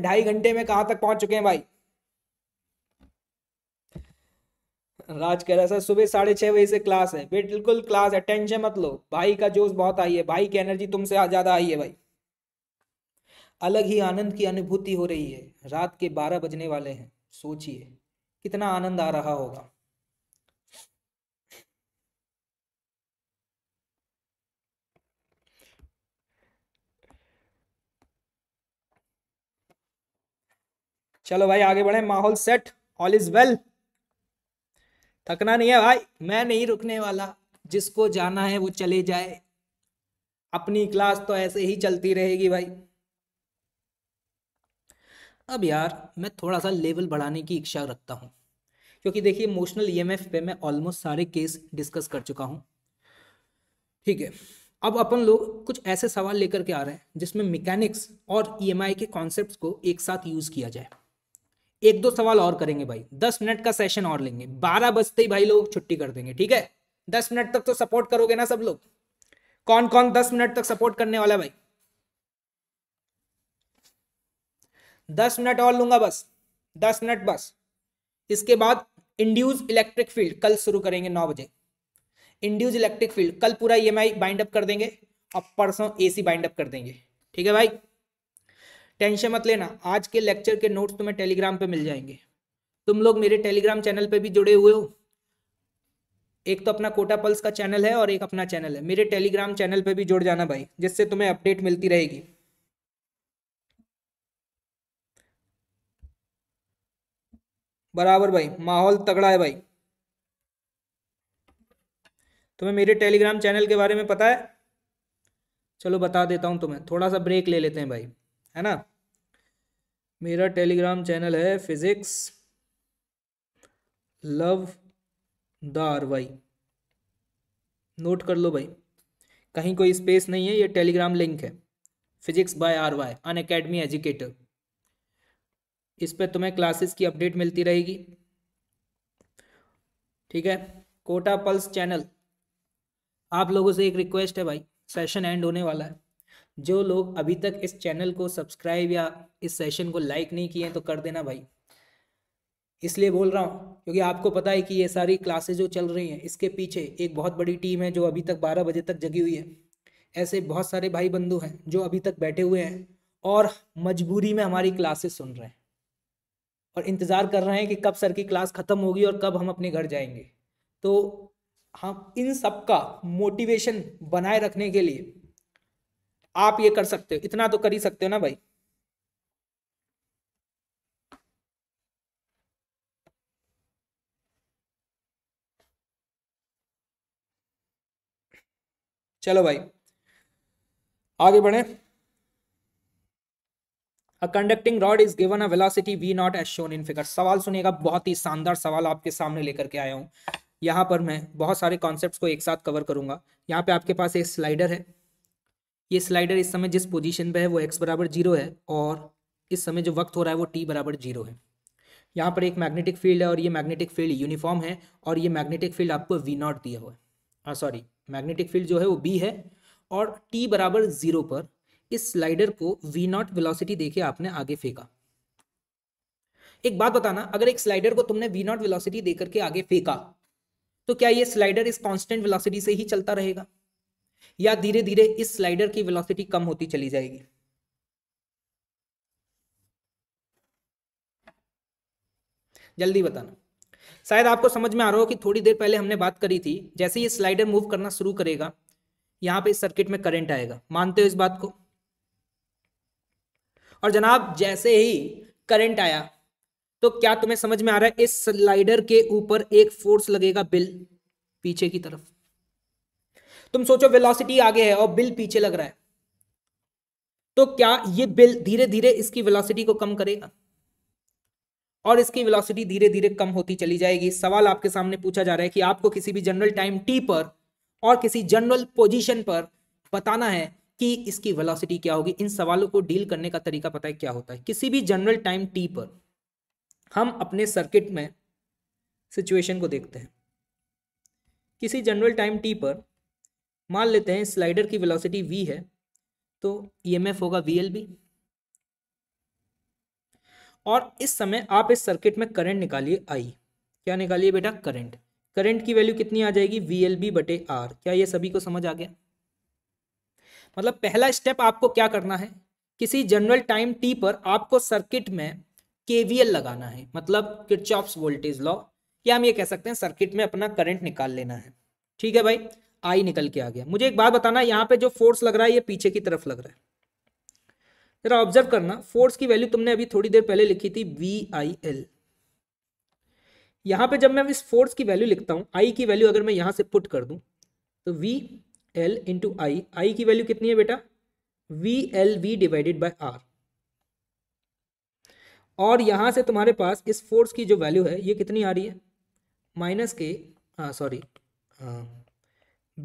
ढाई घंटे में कहाँ तक पहुंच चुके हैं भाई राज कह रहा सर सुबह साढ़े छह बजे से क्लास है बिल्कुल क्लास है टेंशन मत लो भाई का जोश बहुत आई है भाई की एनर्जी तुमसे ज्यादा आई है भाई अलग ही आनंद की अनुभूति हो रही है रात के बारह बजने वाले हैं सोचिए कितना आनंद आ रहा होगा चलो भाई आगे बढ़े माहौल सेट ऑल इज वेल थकना नहीं है भाई मैं नहीं रुकने वाला जिसको जाना है वो चले जाए अपनी क्लास तो ऐसे ही चलती रहेगी भाई अब यार मैं थोड़ा सा लेवल बढ़ाने की इच्छा रखता हूँ क्योंकि देखिए इमोशनल ईएमएफ e पे मैं ऑलमोस्ट सारे केस डिस्कस कर चुका हूँ ठीक है अब अपन लोग कुछ ऐसे सवाल लेकर के आ रहे हैं जिसमें मैकेनिक्स और ईएमआई e के कॉन्सेप्ट्स को एक साथ यूज़ किया जाए एक दो सवाल और करेंगे भाई दस मिनट का सेशन और लेंगे बारह बजते ही भाई लोग छुट्टी कर देंगे ठीक है दस मिनट तक तो सपोर्ट करोगे ना सब लोग कौन कौन दस मिनट तक सपोर्ट करने वाला भाई दस मिनट और लूंगा बस दस मिनट बस इसके बाद इंड्यूज इलेक्ट्रिक फील्ड कल शुरू करेंगे नौ बजे इंड्यूज इलेक्ट्रिक फील्ड कल पूरा ई बाइंड अप कर देंगे और परसों एसी बाइंड अप कर देंगे ठीक है भाई टेंशन मत लेना आज के लेक्चर के नोट्स तुम्हें टेलीग्राम पे मिल जाएंगे तुम लोग मेरे टेलीग्राम चैनल पे भी जुड़े हुए हो एक तो अपना कोटा पल्स का चैनल है और एक अपना चैनल है मेरे टेलीग्राम चैनल पे भी जुड़ जाना भाई जिससे तुम्हें अपडेट मिलती रहेगी बराबर भाई माहौल तगड़ा है भाई तुम्हें मेरे टेलीग्राम चैनल के बारे में पता है चलो बता देता हूँ तुम्हें थोड़ा सा ब्रेक ले लेते हैं भाई है ना मेरा टेलीग्राम चैनल है physics love the R Y note कर लो भाई कहीं कोई स्पेस नहीं है ये टेलीग्राम लिंक है physics by R Y Unacademy educator इस पर तुम्हें क्लासेस की अपडेट मिलती रहेगी ठीक है कोटा पल्स चैनल आप लोगों से एक रिक्वेस्ट है भाई सेशन एंड होने वाला है जो लोग अभी तक इस चैनल को सब्सक्राइब या इस सेशन को लाइक नहीं किए तो कर देना भाई इसलिए बोल रहा हूँ क्योंकि आपको पता है कि ये सारी क्लासेस जो चल रही हैं इसके पीछे एक बहुत बड़ी टीम है जो अभी तक बारह बजे तक जगी हुई है ऐसे बहुत सारे भाई बंधु हैं जो अभी तक बैठे हुए हैं और मजबूरी में हमारी क्लासेस सुन रहे हैं और इंतज़ार कर रहे हैं कि कब सर की क्लास ख़त्म होगी और कब हम अपने घर जाएंगे तो हम इन सब का मोटिवेशन बनाए रखने के लिए आप ये कर सकते हो इतना तो कर ही सकते हो ना भाई चलो भाई आगे बढ़े a conducting rod is given a velocity V naught as shown in figure सवाल सुनिएगा बहुत ही शानदार सवाल आपके सामने लेकर के आया हूं यहां पर मैं बहुत सारे कॉन्सेप्ट्स को एक साथ कवर करूंगा यहां पे आपके पास एक स्लाइडर है ये स्लाइडर इस समय जिस पोजीशन पे है वो एक्स बराबर जीरो है और इस समय जो वक्त हो रहा है वो टी बराबर जीरो है यहाँ पर एक मैग्नेटिक फील्ड है और ये मैग्नेटिक फील्ड यूनिफॉर्म है और ये मैग्नेटिक फील्ड आपको वी नॉट दिया हुआ है सॉरी मैग्नेटिक फील्ड जो है वो बी है और टी बराबर जीरो पर इस स्लाइडर को वी नॉट वेलोसिटी देके आपने आगे फेंका एक बात बताना अगर एक स्लाइडर को तुमने वी नॉट वेलोसिटी देकर के आगे फेंका तो क्या ये स्लाइडर इस कांस्टेंट वेलोसिटी से ही चलता रहेगा या धीरे धीरे इस स्लाइडर की वेलोसिटी कम होती चली जाएगी जल्दी बताना शायद आपको समझ में आ रहा हो कि थोड़ी देर पहले हमने बात करी थी जैसे ये स्लाइडर मूव करना शुरू करेगा यहां पे सर्किट में करंट आएगा मानते हो इस बात को और जनाब जैसे ही करंट आया तो क्या तुम्हें समझ में आ रहा है इस स्लाइडर के ऊपर एक फोर्स लगेगा बिल पीछे की तरफ तुम सोचो वेलोसिटी आगे है और बिल पीछे लग रहा है तो क्या ये बिल धीरे धीरे इसकी वेलोसिटी को कम करेगा और इसकी वेलोसिटी धीरे धीरे कम होती चली जाएगी सवाल आपके सामने पूछा जा रहा है कि आपको किसी भी जनरल टाइम टी पर और किसी जनरल पोजिशन पर बताना है कि इसकी वेलोसिटी क्या होगी इन सवालों को डील करने का तरीका पता है क्या होता है किसी भी जनरल टाइम टी पर हम अपने सर्किट में सिचुएशन को देखते हैं किसी जनरल टाइम टी पर मान लेते हैं स्लाइडर की वेलोसिटी वी है तो ईएमएफ होगा वी और इस समय आप इस सर्किट में करंट निकालिए आई क्या निकालिए बेटा करंट करंट की वैल्यू कितनी आ जाएगी वी एल बी बटे आर क्या ये सभी को समझ आ गया मतलब पहला स्टेप आपको क्या करना है किसी जनरल टाइम टी पर आपको सर्किट में केवीएल लगाना है मतलब किरचॉप्स वोल्टेज लॉ या हम ये कह सकते हैं सर्किट में अपना करंट निकाल लेना है ठीक है भाई आई निकल के आ गया मुझे एक बात बताना यहाँ पे जो फोर्स लग रहा है ये पीछे की तरफ लग रहा है जरा ऑब्जर्व करना फोर्स की वैल्यू तुमने अभी थोड़ी देर पहले लिखी थी वी आई एल यहां पे जब मैं इस फोर्स की वैल्यू लिखता हूं आई की वैल्यू अगर मैं यहां से पुट कर दूं तो V L into I I की वैल्यू कितनी है बेटा V L V divided by R और यहां से तुम्हारे पास इस फोर्स की जो वैल्यू है ये कितनी आ रही है minus K sorry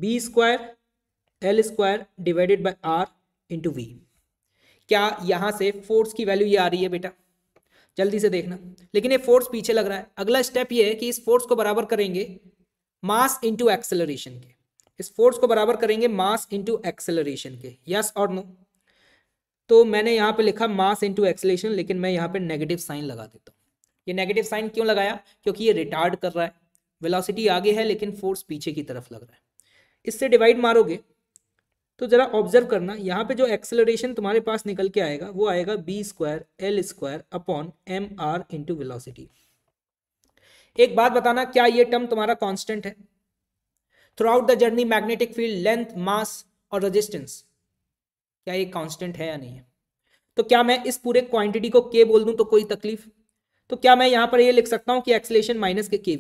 B square L square divided by R into V क्या यहाँ से फोर्स की वैल्यू ये आ रही है बेटा जल्दी से देखना लेकिन ये फोर्स पीछे लग रहा है अगला स्टेप ये है कि इस फोर्स को बराबर करेंगे मास इंटू एक्सेलरेशन के इस फोर्स को बराबर करेंगे मास इंटू एक्सेलरेशन के यस और नो तो मैंने यहाँ पे लिखा मास इंटू एक्सेलेशन लेकिन मैं यहाँ पे नेगेटिव साइन लगा देता हूँ ये नेगेटिव साइन क्यों लगाया क्योंकि ये रिटार्ड कर रहा है वेलोसिटी आगे है लेकिन फोर्स पीछे की तरफ लग रहा है इससे डिवाइड मारोगे तो जरा ऑब्जर्व करना यहाँ पे जो एक्सेलरेशन तुम्हारे पास निकल के आएगा वो आएगा B square L square upon M R into velocity एक बात बताना क्या ये टर्म तुम्हारा कांस्टेंट है throughout the journey magnetic field length mass और रेजिस्टेंस क्या ये कांस्टेंट है या नहीं है तो क्या मैं इस पूरे क्वांटिटी को के बोल दूं तो कोई तकलीफ तो क्या मैं यहां पर ये लिख सकता हूं कि एक्सलेशन माइनस के के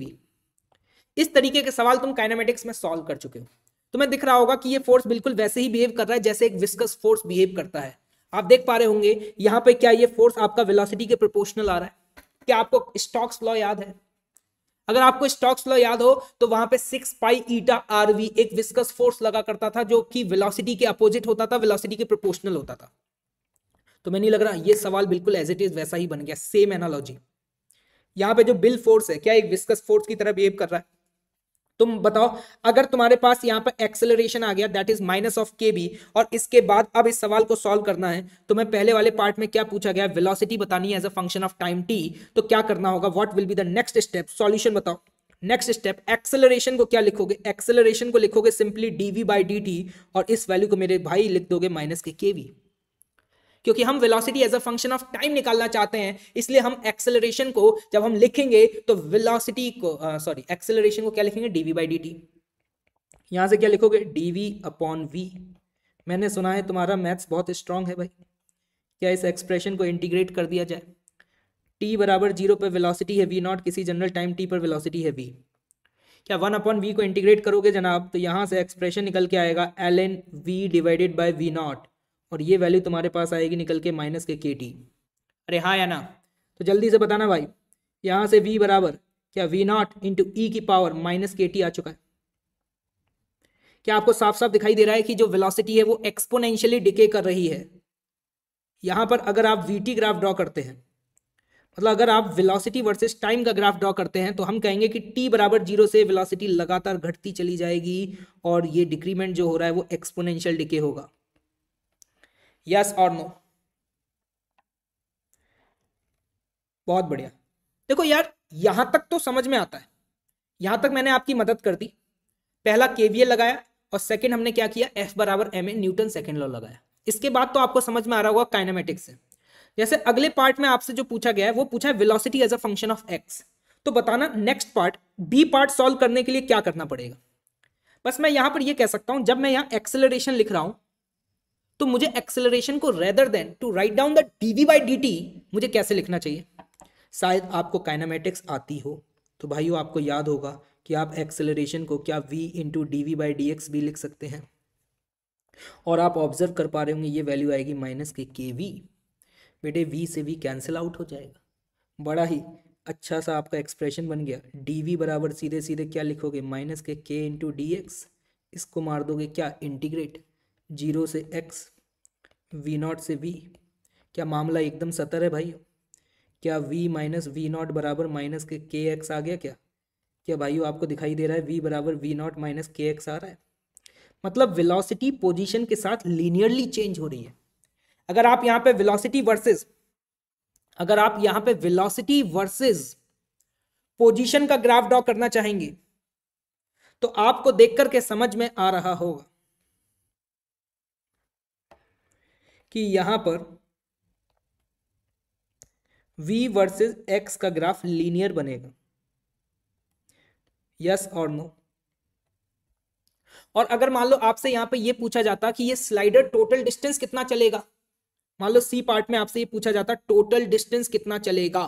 इस तरीके के सवाल तुम काइनामेटिक्स में सॉल्व कर चुके हो तुम्हें तो दिख रहा होगा कि ये फोर्स बिल्कुल वैसे ही बिहेव कर रहा है जैसे एक विस्कस फोर्स बिहेव करता है आप देख पा रहे होंगे यहाँ पे क्या ये फोर्स आपका वेलोसिटी के प्रोपोर्शनल आ रहा है क्या आपको स्टॉक्स लॉ याद है अगर आपको स्टॉक्स लॉ याद हो तो वहां पे सिक्स पाई ईटा वी एक विस्कस फोर्स लगा करता था जो कि वेलोसिटी के अपोजिट होता था वेलोसिटी के प्रोपोर्शनल होता था तो मैं नहीं लग रहा ये सवाल बिल्कुल एज इट इज वैसा ही बन गया सेम एनालॉजी यहाँ पे जो बिल फोर्स है क्या एक विस्कस फोर्स की तरह बिहेव कर रहा है तुम बताओ अगर तुम्हारे पास यहाँ पर एक्सेलरेशन आ गया that is minus of K B और इसके बाद अब इस सवाल को सॉल्व करना है तो मैं पहले वाले पार्ट में क्या पूछा गया वेलोसिटी बतानी है as a function of time T तो क्या करना होगा what will be the next step solution बताओ नेक्स्ट स्टेप एक्सेलरेशन को क्या लिखोगे एक्सेलरेशन को लिखोगे सिंपली डीवी बाई डी और इस वैल्यू को मेरे भाई लिख दोगे माइनस के के वी क्योंकि हम velocity as a function of time निकालना चाहते हैं इसलिए हम एक्सेलरेशन को जब हम लिखेंगे तो वेलोसिटी को सॉरी एक्सेलरेशन को क्या लिखेंगे डीवी बाई डी टी यहाँ से क्या लिखोगे डीवी अपॉन वी मैंने सुना है तुम्हारा मैथ्स बहुत स्ट्रांग है भाई क्या इस एक्सप्रेशन को इंटीग्रेट कर दिया जाए टी बराबर जीरो पर वेलोसिटी है वी नॉट किसी जनरल टाइम टी पर वेलोसिटी है वी क्या वन अपॉन वी को इंटीग्रेट करोगे जनाब तो यहाँ से एक्सप्रेशन निकल के आएगा L N V divided by V naught और ये वैल्यू तुम्हारे पास आएगी निकल के माइनस के के टी अरे हाँ या ना तो जल्दी से बताना भाई यहाँ से वी बराबर क्या वी नॉट इंटू ई की पावर माइनस के टी आ चुका है क्या आपको साफ साफ दिखाई दे रहा है कि जो वेलोसिटी है वो एक्सपोनेंशियली डिके कर रही है यहाँ पर अगर आप वी ग्राफ ड्रॉ करते हैं मतलब अगर आप वेलोसिटी वर्सेस टाइम का ग्राफ ड्रॉ करते हैं तो हम कहेंगे कि टी बराबर जीरो से वेलोसिटी लगातार घटती चली जाएगी और ये डिक्रीमेंट जो हो रहा है वो एक्सपोनेंशियल डिके होगा यस और नो बहुत बढ़िया देखो यार यहां तक तो समझ में आता है यहां तक मैंने आपकी मदद कर दी पहला केवीए लगाया और सेकंड हमने क्या किया एफ बराबर M A Newton second law लगाया इसके बाद तो आपको समझ में आ रहा होगा काइनामेटिक्स से जैसे अगले पार्ट में आपसे जो पूछा गया है वो पूछा है velocity as a function of X तो बताना next part B part solve करने के लिए क्या करना पड़ेगा बस मैं यहां पर यह कह सकता हूं जब मैं यहां एक्सेलरेशन लिख रहा हूं तो मुझे एक्सेलरेशन को rather than to write down the D V by D T मुझे कैसे लिखना चाहिए शायद आपको काइनामेटिक्स आती हो तो भाइयों आपको याद होगा कि आप एक्सेलरेशन को क्या v into D V by D X भी लिख सकते हैं और आप ऑब्जर्व कर पा रहे होंगे ये वैल्यू आएगी माइनस के के वी बेटे v से v कैंसिल आउट हो जाएगा बड़ा ही अच्छा सा आपका एक्सप्रेशन बन गया डी वी बराबर सीधे सीधे क्या लिखोगे माइनस के के इंटू डी एक्स इसको मार दोगे क्या इंटीग्रेट जीरो से एक्स वी नॉट से वी क्या मामला एकदम सतर है भाई क्या वी माइनस वी नॉट बराबर माइनस के के एक्स आ गया क्या क्या भाई आपको दिखाई दे रहा है वी बराबर V naught minus K X आ रहा है मतलब वेलोसिटी पोजीशन के साथ लीनियरली चेंज हो रही है अगर आप यहाँ पे वेलोसिटी वर्सेस अगर आप यहाँ पे वेलोसिटी वर्सेस पोजीशन का ग्राफ ड्रॉ करना चाहेंगे तो आपको देखकर के समझ में आ रहा होगा कि यहां पर v वर्सेस x का ग्राफ लीनियर बनेगा यस और नो और अगर मान लो आपसे यहां पे ये पूछा जाता कि ये स्लाइडर टोटल डिस्टेंस कितना चलेगा मान लो सी पार्ट में आपसे ये पूछा जाता टोटल डिस्टेंस कितना चलेगा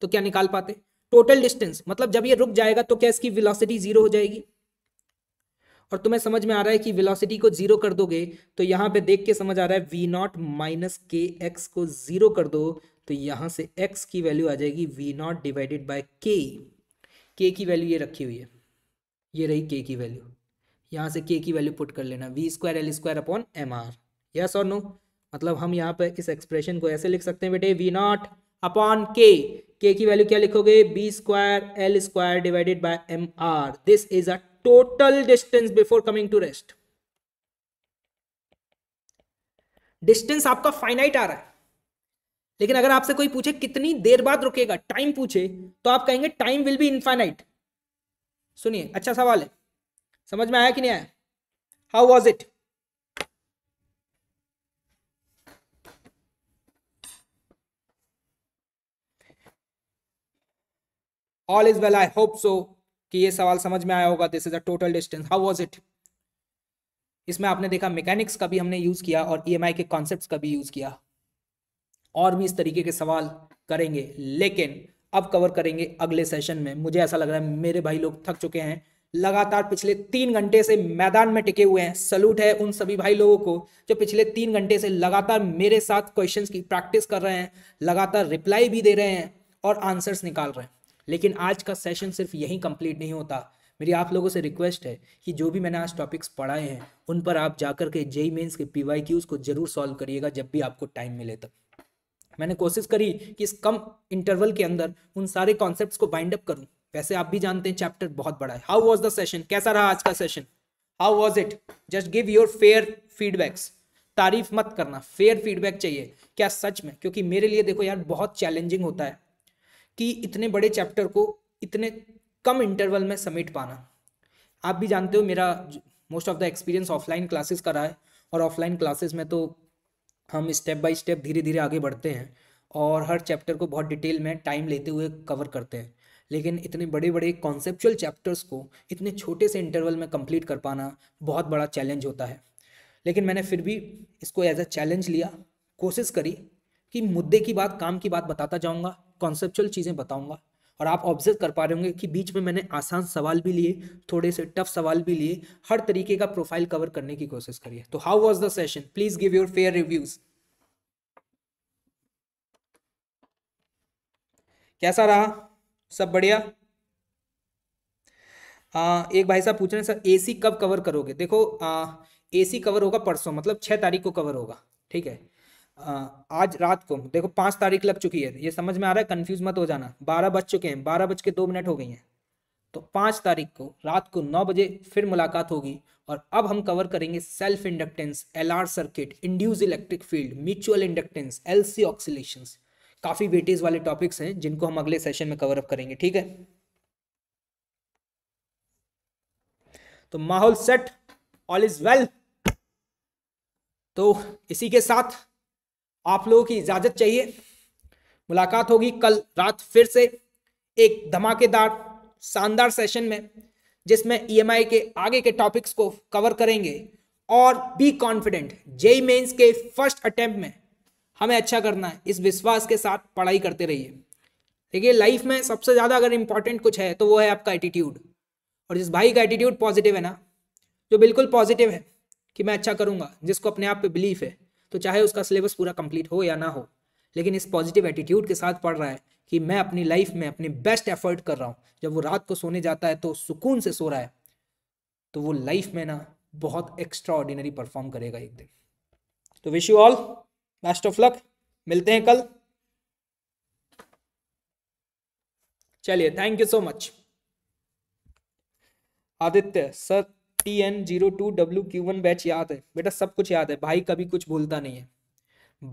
तो क्या निकाल पाते टोटल डिस्टेंस मतलब जब ये रुक जाएगा तो क्या इसकी वेलोसिटी जीरो हो जाएगी और तुम्हें समझ में आ रहा है कि वेलोसिटी को जीरो कर दोगे तो यहाँ पे देख के समझ आ रहा है V naught minus K X को जीरो कर दो तो यहाँ से एक्स की वैल्यू आ जाएगी वी नॉट डिवाइडेड बाय के के की वैल्यू ये रखी हुई है ये रही के की वैल्यू यहाँ से के की वैल्यू पुट कर लेना V square L square upon M R yes और नो मतलब हम यहाँ पर इस एक्सप्रेशन को ऐसे लिख सकते हैं बेटे वी नॉट अपॉन के के की वैल्यू क्या लिखोगे B square L square divided by M R this is a total distance before coming to rest distance आपका फाइनाइट आ रहा है लेकिन अगर आपसे कोई पूछे कितनी देर बाद रुकेगा टाइम पूछे तो आप कहेंगे टाइम विल बी इनफाइनाइट सुनिए अच्छा सवाल है समझ में आया कि नहीं आया how was it all is well i hope so कि ये सवाल समझ में आया होगा this is a total distance how was it इसमें आपने देखा मैकेनिक्स का भी हमने यूज़ किया और ई e के कॉन्सेप्ट का भी यूज़ किया और भी इस तरीके के सवाल करेंगे लेकिन अब कवर करेंगे अगले सेशन में मुझे ऐसा लग रहा है मेरे भाई लोग थक चुके हैं लगातार पिछले तीन घंटे से मैदान में टिके हुए हैं सलूट है उन सभी भाई लोगों को जो पिछले तीन घंटे से लगातार मेरे साथ क्वेश्चंस की प्रैक्टिस कर रहे हैं लगातार रिप्लाई भी दे रहे हैं और आंसर्स निकाल रहे हैं लेकिन आज का सेशन सिर्फ यहीं कंप्लीट नहीं होता मेरी आप लोगों से रिक्वेस्ट है कि जो भी मैंने आज टॉपिक्स पढ़ाए हैं उन पर आप जाकर के जेई मेन्स के पी वाई क्यूज को जरूर सॉल्व करिएगा जब भी आपको टाइम मिले तब मैंने कोशिश करी कि इस कम इंटरवल के अंदर उन सारे कॉन्सेप्ट्स को बाइंड अप करूं वैसे आप भी जानते हैं चैप्टर बहुत बड़ा है हाउ वॉज द सेशन कैसा रहा आज का session how was it just give your fair feedbacks तारीफ मत करना फेयर फीडबैक चाहिए क्या सच में क्योंकि मेरे लिए देखो यार बहुत चैलेंजिंग होता है कि इतने बड़े चैप्टर को इतने कम इंटरवल में समेट पाना आप भी जानते हो मेरा most of the experience offline classes का रहा है और ऑफलाइन क्लासेस में तो हम स्टेप बाय स्टेप धीरे धीरे आगे बढ़ते हैं और हर चैप्टर को बहुत डिटेल में टाइम लेते हुए कवर करते हैं लेकिन इतने बड़े बड़े कॉन्सेप्चुअल चैप्टर्स को इतने छोटे से इंटरवल में कंप्लीट कर पाना बहुत बड़ा चैलेंज होता है लेकिन मैंने फिर भी इसको एज अ चैलेंज लिया कोशिश करी कि मुद्दे की बात काम की बात बताता जाऊँगा कॉन्सेप्चुअल चीज़ें बताऊंगा और आप ऑब्जर्व कर पा रहे होंगे कि बीच में मैंने आसान सवाल भी लिए थोड़े से टफ सवाल भी लिए हर तरीके का प्रोफाइल कवर करने की कोशिश करी है तो how was the session please give your fair reviews कैसा रहा सब बढ़िया आ, हाँ, एक भाई साहब पूछ रहे हैं सर एसी कब कवर करोगे देखो एसी कवर होगा परसों मतलब छह तारीख को कवर होगा ठीक है आज रात को देखो पाँच तारीख लग चुकी है ये समझ में आ रहा है कंफ्यूज मत हो जाना बारह बज चुके हैं बारह बज के दो मिनट हो गई हैं तो पाँच तारीख को रात को नौ बजे फिर मुलाकात होगी और अब हम कवर करेंगे self inductance L R circuit induced electric field mutual inductance L C oscillation काफ़ी वेटेज वाले टॉपिक्स हैं जिनको हम अगले सेशन में कवर अप करेंगे ठीक है तो माहौल सेट ऑल इज वेल तो इसी के साथ आप लोगों की इजाजत चाहिए मुलाकात होगी कल रात फिर से एक धमाकेदार शानदार सेशन में जिसमें ईएमआई e के आगे के टॉपिक्स को कवर करेंगे और बी कॉन्फिडेंट जेई मेंस के फर्स्ट अटेम्प्ट में हमें अच्छा करना है इस विश्वास के साथ पढ़ाई करते रहिए देखिए लाइफ में सबसे ज़्यादा अगर इंपॉर्टेंट कुछ है तो वो है आपका एटीट्यूड और जिस भाई का एटीट्यूड पॉजिटिव है ना जो बिल्कुल पॉजिटिव है कि मैं अच्छा करूँगा जिसको अपने आप पे बिलीफ है तो चाहे उसका सिलेबस पूरा कंप्लीट हो या ना हो लेकिन इस पॉजिटिव एटीट्यूड के साथ पढ़ रहा है कि मैं अपनी लाइफ में अपने बेस्ट एफर्ट कर रहा हूँ जब वो रात को सोने जाता है तो सुकून से सो रहा है तो वो लाइफ में ना बहुत एक्स्ट्रा ऑर्डिनरी परफॉर्म करेगा एक दिन तो wish you all best of luck मिलते हैं कल चलिए thank you so much Aditya sir T N zero two W Q one batch याद है बेटा सब कुछ याद है भाई कभी कुछ भूलता नहीं है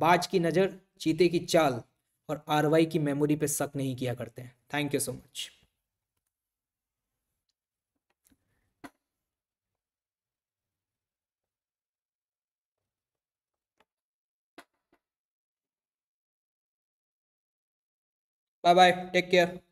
बाज की नज़र चीते की चाल और आर वाई की मेमोरी पे शक नहीं किया करते हैं thank you so much bye bye take care